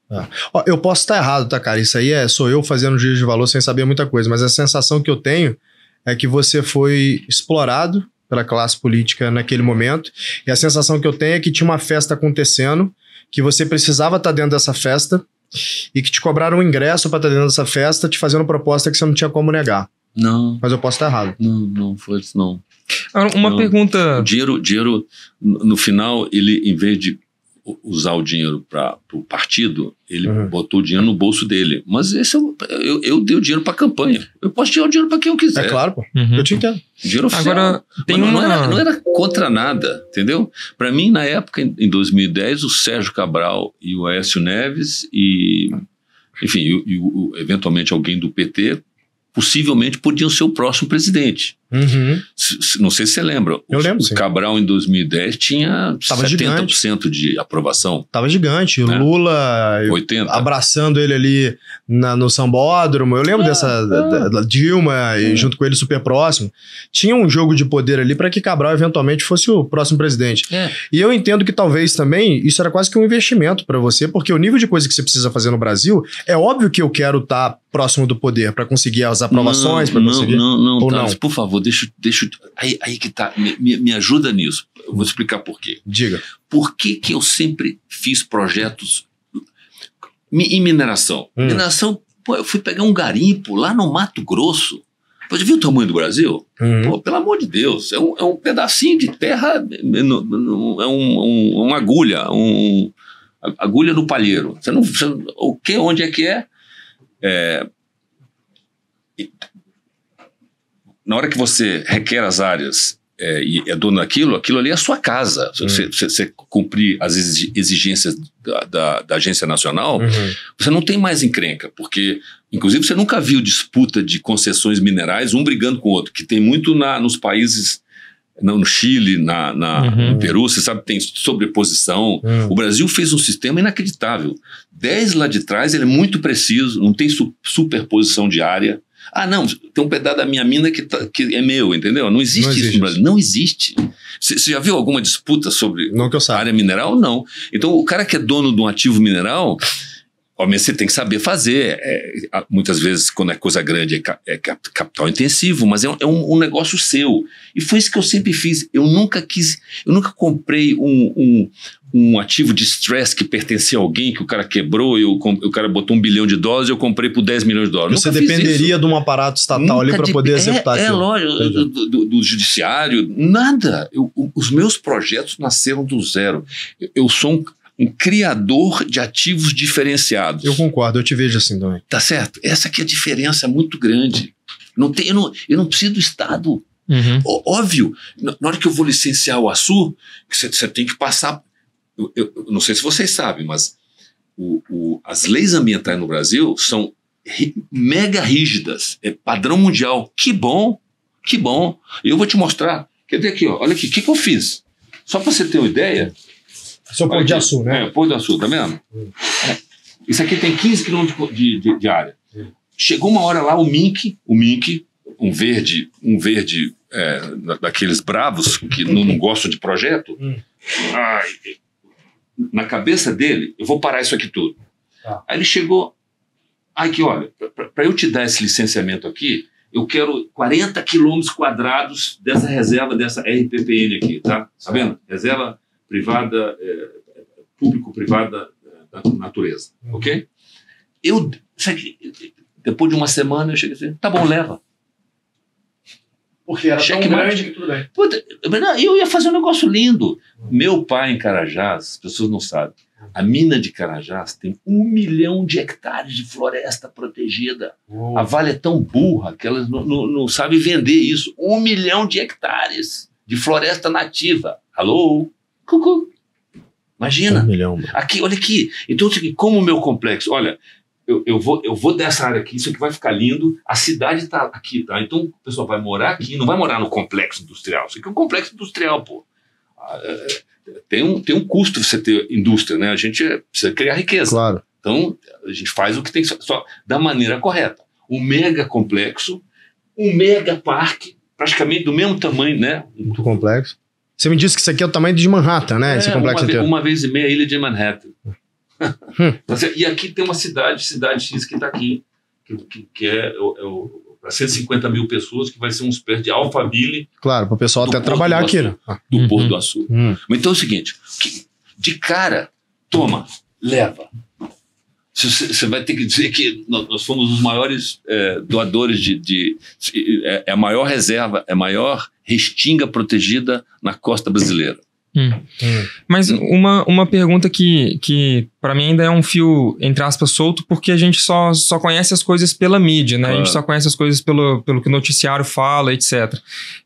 Ah. Ó, eu posso estar tá errado, tá, cara? Isso aí é, sou eu fazendo juízo de valor sem saber muita coisa, mas a sensação que eu tenho é que você foi explorado pela classe política naquele momento. E a sensação que eu tenho é que tinha uma festa acontecendo, que você precisava estar dentro dessa festa e que te cobraram um ingresso para estar tá dentro dessa festa, te fazendo proposta que você não tinha como negar. Não. Mas eu posso estar errado. Não, não foi isso, não. Ah, uma não. pergunta. O dinheiro, dinheiro, no final, ele, em vez de usar o dinheiro para o partido, ele uhum. botou o dinheiro no bolso dele. Mas esse eu, é eu, eu dei o dinheiro para campanha. Eu posso tirar o dinheiro para quem eu é quiser. É claro, pô. Uhum. Eu te entendo. Dinheiro oficial. Agora, tem não, uma... era, não era contra nada, entendeu? Para mim, na época, em 2010, o Sérgio Cabral e o Aécio Neves e, enfim, e, e, eventualmente alguém do PT possivelmente podiam ser o próximo presidente. Uhum. Não sei se você lembra. Eu o, lembro. O Cabral, em 2010, tinha Tava 70% gigante. de aprovação. Tava gigante. Né? Lula 80. abraçando ele ali na, no sambódromo. Eu lembro ah, dessa ah. da, da Dilma e uhum. junto com ele super próximo. Tinha um jogo de poder ali para que Cabral eventualmente fosse o próximo presidente. É. E eu entendo que talvez também isso era quase que um investimento para você, porque o nível de coisa que você precisa fazer no Brasil, é óbvio que eu quero estar tá próximo do poder para conseguir as aprovações, para conseguir. Não, não, não, Ou tá, não. Por favor, deixa, deixa aí, aí que tá, me, me ajuda nisso. Eu vou explicar por quê. Diga. Por que, que eu sempre fiz projetos em mineração? Hum. Mineração, pô, eu fui pegar um garimpo lá no Mato Grosso. Você viu o tamanho do Brasil? Uhum. Pô, pelo amor de Deus, é um, é um pedacinho de terra, é, é um, um, uma agulha, um, agulha no palheiro. Você não, você, o que, onde é que é? é na hora que você requer as áreas é, e é dono daquilo, aquilo ali é a sua casa. Se uhum. você, hum. você, cumprir as exigências da, da, da Agência Nacional, uhum. você não tem mais encrenca, porque, inclusive, você nunca viu disputa de concessões minerais, um brigando com o outro, que tem muito na, nos países não, no Chile, na, na uhum. no Peru, você sabe, tem sobreposição. Uhum. O Brasil fez um sistema inacreditável. Dez lá de trás, ele é muito preciso, não tem su superposição de área. Ah, não, tem um pedaço da minha mina que, tá, que é meu, entendeu? Não existe, não existe isso no Brasil. Não existe. Você já viu alguma disputa sobre área mineral? Não. Então, o cara que é dono de um ativo mineral, obviamente você tem que saber fazer. É, é muitas vezes, quando é coisa grande, é, é capital intensivo, mas é, é um, um, negócio seu. E foi isso que eu sempre fiz. Eu nunca quis, eu nunca comprei um, um ativo de stress que pertencia a alguém, que o cara quebrou, eu, o cara botou um bilhão de dólares e eu comprei por 10 milhões de dólares. Você dependeria de um aparato estatal Nunca ali para poder é, executar é, aquilo. É, lógico, do, do, do, judiciário, nada. Eu, os meus projetos nasceram do zero. Eu, sou um um criador de ativos diferenciados. Eu concordo, eu te vejo assim também. Tá certo? Essa aqui é a diferença muito grande. Não tem, eu, não, eu não preciso do Estado. Uhum. óbvio, na hora que eu vou licenciar o açúcar, você tem que passar eu, eu, não sei se vocês sabem, mas o, o, as leis ambientais no Brasil são ri, mega rígidas, é padrão mundial. Que bom, que bom. Eu vou te mostrar. Quer ver aqui, ó, olha aqui, o que, que eu fiz? Só para você ter uma ideia. Seu Pão de açúcar, né? É, Pão de açúcar, tá vendo? Hum. Isso aqui tem 15 quilômetros de, de, de área. Hum. Chegou uma hora lá, o Mink, o Mink, um verde, um verde é, daqueles bravos que não, não gostam de projeto. Hum. Ai, na cabeça dele, eu vou parar isso aqui tudo. Ah. Aí ele chegou, aí que olha, para eu te dar esse licenciamento aqui, eu quero 40 quilômetros quadrados dessa reserva, dessa RPPN aqui, tá? sabendo tá Reserva privada, é, público-privada é, da natureza, uhum. ok? Eu, depois de uma semana, eu cheguei assim, tá bom, leva. Porque era Checkmate. tão grande que tudo bem. Puta, eu ia fazer um negócio lindo. Meu pai em Carajás, as pessoas não sabem, a mina de Carajás tem um milhão de hectares de floresta protegida. Uou. A Vale é tão burra que ela não, não, não sabe vender isso. Um milhão de hectares de floresta nativa. Alô? Cucu. Imagina. Um milhão. Mano. Aqui, olha aqui. Então, como o meu complexo, olha, eu, eu, vou, eu vou dessa área aqui, isso aqui vai ficar lindo, a cidade está aqui, tá? Então o pessoal vai morar aqui, não vai morar no complexo industrial. Isso aqui é um complexo industrial, pô. Ah, é, é, tem um, tem um custo você ter indústria, né? A gente é, precisa criar riqueza. Claro. Então a gente faz o que tem, que só da maneira correta. Um mega complexo, um mega parque, praticamente do mesmo tamanho, né? Muito complexo. Você me disse que isso aqui é o tamanho de Manhattan, né? É, esse complexo uma, inteiro. uma vez e meia a ilha de Manhattan. e aqui tem uma cidade, cidade X que está aqui, que, que, que é, é, o, é para 150 mil pessoas, que vai ser uns pés de Alphaville. Claro, para o pessoal até Porto trabalhar aqui. Né? Ah. Do uhum. Porto do Açúcar. Uhum. Então é o seguinte, de cara, toma, leva. Você vai ter que dizer que nós fomos os maiores é, doadores de. de, de é, é a maior reserva, é a maior restinga protegida na costa brasileira. Hum. hum. Mas uma, uma pergunta que, que para mim ainda é um fio, entre aspas, solto, porque a gente só, só conhece as coisas pela mídia, né? A gente só conhece as coisas pelo, pelo que o noticiário fala, etc.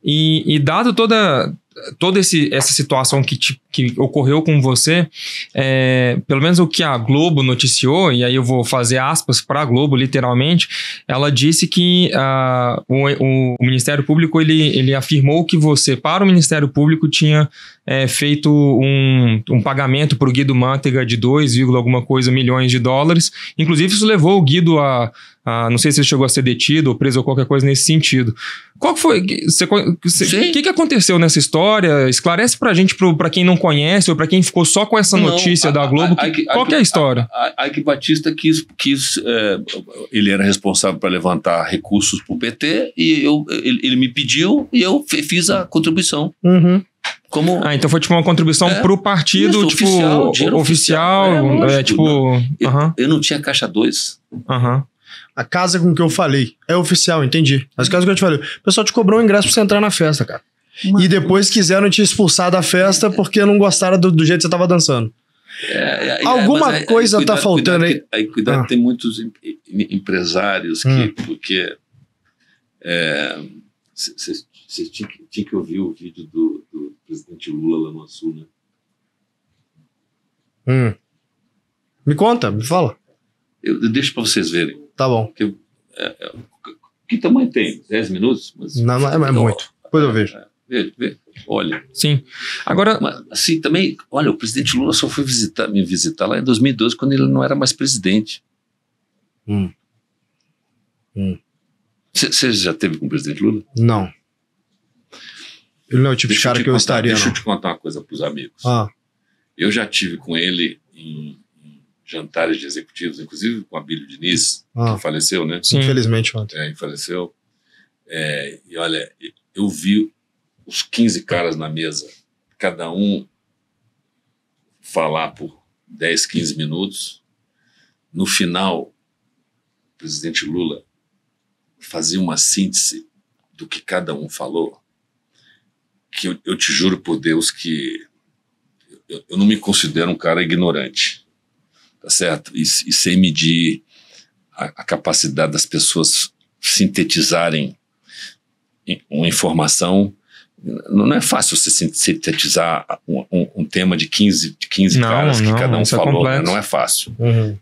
E, e dado toda, toda esse, essa situação que te que ocorreu com você, é, pelo menos o que a Globo noticiou, e aí eu vou fazer aspas para a Globo, literalmente, ela disse que uh, o, o, Ministério Público ele, ele afirmou que você, para o Ministério Público, tinha é, feito um, um pagamento para o Guido Mantega de 2, alguma coisa milhões de dólares. Inclusive, isso levou o Guido a, não sei se ele chegou a ser detido ou preso ou qualquer coisa nesse sentido. Qual foi? O que, que aconteceu nessa história? Esclarece pra gente, para quem não conhece, ou para quem ficou só com essa notícia Não, a, da Globo, a, a, que, qual que é a história? A, que Batista quis, quis é, ele era responsável para levantar recursos para o PT, e eu, ele, ele, me pediu e eu fiz a contribuição. Uhum. Como... Ah, então foi tipo uma contribuição é, para o partido, isso, tipo, oficial, oficial, oficial é, é, tipo... Não. Eu, uhum. eu, não tinha caixa 2. Uhum. A casa com que eu falei é oficial, entendi. As casas com que eu te falei, o pessoal te cobrou um ingresso para você entrar na festa, cara. Mano. E depois quiseram te expulsar da festa porque não gostaram do, do jeito que você estava dançando. É, é, é Alguma aí, coisa está faltando aí. Cuidado, aí, cuidado ah. tem muitos em, em, empresários que, hum. porque você é, tinha, tinha, que ouvir o vídeo do, do presidente Lula lá no Sul, né? Hum. Me conta, me fala. Eu, eu deixo para vocês verem. Tá bom. Que, é, é, que tamanho tem? 10 minutos? Mas, não, é, é muito. Depois eu vejo. Veja, veja, olha. Sim. Agora. Mas, assim, também, olha, o presidente Lula só foi visitar, me visitar lá em 2012, quando ele não era mais presidente. Hum. Hum. Você já teve com o presidente Lula? Não. Ele não é o tipo de cara que contar, eu estaria. Deixa não. eu te contar uma coisa para os amigos. Ah. Eu já tive com ele em, em, jantares de executivos, inclusive com a Bílio Diniz, ah. que faleceu, né? Sim. Infelizmente ontem. É, faleceu. É, e olha, eu vi os 15 caras na mesa, cada um falar por 10, 15 minutos. No final, o presidente Lula fazia uma síntese do que cada um falou, que eu, eu te juro por Deus que eu, eu, não me considero um cara ignorante, tá certo? E, e sem medir a, a capacidade das pessoas sintetizarem uma informação não é fácil você sintetizar um, um, um, tema de 15, de 15 não, caras que não, cada um é falou, é né? não é fácil. Uhum.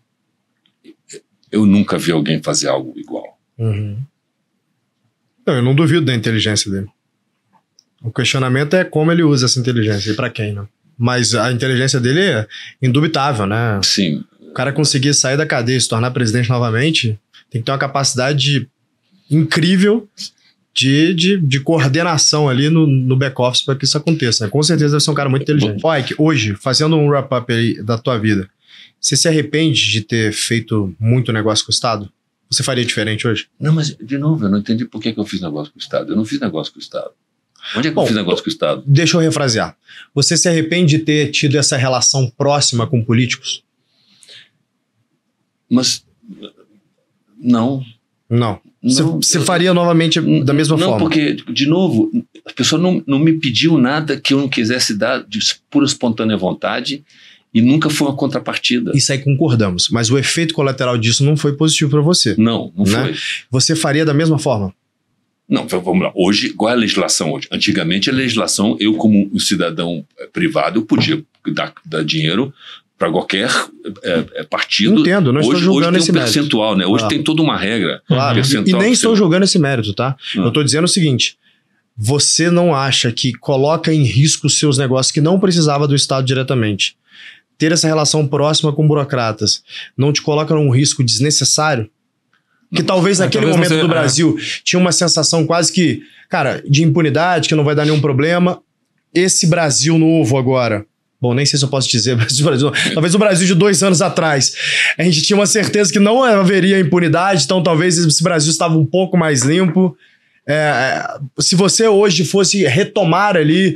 Eu nunca vi alguém fazer algo igual. Uhum. Não, eu não duvido da inteligência dele. O questionamento é como ele usa essa inteligência e para quem, né? Mas a inteligência dele é indubitável, né? Sim. O cara conseguir sair da cadeia e se tornar presidente novamente tem que ter uma capacidade incrível de, de, de, coordenação ali no, no back-office para que isso aconteça. Né? Com certeza deve ser um cara muito inteligente. Ó, Ike, hoje, fazendo um wrap-up aí da tua vida, você se arrepende de ter feito muito negócio com o Estado? Você faria diferente hoje? Não, mas, de novo, eu não entendi por que, que eu fiz negócio com o Estado. Eu não fiz negócio com o Estado. Onde é que Bom, eu fiz negócio com o Estado? Deixa eu refrasear. Você se arrepende de ter tido essa relação próxima com políticos? Mas. Não. Não. Você faria novamente da mesma não, forma? Não, porque, de novo, a pessoa não, não me pediu nada que eu não quisesse dar de pura espontânea vontade e nunca foi uma contrapartida. Isso aí concordamos, mas o efeito colateral disso não foi positivo para você. Não, não né? foi. Você faria da mesma forma? Não, vamos lá. Hoje, qual é a legislação hoje? Antigamente, a legislação, eu como um cidadão eh, privado, eu podia dar, dar dinheiro para qualquer é, é, partido. Entendo, não hoje, estou julgando hoje tem um esse percentual, mérito. né? Hoje ah. tem toda uma regra. Claro. E, e nem estou você... julgando esse mérito, tá? Ah. Eu estou dizendo o seguinte: você não acha que coloca em risco os seus negócios que não precisava do Estado diretamente? Ter essa relação próxima com burocratas não te coloca num risco desnecessário? Que não, talvez é, naquele talvez momento você... do é. Brasil tinha uma sensação quase que, cara, de impunidade, que não vai dar nenhum problema. Esse Brasil novo agora, Bom, nem sei se eu posso dizer, mas o Brasil, talvez o Brasil de dois anos atrás, a gente tinha uma certeza que não haveria impunidade, então talvez esse Brasil estava um pouco mais limpo. É, é se você hoje fosse retomar ali,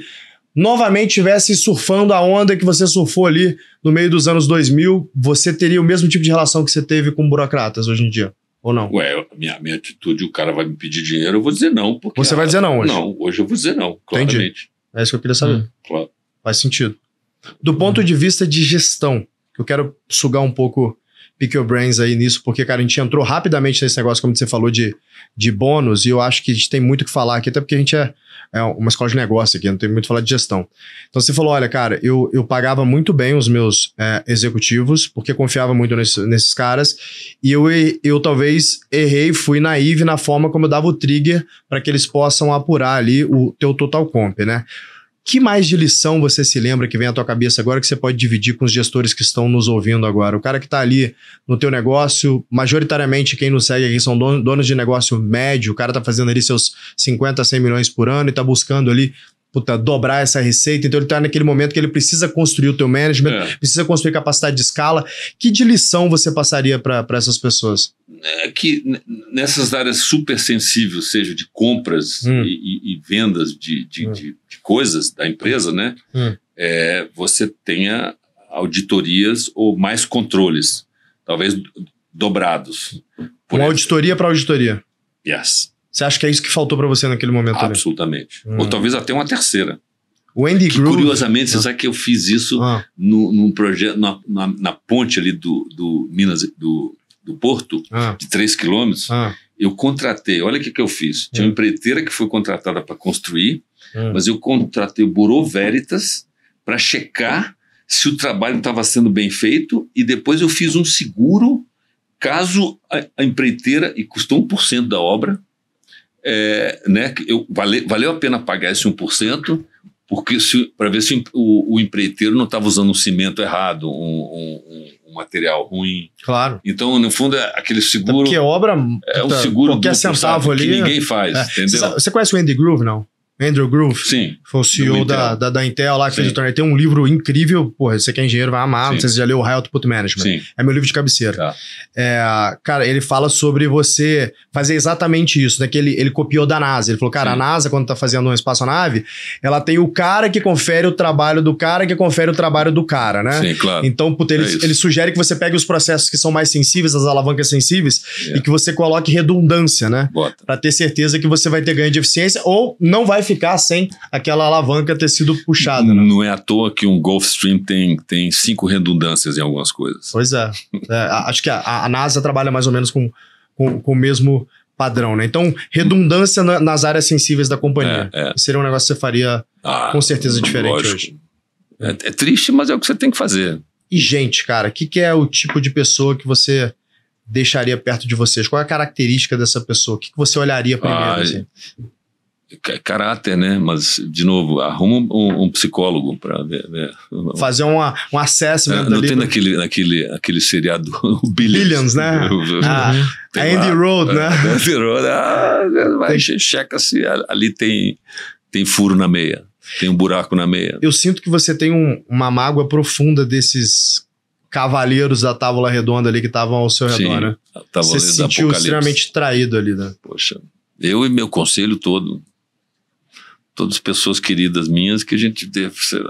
novamente estivesse surfando a onda que você surfou ali no meio dos anos 2000, você teria o mesmo tipo de relação que você teve com burocratas hoje em dia? Ou não? Ué, minha, minha atitude, o cara vai me pedir dinheiro, eu vou dizer não. Porque você vai dizer não hoje? Não, hoje eu vou dizer não, claramente. Entendi. É isso que eu queria saber. Hum, claro. Faz sentido. Do ponto de vista de gestão, eu quero sugar um pouco pick your brains aí nisso, porque, cara, a gente entrou rapidamente nesse negócio, como você falou, de, de bônus, e eu acho que a gente tem muito o que falar aqui, até porque a gente é, é uma escola de negócio aqui, não tem muito o que falar de gestão. Então você falou: olha, cara, eu, eu pagava muito bem os meus é, executivos, porque confiava muito nesse, nesses caras, e eu, eu talvez errei, fui naive na forma como eu dava o trigger para que eles possam apurar ali o teu total comp, né? que mais de lição você se lembra que vem à tua cabeça agora que você pode dividir com os gestores que estão nos ouvindo agora? O cara que está ali no teu negócio, majoritariamente quem nos segue aqui são donos de negócio médio, o cara está fazendo ali seus 50, 100 milhões por ano e está buscando ali puta, dobrar essa receita. Então ele está naquele momento que ele precisa construir o teu management, é. precisa construir capacidade de escala. Que de lição você passaria para essas pessoas? É que nessas áreas super sensíveis, seja de compras hum. e, e, vendas de, de, hum. de, de, coisas da empresa, né? Hum. É, você tenha auditorias ou mais controles, talvez dobrados. Uma auditoria para auditoria. Yes. Você acha que é isso que faltou para você naquele momento? Absolutamente. Hum. Ou talvez até uma terceira. O Andy que, Groove. Curiosamente, ah. você sabe que eu fiz isso ah. no, num projeto, na, na, na, ponte ali do, do Minas, do, do Porto, ah. de 3 quilômetros. Ah. Eu contratei, olha o que, que eu fiz. Tinha uma hum. empreiteira que foi contratada para construir, hum. mas eu contratei o Burô Veritas para checar se o trabalho estava sendo bem feito e depois eu fiz um seguro caso a, a empreiteira, e custou 1% da obra, é, né, eu, vale, valeu a pena pagar esse 1%, porque para ver se o, o empreiteiro não estava usando um cimento errado, um, um, um, material ruim. Claro. Então, no fundo, é aquele seguro. É porque obra. É um seguro qualquer duplo, centavo sabe, ali. Que ninguém faz. É. Entendeu? Você, conhece o Andy Groove, não? Andrew Groove, Sim, foi o CEO da, da, da, Intel lá que Sim. fez o torneio. Tem um livro incrível, porra, você que é engenheiro vai amar, Sim. não sei se você já leu o High Output Management. Sim. É meu livro de cabeceira. Tá. É, cara, ele fala sobre você fazer exatamente isso, né? Que ele, ele copiou da NASA. Ele falou, cara, a NASA, quando tá fazendo uma espaçonave, ela tem o cara que confere o trabalho do cara que confere o trabalho do cara, né? Sim, claro. Então, puta, ele, é ele sugere que você pegue os processos que são mais sensíveis, as alavancas sensíveis, yeah. É. e que você coloque redundância, né? Bota. Pra ter certeza que você vai ter ganho de eficiência ou não vai ficar sem aquela alavanca ter sido puxada. Né? Não é à toa que um Gulfstream tem, tem cinco redundâncias em algumas coisas. Pois é. é acho que a, a, NASA trabalha mais ou menos com, com, com o mesmo padrão, né? Então, redundância na, nas áreas sensíveis da companhia. É, é. Seria um negócio que você faria ah, com certeza diferente lógico. hoje. É, é, triste, mas é o que você tem que fazer. E gente, cara, o que, que, é o tipo de pessoa que você deixaria perto de vocês? Qual é a característica dessa pessoa? O que, que você olharia primeiro? Ah, assim? caráter, né? Mas, de novo, arruma um, um psicólogo para ver, ver, Fazer uma, um acesso. É, não tem pra... naquele, naquele, aquele seriado Billions. Billions, né? Ah, é Andy Road, é, né? É Andy Road, ah, vai, checa se ali tem, tem furo na meia, tem um buraco na meia. Eu sinto que você tem um, uma mágoa profunda desses cavaleiros da Tábua Redonda ali que estavam ao seu redor, Sim, né? Você se sentiu extremamente traído ali, né? Poxa, eu e meu conselho todo, todas pessoas queridas minhas que a gente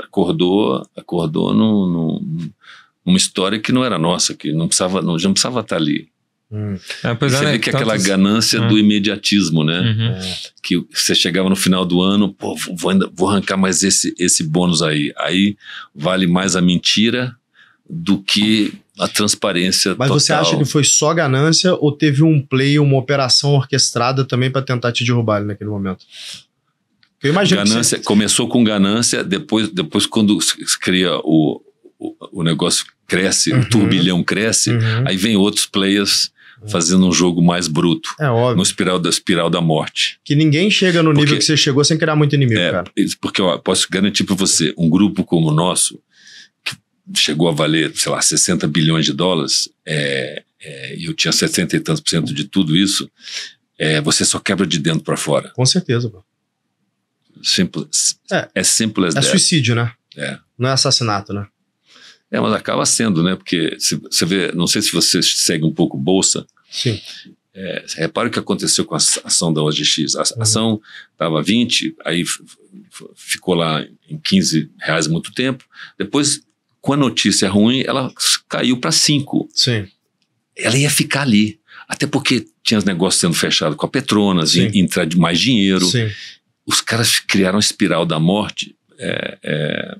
acordou, acordou numa história que não era nossa, que não precisava, não, não precisava estar ali. Hum. É, você é, vê que é aquela tantos... ganância hum. do imediatismo, né? Uhum. É. Que você chegava no final do ano, pô, vou, ainda, vou arrancar mais esse, esse bônus aí. Aí vale mais a mentira do que a transparência Mas total. você acha que foi só ganância ou teve um play, uma operação orquestrada também para tentar te derrubar naquele momento? Eu imagino ganância, você... Começou com ganância, depois, depois quando se cria o, o, o negócio cresce, uhum. o turbilhão cresce, uhum. aí vem outros players fazendo um jogo mais bruto. É óbvio. No espiral da espiral da morte. Que ninguém chega no porque, nível que você chegou sem criar muito inimigo, é, cara. Porque eu posso garantir para você, um grupo como o nosso que chegou a valer, sei lá, 60 bilhões de dólares, é, é, eu tinha 60 e tantos por cento de tudo isso, é, você só quebra de dentro para fora. Com certeza, mano simples, é, é simples. É suicídio, né? É. Não é assassinato, né? É, mas acaba sendo, né? Porque se, você vê, não sei se você segue um pouco bolsa. Sim. É, repara o que aconteceu com a ação da OGX. A uhum. ação estava 20, aí ficou lá em 15 reais muito tempo. Depois, com a notícia ruim, ela caiu para 5. Sim. Ela ia ficar ali. Até porque tinha os negócios sendo fechados com a Petronas, ia entrar de mais dinheiro. Sim os caras criaram a espiral da morte. É, é,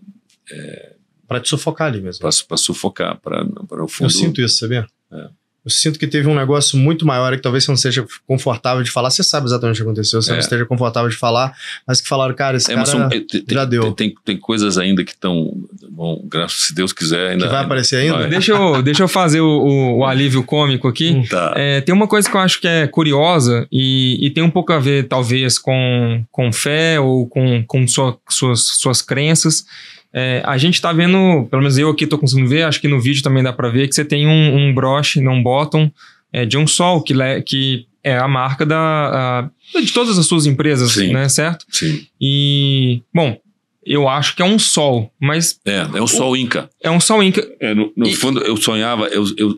é, para te sufocar ali mesmo. Para sufocar, para o fundo. Eu sinto isso, sabia? É eu sinto que teve um negócio muito maior que talvez você não seja confortável de falar. Você sabe exatamente o que aconteceu, você é. não esteja confortável de falar, mas que falaram, cara, esse é, cara são, eh, tem, já deu. Tem, tem, tem, coisas ainda que estão, bom, graças se Deus quiser ainda. Que vai aparecer ainda? Deixa, eu, deixa eu fazer o, o, o alívio cômico aqui. Tá. É, tem uma coisa que eu acho que é curiosa e, e tem um pouco a ver, talvez, com, com fé ou com, com sua, suas, suas crenças é, a gente está vendo, pelo menos eu aqui estou conseguindo ver, acho que no vídeo também dá para ver, que você tem um, um broche, um bottom é, de um sol, que, que é a marca da, a, de todas as suas empresas, Sim. né? Certo? Sim. E, bom, eu acho que é um sol, mas. É, é um o, sol Inca. É um sol Inca. É, no, no e, fundo, eu sonhava, eu, eu,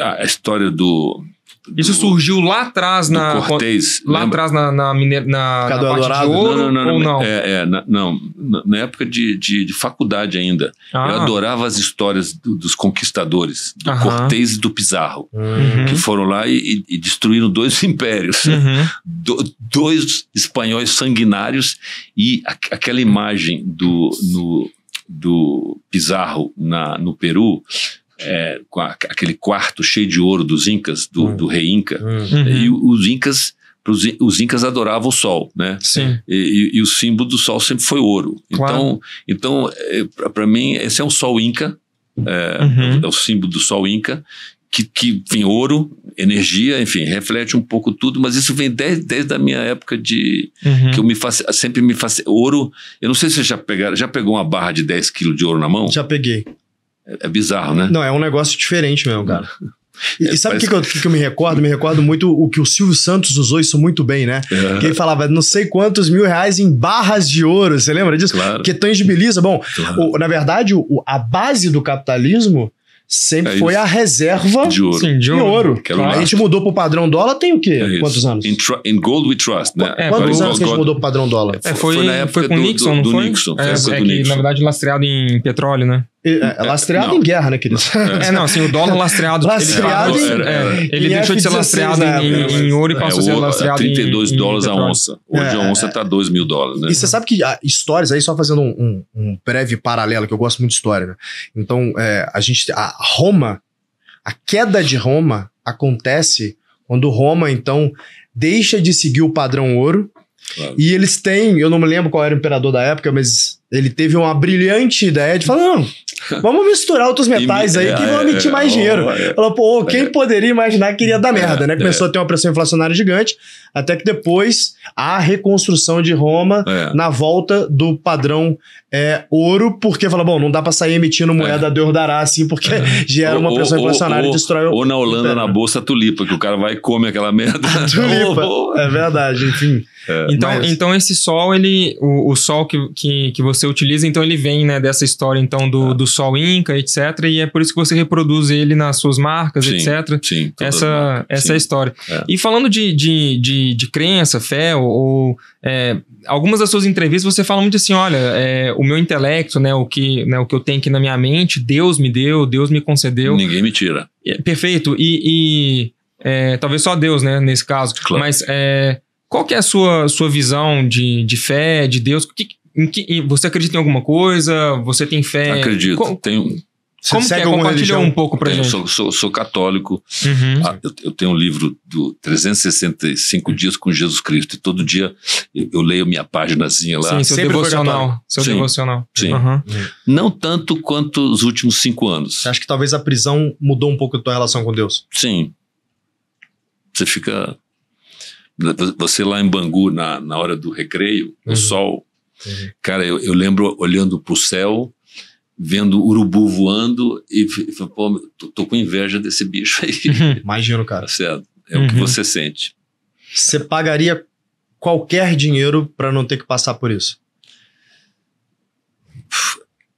a história do isso surgiu lá atrás na. Do Cortez. Lá lembra? atrás na, na, na, na, na parte de ouro não, não, não, ou não? É, é na, não, na época de, de, de faculdade ainda. Ah. Eu adorava as histórias do, dos conquistadores, do Aham. Cortez e do Pizarro, uhum. que foram lá e, e destruíram dois impérios, uhum. do, dois espanhóis sanguinários e a, aquela imagem do, no, do Pizarro na, no Peru é, com a, aquele quarto cheio de ouro dos incas, do, uhum. do rei inca. Hum. Uhum. E os incas os incas adoravam o sol, né? Sim. E, e, e, o símbolo do sol sempre foi ouro. Claro. Então, então é, para mim, esse é um sol inca, é, uhum. é, o símbolo do sol inca, que, que, ouro, energia, enfim, reflete um pouco tudo, mas isso vem desde, desde a minha época de. Uhum. que eu me faço, sempre me faço. Ouro, eu não sei se você já, pegaram, já pegou uma barra de 10 quilos de ouro na mão? Já peguei. É, é bizarro, né? Não, é um negócio diferente mesmo, cara. E, é, sabe o que, que, eu, que, eu me recordo? Me recordo muito o que o Silvio Santos usou isso muito bem, né? É. Que ele falava não sei quantos mil reais em barras de ouro. Você lembra disso? Claro. Que tangibiliza. Bom, claro. o, na verdade, o, a base do capitalismo sempre é foi a reserva de ouro. Sim, de ouro. De ouro. A gente mudou para o padrão dólar tem o quê? É Quantos anos? In, in, gold we trust, né? É, Quantos anos que a gente mudou para o padrão dólar? É, foi, foi, na época foi com do, Nixon, do, é, do Nixon. É, é, que, na verdade, lastreado em petróleo, né? É, é, é, lastreado em guerra, né, querido? É, não, assim, o dólar lastreado. lastreado ele, em, é, ele deixou de ser lastreado em, em, é né? ouro e passou a ser lastreado 32 em. 32 dólares a onça. Hoje a onça tá 2 mil dólares, né? E você sabe que histórias, aí só fazendo um, um, um, breve paralelo, que eu gosto muito de história, né? Então, a gente. A Roma, a queda de Roma acontece quando Roma, então, deixa de seguir o padrão ouro. Claro. E eles têm, eu não me lembro qual era o imperador da época, mas ele teve uma brilhante ideia de falar: não, Vamos misturar outros metais aí que vão é, emitir mais é, dinheiro. É. Falou, pô, quem poderia imaginar que iria dar merda, né? Começou a ter uma pressão inflacionária gigante, até que depois a reconstrução de Roma na volta do padrão é, ouro, porque fala, bom, não dá para sair emitindo moeda é. de ordará assim, porque é. gera uma pressão inflacionária ou, e destrói o. Ou na Holanda, na bolsa tulipa, que o cara vai e come aquela merda. A tulipa. É verdade, enfim. É, então, mas... então esse sol, ele, o, o sol que, que, que, você utiliza, então ele vem né, dessa história então do, ah. do sol inca, é etc. E é por isso que você reproduz ele nas suas marcas, sim, etc. Sim, essa essa sim. história. É. E falando de, de, de, de, crença, fé, ou, ou é, algumas das suas entrevistas você fala muito assim, olha, o meu intelecto, né, o que, né, o que eu tenho aqui na minha mente, Deus me deu, Deus me concedeu. Ninguém me tira. perfeito. E, e talvez só Deus, né, nesse caso. Claro. Mas é, qual que é a sua, sua visão de, de fé, de Deus? Que, em que, você acredita em alguma coisa? Você tem fé? Acredito. Co tenho, você Como segue que é? Compartilha religião? um pouco para gente. Sou, sou, sou católico. Uhum. Ah, eu, eu, tenho um livro do 365 dias com Jesus Cristo. E todo dia eu, eu leio minha páginazinha lá. Sim, seu Sempre devocional. Seu sim, devocional. Sim. Uhum. Não tanto quanto os últimos cinco anos. Acho que talvez a prisão mudou um pouco a tua relação com Deus. Sim. Você fica você lá em Bangu, na, na hora do recreio, uhum. o sol. Uhum. Cara, eu, eu lembro olhando pro céu, vendo urubu voando e falei, pô, tô, tô, com inveja desse bicho aí. Uhum. Imagino, cara. Tá certo. É uhum. o que uhum. você sente. Você pagaria qualquer dinheiro para não ter que passar por isso?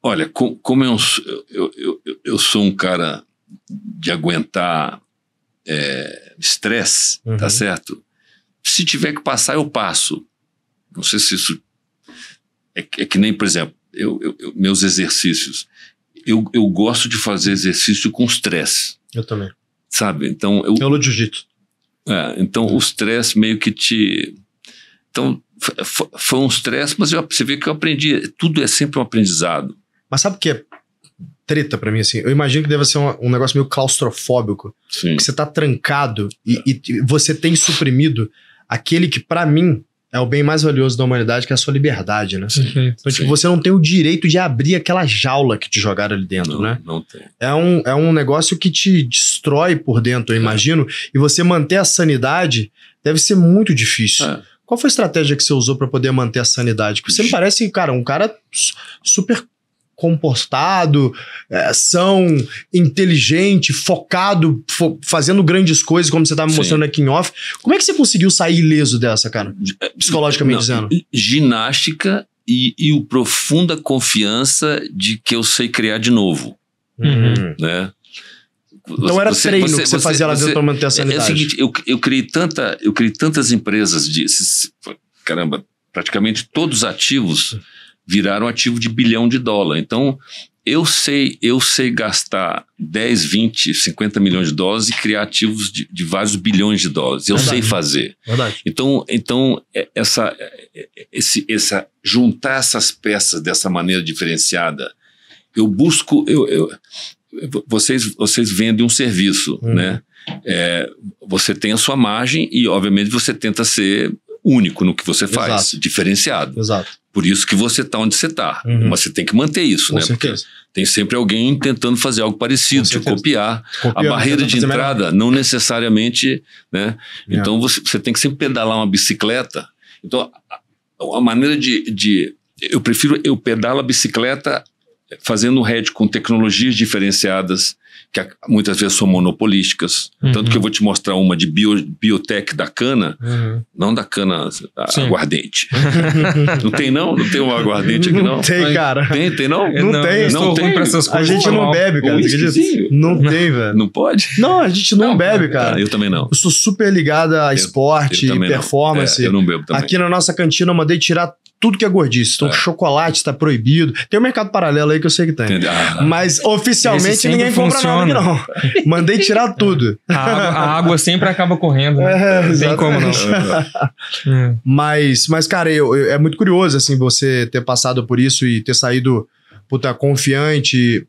Olha, com, como eu, eu, eu, eu, sou um cara de aguentar eh, estresse, é, uhum. tá certo? Se tiver que passar, eu passo. Não sei se isso. É, é que nem, por exemplo, eu, eu, eu, meus exercícios. Eu, eu gosto de fazer exercício com estresse. Eu também. Sabe? Então. Eu, eu jiu-jitsu. É, então é. o estresse meio que te. Então, foi um estresse, mas eu, você vê que eu aprendi. Tudo é sempre um aprendizado. Mas sabe o que é treta para mim, assim? Eu imagino que deve ser um, um negócio meio claustrofóbico. Sim. Que você tá trancado e, é. e, você tem suprimido aquele que, para mim, é o bem mais valioso da humanidade, que é a sua liberdade, né? Uhum, então, tipo, você não tem o direito de abrir aquela jaula que te jogaram ali dentro, não, né? Não tem. É um, é um negócio que te destrói por dentro, eu é. imagino. E você manter a sanidade deve ser muito difícil. É. Qual foi a estratégia que você usou para poder manter a sanidade? Porque você me parece, cara, um cara super compostado, é, são inteligente, focado, fo fazendo grandes coisas, como você estava me mostrando aqui em off. Como é que você conseguiu sair ileso dessa, cara? É, Psicologicamente Não, dizendo. Ginástica e, e o profunda confiança de que eu sei criar de novo. Uhum. Né? Então era você, treino você, que você, você fazia lá dentro para manter a sanidade. É, é, o seguinte, eu, eu, criei tanta, eu criei tantas empresas de caramba, praticamente todos ativos viraram ativo de bilhão de dólar. Então, eu sei, eu sei gastar 10, 20, 50 milhões de dólares e criar ativos de, de vários bilhões de dólares. Eu Verdade. sei fazer. Verdade. Então, então é, essa, é, é, esse, essa, juntar essas peças dessa maneira diferenciada, eu busco. Eu, eu vocês, vocês vendem um serviço, hum. né? É, você tem a sua margem e, obviamente, você tenta ser único no que você faz, Exato. diferenciado. Exato. Por isso que você está onde você está. Uhum. Mas você tem que manter isso, Com né? Certeza. Porque tem sempre alguém tentando fazer algo parecido, te copiar. Copiando, a barreira de entrada melhor. não necessariamente, né? É. Então você, você, tem que sempre pedalar uma bicicleta. Então a, a maneira de, de eu prefiro eu pedalo a bicicleta fazendo hedge com tecnologias diferenciadas, que muitas vezes são monopolísticas. Uhum. Tanto que eu vou te mostrar uma de bio, biotech da cana, uhum. não da cana aguardente. não tem não? Não tem um aguardente aqui não? Não tem, cara. Tem, tem não? Não, não tem. Não tem. Pra essas coisas, a gente não bebe, cara. Não, não tem, velho. Não pode? Não, a gente não, não bebe, cara. Eu também não. Eu sou super ligado a eu, esporte, e performance. É, eu não bebo também. Aqui na nossa cantina eu mandei tirar tudo que é gordice. Então, é. chocolate está proibido. Tem um mercado paralelo aí que eu sei que tem. Ah, Mas oficialmente ninguém compra nada nada, não. Mandei tirar tudo. A, água, a, água, sempre acaba correndo. Né? É, não tem como não. É. Mas, mas, cara, eu, eu, é muito curioso assim você ter passado por isso e ter saído puta, confiante,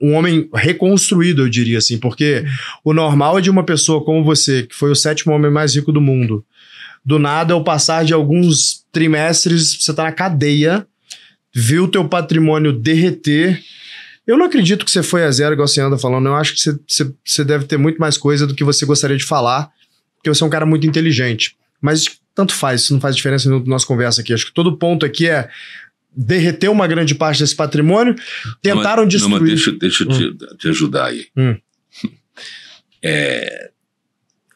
um homem reconstruído, eu diria assim, porque o normal é de uma pessoa como você, que foi o sétimo homem mais rico do mundo, do nada, ao passar de alguns trimestres, você tá na cadeia, viu o teu patrimônio derreter. Eu não acredito que você foi a zero, igual você anda falando. Eu acho que você, você, você deve ter muito mais coisa do que você gostaria de falar, porque você é um cara muito inteligente. Mas tanto faz, isso não faz diferença na no nossa conversa aqui. Acho que todo ponto aqui é derreter uma grande parte desse patrimônio, tentaram não, destruir. Não, mas deixa, deixa eu te, hum. te ajudar aí. Hum. É,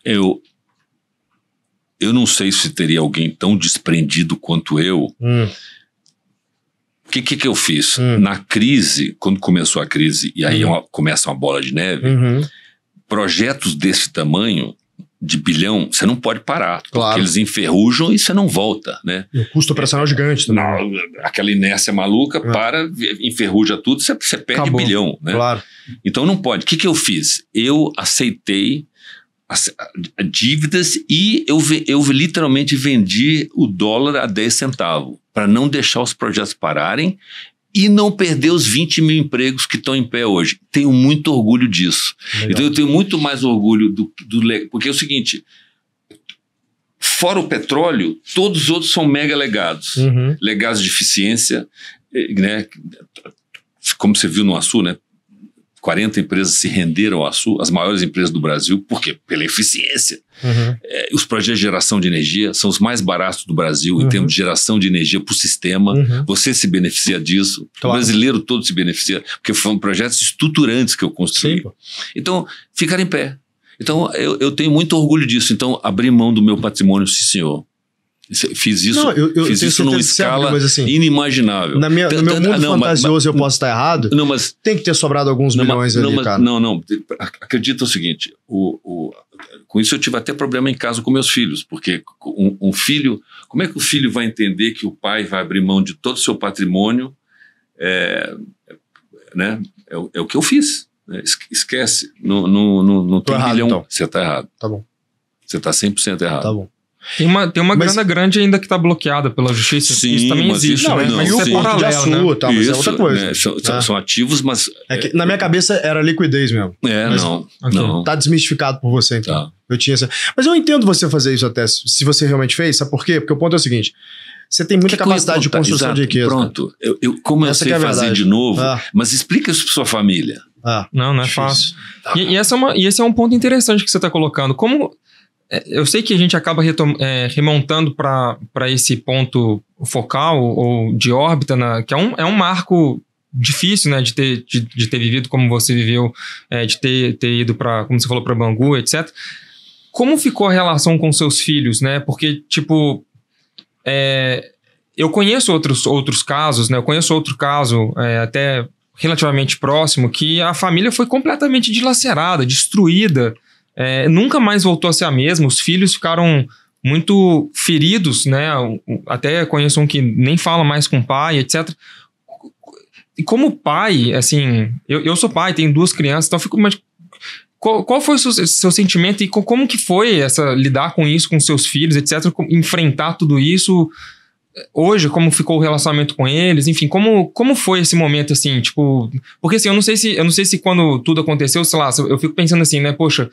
eu, eu não sei se teria alguém tão desprendido quanto eu. Hum. O que, que, que, eu fiz? Hum. Na crise, quando começou a crise, e aí uhum. uma, começa uma bola de neve, uhum. projetos desse tamanho, de bilhão, você não pode parar. Claro. Porque eles enferrujam e você não volta, né? E o custo operacional é, gigante também. Não, aquela inércia maluca é. para, enferruja tudo, você, você perde Acabou. bilhão, né? Claro. Então não pode. O que, que eu fiz? Eu aceitei dívidas e eu, eu literalmente vendi o dólar a 10 centavos para não deixar os projetos pararem e não perder os 20 mil empregos que estão em pé hoje. Tenho muito orgulho disso. Legal. Então eu tenho muito mais orgulho do, do. Porque é o seguinte: fora o petróleo, todos os outros são mega legados. Uhum. Legados de eficiência, eh, né? Como você viu no Açu, né? 40 empresas se renderam à Sul, as maiores empresas do Brasil, por quê? Pela eficiência. Uhum. É, os projetos de geração de energia são os mais baratos do Brasil uhum. em termos de geração de energia para o sistema. Uhum. Você se beneficia disso, claro. o brasileiro todo se beneficia, porque foram projetos estruturantes que eu construí. Sim. Então, ficar em pé. Então, eu, eu tenho muito orgulho disso. Então, abrir mão do meu patrimônio, sim, senhor. Fiz isso, não, eu, eu fiz isso numa escala assim, inimaginável. Na minha, no meu mundo ah, não, fantasioso mas, eu posso estar errado. Não, mas tem que ter sobrado alguns não, milhões não, ali, mas, cara. Não, não. Acredita o seguinte: o, o, com isso eu tive até problema em casa com meus filhos, porque um, um, filho, como é que o filho vai entender que o pai vai abrir mão de todo o seu patrimônio? É, né? é, é o que eu fiz. Né? Esquece, não, não, não, não tem errado, milhão. Então. Você está errado. Tá bom. Você está 100% errado. Tá bom. Tem uma, tem uma mas... grana grande ainda que está bloqueada pela justiça. Sim, isso também existe, não, né? Não, mas isso é paralelo, de né? mas isso, é outra coisa. Né? São, ah. são, ativos, mas... É que, na minha cabeça era liquidez mesmo. É, mas, não, okay. não. Tá desmistificado por você, então. Tá. Eu tinha essa... Mas eu entendo você fazer isso até, se você realmente fez. Sabe por quê? Porque o ponto é o seguinte... Você tem muita que capacidade de construção Exato, de riqueza. Pronto. Eu, eu, é a essa é fazer de novo, ah. mas explica isso para sua família. Ah, não, não é difícil. fácil. Tá, e, tá. e, essa é uma, e esse é um ponto interessante que você está colocando. Como é, eu sei que a gente acaba é, remontando para esse ponto focal ou de órbita, né, que é um, é um marco difícil né, de, ter, de, de ter vivido como você viveu, é, de ter, ter ido para, como você falou, para Bangu, etc. Como ficou a relação com seus filhos? Né? Porque, tipo, é, eu conheço outros, outros casos, né? eu conheço outro caso, é, até relativamente próximo, que a família foi completamente dilacerada, destruída é, nunca mais voltou a ser a mesma. Os filhos ficaram muito feridos, né? Até conheço um que nem fala mais com o pai, etc. E como pai, assim, eu, eu sou pai, tenho duas crianças, então fico. Mas qual, qual foi o seu, seu sentimento e co, como que foi essa lidar com isso, com seus filhos, etc. enfrentar tudo isso eh, hoje, como ficou o relacionamento com eles, enfim, como, como foi esse momento assim, tipo, porque assim, eu não sei se eu não sei se quando tudo aconteceu, sei lá, eu fico pensando assim, né, poxa,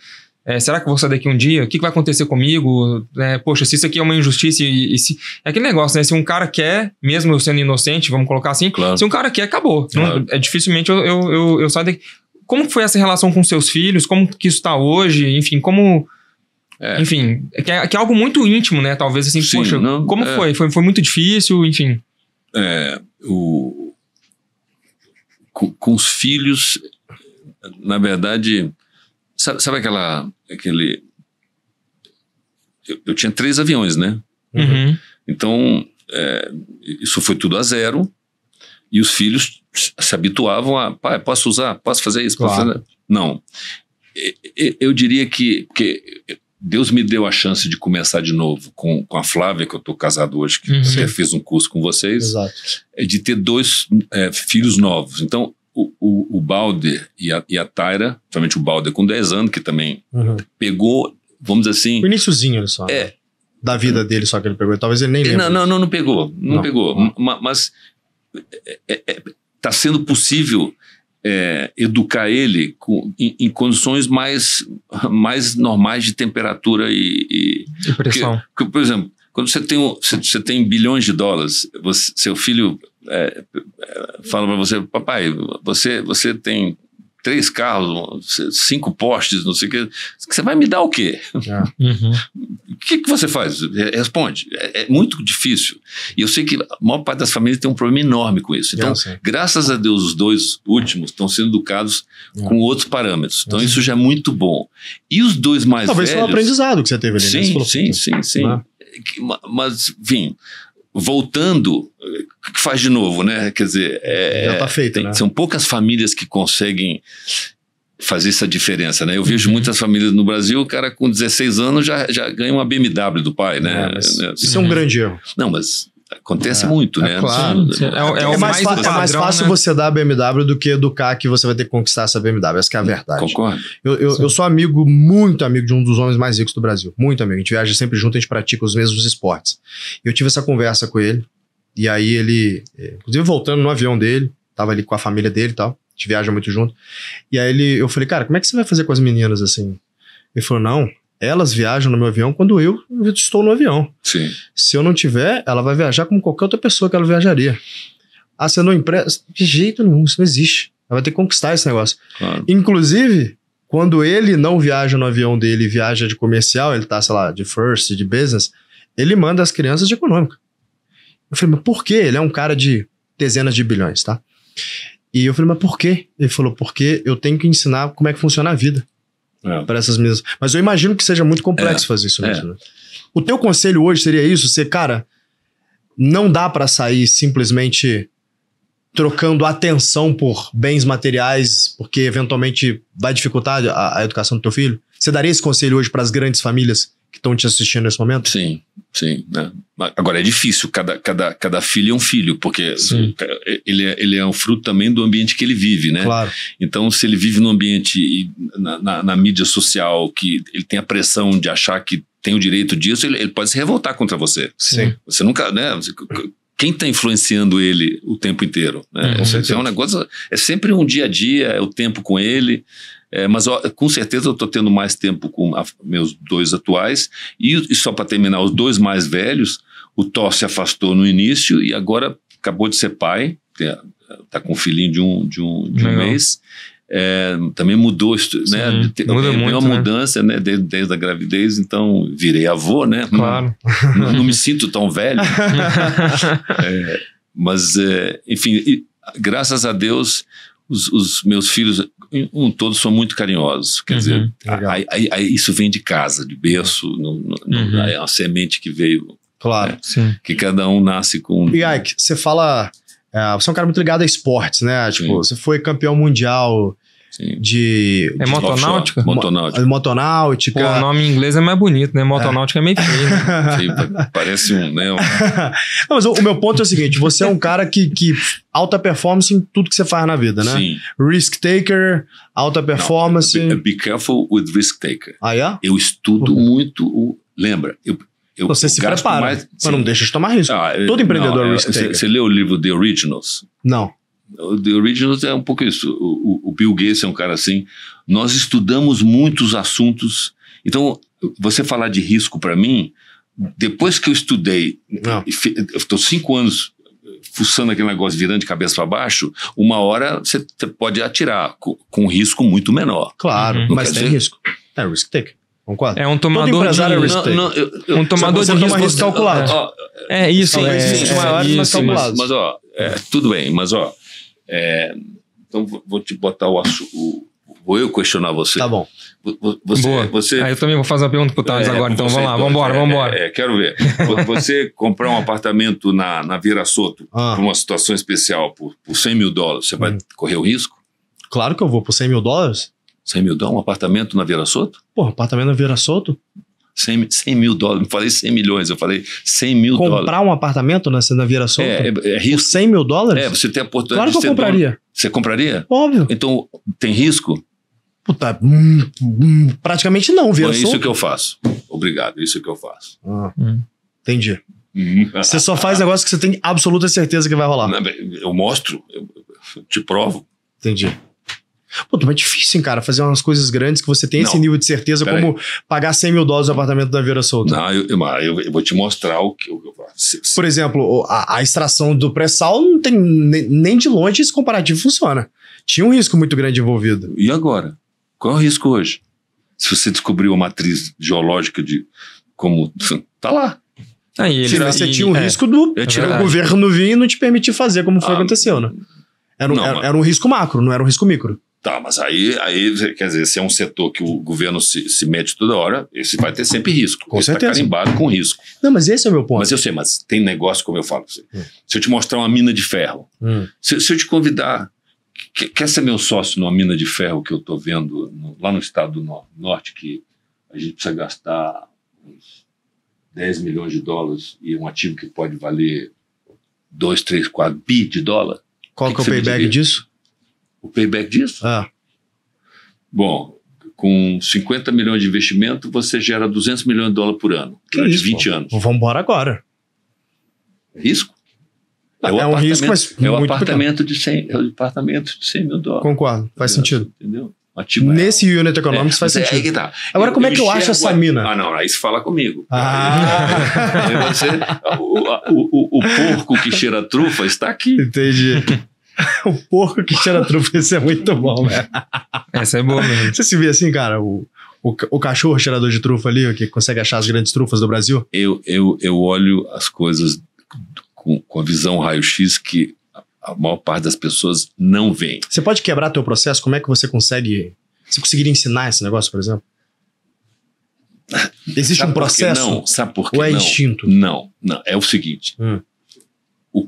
é, será que eu vou sair daqui um dia? O que, que vai acontecer comigo? É, poxa, se isso aqui é uma injustiça e, e, se... É aquele negócio, né? Se um cara quer, mesmo eu sendo inocente, vamos colocar assim, claro. se um cara quer, acabou. Claro. Não, é, dificilmente eu, eu, eu, eu saio daqui. Como foi essa relação com seus filhos? Como que isso está hoje? Enfim, como... É. Enfim, é que é, que é, algo muito íntimo, né? Talvez assim, Sim, poxa, não, como é. foi? foi? Foi muito difícil, enfim. É, o, com, com, os filhos, na verdade, Sabe, sabe aquela. Aquele... Eu, eu, tinha três aviões, né? Uhum. Então, é, isso foi tudo a zero. E os filhos se habituavam a. Pai, posso usar? Posso fazer isso? Claro. Posso fazer... Não. Eu diria que. porque Deus me deu a chance de começar de novo com, com a Flávia, que eu estou casado hoje, que uhum. fez um curso com vocês, Exato. É de ter dois é, filhos novos. Então, o, o, o Balder e a, e a Tyra, principalmente o Balder com 10 anos, que também uhum. pegou, vamos dizer assim. O iníciozinho só. É. Da vida dele só que ele pegou. Talvez ele nem lembre. Não, não, não, não pegou. Não, não. pegou. Uhum. Mas, mas está é, é, é tá sendo possível é, educar ele com, em, em, condições mais, mais normais de temperatura e, e, pressão. Porque, porque, por exemplo, quando você tem, você, você tem bilhões de dólares, você, seu filho é, falam para você, papai, você, você tem três carros, cinco postes, não sei o que Você vai me dar o quê? Uhum. O que, que você faz? Responde. É, é, muito difícil. E eu sei que a maior parte das famílias tem um problema enorme com isso. Então, graças a Deus, os dois últimos estão sendo educados com outros parâmetros. Então, isso já é muito bom. E os dois mais Talvez velhos... Talvez foi um aprendizado que você teve ali, né? sim, né? Sim, sim, sim, sim. Mas, enfim, voltando, que faz de novo, né? Quer dizer, é, já tá feito. Tem, né? São poucas famílias que conseguem fazer essa diferença, né? Eu vejo uhum. muitas famílias no Brasil, o cara com 16 anos já, já ganha uma BMW do pai, né? É, né? isso é um uhum. grande erro. Não, mas Acontece é, muito, é né? Claro. É, é, é, mais, mais, é padrão, mais né? fácil né? você dar a BMW do que educar que você vai ter que conquistar essa BMW. Essa é a hum, verdade. Concordo. Eu, eu, eu, sou amigo, muito amigo de um dos homens mais ricos do Brasil. Muito amigo. A gente viaja sempre junto, a gente pratica os mesmos esportes. Eu tive essa conversa com ele. E aí ele, eh, inclusive voltando no avião dele, tava ali com a família dele e tal. A gente viaja muito junto. E aí ele, eu falei, cara, como é que você vai fazer com as meninas assim? Ele falou, não, elas viajam no meu avião quando eu estou no avião. Sim. Se eu não tiver, ela vai viajar como qualquer outra pessoa que ela viajaria. Ah, você não empresta? De jeito nenhum, isso não existe. Ela vai ter que conquistar esse negócio. Claro. Inclusive, quando ele não viaja no avião dele, viaja de comercial, ele tá, sei lá, de first, de business, ele manda as crianças de econômica. Eu falei, mas por quê? Ele é um cara de dezenas de bilhões, tá? E eu falei, mas por quê? Ele falou, porque eu tenho que ensinar como é que funciona a vida é. para essas mesas. Mas eu imagino que seja muito complexo é. fazer isso é. mesmo. Né? O teu conselho hoje seria isso? Ser, cara, não dá para sair simplesmente trocando atenção por bens materiais, porque eventualmente vai dificultar a, a educação do teu filho? Você daria esse conselho hoje para as grandes famílias que estão te assistindo nesse momento? Sim, sim. Né? Agora é difícil, cada, cada, cada filho é um filho, porque ele é, ele é um fruto também do ambiente que ele vive, né? Claro. Então, se ele vive num ambiente, na, na, na mídia social, que ele tem a pressão de achar que tem o direito disso, ele, ele pode se revoltar contra você. Sim. Você nunca, né? Você, quem está influenciando ele o tempo inteiro? Né? Hum, é um negócio, é sempre um dia a dia, é o tempo com ele, é, mas ó, com certeza eu estou tendo mais tempo com a, meus dois atuais. E, e só para terminar, os dois mais velhos, o Thor se afastou no início e agora acabou de ser pai, está é, com um filhinho de um, de um, de um mês. É, também mudou, né, Sim, né? Muda Tem é, muito, uma né? mudança, né? Desde, desde a gravidez, então virei avô, né? Claro. Não, não, não me sinto tão velho. é, mas, é, enfim, e, graças a Deus, os, os, meus filhos um todo são muito carinhosos. Quer uhum, dizer, a, a, a, isso vem de casa, de berço, no, no, uhum. é uma semente que veio. Claro, né? sim. Que cada um nasce com. E Ike, você fala. É, você é um cara muito ligado a esportes, né? Tipo, sim. você foi campeão mundial Sim. De, é de motonáutica? Motonáutica. É motonáutica. Pô, o nome em inglês é mais bonito, né? É. Motonáutica é, é meio feio. Né? Parece um, né? Não, mas o, o, meu ponto é o seguinte: você é um cara que, que alta performance em tudo que você faz na vida, né? Sim. Risk taker, alta performance. Não, be, be, careful with risk taker. Ah, é? Eu estudo uhum. muito o. Lembra, eu, eu, você se prepara, mais, mas não deixa de tomar risco. Ah, é, Todo empreendedor não, é risk taker. Você leu o livro The Originals? Não. O The Originals é um pouco isso. O, o, o Bill Gates é um cara assim. Nós estudamos muitos assuntos. Então, você falar de risco para mim, depois que eu estudei, estou cinco anos fuçando aquele negócio, virando de cabeça para baixo, uma hora você pode atirar com, com risco muito menor. Claro, uhum. mas tem dizer... risco. É risk take. Concordo. É um tomador é de, é um tomador de risco. risco calculado. é, isso. Sim, é, é, é, é, mas, mas, ó, é, tudo bem, mas ó, é, então vou te botar o, o, Vou eu questionar você. Tá bom. Você, Boa. você... Ah, eu também vou fazer uma pergunta para o é, agora, então vamos lá, então vamos embora, é, vamos embora. É, é, quero ver. você comprar um apartamento na, na Vira Soto, ah. uma situação especial, por, por 100 mil dólares, você hum. vai correr o risco? Claro que eu vou, por 100 mil dólares. 100 mil dólares, um apartamento na Vira Soto? Pô, apartamento na Vira Soto? 100, 100 mil dólares, não falei 100 milhões, eu falei 100 mil Comprar dólares. Comprar um apartamento na, na Vieira Solta? É, é, é risco. Por 100 mil dólares? É, você tem a oportunidade claro que eu compraria. Você compraria? Óbvio. Então, tem risco? Puta, hum, hum, praticamente não, Vieira então, é Solta. É isso que eu faço. Obrigado, isso que eu faço. Ah, hum. Entendi. Você só faz negócio que você tem absoluta certeza que vai rolar. Eu mostro, eu te provo. Entendi. Pô, mas é difícil, hein, cara, fazer umas coisas grandes que você tem não, esse nível de certeza, como aí. pagar 100 mil dólares no apartamento da Vera Souto. Não, eu, eu, eu, vou te mostrar o que eu, faço. Por exemplo, a, a extração do pré-sal não tem nem, nem de longe esse comparativo funciona. Tinha um risco muito grande envolvido. E agora? Qual é o risco hoje? Se você descobriu a matriz geológica de como. Tá lá. aí ele, Sim, você tinha um é, risco do é o governo vir e não te permitir fazer, como foi ah, aconteceu, né? Era um, não, era, era um risco macro, não era um risco micro. Tá, mas aí, aí, quer dizer, se é um setor que o governo se, se mete toda hora, esse vai ter sempre risco. Com esse tá certeza. Tá carimbado com risco. Não, mas esse é o meu ponto. Mas eu sei, mas tem negócio, como eu falo. Hum. Se eu te mostrar uma mina de ferro, hum. se, se, eu te convidar, quer ser meu sócio numa mina de ferro que eu tô vendo no, lá no estado do norte, que a gente precisa gastar uns 10 milhões de dólares e um ativo que pode valer 2, 3, 4 bi de dólar? Qual que, que é o payback disso? o payback disso? É. Bom, com 50 milhões de investimento, você gera 200 milhões de dólares por ano, que durante isso, 20 pô? anos. Vamos embora agora. É risco? É, é um risco, mas é um é apartamento de é um apartamento de 100 mil dólares. Concordo, faz entendeu? sentido. Entendeu? Ativo Nesse real. Unit Economics é, faz sentido. É aí que tá. Agora, eu, como eu é que eu acho essa a... mina? Ah, não, aí você fala comigo. Ah. Aí, aí você, o, o, o, o porco que cheira trufa está aqui. Entendi. o porco que cheira trufa, isso é muito bom, velho. Né? Essa é boa mesmo. Você se vê assim, cara, o, o, o cachorro cheirador de trufa ali, que consegue achar as grandes trufas do Brasil? Eu, eu, eu olho as coisas com, com a visão raio-x que a maior parte das pessoas não vê. Você pode quebrar teu processo? Como é que você consegue... Você conseguiria ensinar esse negócio, por exemplo? Existe Sabe um processo? Não, sabe por quê? Ou é não? instinto? Não, não. É o seguinte. Hum. O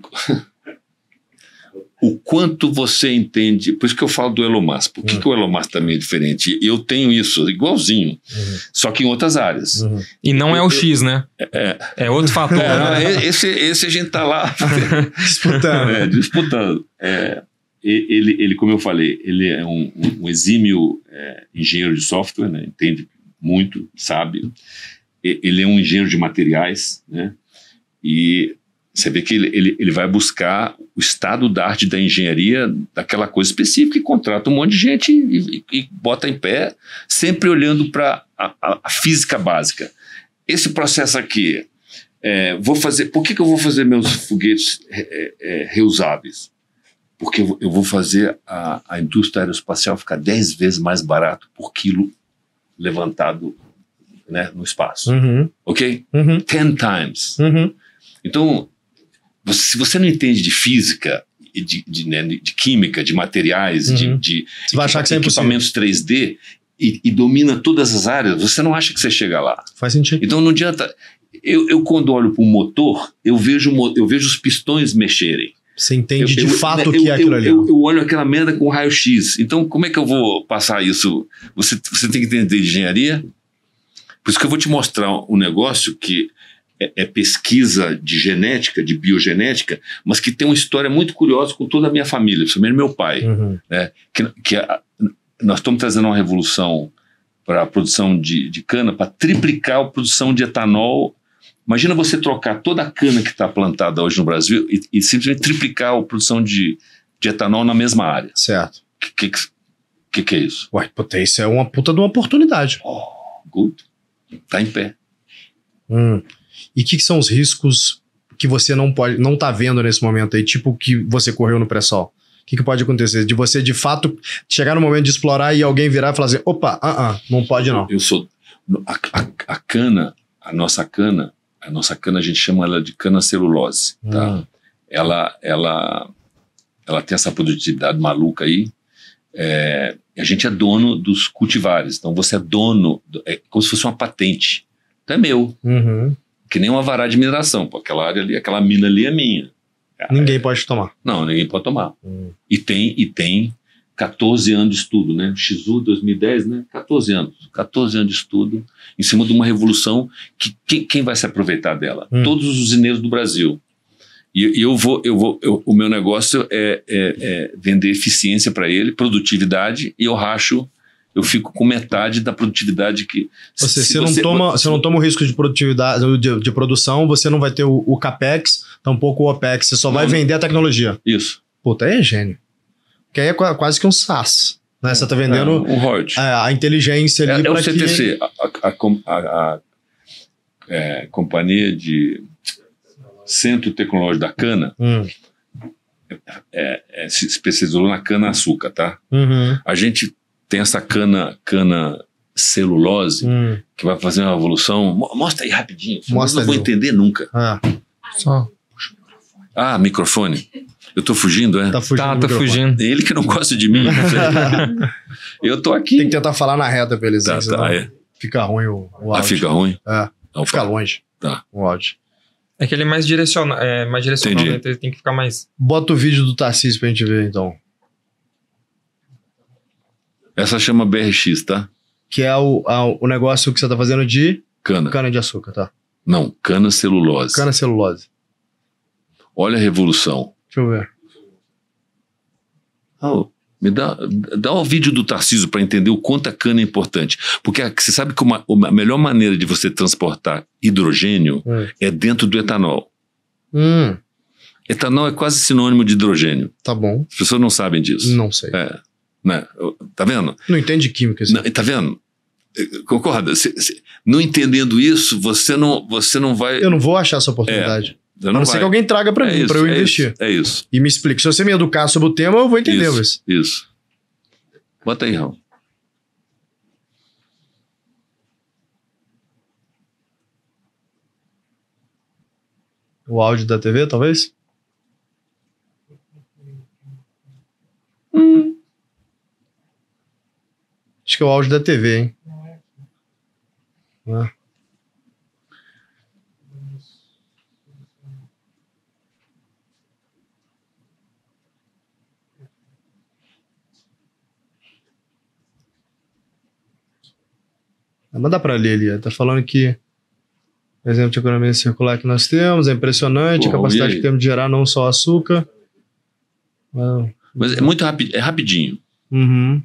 o quanto você entende. Por isso que eu falo do Elon Musk. Por que, uhum. que o Elon Musk também é diferente? Eu tenho isso, igualzinho, uhum. só que em outras áreas. Uhum. E não eu, é o X, né? É, é outro fator. É, né? esse, esse a gente está lá disputando. É, disputando. É, ele, ele, como eu falei, ele é um, um exímio é, engenheiro de software, né? entende muito, sabe. Ele é um engenheiro de materiais, né? E você vê que ele, ele, ele, vai buscar o estado da arte da engenharia daquela coisa específica e contrata um monte de gente e, e, e bota em pé, sempre olhando para a, a, física básica. Esse processo aqui, é, vou fazer. Por que, que eu vou fazer meus foguetes é, é, é reusáveis? Porque eu vou fazer a, a indústria aeroespacial ficar 10 vezes mais barato por quilo levantado né, no espaço. Uhum. Ok? Uhum. Ten times. Uhum. Então, se você não entende de física, de, de, né, de química, de materiais, uhum. de, de, vai achar que é equipamentos 3D e, e, domina todas as áreas, você não acha que você chega lá. Faz sentido. Então não adianta. Eu, eu quando olho para o motor, eu vejo, eu vejo os pistões mexerem. Você entende eu, de eu, fato o que é aquilo ali. Eu, olho aquela merda com raio-x. Então, como é que eu vou passar isso? Você, você tem que entender engenharia. Por isso que eu vou te mostrar um negócio que é, é, pesquisa de genética, de biogenética, mas que tem uma história muito curiosa com toda a minha família, principalmente meu pai. Uhum. Né? Que, que a, nós estamos trazendo uma revolução para a produção de, de cana, para triplicar a produção de etanol. Imagina você trocar toda a cana que está plantada hoje no Brasil e, e, simplesmente triplicar a produção de, de etanol na mesma área. Certo. O que, que, que, que, é isso? Ué, potência isso é uma puta de uma oportunidade. Oh, good. Tá em pé. Hum. E o que, que, são os riscos que você não pode, não tá vendo nesse momento aí, tipo que você correu no pré-sol? O que, que, pode acontecer? De você, de fato, chegar no momento de explorar e alguém virar e falar assim, opa, uh -uh, não pode não. Eu sou... A, a, a, cana, a nossa cana, a nossa cana, a gente chama ela de cana celulose, tá? Hum. Ela, ela, ela tem essa produtividade maluca aí, é, a gente é dono dos cultivares, então você é dono, é como se fosse uma patente. Então é meu. Uhum que nem uma vara de mineração. Pô, aquela área ali, aquela mina ali é minha. Ninguém é, pode tomar. Não, ninguém pode tomar. Hum. E tem e tem 14 anos de estudo, né? XU 2010, né? 14 anos. 14 anos de estudo em cima de uma revolução que, que quem vai se aproveitar dela? Hum. Todos os usineiros do Brasil. E, e eu vou, eu vou eu, o meu negócio é, é, é vender eficiência para ele, produtividade, e eu racho eu fico com metade da produtividade que. Você, se você, não, toma, se não toma o risco de produtividade de, de produção, você não vai ter o, o, CapEx, tampouco o OPEX, você só não, vai vender a tecnologia. Isso. Puta, aí é gênio. Porque aí é quase que um SaaS. Né? Você está é, vendendo é, um a, a, inteligência ali. É, é o CTC, que... a, a, a é, companhia de Centro Tecnológico da Cana. Hum. É, é, se especializou na cana-açúcar, tá? Uhum. A gente tem essa cana, cana celulose hum. que vai fazer uma evolução. Mostra aí rapidinho. Mostra eu não vou entender nunca. Ah, só. Ah, microfone. Eu tô fugindo, é? Tá fugindo. Tá, tá fugindo. Ele que não gosta de mim. Né, eu tô aqui. Tem que tentar falar na reta pra eles. Tá, tá, é. Fica ruim o, o ah, áudio. Ah, fica ruim? É. Então fica fala. Tá. longe. Tá. O áudio. É que ele é mais direcionado, é mais direcionado, né, Então ele tem que ficar mais. Bota o vídeo do Tarcísio pra gente ver, então. Essa chama BRX, tá? Que é o, a, o negócio que você tá fazendo de. Cana. Cana de açúcar, tá? Não, cana celulose. Cana celulose. Olha a revolução. Deixa eu ver. Oh, me dá, dá o vídeo do Tarcísio para entender o quanto a cana é importante. Porque a, você sabe que uma, a melhor maneira de você transportar hidrogênio hum. é dentro do etanol. Hum. Etanol é quase sinônimo de hidrogênio. Tá bom. As pessoas não sabem disso. Não sei. É. Né? Tá vendo? Não entende química. Assim. Não, tá vendo? É, concorda? Se, se, não entendendo isso, você não, você não vai. Eu não vou achar essa oportunidade. É. Eu não a não vai. ser que alguém traga para é mim, para eu é investir. Isso, é isso. E me explique. Se você me educar sobre o tema, eu vou entender, Isso. Mas... isso. Bota aí, Raul. O áudio da TV, talvez? Hum que é o auge da TV, hein? Né? Mas dá para ler ali, tá falando que o exemplo de economia circular que nós temos é impressionante, Pô, a capacidade que temos de gerar não só açúcar. Mas, mas é muito rapi é rapidinho. Uhum.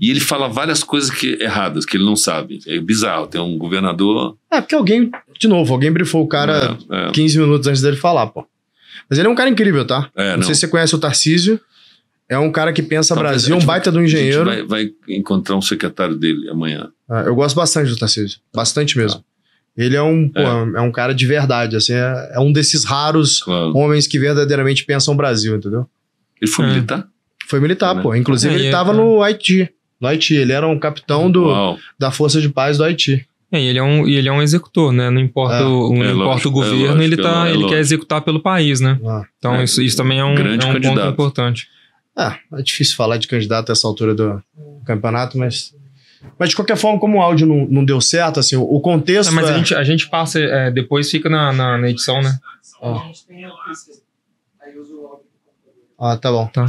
E ele fala várias coisas que, erradas que ele não sabe. É bizarro. Tem um governador. É, porque alguém, de novo, alguém brifou o cara é, é. 15 minutos antes dele falar, pô. Mas ele é um cara incrível, tá? É, não, não, sei se você conhece o Tarcísio. É um cara que pensa Talvez tá, Brasil, é um baita do engenheiro. Vai, vai, encontrar um secretário dele amanhã. É, eu gosto bastante do Tarcísio. Bastante mesmo. Tá. Ele é um, pô, é. é. um cara de verdade, assim, é, é um desses raros claro. homens que verdadeiramente pensam Brasil, entendeu? Ele foi é. militar? Foi militar, pô. Inclusive, ele estava é, no Haiti no Haiti. Ele era um capitão do, da Força de Paz do Haiti. É, ele é um, ele é um executor, né? Não importa, é, o, não é importa lógico, o é governo, lógico, ele, tá, é ele quer executar pelo país, né? Ah, então isso, isso também é um, grande é um ponto importante. Ah, é difícil falar de candidato nessa altura do campeonato, mas mas de qualquer forma, como o áudio não, não deu certo, assim, o contexto. É, mas é... A, gente, a gente passa, é, depois fica na, na, na edição, né? Oh. Ah, tá bom. Tá.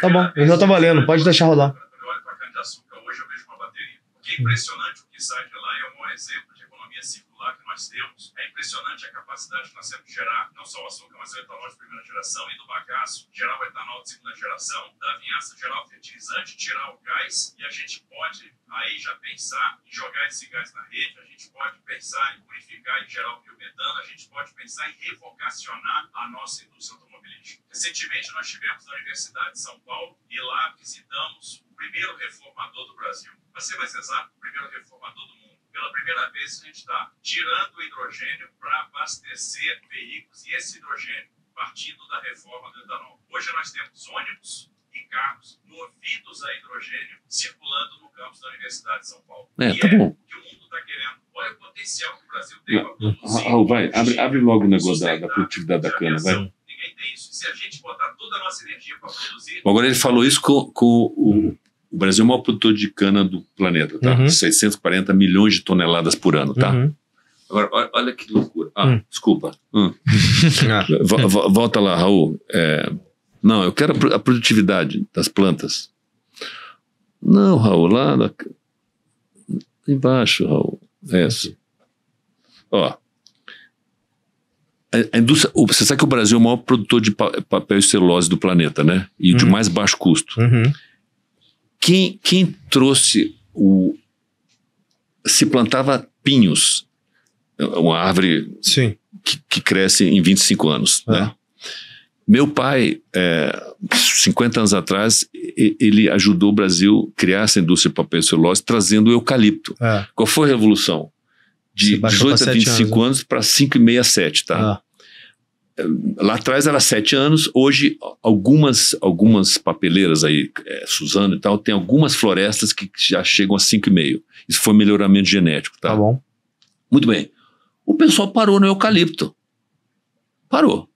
Tá bom, já tá valendo, pode deixar rolar. É hoje eu vejo uma bateria. Que impressionante o que sai de lá e é o maior exemplo de economia circular que nós temos é impressionante a capacidade que nós temos de gerar, não só o açúcar, mas o etanol de primeira geração, e do bagaço, gerar o etanol de segunda geração, da vinhaça, gerar o fertilizante, tirar o gás, e a gente pode aí já pensar em jogar esse gás na rede, a gente pode pensar em purificar e gerar o biometano, a gente pode pensar em revocacionar a nossa indústria automobilística. Recentemente nós estivemos na Universidade de São Paulo e lá visitamos o primeiro reformador do Brasil, para ser mais exato, o primeiro reformador do mundo pela primeira vez, a gente está tirando o hidrogênio para abastecer veículos e esse hidrogênio partindo da reforma do etanol. Hoje nós temos ônibus e carros movidos a hidrogênio circulando no campus da Universidade de São Paulo. É, e tá é bom. que o mundo está querendo. Olha o potencial que o Brasil tem para produzir. Raul, vai, abre, abre logo o negócio da, produtividade da cana, vai. Ninguém tem isso. Se a gente botar toda a nossa energia para produzir. Agora ele falou isso com, com o hum. O Brasil é o maior produtor de cana do planeta, tá? Uhum. 640 milhões de toneladas por ano, tá? Uhum. Agora, olha que loucura. Ah, hum. desculpa. Hum. ah. Volta lá, Raul. É... Não, eu quero a produtividade das plantas. Não, Raul, lá na... embaixo, Raul. É isso. Ó. A, a indústria, você sabe que o Brasil é o maior produtor de papel e celulose do planeta, né? E uhum. de mais baixo custo. Uhum. Quem, quem trouxe o. Se plantava pinhos, uma árvore que, que, cresce em 25 anos, é. né? Meu pai, é, 50 anos atrás, ele ajudou o Brasil a criar essa indústria de papel e celulose, trazendo o eucalipto. É. Qual foi a revolução? De 18 a 25 anos, né? para 5,6 a 7, tá? Ah lá atrás era sete anos, hoje algumas, algumas papeleiras aí, é, Suzano e tal, tem algumas florestas que já chegam a cinco e meio. Isso foi melhoramento genético, tá? Tá bom. Muito bem. O pessoal parou no eucalipto. Parou.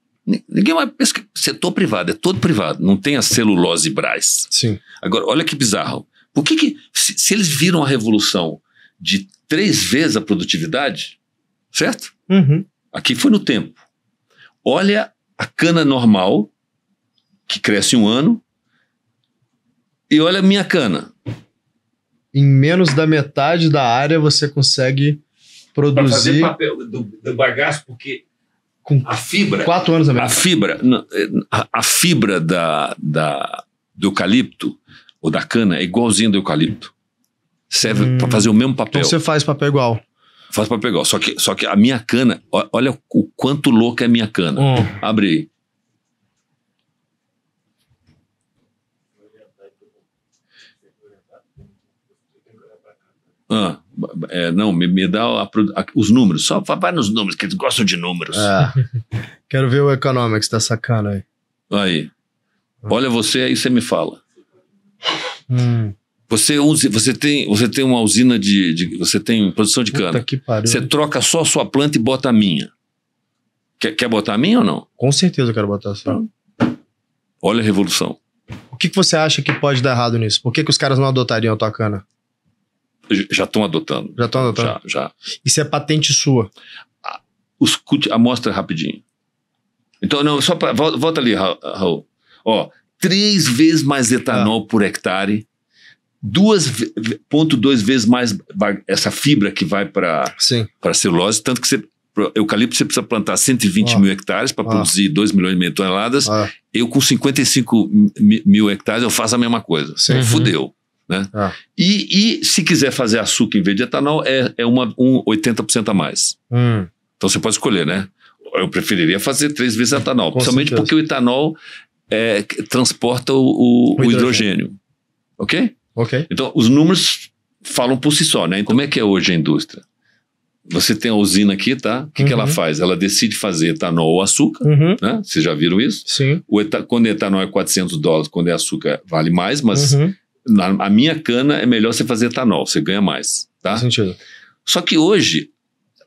Ninguém vai pesquisar. Setor privado, é todo privado, não tem a celulose Braz. Sim. Agora, olha que bizarro. Por que, que se, se eles viram a revolução de três vezes a produtividade, certo? Uhum. Aqui foi no tempo Olha a cana normal, que cresce um ano, e olha a minha cana. Em menos da metade da área você consegue produzir. fazer papel do, do bagaço, porque com a fibra. Quatro anos a é menos. A fibra, é, a, a fibra da, da, do eucalipto ou da cana é igualzinha do eucalipto. Serve hum, para fazer o mesmo então papel. Então você faz papel igual. Faz para pegar. Só que, só que a minha cana, olha o quanto louca é a minha cana. Hum. Abre aí. Ah, é, não, me, me dá a, a, os números. Só vai nos números, que eles gostam de números. É. quero ver o economics dessa cana aí. Aí. Olha você, aí você me fala. Hum. Você, você, tem, você tem uma usina de, de Você tem produção de Puta cana. Você troca só a sua planta e bota a minha. Quer, quer botar a minha ou não? Com certeza eu quero botar a sua. Olha a revolução. O que, que você acha que pode dar errado nisso? Por que, que os caras não adotariam a tua cana? Já estão adotando. Já estão adotando? Já, já. Isso é patente sua. Escute a mostra rapidinho. Então, não, só para volta, ali, Raul. Ó, três vezes mais etanol ah. por hectare 2,2 vezes mais essa fibra que vai para a celulose, tanto que você eucalipto você precisa plantar 120 ah. mil hectares para ah. produzir 2 milhões e meio de toneladas. Ah. Eu, com 55 mil hectares, eu faço a mesma coisa. Uhum. Fudeu. Né? Ah. E, e, se quiser fazer açúcar em vez de etanol, é, é uma, um 80% a mais. Hum. Então você pode escolher, né? Eu preferiria fazer três vezes etanol, com principalmente certeza. porque o etanol é, transporta o, o, o, o hidrogênio. hidrogênio. Ok? Então, os números falam por si só, né? Então, como é que é hoje a indústria? Você tem a usina aqui, tá? O que, uhum. que ela uhum. faz? Ela decide fazer etanol ou açúcar, uhum. né? Vocês já viram isso? Sim. O quando é etanol é 400 dólares, quando é açúcar vale mais, mas uhum. na, a minha cana é melhor você fazer etanol, você ganha mais, tá? Tem sentido. Só que hoje,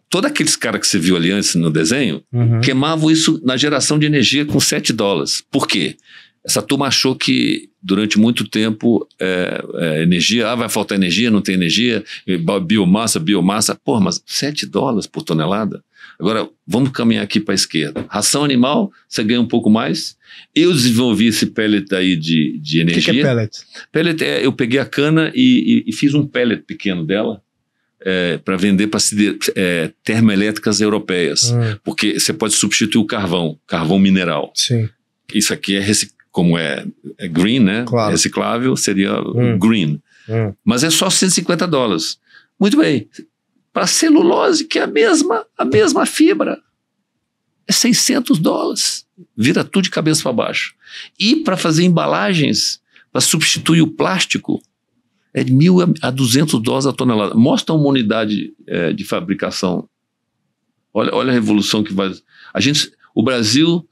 todos aqueles caras que você viu ali antes no desenho, uhum. queimavam isso na geração de energia com 7 dólares. Por quê? Essa turma achou que durante muito tempo é, é, energia, ah, vai faltar energia, não tem energia, biomassa, biomassa. Pô, mas 7 dólares por tonelada? Agora, vamos caminhar aqui para a esquerda. Ração animal, você ganha um pouco mais. Eu desenvolvi esse pellet aí de, de energia. O que, que, é pellet? Pellet é, eu peguei a cana e, e, e fiz um pellet pequeno dela. É, para vender para é, termoelétricas europeias, hum. porque você pode substituir o carvão, carvão mineral. Sim. Isso aqui é reciclado como é, é green, né? Claro. É reciclável seria hum. green. Hum. Mas é só 150 dólares. Muito bem. Para celulose, que é a mesma, a mesma fibra, é 600 dólares. Vira tudo de cabeça para baixo. E para fazer embalagens, para substituir o plástico, é de 1.000 a 200 dólares a tonelada. Mostra uma unidade é, de fabricação. Olha, olha a revolução que vai. A gente, o Brasil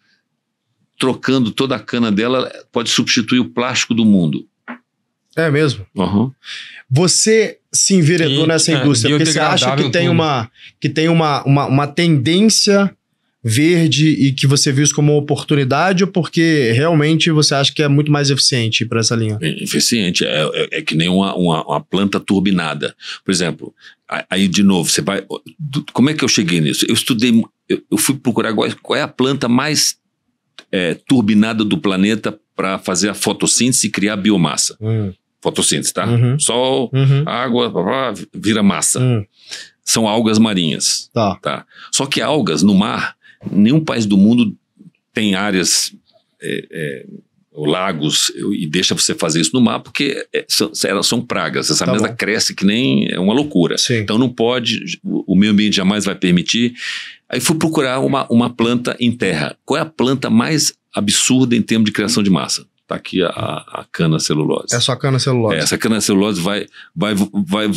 trocando toda a cana dela, pode substituir o plástico do mundo. É mesmo? Uhum. Você se enveredou e, nessa é, indústria é, porque você acha que tem, uma, que tem uma, uma, uma tendência verde e que você viu isso como uma oportunidade ou porque realmente você acha que é muito mais eficiente para essa linha? É, eficiente, é, é, é que nem uma, uma, uma, planta turbinada. Por exemplo, aí de novo, você vai. Como é que eu cheguei nisso? Eu estudei, eu fui procurar qual é a planta mais é, turbinada do planeta para fazer a fotossíntese e criar biomassa. Hum. Fotossíntese, tá? Uhum. Sol, uhum. água, blá, blá, vira massa. Hum. São algas marinhas. Tá. tá. Só que algas no mar, nenhum país do mundo tem áreas. É, é, ou lagos e deixa você fazer isso no mar porque é, são, são pragas. Essa tá mesa bom. cresce que nem é uma loucura. Sim. Então não pode, o meio ambiente jamais vai permitir Aí fui procurar uma, uma planta em terra. Qual é a planta mais absurda em termos de criação de massa? Está aqui a, a, cana celulose. É só a cana celulose. É, essa cana celulose vai, vai, vai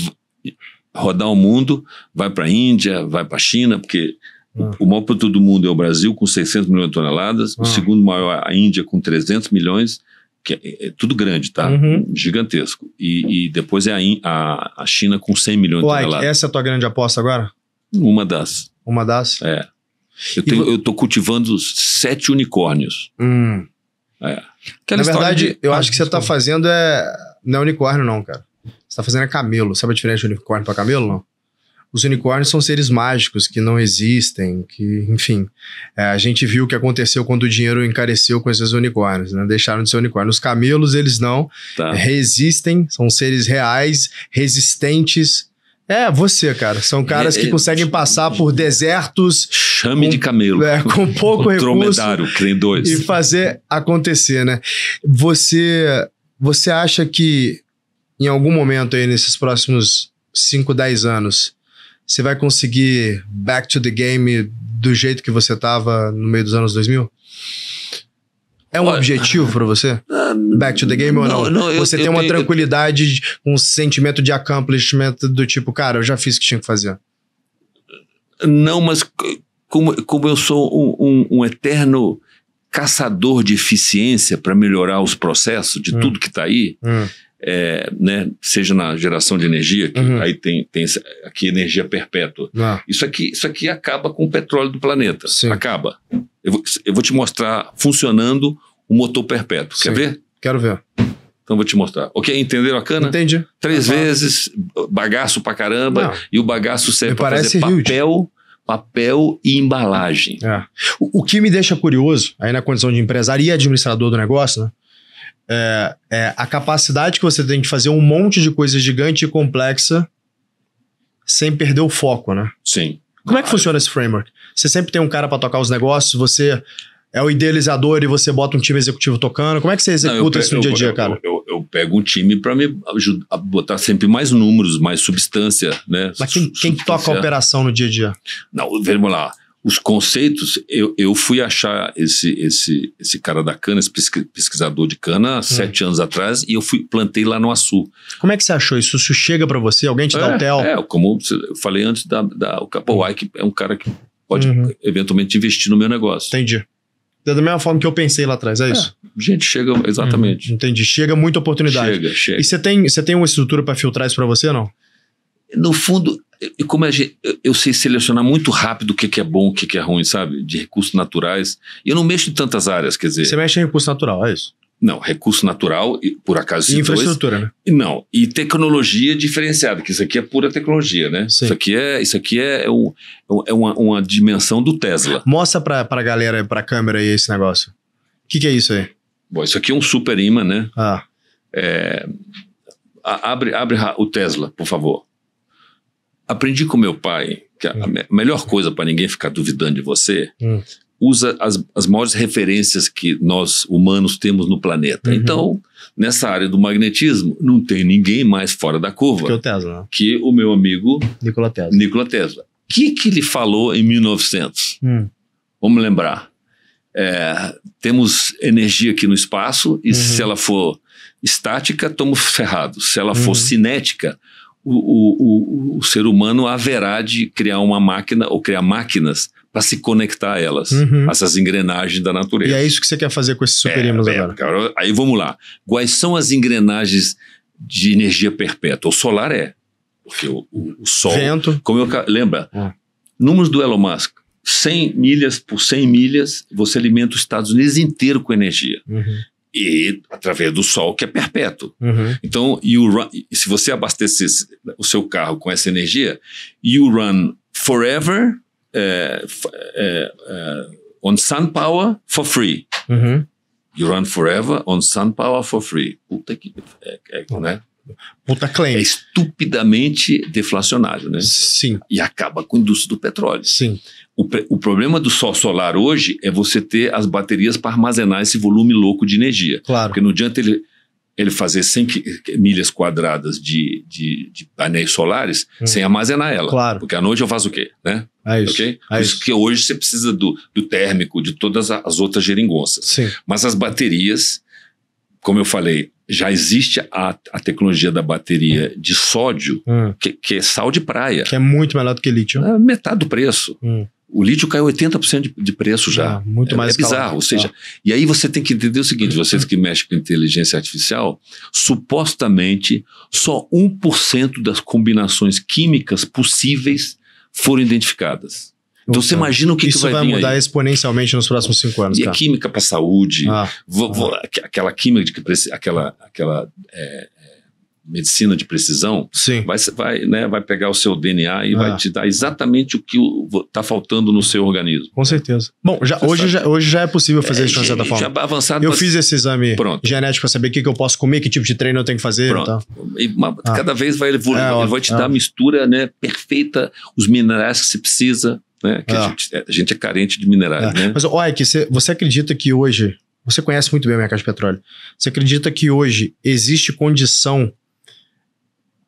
rodar o mundo, vai para a Índia, vai para a China, porque o ah. maior produto do mundo é o Brasil, com 600 milhões de toneladas. Ah. O segundo maior é a Índia, com 300 milhões que é, é, tudo grande, tá? Uhum. Gigantesco. E, e, depois é a, a, a, China com 100 milhões Uai, de toneladas. Essa é a tua grande aposta agora? Uma das. Uma das? É. Eu, tenho, eu tô cultivando sete unicórnios. Hum. É. Na verdade, de... eu ah, acho que você tá fazendo é. Não é unicórnio, não, cara. Você tá fazendo é camelo. Sabe a diferença de unicórnio para camelo, não? Os unicórnios são seres mágicos que não existem, que, enfim. É, a gente viu o que aconteceu quando o dinheiro encareceu com esses unicórnios, né? Deixaram de ser unicórnios. Os camelos, eles não tá. resistem, são seres reais, resistentes, é, você, cara. São caras é, que é, conseguem é, passar por desertos. Chame com, de camelo. É, com pouco recurso. dois. E fazer acontecer, né? Você, você acha que em algum momento aí, nesses próximos 5, 10 anos, você vai conseguir back to the game do jeito que você estava no meio dos anos 2000? É um Olha, objetivo para você? Ah, Back to the game ou não? não você eu, tem eu, uma tranquilidade, um sentimento de accomplishment do tipo, cara, eu já fiz o que tinha que fazer. Não, mas como, como eu sou um, um, um eterno caçador de eficiência para melhorar os processos de hum. tudo que está aí, hum. é, né, seja na geração de energia, que uhum. aí tem, tem aqui energia perpétua. Ah. Isso, aqui, isso aqui acaba com o petróleo do planeta. Sim. Acaba. Eu vou, eu vou te mostrar funcionando o motor perpétuo. Sim. Quer ver? Quero ver. Então vou te mostrar. Ok? Entenderam a cana? Entendi. Três vezes, bagaço pra caramba, Não. e o bagaço serve para fazer papel, huge. papel e embalagem. É. O, o, que me deixa curioso, aí na condição de empresário e administrador do negócio, né? É, é a capacidade que você tem de fazer um monte de coisa gigante e complexa sem perder o foco, né? Sim. Como claro. é que funciona esse framework? Você sempre tem um cara para tocar os negócios, você é o idealizador e você bota um time executivo tocando. Como é que você executa isso no dia a dia, cara? Eu, eu, eu pego um time para me ajudar a botar sempre mais números, mais substância, né? Mas quem, quem toca a operação no dia a dia? Não, vamos lá os conceitos, eu, eu fui achar esse, esse, esse cara da cana, esse pesquisador de cana, hum. sete anos atrás, e eu fui plantei lá no Açu. Como é que você achou isso? Isso chega para você? Alguém te é, dá o tel? É, como eu falei antes, da, da, o Capoai, é um cara que pode uhum. eventualmente investir no meu negócio. Entendi. É da mesma forma que eu pensei lá atrás, é, é isso? gente chega, uhum. exatamente. Uhum. entendi. Chega muita oportunidade. Chega, chega. E você tem, você tem uma estrutura para filtrar isso para você não? No fundo, como gente, eu sei selecionar muito rápido o que, que é bom, o que, que é ruim, sabe? De recursos naturais. E eu não mexo em tantas áreas, quer dizer. Você mexe em recurso natural, é isso? Não, recurso natural, por acaso. E infraestrutura, dois, né? Não, e tecnologia diferenciada, que isso aqui é pura tecnologia, né? Sim. Isso aqui é, isso aqui é, é, um, é uma, uma, dimensão do Tesla. Mostra pra, pra galera, pra câmera aí esse negócio. O que, que é isso aí? Bom, isso aqui é um super imã, né? Ah. É, abre, abre o Tesla, por favor. Aprendi com meu pai que a, hum. melhor coisa para ninguém ficar duvidando de você hum usa as, as maiores referências que nós humanos temos no planeta. Uhum. Então, nessa área do magnetismo, não tem ninguém mais fora da curva que o, Tesla. Né? Que o meu amigo Nikola Tesla. Nikola Tesla. O que, que ele falou em 1900? Hum. Vamos lembrar. É, temos energia aqui no espaço e uhum. se ela for estática, estamos ferrados. Se ela uhum. for cinética, o, o, o, o, ser humano haverá de criar uma máquina ou criar máquinas para se conectar a elas, uhum. essas engrenagens da natureza. E é isso que você quer fazer com esses é, superímãs é, agora. Cara, aí vamos lá. Quais são as engrenagens de energia perpétua? O solar é, porque o, o, o sol. Vento. Como eu, lembra? É. Números do Elon Musk. 100 milhas por 100 milhas, você alimenta os Estados Unidos inteiro com energia. Uhum. E através do sol, que é perpétuo. Uhum. Então, you run, se você abastecesse o seu carro com essa energia, you run forever eh, eh, eh, on sun power for free. Uhum. You run forever on sun power for free. Puta que. É, é, né? Puta claim. É estupidamente deflacionário, né? Sim. E acaba com a indústria do petróleo. Sim. O, o problema do sol solar hoje é você ter as baterias para armazenar esse volume louco de energia. Claro. Porque não adianta ele ele fazer 100 milhas quadradas de, de, de painéis solares hum. sem armazenar ela. Claro. Porque à noite eu faço o quê? Né? É isso. Okay? É isso. isso que hoje você precisa do, do térmico, de todas as outras geringonças. Sim. Mas as baterias, como eu falei, já existe a, a tecnologia da bateria hum. de sódio, hum. Que, que, é sal de praia. Que é muito melhor do que lítio. É metade do preço. Hum. O lítio caiu 80% de, de preço já. Ah, muito é, é mais mais. É bizarro. ou seja, e aí você tem que entender o seguinte: vocês que mexem com inteligência artificial, supostamente só 1% das combinações químicas possíveis foram identificadas. Então você então, imagina o que, Isso que vai, vai mudar aí. exponencialmente nos próximos cinco anos. E a química para saúde, ah, vou, ah. aquela química de que aquela, aquela é, medicina de precisão, Sim. Vai, vai, né, vai pegar o seu DNA e ah. vai é. te dar exatamente o que está faltando no seu organismo. Com certeza. Bom, já, hoje, já, hoje já é possível fazer é, isso de certa forma. Já avançado. Eu mas... fiz esse exame Pronto. genético para saber o que, que eu posso comer, que tipo de treino eu tenho que fazer. Pronto. Tá? E, uma, ah. Cada vez vai evoluindo. É, Ele vai te é. dar a mistura né, perfeita, os minerais que você precisa. Né, que a é. gente, é, a, gente, é carente de minerais. Né? Mas, olha, que você, você acredita que hoje... Você conhece muito bem o mercado de petróleo. Você acredita que hoje existe condição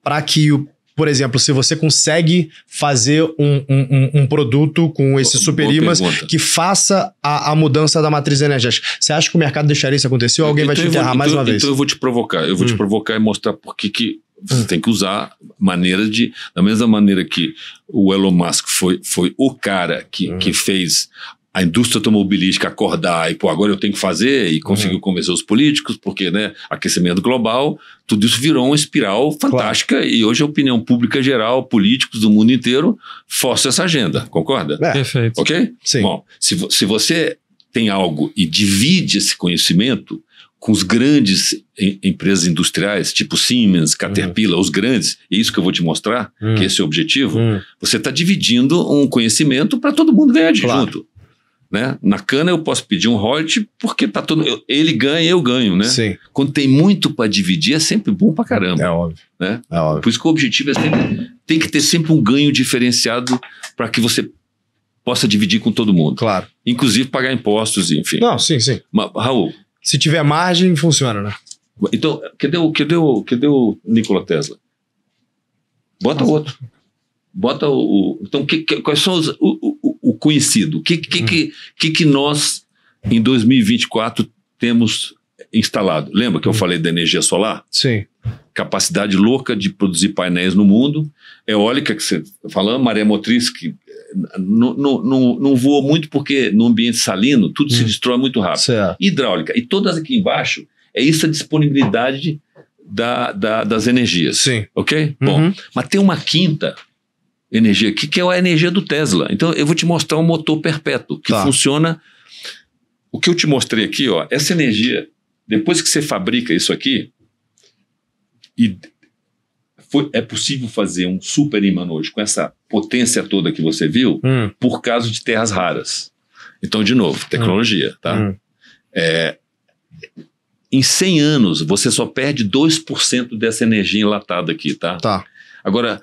para que o por exemplo, se você consegue fazer um, um, um produto com esses superimas que faça a, a, mudança da matriz energética, você acha que o mercado deixaria isso acontecer ou alguém então vai te enterrar vou, mais então, uma vez? Então eu vou te provocar, eu vou hum. te provocar e mostrar por que, que você hum. tem que usar maneiras de. Da mesma maneira que o Elon Musk foi, foi o cara que, hum. que fez a indústria automobilística acordar e, pô, agora eu tenho que fazer e conseguiu uhum. convencer os políticos, porque, né, aquecimento global, tudo isso virou uma espiral fantástica claro. e hoje a opinião pública geral, políticos do mundo inteiro, força essa agenda, concorda? É. Perfeito. Ok? Sim. Bom, se, se você tem algo e divide esse conhecimento com os grandes em, empresas industriais, tipo Siemens, Caterpillar, uhum. os grandes, é isso que eu vou te mostrar, uhum. que esse é o objetivo, uhum. você está dividindo um conhecimento para todo mundo ganhar de claro. junto. Né? Na cana eu posso pedir um royalty porque tá todo eu, ele ganha eu ganho, né? Sim. Quando tem muito para dividir é sempre bom para caramba. É óbvio. Né? É óbvio. Por isso que o objetivo é sempre tem que ter sempre um ganho diferenciado para que você possa dividir com todo mundo. Claro. Inclusive pagar impostos, enfim. Não, sim, sim. Mas, Raul. Se tiver margem, funciona, né? Então, cadê o, cadê o, cadê o Nikola Tesla? Bota Nossa. outro. Bota o. o então, que, que, quais são os. O, o conhecido. O que, que, hum. que, que, que nós, em 2024, temos instalado? Lembra que eu hum. falei da energia solar? Sim. Capacidade louca de produzir painéis no mundo. Eólica, que você falando, maré motriz, que eh, não, não, não, não voa muito porque no ambiente salino tudo hum. se destrói muito rápido. Certo. Hidráulica. E todas aqui embaixo é isso a disponibilidade da, da, das energias. Sim. Ok? Uhum. Bom, mas tem uma quinta energia aqui, que é a energia do Tesla. Então, eu vou te mostrar um motor perpétuo que tá. funciona. O que eu te mostrei aqui, ó, essa energia, depois que você fabrica isso aqui, e foi, é possível fazer um super imã hoje com essa potência toda que você viu, hum. por causa de terras raras. Então, de novo, hum. tecnologia, hum. tá? Hum. É, em 100 anos, você só perde 2% dessa energia enlatada aqui, tá? Tá. Agora,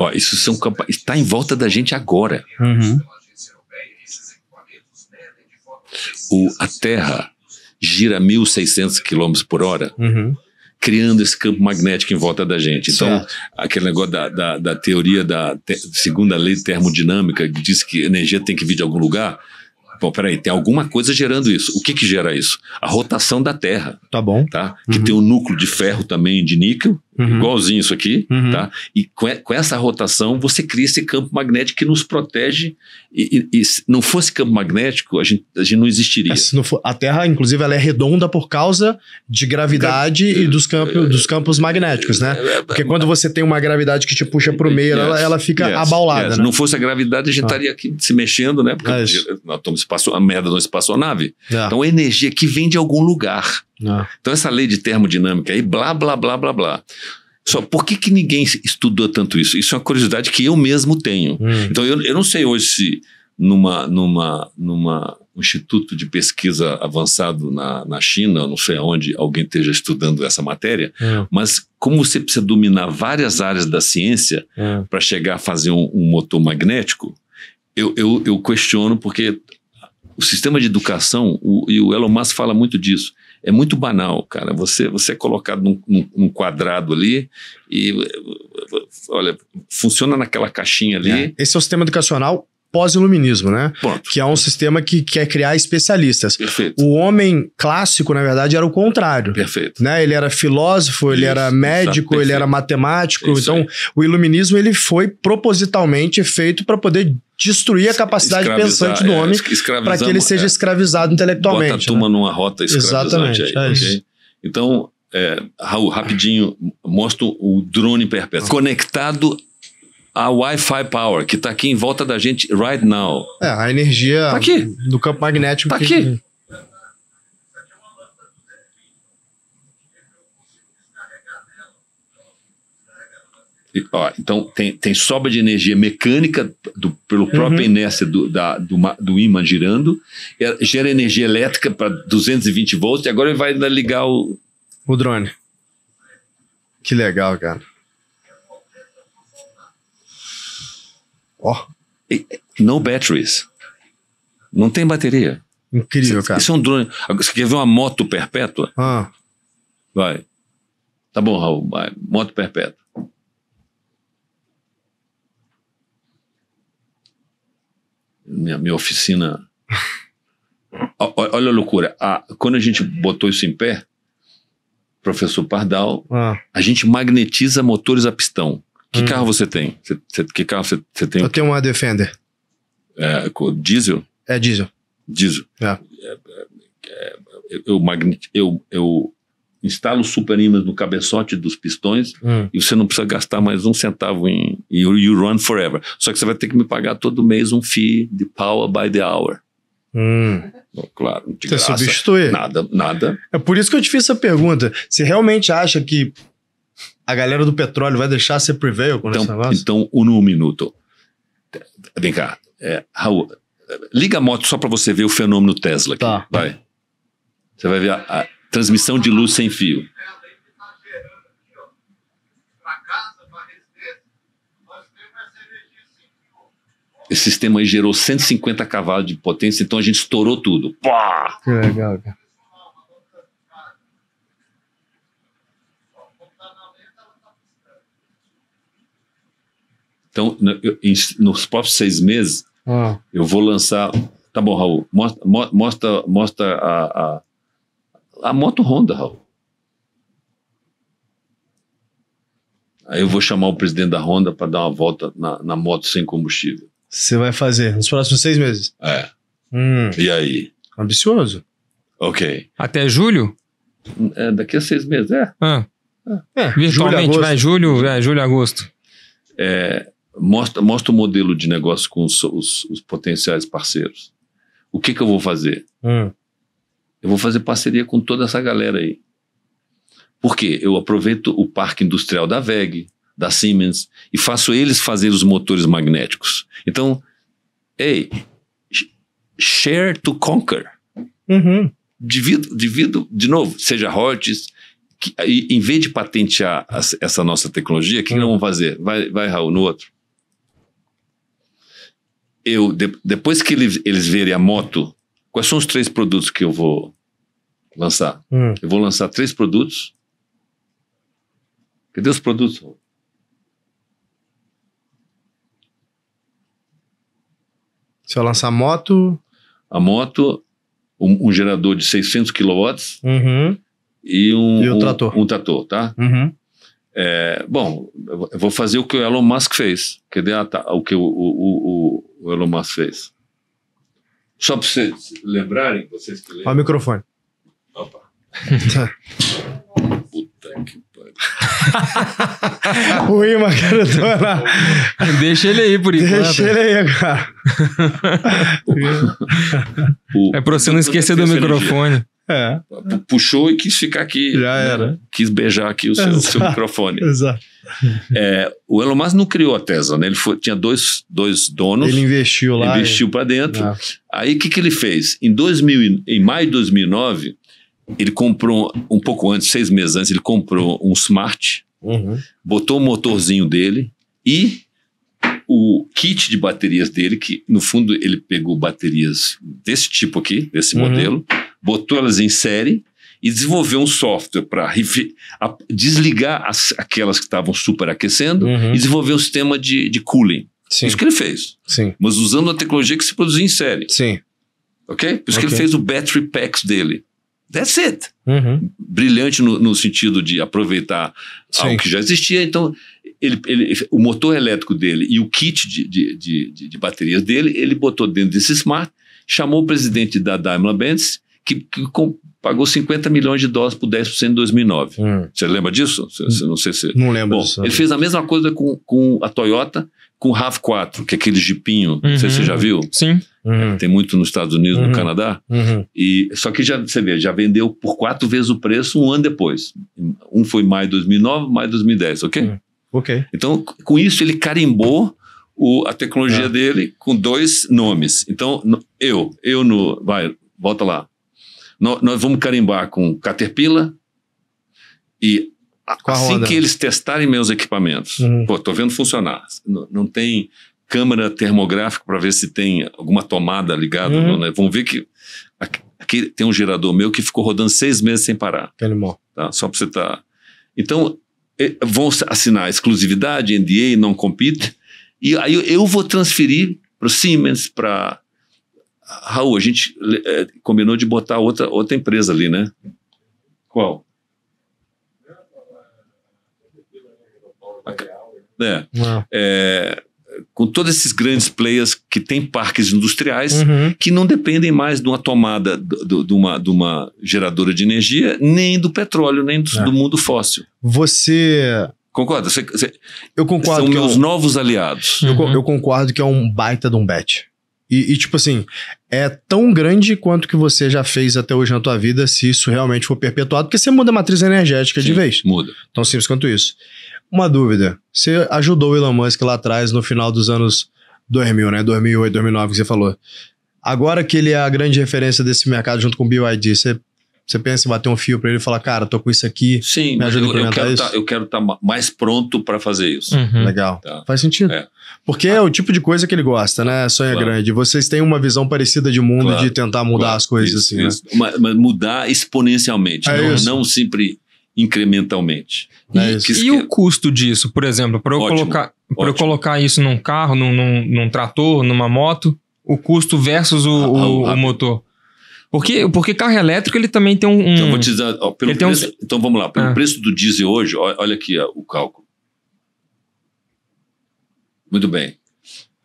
Ó, isso são está em volta da gente agora. Uhum. O, a Terra gira 1.600 km por hora, uhum. criando esse campo magnético em volta da gente. Então, certo. aquele negócio da, da, da teoria da te, segunda lei termodinâmica, que diz que energia tem que vir de algum lugar. Bom, peraí, tem alguma coisa gerando isso. O que que gera isso? A rotação da Terra. Tá bom. Tá? Que uhum. tem um núcleo de ferro também, de níquel, Uhum. Igualzinho isso aqui, uhum. tá? E com, com, essa rotação você cria esse campo magnético que nos protege. E, e, e se não fosse campo magnético, a gente, a gente não existiria. É, não for, a Terra, inclusive, ela é redonda por causa de gravidade e dos, campo, é, é, dos campos magnéticos, né? É, Porque quando você tem uma gravidade que te puxa para o meio, yes, ela, ela, fica yes, abaulada. Yes. Né? Se não fosse a gravidade, a gente ah. estaria aqui se mexendo, né? Porque nós estamos espaço, a merda de uma espaçonave. Então, a energia que vem de algum lugar. Não. É. Então, essa lei de termodinâmica aí, blá, blá, blá, blá, blá. Só por que, que ninguém estudou tanto isso? Isso é uma curiosidade que eu mesmo tenho. Hum. Então, eu, eu não sei hoje se numa, numa, numa instituto de pesquisa avançado na, na China, não sei aonde alguém esteja estudando essa matéria, é. mas como você precisa dominar várias áreas da ciência é. para chegar a fazer um, um motor magnético, eu, eu, eu, questiono porque o sistema de educação, o, e o Elon Musk fala muito disso, é muito banal, cara. Você, você é colocado num, num, num quadrado ali e, eh, eh, eh, olha, funciona naquela caixinha ali. É. Esse é o sistema educacional pós-iluminismo, né? Ponto. Que é um sistema que quer criar especialistas. Perfeito. O homem clássico, na verdade, era o contrário. Perfeito. Né? Ele era filósofo, Isso. ele era médico, ele era matemático. Isso então, aí. o iluminismo ele foi propositalmente feito para poder destruir a capacidade escravizar, pensante do é, homem é, para que ele seja é, escravizado intelectualmente. Bota a né? turma né? numa rota Exatamente, aí, é okay? Então, é, Raul, rapidinho, mostro o drone perpétuo. Ah. Conectado a Wi-Fi Power, que está aqui em volta da gente right now. É, a energia tá aqui. do campo magnético. Está que... aqui. E, ó, então tem, tem sobra de energia mecânica do, pelo uhum. própria inércia do, da, do, do ímã girando, gera energia elétrica para 220 volts e agora ele vai ligar o... O drone. Que legal, cara. Ó. Oh. No batteries. Não tem bateria. Incrível, é- cara. Isso é um drone. Você quer ver uma moto perpétua? Ah. Vai. Tá bom, Raul, vai. Moto perpétua. Minha, minha oficina. Olha a loucura. Ah, quando a gente botou isso em pé, professor Pardal, ah. a gente magnetiza motores a pistão. Que hum. carro você tem? que carro você, tem? Eu tenho uma Defender. É, diesel? É diesel. Diesel. É. É, é, é eu, magnet, eu, eu instalo superímãs no cabeçote dos pistões hum. e você não precisa gastar mais um centavo em you, you, run forever. Só que você vai ter que me pagar todo mês um fee de power by the hour. Hum. Bom, claro, de você graça. substituir. Nada, nada. É por isso que eu te fiz essa pergunta. Você realmente acha que a galera do petróleo vai deixar ser prevail com então, esse Então, um minuto. Vem cá, é, Raul, liga a moto só para você ver o fenômeno Tesla aqui. Tá. Vai. Você vai ver a, a transmissão de luz sem fio. Esse sistema aí gerou 150 cavalos de potência, então a gente estourou tudo. Pá! Que legal, cara. Então, no, eu, em, nos próximos seis meses, ah. eu vou lançar. Tá bom, Raul, mostra, mostra, mostra a, a, a moto Honda, Raul. Aí eu vou chamar o presidente da Honda para dar uma volta na, na moto sem combustível. Você vai fazer nos próximos seis meses? É. Hum. E aí? Ambicioso. Ok. Até julho? É, daqui a seis meses, é. Ah. É. Virtualmente, julho, vai julho, é, julho, agosto. É, mostra, mostra o modelo de negócio com os, os, os potenciais parceiros. O que, que eu vou fazer? Hum. Eu vou fazer parceria com toda essa galera aí. Por quê? Eu aproveito o parque industrial da VEG, da Siemens, e faço eles fazerem os motores magnéticos. Então, ei, share to conquer. Uhum. Divido, divido, de novo, seja Hortis, que, em vez de patentear essa nossa tecnologia, o que, uhum. que nós hum. vamos fazer? Vai, vai, Raul, no outro eu de, depois que eles, eles verem a moto, quais são os três produtos que eu vou lançar? Hum. Eu vou lançar três produtos. Cadê os produtos? Se eu lançar a moto. A moto, um, um gerador de 600 kW uhum. e, um, e um, trator. um trator, tá? Uhum. É, bom, eu vou fazer o que o Elon Musk fez. Cadê a, ah, tá, o que o, o, o o Elon Musk fez. Só para vocês lembrarem, vocês que lembram. Olha o microfone. Opa. Puta que pariu. o imã, cara, tô Deixa ele aí por enquanto. Deixa ele aí, cara. é para você não esquecer do microfone. É. Puxou e quis ficar aqui. Já né? era. Quis beijar aqui o seu, seu microfone. Exato. É, o Elon Musk não criou a Tesla, né? Ele foi, tinha dois, dois donos. Ele investiu lá. Investiu e... para dentro. Ah. Aí o que, que ele fez? Em, 2000, em maio de 2009, ele comprou, um pouco antes, seis meses antes, ele comprou um Smart, uhum. botou o motorzinho dele e o kit de baterias dele, que no fundo ele pegou baterias desse tipo aqui, desse uhum. modelo botou elas em série e desenvolveu um software para desligar as, aquelas que estavam superaquecendo uhum. e desenvolver um sistema de, de cooling. Sim. Isso que ele fez. Sim. Mas usando a tecnologia que se produzia em série. Sim. Ok? Por isso okay. que ele fez o battery packs dele. That's it. Uhum. Brilhante no, no, sentido de aproveitar Sim. algo que já existia. Então, ele, ele, o motor elétrico dele e o kit de, de, de, de baterias dele, ele botou dentro desse smart, chamou o presidente da Daimler-Benz que, que com, pagou 50 milhões de dólares por 10% em 2009. Hum. Você lembra disso? Cê, não sei se. Não lembro Bom, disso. Ele fez a mesma coisa com, com a Toyota, com o RAV4, que é aquele jipinho, uhum. não sei se você uhum. já viu. Sim. Uhum. É, tem muito nos Estados Unidos, uhum. no Canadá. Uhum. E, só que já, você vê, já vendeu por quatro vezes o preço um ano depois. Um foi maio de 2009, maio de 2010, ok? Hum. Ok. Então, com isso, ele carimbou o, a tecnologia ah. dele com dois nomes. Então, eu, eu no. Vai, volta lá nós, nós vamos carimbar com Caterpillar e com assim que eles testarem meus equipamentos, uhum. pô, tô vendo funcionar, não, não tem câmera termográfica para ver se tem alguma tomada ligada, uhum. não, né? Vamos ver que aqui, aqui, tem um gerador meu que ficou rodando seis meses sem parar. Tá? Só para você estar. Tá... Então, vão assinar exclusividade, NDA, não compete, e aí eu vou transferir para o Siemens, para Raul, a gente é, combinou de botar outra, outra empresa ali, né? Qual? É. é, é, com todos esses grandes players que têm parques industriais uhum. que não dependem mais de uma tomada de, uma, uma geradora de energia, nem do petróleo, nem do, é. do mundo fóssil. Você. Concorda? Você, você, eu concordo. São é meus eu, novos aliados. Eu, uhum. eu, concordo que é um baita de um bet. E, e, tipo assim, é tão grande quanto que você já fez até hoje na tua vida, se isso realmente for perpetuado, porque você muda a matriz energética Sim, de vez. Muda. Tão simples quanto isso. Uma dúvida. Você ajudou o Elon Musk lá atrás, no final dos anos 2000, né? 2008, 2009, que você falou. Agora que ele é a grande referência desse mercado junto com o BYD, você, você pensa em bater um fio para ele e falar, cara, tô com isso aqui, Sim, me ajuda eu, a implementar tá, eu quero Tá, estar tá mais pronto para fazer isso. Uhum. Legal. Tá. Faz sentido. É. Porque é o tipo de coisa que ele gosta, né? Sonha claro. grande. Vocês têm uma visão parecida de mundo claro. de tentar mudar claro. as coisas, isso, assim. Né? Isso. Né? Mas, mas mudar exponencialmente, é não, não sempre incrementalmente. É e, e, o custo disso, por exemplo, para eu, colocar, eu colocar isso num carro, num, num, num, trator, numa moto, o custo versus o, ah, o, ah, o ah. motor? Porque, porque carro elétrico ele também tem um. um... Então, vou te dizer, ó, pelo preço, um... então vamos lá, pelo ah. preço do diesel hoje, olha aqui ó, o cálculo. Muito bem.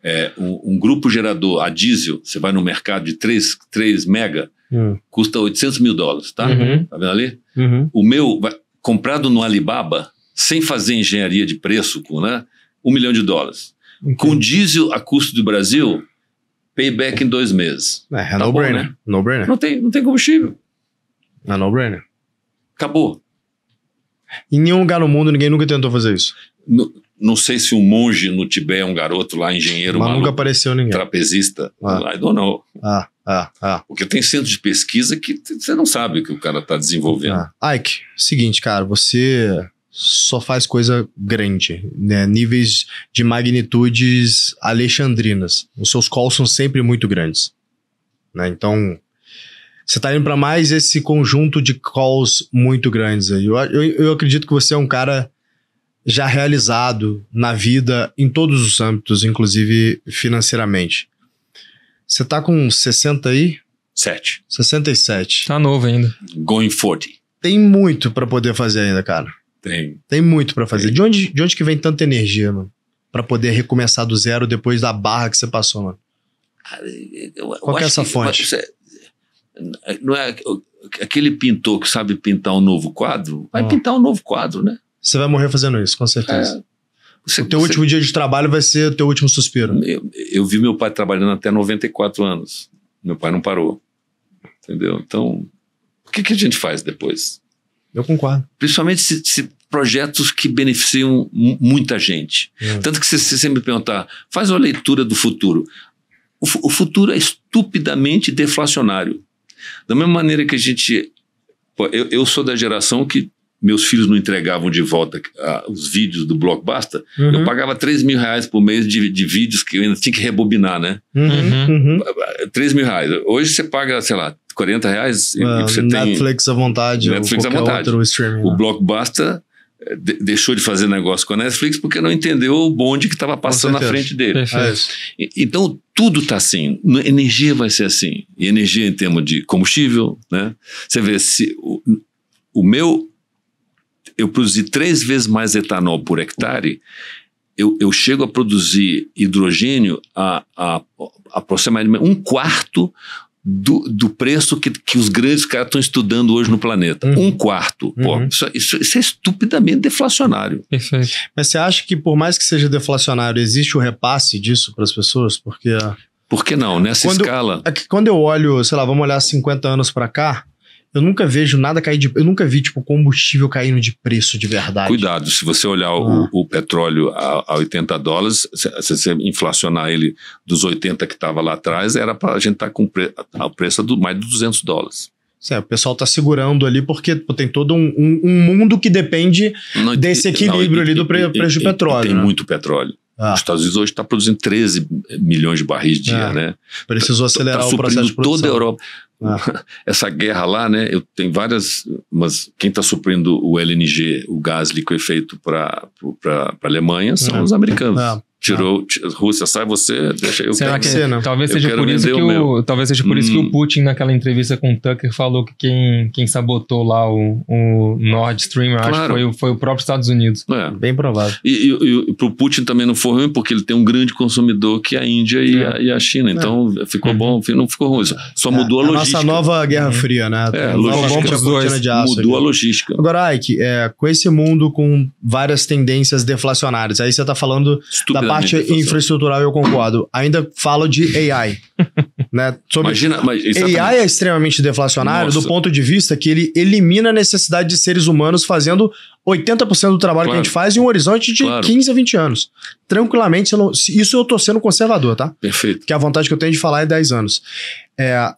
É, um, um, grupo gerador a diesel, você vai no mercado de 3, 3 mega, hum. custa 800 mil dólares, tá? Uhum. Tá vendo ali? Uhum. O meu, vai, comprado no Alibaba, sem fazer engenharia de preço, com, né? Um milhão de dólares. Entendi. Com diesel a custo do Brasil, payback em dois meses. É, é tá no, bom, brainer. Né? no brainer. Não tem, não tem combustível. É no brainer. Acabou. Em nenhum lugar no mundo ninguém nunca tentou fazer isso. No, não sei se um monge no Tibete, é um garoto lá, engenheiro, Mas maluco, nunca apareceu ninguém. trapezista, ah. I don't know. Ah, ah, ah. Porque tem centro de pesquisa que você não sabe o que o cara está desenvolvendo. Ah. Ike, seguinte, cara, você só faz coisa grande, né? Níveis de magnitudes alexandrinas. Os seus calls são sempre muito grandes. Né? Então, você está indo para mais esse conjunto de calls muito grandes aí. Eu, eu, eu acredito que você é um cara já realizado na vida, em todos os âmbitos, inclusive financeiramente. Você tá com 60 aí? 7. 67. Tá novo ainda. Going 40. Tem muito para poder fazer ainda, cara. Tem. Tem muito para fazer. De onde, de onde que vem tanta energia, mano? Pra poder recomeçar do zero depois da barra que você passou, mano? Qual que Qual é essa que, fonte? Você, não é aquele pintor que sabe pintar um novo quadro? Vai ah. pintar um novo quadro, né? Você vai morrer fazendo isso, com certeza. É. Você, o teu você... último dia de trabalho vai ser o teu último suspiro. Eu, eu, vi meu pai trabalhando até 94 anos. Meu pai não parou. Entendeu? Então, o que, que a gente faz depois? Eu concordo. Principalmente se, se projetos que beneficiam muita gente. É. Tanto que se você sempre perguntar, faz uma leitura do futuro. O, o futuro é estupidamente deflacionário. Da mesma maneira que a gente. Pô, eu, eu sou da geração que meus filhos não entregavam de volta a, ah, os vídeos do Blockbuster, uhum. eu pagava 3 mil reais por mês de, de vídeos que eu ainda tinha que rebobinar, né? Uhum. uhum. 3 uhum. ah, ah, mil reais. Hoje você paga, sei lá, 40 reais e, uh, você Netflix tem... Netflix à vontade. Netflix à vontade. o né? Blockbuster eh, de, deixou de fazer negócio com a Netflix porque não entendeu o bonde que estava passando na frente dele. É então, tudo está assim. Energia vai ser assim. E energia em termos de combustível, né? Você vê se... o, o meu eu produzi três vezes mais etanol por hectare, eu, eu chego a produzir hidrogênio a, a, a aproximadamente um quarto do, do, preço que, que os grandes caras estão estudando hoje no planeta. Uhum. Um quarto. Pô, uhum. isso, isso, isso, é estupidamente deflacionário. Perfeito. Mas você acha que, por mais que seja deflacionário, existe o repasse disso para as pessoas? Porque. Por que não? Nessa quando escala. é que quando eu olho, sei lá, vamos olhar 50 anos para cá, eu nunca vejo nada cair de. Eu nunca vi, tipo, combustível caindo de preço de verdade. Cuidado, se você olhar ah. o, o, petróleo a, a 80 dólares, se, se, você inflacionar ele dos 80 que estava lá atrás, era para a gente estar tá com pre, a, preço do mais de 200 dólares. Certo, o pessoal está segurando ali porque pô, tem todo um, um, um, mundo que depende não, desse equilíbrio não, e, ali do preço do petróleo. E, e, né? tem muito petróleo. Ah. Os Estados Unidos hoje está produzindo 13 milhões de barris dia, é. né? Precisou tá acelerar tá, o processo de produção. toda a Europa. Ah. Essa guerra lá, né? Eu tenho várias. Mas quem está suprindo o LNG, o gás liquefeito para a Alemanha, são é. os americanos. É tirou ah. Rússia sai você deixa eu será que, ser, talvez seja por isso que o, o talvez seja por isso que o hum. Putin naquela entrevista com o Tucker falou que quem, quem sabotou lá o, o Nord Stream claro. acho foi, foi o próprio Estados Unidos é. bem provável e, e, e para o Putin também não foi ruim porque ele tem um grande consumidor que é a Índia e, é. a, e a, China então é. ficou uhum. bom não ficou ruim só é, mudou a, é a logística nossa nova guerra uhum. fria né é, a logística dois, de aço mudou a logística agora Ike com esse mundo com várias tendências deflacionárias aí você está falando Estupidez. da parte assim. infraestrutural eu concordo. Ainda falo de AI. né? Sobre Imagina, mas AI é extremamente deflacionário Nossa. do ponto de vista que ele elimina a necessidade de seres humanos fazendo 80% do trabalho claro. que a gente faz em um horizonte de claro. 15 a 20 anos. Tranquilamente, isso eu tô sendo conservador, tá? Perfeito. Que a vontade que eu tenho de falar é 10 anos. É,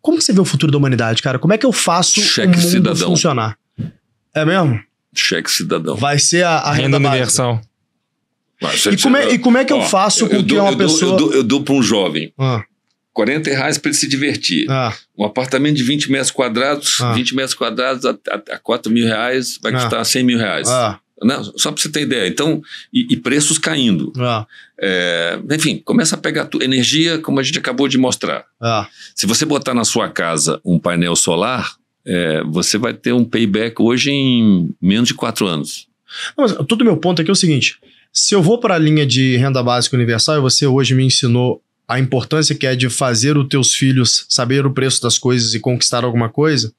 como você vê o futuro da humanidade, cara? Como é que eu faço Cheque o mundo cidadão. funcionar? É mesmo? Cheque cidadão. Vai ser a, a renda, renda universal. Básica. Mas, e, como é, e, como é, que ó, eu faço com eu que uma eu pessoa. Dou, eu, dou, dou para um jovem. Ah. 40 reais para ele se divertir. Ah. Um apartamento de 20 metros quadrados, ah. 20 metros quadrados a, a, a 4 mil reais vai ah. custar ah. 100 mil reais. Ah. Não, né? só para você ter ideia. Então, e, e preços caindo. Ah. É, enfim, começa a pegar tu, energia, como a gente acabou de mostrar. Ah. Se você botar na sua casa um painel solar, é, você vai ter um payback hoje em menos de quatro anos. Não, mas todo meu ponto aqui é o seguinte: se eu vou para a linha de renda básica universal, e você hoje me ensinou a importância que é de fazer os teus filhos saber o preço das coisas e conquistar alguma coisa,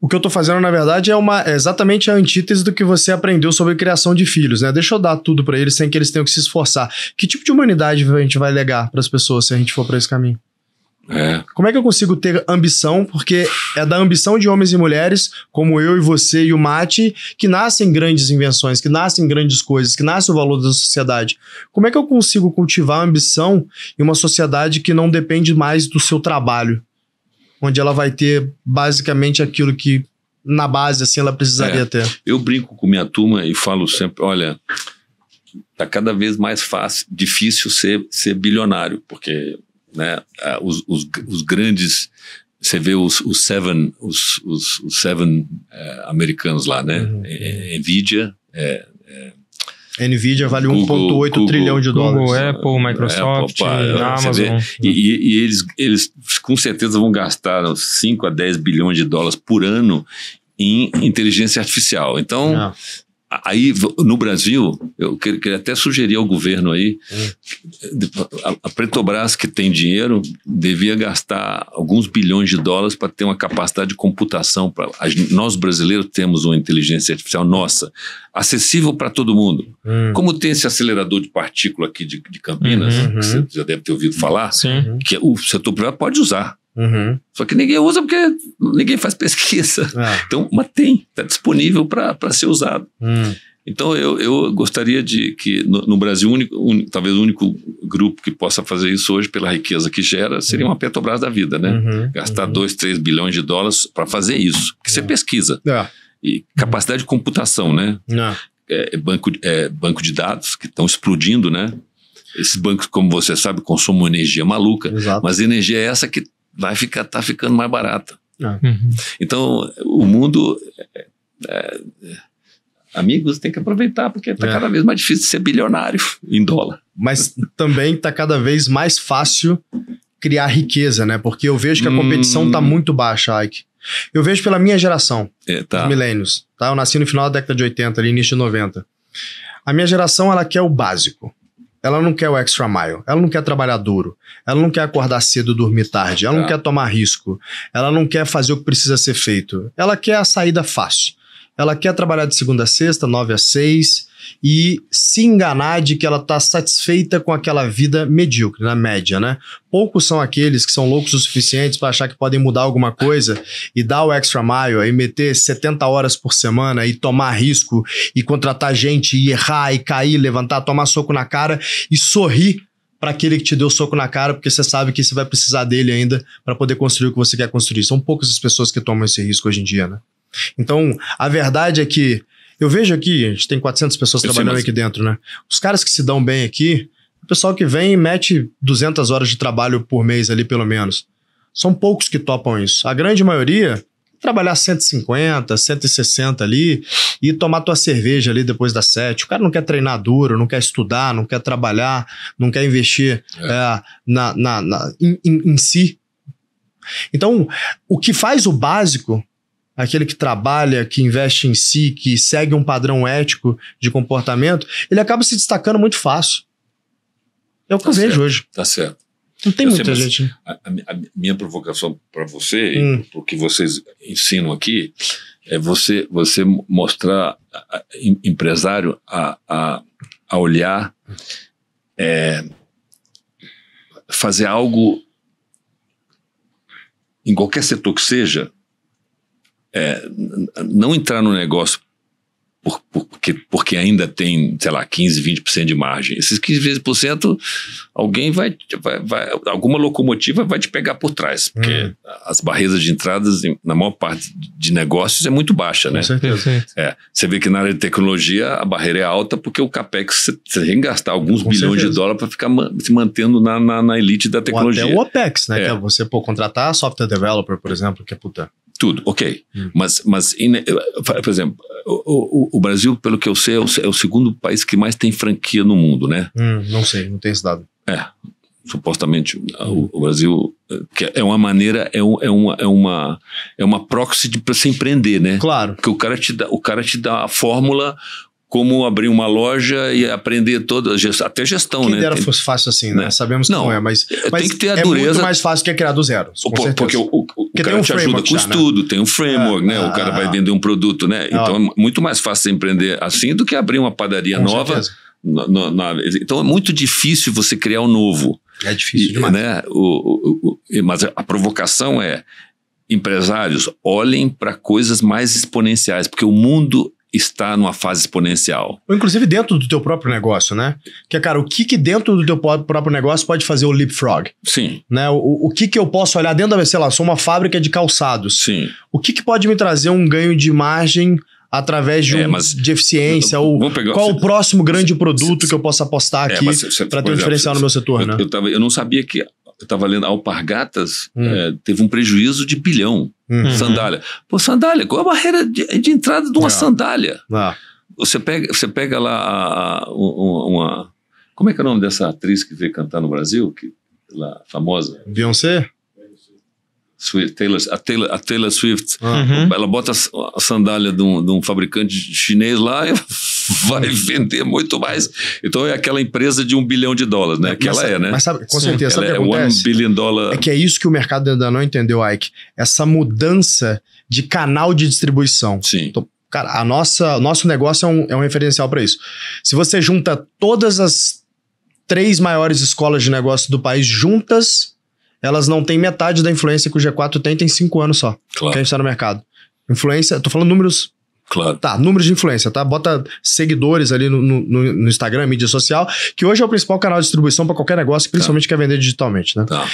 o que eu estou fazendo, na verdade, é, uma, é exatamente a antítese do que você aprendeu sobre criação de filhos, né? Deixa eu dar tudo para eles sem que eles tenham que se esforçar. Que tipo de humanidade a gente vai legar para as pessoas se a gente for para esse caminho? É. Como é que eu consigo ter ambição? Porque é da ambição de homens e mulheres, como eu e você e o Mate, que nascem grandes invenções, que nascem grandes coisas, que nasce o valor da sociedade. Como é que eu consigo cultivar ambição em uma sociedade que não depende mais do seu trabalho? Onde ela vai ter basicamente aquilo que na base assim ela precisaria é. ter. Eu brinco com minha turma e falo sempre: olha, tá cada vez mais fácil, difícil ser, ser bilionário, porque né? Ah, os, os, os grandes, você vê os, os seven, os, os, os seven é, americanos lá, né? Uhum. Eh, eh, Nvidia, é, Nvidia vale 1,8 trilhão de dólares. Google, Apple, Microsoft, Apple, Amazon. E, e, e, eles, eles com certeza vão gastar 5 a 10 bilhões de dólares por ano em inteligência artificial. Então, ah. Aí, no Brasil, eu queria até sugerir ao governo aí, hum. a Pretobras, que tem dinheiro, devia gastar alguns bilhões de dólares para ter uma capacidade de computação. Pra, nós brasileiros temos uma inteligência artificial nossa, acessível para todo mundo. Hum. Como tem esse acelerador de partícula aqui de, de Campinas, uhum, que você uhum. já deve ter ouvido falar, Sim. que é o setor privado pode usar. Uhum. Só que ninguém usa porque ninguém faz pesquisa. Ah. Então, mas tem, está disponível para ser usado. Hum. Então, eu, eu gostaria de que no, no Brasil, único, un, talvez o único grupo que possa fazer isso hoje, pela riqueza que gera, seria uhum. uma Petrobras da vida, né? Uhum, Gastar 2, uhum. 3 bilhões de dólares para fazer isso. Porque você é. pesquisa. É. E capacidade de computação, né? É, banco, é, banco de dados que estão explodindo, né? Esses bancos, como você sabe, consomem energia maluca, Exato. mas energia é essa que vai ficar, tá ficando mais barata. Ah. Uhum. Então, o mundo. É, é, amigos, tem que aproveitar, porque está é. cada vez mais difícil ser bilionário em dólar. Mas também está cada vez mais fácil criar riqueza, né? Porque eu vejo que a competição está hum. muito baixa, Ike. Eu vejo pela minha geração, é, tá. os milênios. Tá? Eu nasci no final da década de 80, ali, início de 90. A minha geração, ela quer o básico. Ela não quer o extra mile, ela não quer trabalhar duro, ela não quer acordar cedo e dormir tarde, ela não tá. quer tomar risco, ela não quer fazer o que precisa ser feito, ela quer a saída fácil ela quer trabalhar de segunda a sexta, nove a seis, e se enganar de que ela está satisfeita com aquela vida medíocre, na né, média, né? Poucos são aqueles que são loucos o suficiente para achar que podem mudar alguma coisa e dar o extra mile e meter 70 horas por semana e tomar risco e contratar gente e errar e cair, levantar, tomar soco na cara e sorrir para aquele que te deu soco na cara, porque você sabe que você vai precisar dele ainda para poder construir o que você quer construir. São poucas as pessoas que tomam esse risco hoje em dia, né? Então, a verdade é que eu vejo aqui, a gente tem 400 pessoas eu trabalhando mas... aqui dentro, né? Os caras que se dão bem aqui, o pessoal que vem mete 200 horas de trabalho por mês ali, pelo menos. São poucos que topam isso. A grande maioria trabalhar 150, 160 ali e tomar tua cerveja ali depois das sete. O cara não quer treinar duro, não quer estudar, não quer trabalhar, não quer investir é. É, na, na, na em, em, em si. Então, o que faz o básico aquele que trabalha, que investe em si, que segue um padrão ético de comportamento, ele acaba se destacando muito fácil. É o que tá eu certo, vejo hoje. Tá certo. Não tem eu muita sei, gente. Né? A, a, minha provocação para você, hum. o que vocês ensinam aqui, é você, você mostrar a, empresário a, a, a olhar, é, fazer algo em qualquer setor que seja, é, não entrar no negócio por, por, porque, porque ainda tem, sei lá, 15, 20% de margem. Esses 15, 20%, alguém vai, vai, vai, Alguma locomotiva vai te pegar por trás. Porque hum. as barreiras de entradas, na maior parte de negócios, é muito baixa, Com né? Com certeza. É, você vê que na área de tecnologia a barreira é alta porque o CapEx você, tem que gastar alguns Com bilhões certeza. de dólares para ficar se mantendo na, na, na, elite da tecnologia. Ou até o OPEX, né? É. Que é você pô, contratar software developer, por exemplo, que é puta tudo, ok. Hum. Mas, mas, por exemplo, o, o, o, Brasil, pelo que eu sei, é o, é o, segundo país que mais tem franquia no mundo, né? Hum, não sei, não tenho esse dado. É, supostamente o, o, Brasil que é uma maneira é, um, é uma é uma é uma proxy para se empreender né claro que o cara te dá o cara te dá a fórmula como abrir uma loja e aprender toda até gestão Quem né dera fosse fácil assim né, né? sabemos que não, não é mas, é, mas, tem que ter a é dureza é muito mais fácil que é criar do zero por, porque o, o, o cara um te ajuda com o né? estudo, né? tem um framework, ah, né? Ah, o cara é, vai é. vender um produto, né? Então é muito mais fácil empreender assim do que abrir uma padaria nova. No, no, então é muito difícil você criar um novo. É difícil e, demais. Né? O, o, o, mas a provocação é, empresários, olhem para coisas mais exponenciais, porque o mundo está numa fase exponencial. Ou inclusive dentro do teu próprio negócio, né? Que cara, o que, que dentro do teu próprio negócio pode fazer o leapfrog? Sim. Né? O, o que, que eu posso olhar dentro da, sei lá, sou uma fábrica de calçados. Sim. O que, que pode me trazer um ganho de margem através de, é, um, mas, de eficiência? Ou qual o próximo grande produto se, que eu possa apostar é, aqui para ter um diferencial se, no meu setor, eu, né? Eu, tava, eu não sabia que... Eu estava lendo, a Alpargatas hum. é, teve um prejuízo de bilhão. Uhum. Sandália. Pô, sandália, qual a barreira de, de entrada de uma ah. sandália? Ah. Você, pega, você pega lá a, a, uma, uma, Como é que é o nome dessa atriz que veio cantar no Brasil? Que, lá, famosa? Beyoncé? Swift, Taylor, a, Taylor, a Taylor Swift. Uhum. Ela bota a sandália de um, de um fabricante chinês lá e vai vender muito mais. Então é aquela empresa de um bilhão de dólares, né? Que ela é, né? Mas sabe, com certeza, sabe ela que é billion dollar. É que é isso que o mercado ainda não entendeu, Ike. Essa mudança de canal de distribuição. Sim. Então, cara, a nossa, nosso negócio é um, é um referencial para isso. Se você junta todas as três maiores escolas de negócio do país juntas, elas não têm metade da influência que o G4 tem, tem cinco anos só. Claro. Que a gente está no mercado. Influência, tô falando números Claro. Então tá, número de influência, tá? Bota seguidores ali no, no, no Instagram, mídia social, que hoje é o principal canal de distribuição para qualquer negócio, principalmente tá. quer vender digitalmente, né? Tá.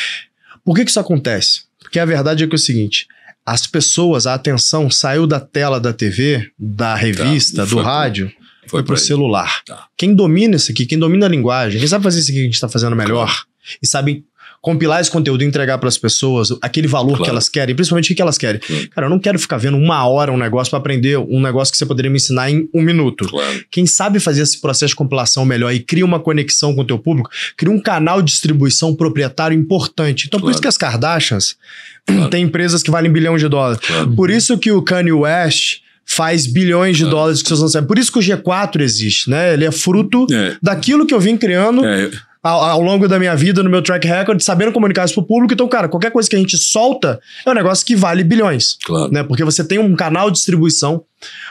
Por que, que isso acontece? Porque a verdade é que é o seguinte: as pessoas, a atenção saiu da tela da TV, da tá. revista, tá. do rádio. Foi para o celular. Tá. Quem domina isso aqui, quem domina a linguagem, quem sabe fazer isso aqui que a gente está fazendo melhor claro. e sabe compilar esse conteúdo e entregar para as pessoas aquele valor claro. que elas querem, principalmente o que elas querem. Hum. Cara, eu não quero ficar vendo uma hora um negócio para aprender um negócio que você poderia me ensinar em um minuto. Claro. Quem sabe fazer esse processo de compilação melhor e cria uma conexão com o teu público, cria um canal de distribuição proprietário importante. Então, por isso que as Kardashians têm empresas que valem bilhão de dólares. Por isso que o Kanye West faz bilhões de dólares que vocês não sabem. Por isso que o G4 existe, né? Ele é fruto é. daquilo que eu vim criando. É ao, longo da minha vida, no meu track record, sabendo comunicar isso pro público. Então, cara, qualquer coisa que a gente solta é um negócio que vale bilhões. Claro. Né? Porque você tem um canal de distribuição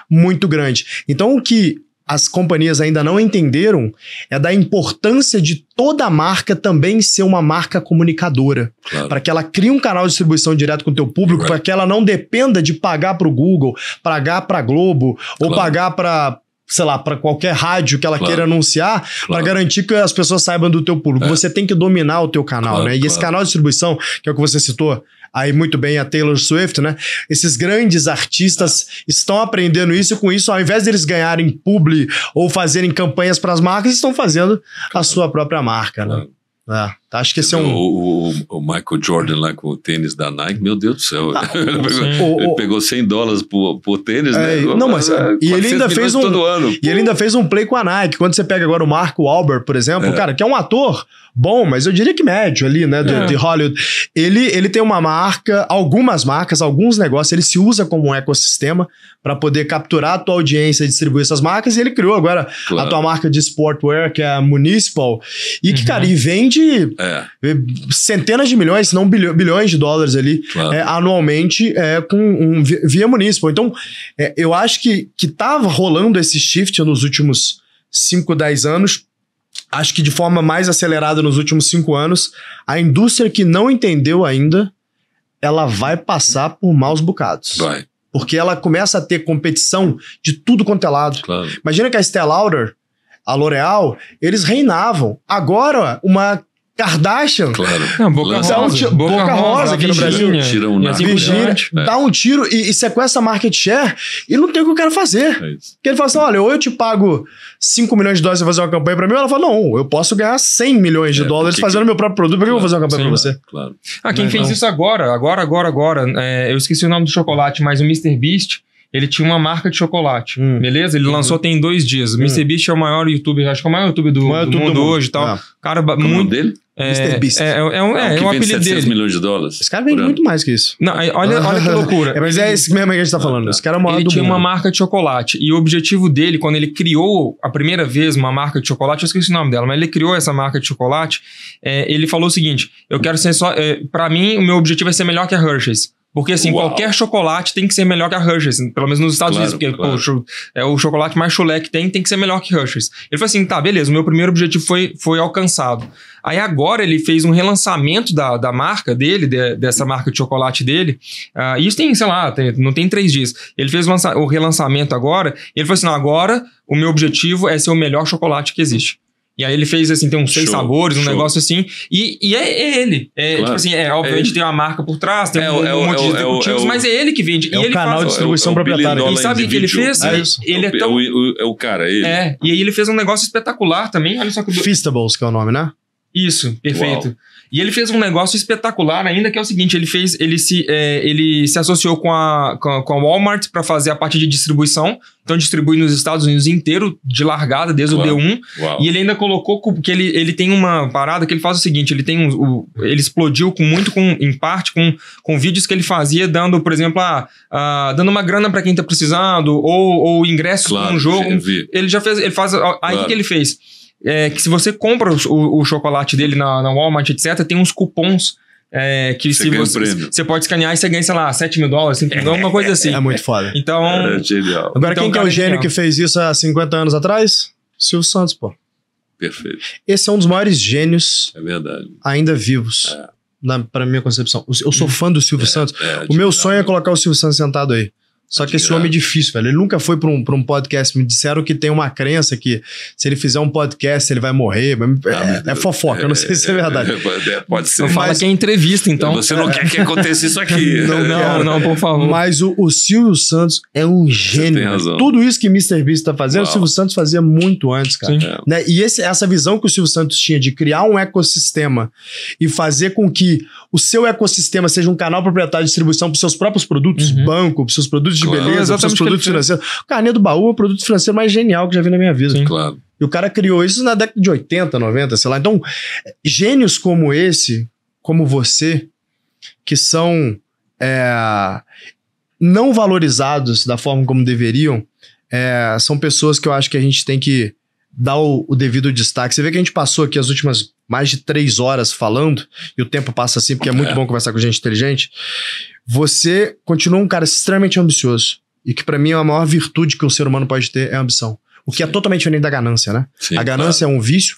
muito grande. Então, o que as companhias ainda não entenderam é da importância de toda marca também ser uma marca comunicadora. Claro. Para que ela crie um canal de distribuição direto com o teu público, right. para que ela não dependa de pagar para o Google, pagar para a Globo, claro. ou pagar para sei lá, para qualquer rádio que ela claro. queira anunciar, claro. para garantir que as pessoas saibam do teu público. É. Você tem que dominar o teu canal, claro, né? E esse canal de distribuição, que é o que você citou, aí muito bem a Taylor Swift, né? Esses grandes artistas é. estão aprendendo isso e com isso, ao invés deles ganharem publi ou fazerem campanhas para as marcas, estão fazendo a sua própria marca, né? É. Tá? Acho que esse é um. O, o, o, Michael Jordan lá com o tênis da Nike, meu Deus do céu. Ah, ele, pegou, ele pegou 100 dólares por, por tênis, né? é, né? Não, mas. É, e ele ainda fez um. E ele ainda fez um play com a Nike. Quando você pega agora o Marco Albert, por exemplo, é. cara, que é um ator bom, mas eu diria que médio ali, né, de, é. de, Hollywood. Ele, ele tem uma marca, algumas marcas, alguns negócios, ele se usa como um ecossistema para poder capturar a tua audiência e distribuir essas marcas. E ele criou agora claro. a tua marca de sportwear, que é a Municipal, e que, uhum. cara, e vende é. Centenas de milhões, se não bilhões de dólares ali claro. é, anualmente é, com um, via municipal. Então, é, eu acho que, que tá rolando esse shift nos últimos 5, 10 anos. Acho que de forma mais acelerada nos últimos 5 anos. A indústria que não entendeu ainda, ela vai passar por maus bocados. Vai. Porque ela começa a ter competição de tudo quanto é lado. Claro. Imagina que a Estée Lauder, a L'Oréal, eles reinavam. Agora, uma Kardashian. Claro. Não, Boca Lança, Rosa. Um Boca, Boca, Rosa, aqui no Brasil. Tira um assim é. dá um tiro e, e sequestra a market share e não tem o que o cara fazer. É isso. Porque ele fala assim: olha, ou eu te pago 5 milhões de dólares pra fazer uma campanha pra mim, ela fala: não, eu posso ganhar 100 milhões de é, dólares fazendo que... meu próprio produto, por que eu vou fazer uma campanha sim, pra você? Claro. Ah, quem fez não. isso agora, agora, agora, agora, é, eu esqueci o nome do chocolate, mas o Mr. Beast ele tinha uma marca de chocolate, hum. beleza? Ele hum. lançou tem dois dias. O hum. MrBeast é o maior youtuber, acho que é o maior youtuber do, maior do, YouTube mundo, do mundo, hoje e tal. Ah. Cara, Como é muito... dele? É, Mr. Beast. É, é, é um, é, ah, é um, apelido dele. milhões de dólares. Esse cara vende muito ano. mais que isso. Não, olha, olha que loucura. É, mas é esse mesmo que a gente tá falando. Esse cara é o maior Ele tinha mundo. uma marca de chocolate. E o objetivo dele, quando ele criou a primeira vez uma marca de chocolate, eu esqueci o nome dela, mas ele criou essa marca de chocolate, é, ele falou o seguinte, eu quero ser só... É, para mim, o meu objetivo é ser melhor que a Hershey's. Porque, assim, Uau. qualquer chocolate tem que ser melhor que a Hershey's, pelo menos nos Estados claro, Unidos, porque claro. pô, é o chocolate mais chulé que tem, tem que ser melhor que Hershey's. Ele falou assim, tá, beleza, o meu primeiro objetivo foi, foi alcançado. Aí agora ele fez um relançamento da, da marca dele, de, dessa marca de chocolate dele, uh, isso tem, sei lá, tem, não tem três dias. Ele fez o relançamento agora, ele falou assim, não, agora o meu objetivo é ser o melhor chocolate que existe. E aí ele fez assim, tem uns show, seis sabores, show. um negócio assim. E, e é, ele. É, tipo claro. tipo assim, é, obviamente é tem uma marca por trás, tem é um, um é monte de executivos, é mas é ele que vende. É e o ele canal faz, de distribuição proprietária. E sabe o que ele fez? isso ele é, tão... o, o, é o cara, ele. É, e aí ele fez um negócio espetacular também. Olha só que... Fistables, que é o nome, né? Isso, perfeito. Uau. E ele fez um negócio espetacular ainda, que é o seguinte: ele fez, ele se, é, ele se associou com a, com a, Walmart para fazer a parte de distribuição. Então distribui nos Estados Unidos inteiro, de largada, desde Uau. o D1. Uau. E ele ainda colocou que ele, ele tem uma parada que ele faz o seguinte: ele tem um, o, ele explodiu com muito, com, em parte, com, com vídeos que ele fazia, dando, por exemplo, a, ah, a ah, dando uma grana para quem está precisando, ou, ou ingressos claro, para um jogo. Ele já fez, ele faz. Aí o claro. que ele fez? é, que se você compra o, o chocolate dele na, na, Walmart, etc., tem uns cupons. É, que você se você, você, pode escanear e você ganha, sei lá, 7 mil dólares, 5 mil dólares, uma coisa assim. É, é muito foda. Então. É, é Agora, então, quem que é o é gênio que fez isso há 50 anos atrás? Silvio Santos, pô. Perfeito. Esse é um dos maiores gênios. É verdade. Ainda vivos. É. Na, pra minha concepção. Eu sou fã do Silvio Santos. o meu sonho é colocar o Silvio Santos sentado aí. Só que esse homem é, é difícil, velho. Ele nunca foi para um, pra um podcast. Me disseram que tem uma crença que se ele fizer um podcast, ele vai morrer. Ah, é, é fofoca, eu não sei se é, é, é verdade. É, pode ser. Não fala que é entrevista, então. Você não quer que aconteça isso aqui. Não, não, não, por favor. Mas o, o Silvio Santos é um gênio. Você tem razão. Tudo isso que Mr. Beast tá fazendo, Uau. o Silvio Santos fazia muito antes, cara. Sim. Né? E esse, essa visão que o Silvio Santos tinha de criar um ecossistema e fazer com que o seu ecossistema seja um canal proprietário de distribuição para seus próprios produtos, uhum. banco, para seus produtos produtos de claro. beleza, os produtos financeiros. O carnê do baú é o produto financeiro mais genial que já vi na minha vida. Sim. Claro. E o cara criou isso na década de 80, 90, sei lá. Então, gênios como esse, como você, que são é, não valorizados da forma como deveriam, é, são pessoas que eu acho que a gente tem que dar o, o, devido destaque. Você vê que a gente passou aqui as últimas mais de três horas falando, e o tempo passa assim, porque é muito é. bom conversar com gente inteligente. Você continua um cara extremamente ambicioso. E que para mim é a maior virtude que um ser humano pode ter é a ambição. O que é Sim. é totalmente diferente da ganância, né? Sim, a ganância claro. é um vício,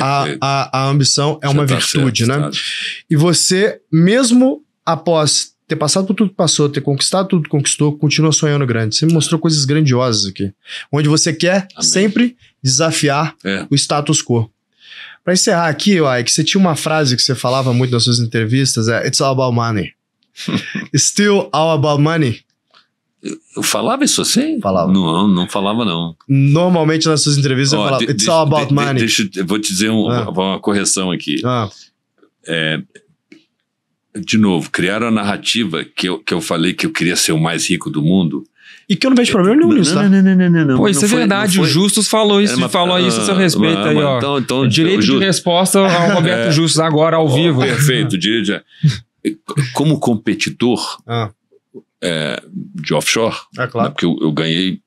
a, a, a, ambição é uma tá virtude, certo, né? E você, mesmo após ter passado por tudo que passou, ter conquistado tudo que conquistou, continua sonhando grande. Você me mostrou coisas grandiosas aqui. Onde você quer Amém. sempre desafiar é. o status quo. Para encerrar aqui, Ike, você tinha uma frase que você falava muito nas suas entrevistas, é It's all about money. Still all about money. Eu falava isso assim? Falava. Não, não falava não. Normalmente nas suas entrevistas oh, eu falava It's de, all about de, money. deixa, eu vou te dizer um, ah. uma correção aqui. Ah. É, de novo, criaram a narrativa que eu, que eu falei que eu queria ser o mais rico do mundo e que eu não vejo problema nenhum nisso, tá? Não, não, não, não, não. Pô, isso não é foi, verdade. O Justus falou isso, uma, falou ah, isso a seu respeito ah, aí, ó. Então, então, é direito de resposta ao é. Roberto é. Justus agora, ao oh, vivo. Perfeito, direito Como competidor ah. é, de offshore, é claro. Né, porque eu, eu, ganhei,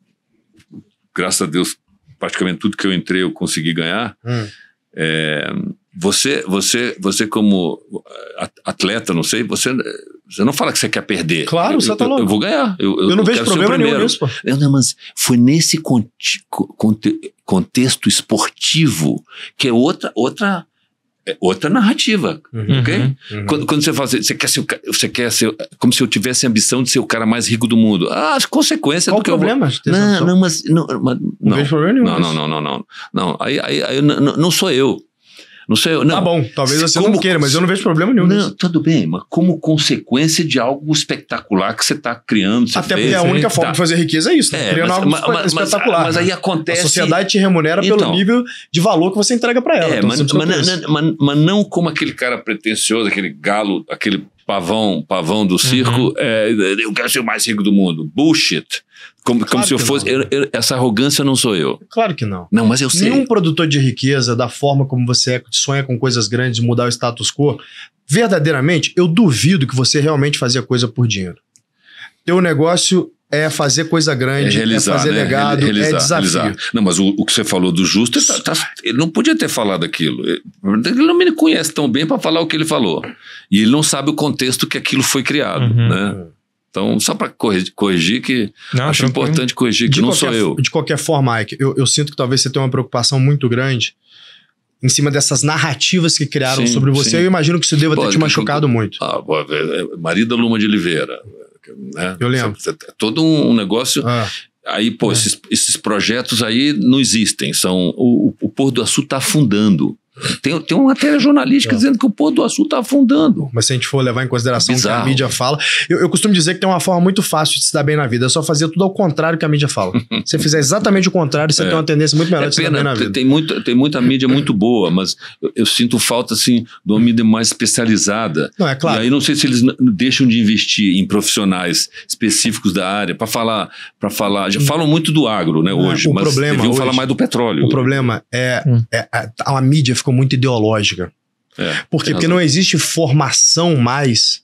graças a Deus, praticamente tudo que eu entrei eu consegui ganhar. Hum. É, você, você, você como eh, atleta, não sei, você, você não fala que você quer perder. Claro, você tá louco. Eu, eu vou ganhar. Eu, eu não vejo problema nenhum nisso, pô. Não, mas foi nesse conte, contexto esportivo que é outra, outra, é outra narrativa, uhum, ok? Uhum. Quando, quando, você fala, assim, você quer ser, você quer ser, como se eu tivesse a ambição de ser o cara mais rico do mundo. Ah, as consequências Qual do que problema vou... Não, não, mas não, mas, não, não, não, não, não, não, não, não, aí, aí, aí não, não sou eu. Não sei Não. Tá bom, talvez você como, não queira, mas eu não vejo problema nenhum. Não, nisso. tudo bem, mas como consequência de algo espetacular que você está criando. Você Até fez, porque a né, única forma tá. de fazer riqueza é isso, né? é, criando mas, algo mas, espetacular. Mas, mas, aí acontece. A sociedade te remunera então, pelo nível de valor que você entrega para ela. É, então mas, mas, não como aquele cara pretencioso, aquele galo, aquele pavão, pavão do uhum. circo, uhum. é, eu quero ser o mais rico do mundo. Bullshit. Como, claro como se eu fosse. Eu, eu, essa arrogância não sou eu. Claro que não. Não, mas eu sei. Nenhum produtor de riqueza, da forma como você é, sonha com coisas grandes, mudar o status quo, verdadeiramente, eu duvido que você realmente fazia coisa por dinheiro. Teu negócio é fazer coisa grande, é, realizar, é fazer né? legado, é realizar, é desafio. Realizar. Não, mas o, o, que você falou do Justo, ele, tá, tá, ele, não podia ter falado aquilo. Ele não me conhece tão bem para falar o que ele falou. E ele não sabe o contexto que aquilo foi criado, uhum. né? Então, só para corrigir, que não, acho importante corrigir, que de não qualquer, sou eu. De qualquer forma, Mike, eu, eu, sinto que talvez você tenha uma preocupação muito grande em cima dessas narrativas que criaram sim, sobre você. Sim. Eu imagino que isso deva Pode, ter te machucado eu, muito. Ah, é, é, da Luma de Oliveira, né? Eu lembro. É todo um negócio. Ah. Aí, pô, é. esses, esses, projetos aí não existem. São, o, o Porto do Açu está afundando. Tem, tem uma matéria jornalística é. dizendo que o Porto do Açu está afundando. Mas se a gente for levar em consideração Bizarro. o que a mídia fala, eu, eu, costumo dizer que tem uma forma muito fácil de se dar bem na vida, é só fazer tudo ao contrário que a mídia fala. se você fizer exatamente o contrário, você é. tem uma tendência muito melhor é de se dar bem na vida. Tem, muita tem muita mídia muito boa, mas eu, eu, sinto falta assim, de uma mídia mais especializada. Não, é claro. E aí não sei se eles deixam de investir em profissionais específicos da área para falar, para falar. Já hum. falam muito do agro, né, é, hoje, o mas problema, deviam hoje, falar mais do petróleo. O problema é, hum. é, é a, a mídia ficou ficou muito ideológica. É, Por quê? Porque não existe formação mais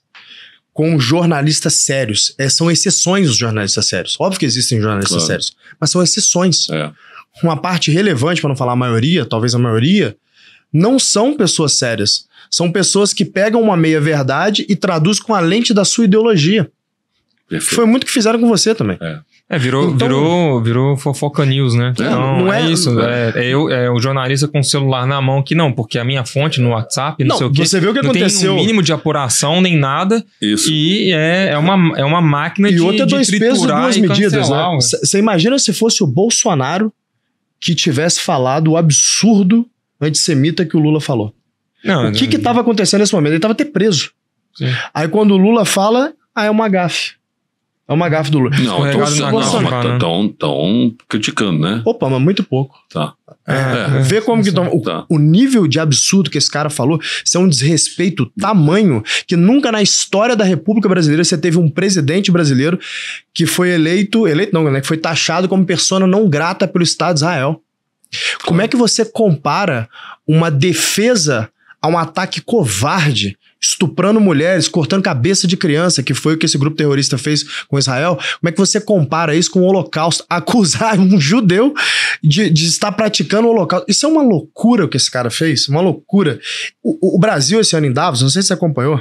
com jornalistas sérios. É, são exceções os jornalistas sérios. Óbvio que existem jornalistas claro. sérios, mas são exceções. É. Uma parte relevante, para não falar a maioria, talvez a maioria, não são pessoas sérias. São pessoas que pegam uma meia-verdade e traduzem com a lente da sua ideologia. Perfeito. Foi muito que fizeram com você também. É. É, virou, então, virou, virou fofoca news, né? É, não, não é, é, isso. É, é, eu, é o jornalista com o celular na mão que não, porque a minha fonte no WhatsApp, não, não sei o quê. Você viu o que não aconteceu? Não tem um mínimo de apuração nem nada. Isso. E é, é, uma, é uma máquina e de. E outra é dois pesos duas e medidas, né? Você imagina se fosse o Bolsonaro que tivesse falado o absurdo antissemita que o Lula falou. Não, o que estava acontecendo nesse momento? Ele estava até preso. Sim. Aí quando o Lula fala, aí ah, é uma gafe. É uma gafe do Lula. Não, então, não, estão né? criticando, né? Opa, mas muito pouco. Tá. É, é, é. vê como é, que toma. Tá. O, o, nível de absurdo que esse cara falou, isso é um desrespeito tamanho que nunca na história da República Brasileira você teve um presidente brasileiro que foi eleito, eleito não, né, que foi taxado como persona não grata pelo Estado de Israel. Como é que você compara uma defesa a um ataque covarde estuprando mulheres, cortando cabeça de criança, que foi o que esse grupo terrorista fez com Israel. Como é que você compara isso com o Holocausto? Acusar um judeu de, de estar praticando o Holocausto. Isso é uma loucura o que esse cara fez, uma loucura. O, o Brasil, esse ano em Davos, não sei se você acompanhou,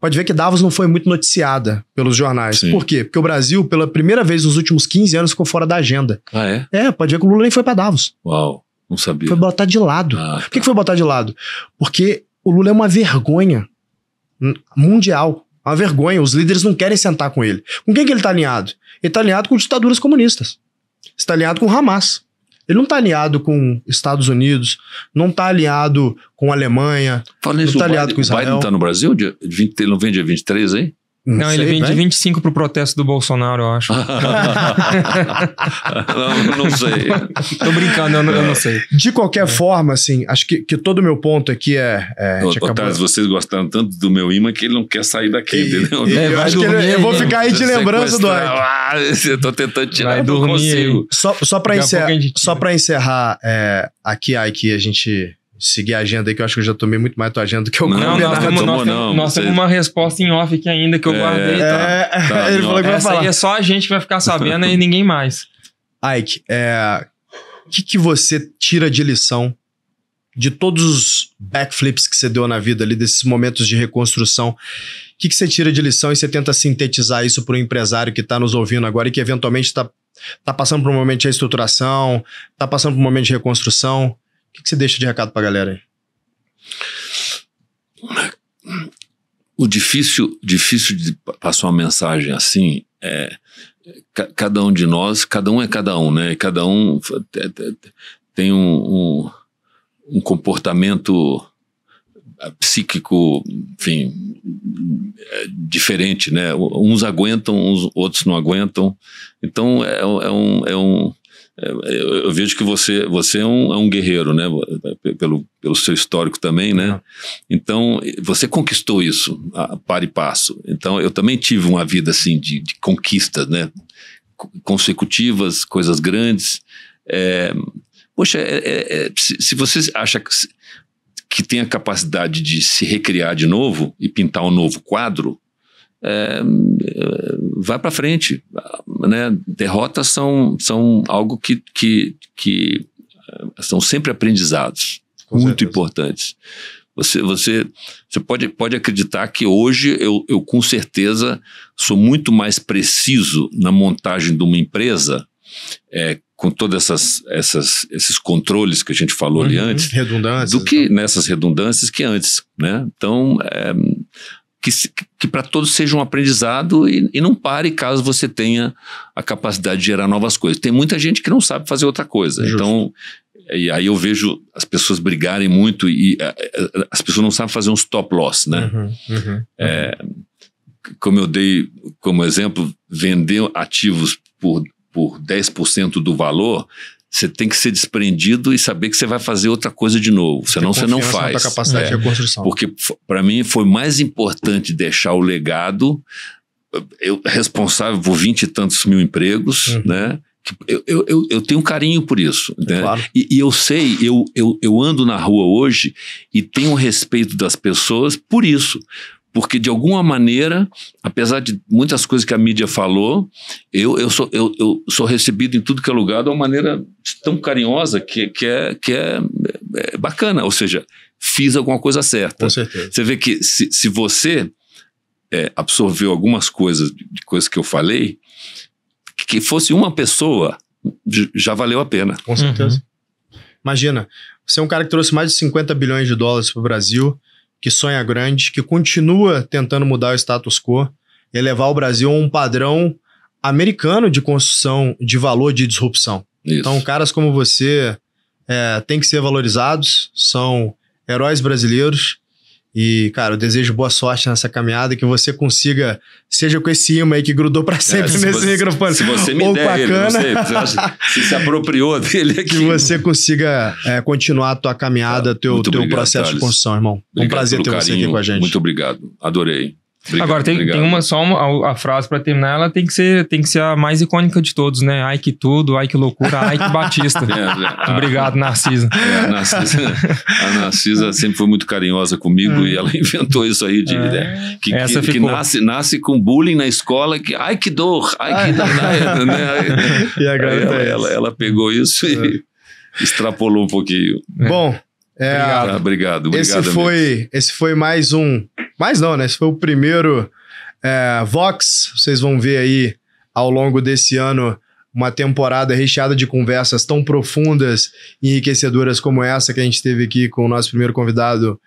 pode ver que Davos não foi muito noticiada pelos jornais. Sim. Por quê? Porque o Brasil, pela primeira vez nos últimos 15 anos, ficou fora da agenda. Ah, é? É, pode ver que o Lula nem foi para Davos. Uau. Não sabia. Foi botar de lado. Ah, tá. Por que, tá. que foi botar de lado? Porque o Lula é uma vergonha mundial. Uma vergonha. Os líderes não querem sentar com ele. Com quem que ele está alinhado? Ele está alinhado com ditaduras comunistas. Está alinhado com Hamas. Ele não está alinhado com Estados Unidos, não está alinhado com a Alemanha, não está alinhado com Israel. O Biden está no Brasil? Dia 20, ele não vem dia 23 aí? Não, Sei, ele vem né? de 25 pro protesto do Bolsonaro, eu acho. não, não sei. Tô brincando, eu não, eu não sei. De qualquer é. forma, assim, acho que, que todo o meu ponto aqui é. é Otávio, vocês gostaram tanto do meu imã que ele não quer sair daqui, e, entendeu? E, é, eu, acho dormir, que ele, eu vou ficar aí de lembrança do Ah, eu tô tentando tirar, vai dormir, não consigo. Só, só pra encerrar, só pra encerrar é, aqui, aí que a gente seguir a agenda aí, que eu acho que eu já tomei muito mais tua agenda do que eu Não, nós temos, nós, nós temos uma resposta em off aqui ainda que eu é, guardei. Tá, tá. tá é, tá, ele falou que vai falar. aí é só a gente que vai ficar sabendo e ninguém mais. Ike, é, o que, que você tira de lição de todos os backflips que você deu na vida ali, desses momentos de reconstrução? O que, que você tira de lição e você tenta sintetizar isso para o empresário que está nos ouvindo agora e que eventualmente está tá passando por um momento de reestruturação, está passando por um momento de reconstrução? que, que você deixa de recado pra galera aí? O difícil, difícil de passar uma mensagem assim é cada um de nós, cada um é cada um, né? Cada um tem um, um, um comportamento é, psíquico, enfim, é, diferente, né? Uns aguentam, uns, outros não aguentam. Então é, é um, é um é, eu vejo que você, você é, um, é um guerreiro, né? Pelo, pelo seu histórico também, né? Uhum. Então, você conquistou isso, a, par e passo. Então, eu também tive uma vida assim de, de conquistas, né? Consecutivas, coisas grandes. É, poxa, é, é, é se, se você acha que, que tem a capacidade de se recriar de novo e pintar um novo quadro, é, vai para frente. Né? Derrotas são, são algo que, que, que é, são sempre aprendizados, Com muito certeza. importantes. Você, você, você pode, pode acreditar que hoje eu, eu, com certeza, sou muito mais preciso na montagem de uma empresa, é, com todos essas, essas, esses controles que a gente falou uhum, ali antes. Redundâncias. Do que então. nessas redundâncias que antes, né? Então, é, que, que para todos seja um aprendizado e, e, não pare caso você tenha a capacidade de gerar novas coisas. Tem muita gente que não sabe fazer outra coisa. Justo. Então, e aí eu vejo as pessoas brigarem muito e a, a, as pessoas não sabem fazer um stop loss, né? Uhum, uhum, é, como eu dei como exemplo, vender ativos por, por 10% do valor, você tem que ser desprendido e saber que você vai fazer outra coisa de novo, senão você não faz. capacidade é. de reconstrução. Porque para mim foi mais importante deixar o legado eu responsável por vinte e tantos mil empregos, uhum. né? Eu, eu, eu, tenho um carinho por isso. É né? Claro. E, e, eu sei, eu, eu, eu ando na rua hoje e tenho respeito das pessoas por isso porque de alguma maneira, apesar de muitas coisas que a mídia falou, eu, eu, sou, eu, eu sou recebido em tudo que é lugar de uma maneira tão carinhosa que, que, é, que é, é bacana. Ou seja, fiz alguma coisa certa. Com certeza. Você vê que se, se você é, absorveu algumas coisas, de coisas que eu falei, que fosse uma pessoa, já valeu a pena. Com certeza. Uhum. Imagina, você é um cara que trouxe mais de 50 bilhões de dólares para o Brasil que sonha grande, que continua tentando mudar o status quo e levar o Brasil a um padrão americano de construção de valor de disrupção. Isso. Então, caras como você é, têm que ser valorizados, são heróis brasileiros e, cara, eu desejo boa sorte nessa caminhada, que você consiga, seja com esse imã aí que grudou para é, sempre é, se nesse você, microfone. Se você me ou der ele, cana, sei, se, se apropriou dele aqui. Que você consiga é, continuar a tua caminhada, tá. teu, teu obrigado, processo Thales. de construção, irmão. Obrigado um prazer ter carinho, você aqui com a gente. Muito obrigado, adorei. Obrigado, Agora tem, tem, uma só uma, a, frase para terminar, ela tem que ser tem que ser a mais icônica de todos, né? Ai que tudo, ai que loucura, ai que Batista. é, é, Obrigado, Narcisa. É, a Narcisa. a Narcisa. sempre foi muito carinhosa comigo e ela inventou isso aí de é. né? que, Essa que, que, nasce nasce com bullying na escola que ai que dor, ai que dor, né? né, né e agora ela, ela, ela, pegou isso e é. extrapolou um pouquinho. É. Bom, obrigado. Ah, obrigado, obrigado. Esse foi esse foi mais um mas não, né? Esse foi o primeiro é, Vox. Vocês vão ver aí ao longo desse ano uma temporada recheada de conversas tão profundas e enriquecedoras como essa que a gente teve aqui com o nosso primeiro convidado,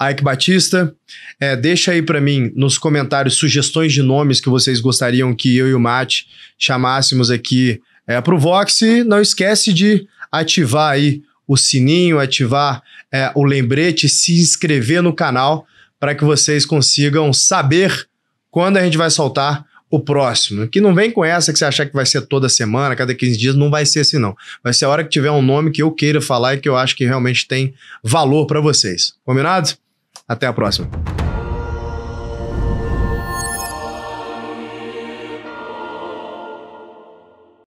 Ike Batista. É, deixa aí para mim nos comentários sugestões de nomes que vocês gostariam que eu e o Mate chamássemos aqui é, para o Vox. E não esquece de ativar aí o sininho, ativar é, o lembrete, se inscrever no canal para que vocês consigam saber quando a gente vai soltar o próximo. Que não vem com essa que você achar que vai ser toda semana, cada 15 dias, não vai ser assim não. Vai ser a hora que tiver um nome que eu queira falar e que eu acho que realmente tem valor para vocês. Combinado? Até a próxima.